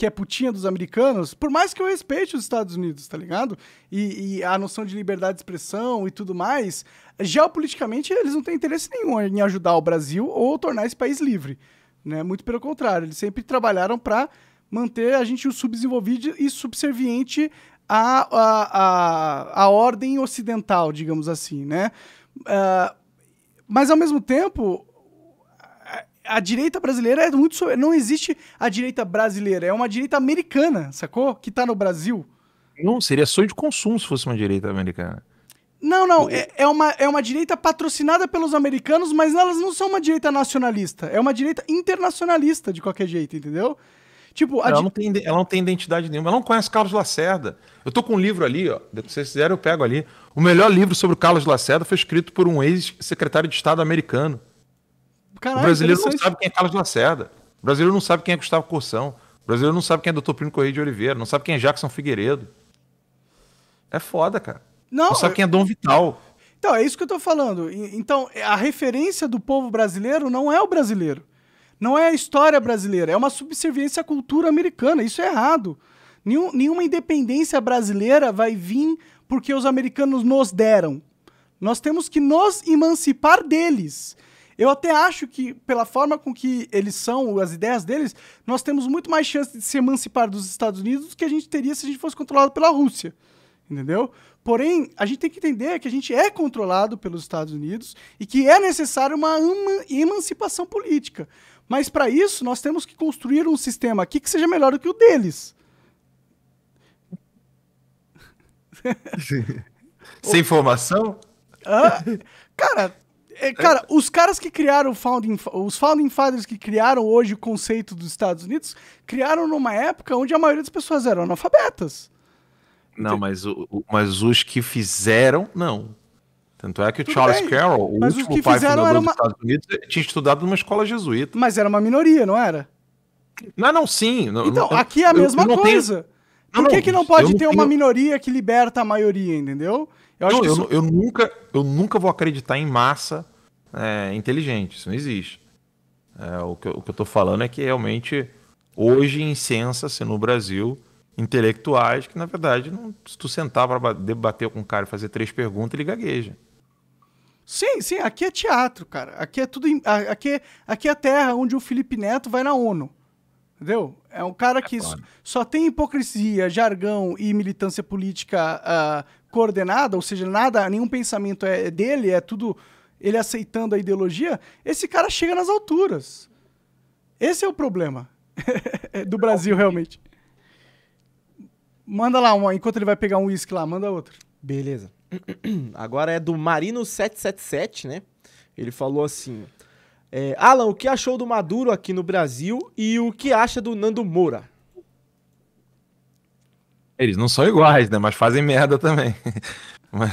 que é putinha dos americanos, por mais que eu respeite os Estados Unidos, tá ligado? E, e a noção de liberdade de expressão e tudo mais, geopoliticamente eles não têm interesse nenhum em ajudar o Brasil ou tornar esse país livre. Né? Muito pelo contrário, eles sempre trabalharam para manter a gente subdesenvolvido e subserviente à, à, à, à ordem ocidental, digamos assim, né? Uh, mas ao mesmo tempo, a direita brasileira é muito. Não existe a direita brasileira, é uma direita americana, sacou? Que tá no Brasil. Não, seria sonho de consumo se fosse uma direita americana. Não, não. É, é, uma, é uma direita patrocinada pelos americanos, mas elas não são uma direita nacionalista. É uma direita internacionalista, de qualquer jeito, entendeu? Tipo, ela, di... não tem, ela não tem identidade nenhuma. Ela não conhece Carlos Lacerda. Eu tô com um livro ali, ó. Se vocês quiserem, eu pego ali. O melhor livro sobre o Carlos Lacerda foi escrito por um ex-secretário de Estado americano. Caralho, o brasileiro não sabe quem é Carlos Lacerda. O brasileiro não sabe quem é Gustavo Corsão. O brasileiro não sabe quem é Dr. Pino Corrêa de Oliveira. Não sabe quem é Jackson Figueiredo. É foda, cara. Não, não sabe é- quem é Dom Vital. Então, é isso que eu tô falando. Então, a referência do povo brasileiro não é o brasileiro. Não é a história brasileira. É uma subserviência à cultura americana. Isso é errado. Nenhum, nenhuma independência brasileira vai vir porque os americanos nos deram. Nós temos que nos emancipar deles. Eu até acho que, pela forma com que eles são, as ideias deles, nós temos muito mais chance de se emancipar dos Estados Unidos do que a gente teria se a gente fosse controlado pela Rússia. Entendeu? Porém, a gente tem que entender que a gente é controlado pelos Estados Unidos e que é necessário uma emancipação política. Mas para isso, nós temos que construir um sistema aqui que seja melhor do que o deles. Sem formação? Ah, cara, é, cara, os caras que criaram founding, os founding fathers que criaram hoje o conceito dos Estados Unidos, criaram numa época onde a maioria das pessoas eram analfabetas. Não, mas, o, mas os que fizeram, não. Tanto é que Tudo o Charles bem, Carroll, o último que pai fizeram fundador uma... dos Estados Unidos, tinha estudado numa escola jesuíta. Mas era uma minoria, não era? Não, não, sim. Não, então, não, aqui é a mesma coisa. Tenho... Por que, que não pode ter uma tenho... minoria que liberta a maioria, entendeu? Eu, não, eu, isso... eu, nunca, eu nunca vou acreditar em massa é, inteligente, isso não existe. É, o, que, o que eu estou falando é que realmente hoje incensa-se no Brasil intelectuais que, na verdade, não, se tu sentar para debater com o um cara e fazer três perguntas, ele gagueja. Sim, sim, aqui é teatro, cara. Aqui é tudo. Aqui, é, aqui é a terra onde o Felipe Neto vai na ONU. Entendeu? É um cara é que é só, só tem hipocrisia, jargão e militância política uh, coordenada, ou seja, nada, nenhum pensamento é dele, é tudo ele aceitando a ideologia, esse cara chega nas alturas. Esse é o problema do Brasil, realmente. Manda lá uma, enquanto ele vai pegar um uísque lá, manda outro. Beleza. Agora é do Marino777, né? Ele falou assim: é, Alan, o que achou do Maduro aqui no Brasil e o que acha do Nando Moura? Eles não são iguais, né? Mas fazem merda também. Mas...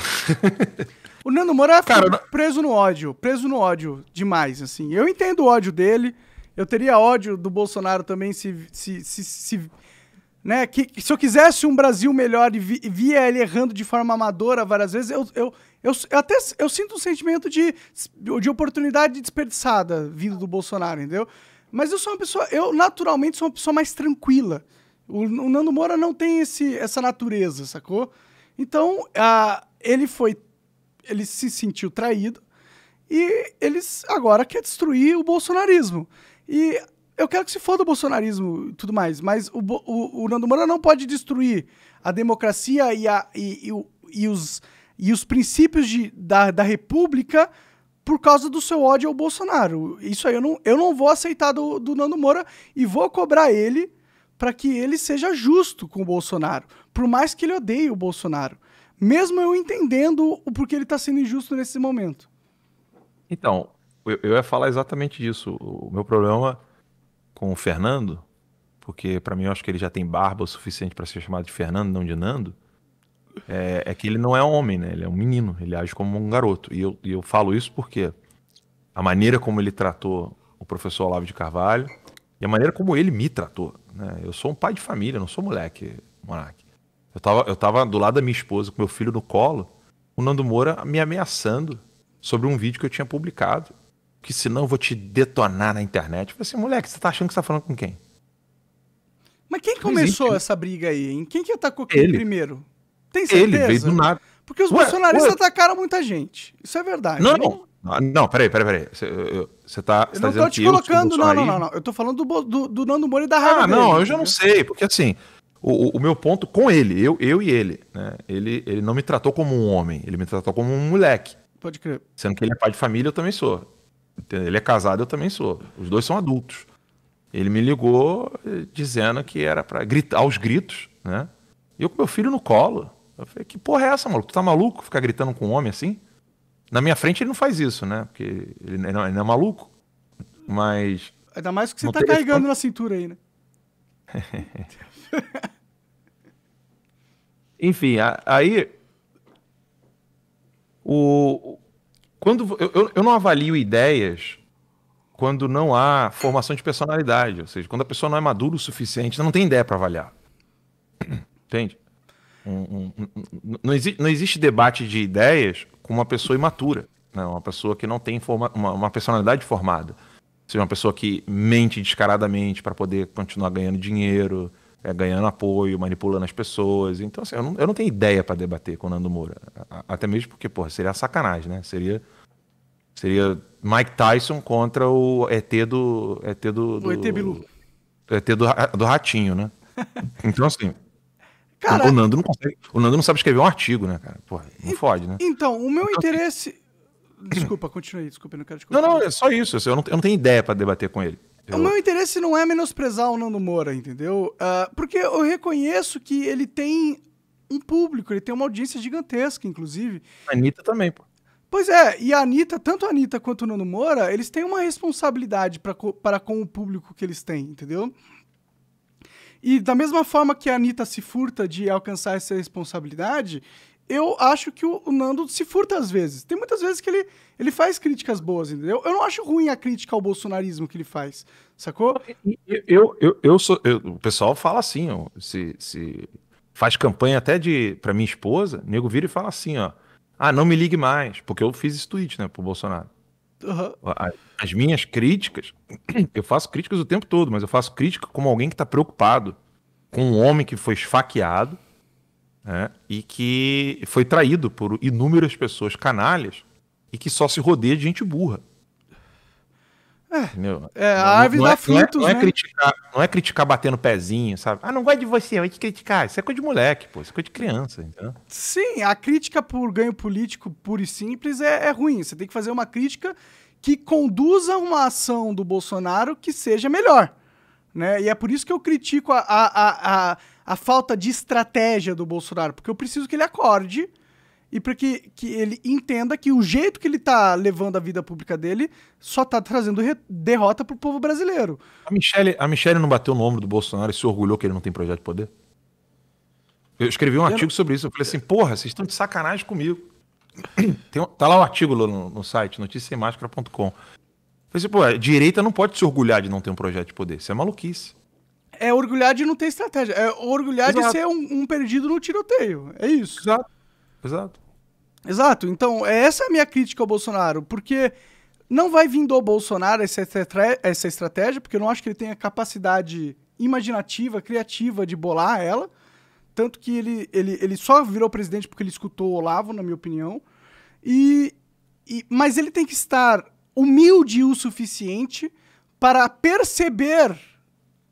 o Nando Moura Cara, preso no ódio, preso no ódio demais, assim. Eu entendo o ódio dele. Eu teria ódio do Bolsonaro também se, se, se, se né? Que, se eu quisesse um Brasil melhor e, e via ele errando de forma amadora várias vezes, eu, eu, eu, eu, até eu sinto um sentimento de, de oportunidade desperdiçada vindo do Bolsonaro, entendeu? Mas eu sou uma pessoa, eu naturalmente sou uma pessoa mais tranquila. O, o Nando Moura não tem esse, essa natureza, sacou? Então, a, ele foi. Ele se sentiu traído e eles agora quer destruir o bolsonarismo. E eu quero que se foda o bolsonarismo e tudo mais, mas o, o, o Nando Moura não pode destruir a democracia e, a, e, e, e os, e os princípios de, da, da república por causa do seu ódio ao Bolsonaro. Isso aí eu não, eu não vou aceitar do, do Nando Moura e vou cobrar ele para que ele seja justo com o Bolsonaro, por mais que ele odeie o Bolsonaro, mesmo eu entendendo o porquê ele está sendo injusto nesse momento. Então, eu, eu ia falar exatamente disso. O meu problema com o Fernando, porque para mim eu acho que ele já tem barba o suficiente para ser chamado de Fernando, não de Nando, é, é, que ele não é homem, né? Ele é um menino, ele age como um garoto. E eu, e eu falo isso porque a maneira como ele tratou o professor Olavo de Carvalho e a maneira como ele me tratou né? Eu sou um pai de família, não sou moleque, Monark. Eu tava, eu tava do lado da minha esposa, com meu filho no colo, o Nando Moura me ameaçando sobre um vídeo que eu tinha publicado. Que senão eu vou te detonar na internet. Eu falei assim, moleque, você tá achando que você tá falando com quem? Mas quem começou existe, essa briga aí, hein? Quem que atacou quem ele. primeiro? Tem certeza? Ele veio do nada. Porque os ué, bolsonaristas ué. atacaram muita gente. Isso é verdade. Não, não. Né? Ah, não, peraí, peraí, peraí. Você tá. Cê eu tá, tá não tá tô te colocando, não, não, não, não. Eu tô falando do, do, do Nando Moura e da ah, raiva. Ah, dele, não, eu já não sei, porque assim. O, o, meu ponto com ele, eu, eu e ele, né? Ele, ele não me tratou como um homem, ele me tratou como um moleque. Pode crer. Sendo que ele é pai de família, eu também sou. Ele é casado, eu também sou. Os dois são adultos. Ele me ligou eh, dizendo que era para gritar aos gritos, né? E eu com meu filho no colo. Eu falei, que porra é essa, maluco? Tu tá maluco ficar gritando com um homem assim? Na minha frente ele não faz isso, né? Porque ele não, é, ele não é maluco. Mas. Ainda mais que você tá carregando esse... na cintura aí, né? Enfim, a, aí. O, quando eu, eu não avalio ideias quando não há formação de personalidade, ou seja, quando a pessoa não é madura o suficiente, não tem ideia para avaliar. Entende? Um, um, um, não, não existe debate de ideias com uma pessoa imatura, né? uma pessoa que não tem forma, uma, uma personalidade formada. Seja uma pessoa que mente descaradamente para poder continuar ganhando dinheiro, é, ganhando apoio, manipulando as pessoas. Então, assim, eu não, eu não tenho ideia para debater com o Nando Moura. Até mesmo porque, porra, seria sacanagem, né? Seria, seria Mike Tyson contra o ET do. ET do, do o ET Bilu. ET do, do Ratinho, né? Então, assim. Cara, o, Nando não consegue, o Nando não sabe escrever um artigo, né, cara? Porra, não e, fode, né? Então, o meu então, assim, interesse. Desculpa, continue, desculpa, não quero desculpar. Não, não, é só isso. Eu não, eu não tenho ideia para debater com ele. Eu... O meu interesse não é menosprezar o Nando Moura, entendeu? Uh, porque eu reconheço que ele tem um público, ele tem uma audiência gigantesca, inclusive. A Anitta também, pô. Pois é, e a Anitta, tanto a Anitta quanto o Nando Moura, eles têm uma responsabilidade para com o público que eles têm, entendeu? E da mesma forma que a Anitta se furta de alcançar essa responsabilidade, eu acho que o, Nando se furta às vezes. Tem muitas vezes que ele, ele faz críticas boas, entendeu? Eu não acho ruim a crítica ao bolsonarismo que ele faz, sacou? Eu, eu, eu, eu sou. Eu, o pessoal fala assim, ó. Se, se faz campanha até de para minha esposa, nego vira e fala assim, ó. Ah, não me ligue mais, porque eu fiz esse tweet, né, pro Bolsonaro. Uhum. As minhas críticas, eu faço críticas o tempo todo, mas eu faço crítica como alguém que está preocupado com um homem que foi esfaqueado né, e que foi traído por inúmeras pessoas canalhas e que só se rodeia de gente burra. É, é a árvore dá é, é, frutos, não é, não É criticar, não é criticar batendo pezinho, sabe? Ah, não gosto de você, vou te criticar. Isso é coisa de moleque, pô. Isso é coisa de criança, então. Sim, a crítica por ganho político puro e simples é, é ruim. Você tem que fazer uma crítica que conduza uma ação do Bolsonaro que seja melhor. Né? E é por isso que eu critico a, a, a, a, a falta de estratégia do Bolsonaro, porque eu preciso que ele acorde e para que, que ele entenda que o jeito que ele tá levando a vida pública dele só tá trazendo derrota pro povo brasileiro. A Michelle, a Michelle não bateu no ombro do Bolsonaro e se orgulhou que ele não tem projeto de poder? Eu escrevi um eu artigo não... sobre isso. Eu falei assim, porra, vocês estão de sacanagem comigo. Tem, tá lá um artigo no, no site, noticiasemáscara.com. Falei assim, pô, a direita não pode se orgulhar de não ter um projeto de poder. Isso é maluquice. É orgulhar de não ter estratégia. É orgulhar Exato. de ser um, um perdido no tiroteio. É isso. Exato. Exato. Exato. Então, é essa é a minha crítica ao Bolsonaro, porque não vai vir do Bolsonaro essa, essa estratégia, porque eu não acho que ele tenha capacidade imaginativa, criativa de bolar ela. Tanto que ele, ele, ele só virou presidente porque ele escutou o Olavo, na minha opinião. E, e, mas ele tem que estar humilde o suficiente para perceber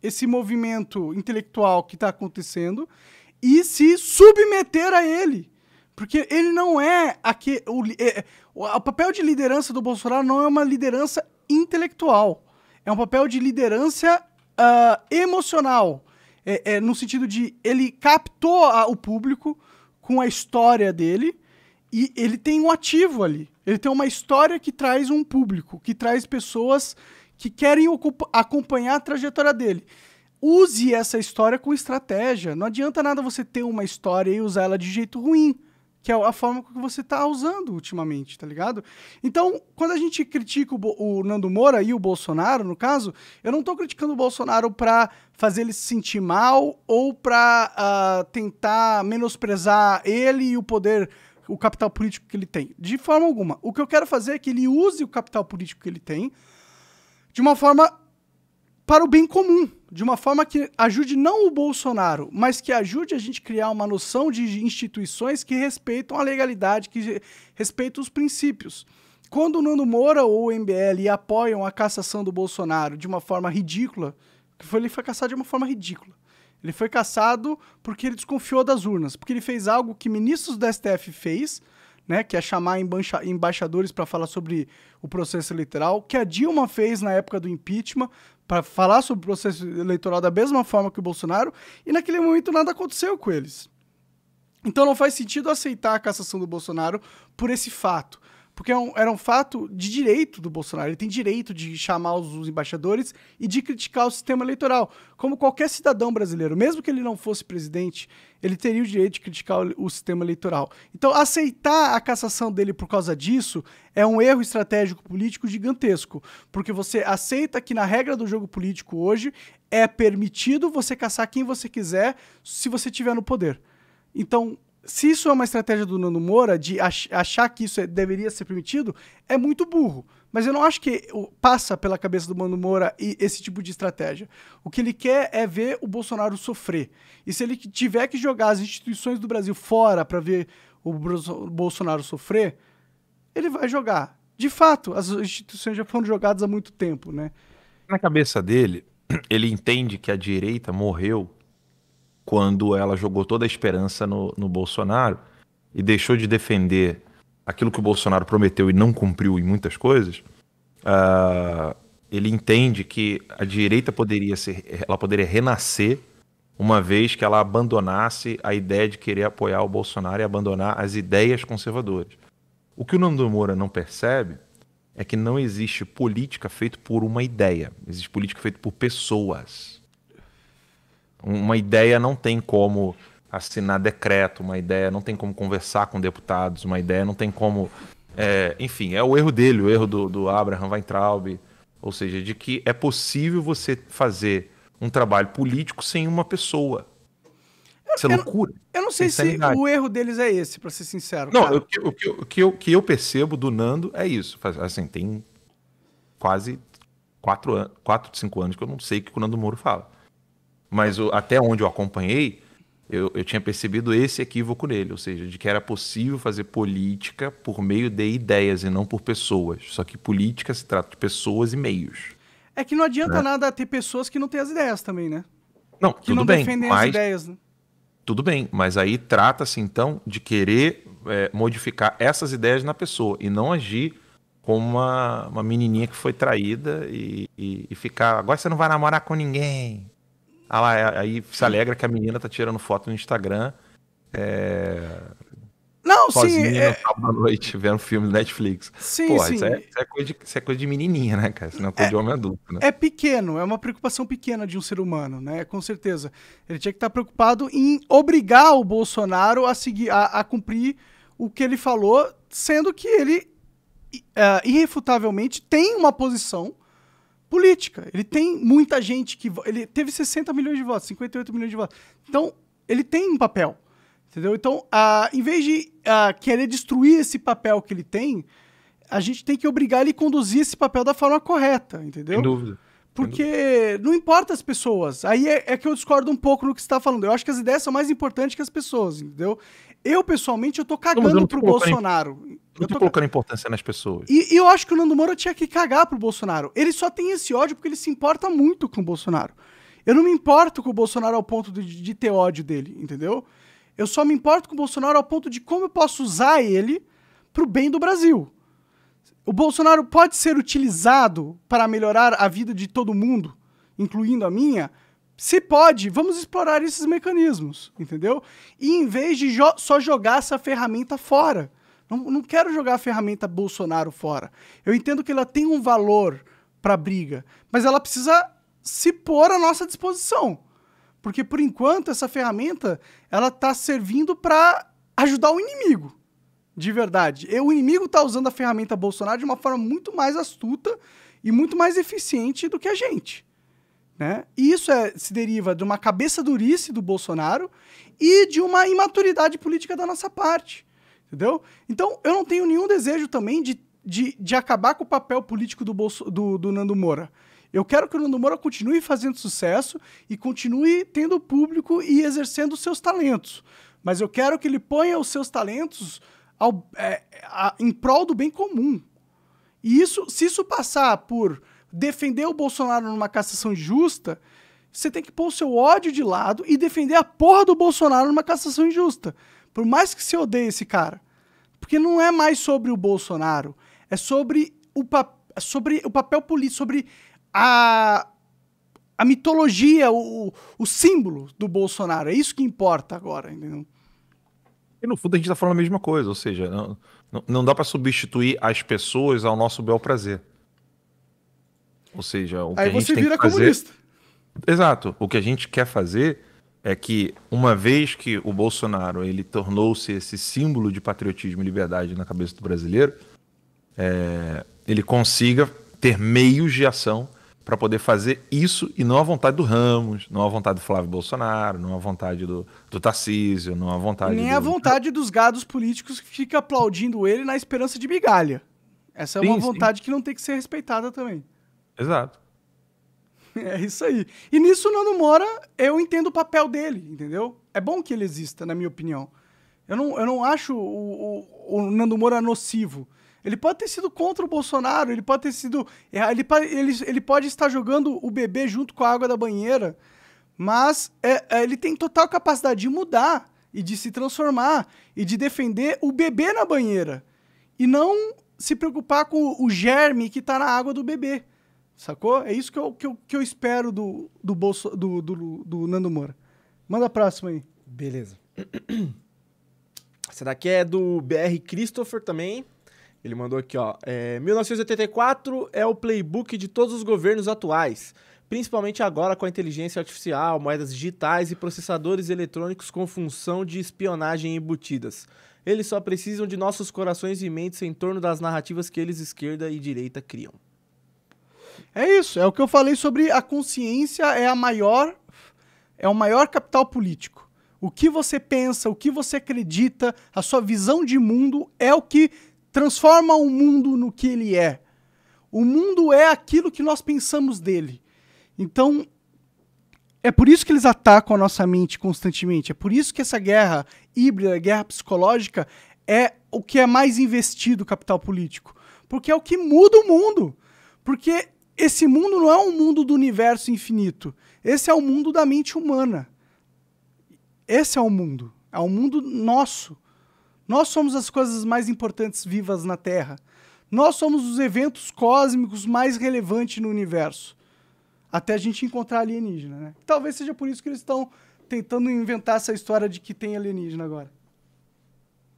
esse movimento intelectual que está acontecendo e se submeter a ele. Porque ele não é aquele O, é, o papel de liderança do Bolsonaro não é uma liderança intelectual. É um papel de liderança uh, emocional. É, é, no sentido de ele captou a, o público com a história dele e ele tem um ativo ali. Ele tem uma história que traz um público, que traz pessoas que querem acompanhar a trajetória dele. Use essa história com estratégia. Não adianta nada você ter uma história e usar ela de jeito ruim que é a forma que você está usando ultimamente, tá ligado? Então, quando a gente critica o, o, Nando Moura e o Bolsonaro, no caso, eu não estou criticando o Bolsonaro para fazer ele se sentir mal ou para uh, ah, tentar menosprezar ele e o poder o capital político que ele tem. De forma alguma. O que eu quero fazer é que ele use o capital político que ele tem de uma forma para o bem comum, de uma forma que ajude não o Bolsonaro, mas que ajude a gente criar uma noção de instituições que respeitam a legalidade, que respeitam os princípios. Quando o Nuno Moura ou o MBL apoiam a cassação do Bolsonaro de uma forma ridícula, que foi ele foi caçado de uma forma ridícula. Ele foi caçado porque ele desconfiou das urnas, porque ele fez algo que ministros do STF fez, né, que é chamar embaixadores para falar sobre o processo eleitoral, que a Dilma fez na época do impeachment para falar sobre o processo eleitoral da mesma forma que o Bolsonaro, e naquele momento nada aconteceu com eles. Então não faz sentido aceitar a cassação do Bolsonaro por esse fato. Porque é um, era um fato de direito do Bolsonaro. Ele tem direito de chamar os, os embaixadores e de criticar o sistema eleitoral. Como qualquer cidadão brasileiro, mesmo que ele não fosse presidente, ele teria o direito de criticar o, o sistema eleitoral. Então, aceitar a cassação dele por causa disso é um erro estratégico político gigantesco. Porque você aceita que, na regra do jogo político hoje, é permitido você caçar quem você quiser se você tiver no poder. Então, se isso é uma estratégia do Nando Moura, de achar que isso é, deveria ser permitido, é muito burro. Mas eu não acho que passa pela cabeça do Nando Moura esse tipo de estratégia. O que ele quer é ver o Bolsonaro sofrer. E se ele tiver que jogar as instituições do Brasil fora para ver o Bolsonaro sofrer, ele vai jogar. De fato, as instituições já foram jogadas há muito tempo, né? Na cabeça dele, ele entende que a direita morreu quando ela jogou toda a esperança no, no Bolsonaro e deixou de defender aquilo que o Bolsonaro prometeu e não cumpriu em muitas coisas, uh, ele entende que a direita poderia ser, ela poderia renascer uma vez que ela abandonasse a ideia de querer apoiar o Bolsonaro e abandonar as ideias conservadoras. O que o Nando Moura não percebe é que não existe política feita por uma ideia, existe política feita por pessoas. Uma ideia não tem como assinar decreto, uma ideia não tem como conversar com deputados, uma ideia não tem como. É, enfim, é o erro dele, o erro do, do Abraham Weintraub. Ou seja, de que é possível você fazer um trabalho político sem uma pessoa. Isso é loucura. eu não sei se o erro deles é esse, para ser sincero. Não, o que, que, que eu, que eu percebo do Nando é isso. Assim, tem quase quatro, quatro, cinco anos que eu não sei o que o Nando Moro fala. Mas até onde eu acompanhei, eu, eu tinha percebido esse equívoco nele, ou seja, de que era possível fazer política por meio de ideias e não por pessoas. Só que política se trata de pessoas e meios. É que não adianta né? nada ter pessoas que não têm as ideias também, né? Não, que tudo não bem, defendem mas... as ideias, né? Tudo bem, mas aí trata-se então de querer é, modificar essas ideias na pessoa e não agir como uma, uma menininha que foi traída e, e, e, ficar. Agora você não vai namorar com ninguém. Ah lá, é, aí se alegra que a menina tá tirando foto no Instagram. É... Não, sozinha sim. É... sábado à noite, vendo filme do Netflix. Sim, sim. Isso, é, isso, é coisa de, isso é coisa de menininha, né, cara? Isso não é coisa é, de homem adulto, né? É pequeno, é uma preocupação pequena de um ser humano, né? Com certeza. Ele tinha que estar tá preocupado em obrigar o Bolsonaro a, seguir, a, a cumprir o que ele falou, sendo que ele uh, irrefutavelmente tem uma posição política. Ele tem muita gente que. Ele teve 60 milhões de votos, 58 milhões de votos. Então, ele tem um papel. Entendeu? Então, uh, em vez de uh, querer destruir esse papel que ele tem, a gente tem que obrigar ele a conduzir esse papel da forma correta, entendeu? Sem dúvida. Porque Sem dúvida. não importa as pessoas. Aí é, é, que eu discordo um pouco no que você está falando. Eu acho que as ideias são mais importantes que as pessoas, entendeu? Eu, pessoalmente, eu tô cagando não, eu pro Bolsonaro eu tô colocando importância nas pessoas. E, e, eu acho que o Nando Moura tinha que cagar pro Bolsonaro. Ele só tem esse ódio porque ele se importa muito com o Bolsonaro. Eu não me importo com o Bolsonaro ao ponto de, de ter ódio dele, entendeu? Eu só me importo com o Bolsonaro ao ponto de como eu posso usar ele pro bem do Brasil. O Bolsonaro pode ser utilizado para melhorar a vida de todo mundo, incluindo a minha, se pode, vamos explorar esses mecanismos, entendeu? E em vez de jo só jogar essa ferramenta fora. Não, não quero jogar a ferramenta Bolsonaro fora. Eu entendo que ela tem um valor para a briga, mas ela precisa se pôr à nossa disposição. Porque por enquanto essa ferramenta ela está servindo para ajudar o inimigo. De verdade. E o inimigo está usando a ferramenta Bolsonaro de uma forma muito mais astuta e muito mais eficiente do que a gente. Né? E isso é, se deriva de uma cabeça durice do Bolsonaro e de uma imaturidade política da nossa parte. Entendeu? Então, eu não tenho nenhum desejo também de, de, de acabar com o papel político do, Bolso, do, do Nando Moura. Eu quero que o Nando Moura continue fazendo sucesso e continue tendo público e exercendo seus talentos. Mas eu quero que ele ponha os seus talentos ao, é, a, em prol do bem comum. E isso, se isso passar por defender o Bolsonaro numa cassação injusta, você tem que pôr o seu ódio de lado e defender a porra do Bolsonaro numa cassação injusta. Por mais que você odeie esse cara. Porque não é mais sobre o Bolsonaro. É sobre o, pa sobre o papel político, sobre a, a mitologia, o, o símbolo do Bolsonaro. É isso que importa agora, entendeu? E no fundo a gente está falando a mesma coisa, ou seja, não, não dá para substituir as pessoas ao nosso bel prazer. Ou seja, o que Aí a gente você tem vira que fazer... comunista. Exato. O que a gente quer fazer é que uma vez que o Bolsonaro ele tornou-se esse símbolo de patriotismo e liberdade na cabeça do brasileiro, é, ele consiga ter meios de ação para poder fazer isso e não à vontade do Ramos, não à vontade do Flávio Bolsonaro, não à vontade do, do Tarcísio, não à vontade. Nem do... à vontade dos gados políticos que fica aplaudindo ele na esperança de migalha. Essa é sim, uma vontade sim. que não tem que ser respeitada também. Exato. É isso aí. E nisso o Nando Moura, eu entendo o papel dele, entendeu? É bom que ele exista, na minha opinião. Eu não, eu não acho o, o, o Nando Moura nocivo. Ele pode ter sido contra o Bolsonaro, ele pode ter sido. É, ele, ele, ele pode estar jogando o bebê junto com a água da banheira, mas é, é, ele tem total capacidade de mudar e de se transformar e de defender o bebê na banheira e não se preocupar com o germe que está na água do bebê. Sacou? É isso que eu, que eu, que eu espero do, do, Bolso, do, do, do Nando Moura. Manda a próxima aí. Beleza. Essa daqui é do BR Christopher também. Ele mandou aqui, ó. É, 1984 é o playbook de todos os governos atuais, principalmente agora com a inteligência artificial, moedas digitais e processadores eletrônicos com função de espionagem embutidas. Eles só precisam de nossos corações e mentes em torno das narrativas que eles esquerda e direita criam. É isso, é o que eu falei sobre a consciência é a maior é o maior capital político. O que você pensa, o que você acredita, a sua visão de mundo é o que transforma o mundo no que ele é. O mundo é aquilo que nós pensamos dele. Então, é por isso que eles atacam a nossa mente constantemente. É por isso que essa guerra híbrida, guerra psicológica, é o que é mais investido capital político. Porque é o que muda o mundo. Porque esse mundo não é um mundo do universo infinito. Esse é o mundo da mente humana. Esse é o mundo. É o mundo nosso. Nós somos as coisas mais importantes vivas na Terra. Nós somos os eventos cósmicos mais relevantes no universo. Até a gente encontrar alienígena, né? Talvez seja por isso que eles estão tentando inventar essa história de que tem alienígena agora.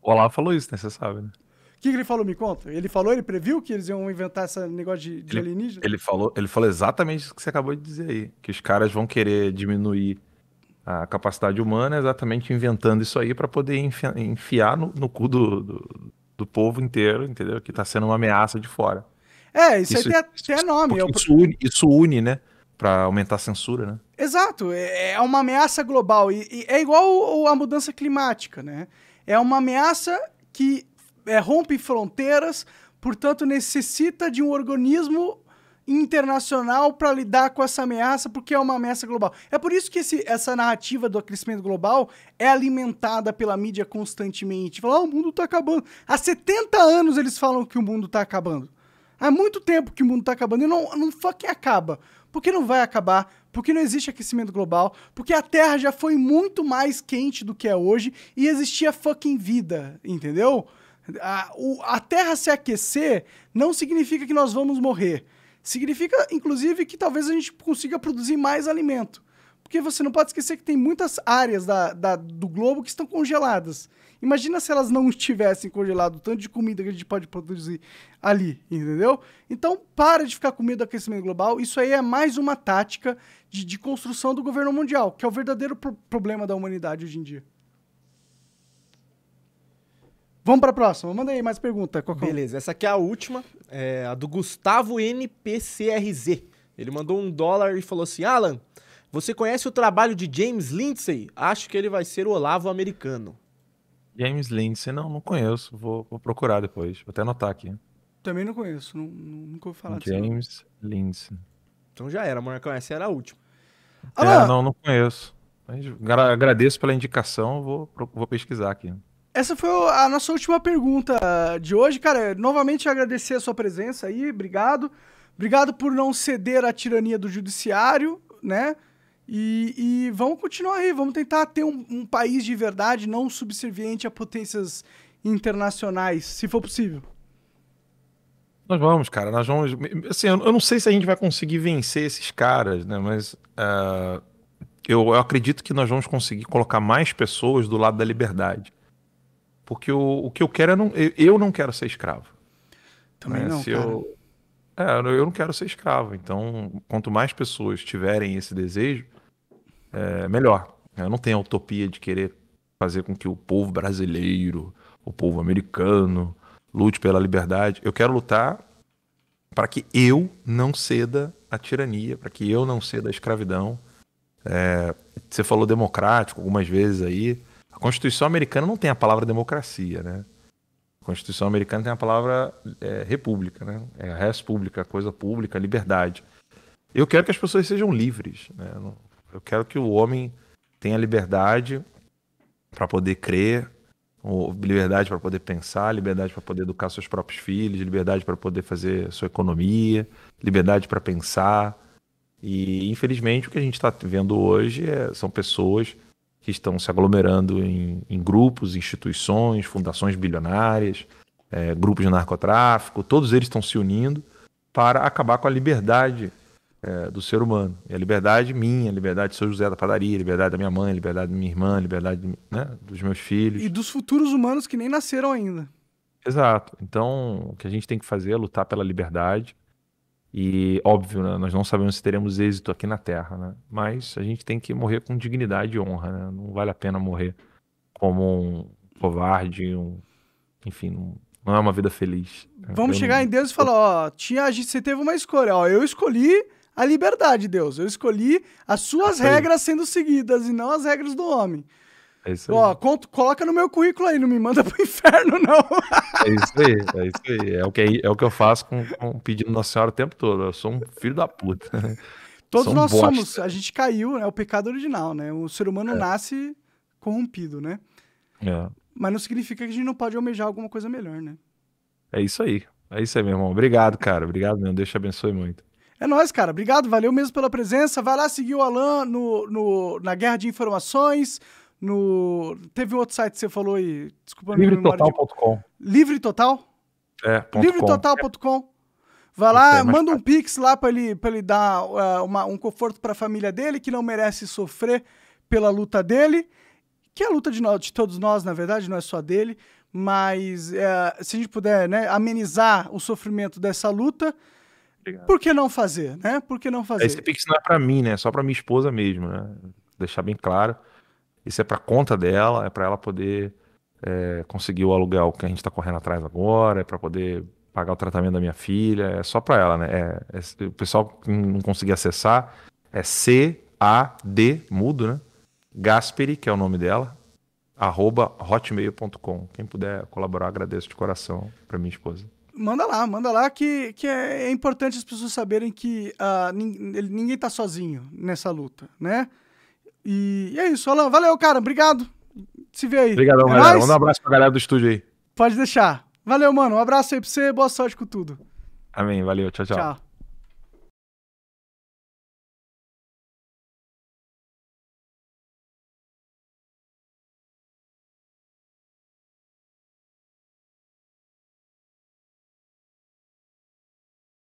O Olá falou isso, né? Você sabe, né? O que, que, ele falou? Me conta. Ele falou, ele previu que eles iam inventar esse negócio de, de ele, alienígena? Ele falou, ele falou exatamente o que você acabou de dizer aí. Que os caras vão querer diminuir a capacidade humana exatamente inventando isso aí para poder enfiar, enfiar no, no, cu do, do, do povo inteiro, entendeu? Que está sendo uma ameaça de fora. É, isso, isso aí tem nome. Eu... É isso, une, isso une, né? Para aumentar a censura, né? Exato. É, é uma ameaça global. E, e é igual a mudança climática, né? É uma ameaça que é, rompe fronteiras, portanto, necessita de um organismo internacional para lidar com essa ameaça, porque é uma ameaça global. É por isso que esse, essa narrativa do aquecimento global é alimentada pela mídia constantemente. Falar, ah, o mundo está acabando. Há 70 anos eles falam que o mundo está acabando. Há muito tempo que o mundo está acabando e não, não fucking acaba. Porque não vai acabar, porque não existe aquecimento global, porque a Terra já foi muito mais quente do que é hoje e existia fucking vida, entendeu? A, o, a Terra se aquecer não significa que nós vamos morrer. Significa, inclusive, que talvez a gente consiga produzir mais alimento. Porque você não pode esquecer que tem muitas áreas da, da, do globo que estão congeladas. Imagina se elas não estivessem congeladas, o tanto de comida que a gente pode produzir ali, entendeu? Então, para de ficar com medo do aquecimento global. Isso aí é mais uma tática de, de construção do governo mundial, que é o verdadeiro pro problema da humanidade hoje em dia. Vamos para a próxima. Manda aí mais pergunta, Cocão. Beleza, essa aqui é a última, é a do Gustavo NPCRZ. Ele mandou um dólar e falou assim: Alan, você conhece o trabalho de James Lindsay? Acho que ele vai ser o Olavo americano. James Lindsay, não, não conheço. Vou, vou procurar depois. Vou até anotar aqui. Também não conheço, não, nunca ouvi falar disso. James Lindsay. Então já era, Marcão, essa era a última. Ah, é, não, não conheço. Mas agradeço pela indicação, vou, vou pesquisar aqui. Essa foi a nossa última pergunta de hoje. Cara, novamente agradecer a sua presença aí, obrigado. Obrigado por não ceder à tirania do judiciário, né? E, e vamos continuar aí, vamos tentar ter um, um país de verdade, não subserviente a potências internacionais, se for possível. Nós vamos, cara, nós vamos. Assim, eu não sei se a gente vai conseguir vencer esses caras, né? Mas uh, eu, eu acredito que nós vamos conseguir colocar mais pessoas do lado da liberdade. Porque o, o que eu quero é não. Eu não quero ser escravo. Também né? não. Se cara. Eu, é, eu não quero ser escravo. Então, quanto mais pessoas tiverem esse desejo, é melhor. Eu não tenho a utopia de querer fazer com que o povo brasileiro, o povo americano, lute pela liberdade. Eu quero lutar para que eu não ceda à tirania, para que eu não ceda à escravidão. É, você falou democrático algumas vezes aí. A Constituição americana não tem a palavra democracia, né? A Constituição americana tem a palavra é, república, né? É res pública, coisa pública, liberdade. Eu quero que as pessoas sejam livres, né? Eu quero que o homem tenha liberdade para poder crer, liberdade para poder pensar, liberdade para poder educar seus próprios filhos, liberdade para poder fazer sua economia, liberdade para pensar. E infelizmente o que a gente está vendo hoje é, são pessoas que estão se aglomerando em, em grupos, instituições, fundações bilionárias, é, grupos de narcotráfico, todos eles estão se unindo para acabar com a liberdade é, do ser humano. E a liberdade minha, a liberdade do seu José da padaria, a liberdade da minha mãe, a liberdade da minha irmã, a liberdade né, dos meus filhos. E dos futuros humanos que nem nasceram ainda. Exato. Então, o que a gente tem que fazer é lutar pela liberdade e óbvio, né, nós não sabemos se teremos êxito aqui na Terra, né? Mas a gente tem que morrer com dignidade e honra, né? Não vale a pena morrer como um covarde, um, enfim, um, não é uma vida feliz. Vamos eu chegar não... em Deus e falar, ó, tinha, você teve uma escolha, ó, eu escolhi a liberdade, Deus, eu escolhi as suas regras sendo seguidas e não as regras do homem. É isso aí. Ó, conto, coloca no meu currículo aí, não me manda pro inferno, não. É isso aí, é isso aí. É o que, é o que eu faço com, com pedindo Nossa Senhora o tempo todo. Eu sou um filho da puta. Todos nós somos, a gente caiu, é o pecado original, né? O ser humano é. nasce corrompido, né? É. Mas não significa que a gente não pode almejar alguma coisa melhor, né? É isso aí. É isso aí, meu irmão. Obrigado, cara. Obrigado mesmo. Deus te abençoe muito. É nóis, cara. Obrigado, valeu mesmo pela presença. Vai lá seguir o Alan no, no, na Guerra de Informações, no. Teve outro site que você falou aí, desculpa Livretotal.com. De... Livretotal? É, Livretotal.com. Vai lá, é manda um pix lá para ele, pra ele dar uh, uma, um conforto para a família dele, que não merece sofrer pela luta dele, que é a luta de, nós, de todos nós, na verdade, não é só dele, mas uh, se a gente puder né, amenizar o sofrimento dessa luta, Obrigado. por que não fazer, né? Por que não é, fazer? Esse pix não é para mim, né? É só para minha esposa mesmo, né? Deixar bem claro. Isso é para conta dela, é para ela poder é, conseguir o aluguel que a gente está correndo atrás agora, é para poder pagar o tratamento da minha filha, é só para ela, né? É, é, o pessoal que não conseguir acessar é C-A-D, mudo, né? Gasperi, que é o nome dela, arroba hotmail.com. Quem puder colaborar, agradeço de coração para minha esposa. Manda lá, manda lá, que, que é, é importante as pessoas saberem que uh, ninguém está sozinho nessa luta, né? E é isso, Alan. Valeu, cara. Obrigado. Se vê aí. Obrigadão, é galera. Manda um abraço pra galera do estúdio aí. Pode deixar. Valeu, mano. Um abraço aí pra você. Boa sorte com tudo. Amém. Valeu. Tchau, tchau. Tchau.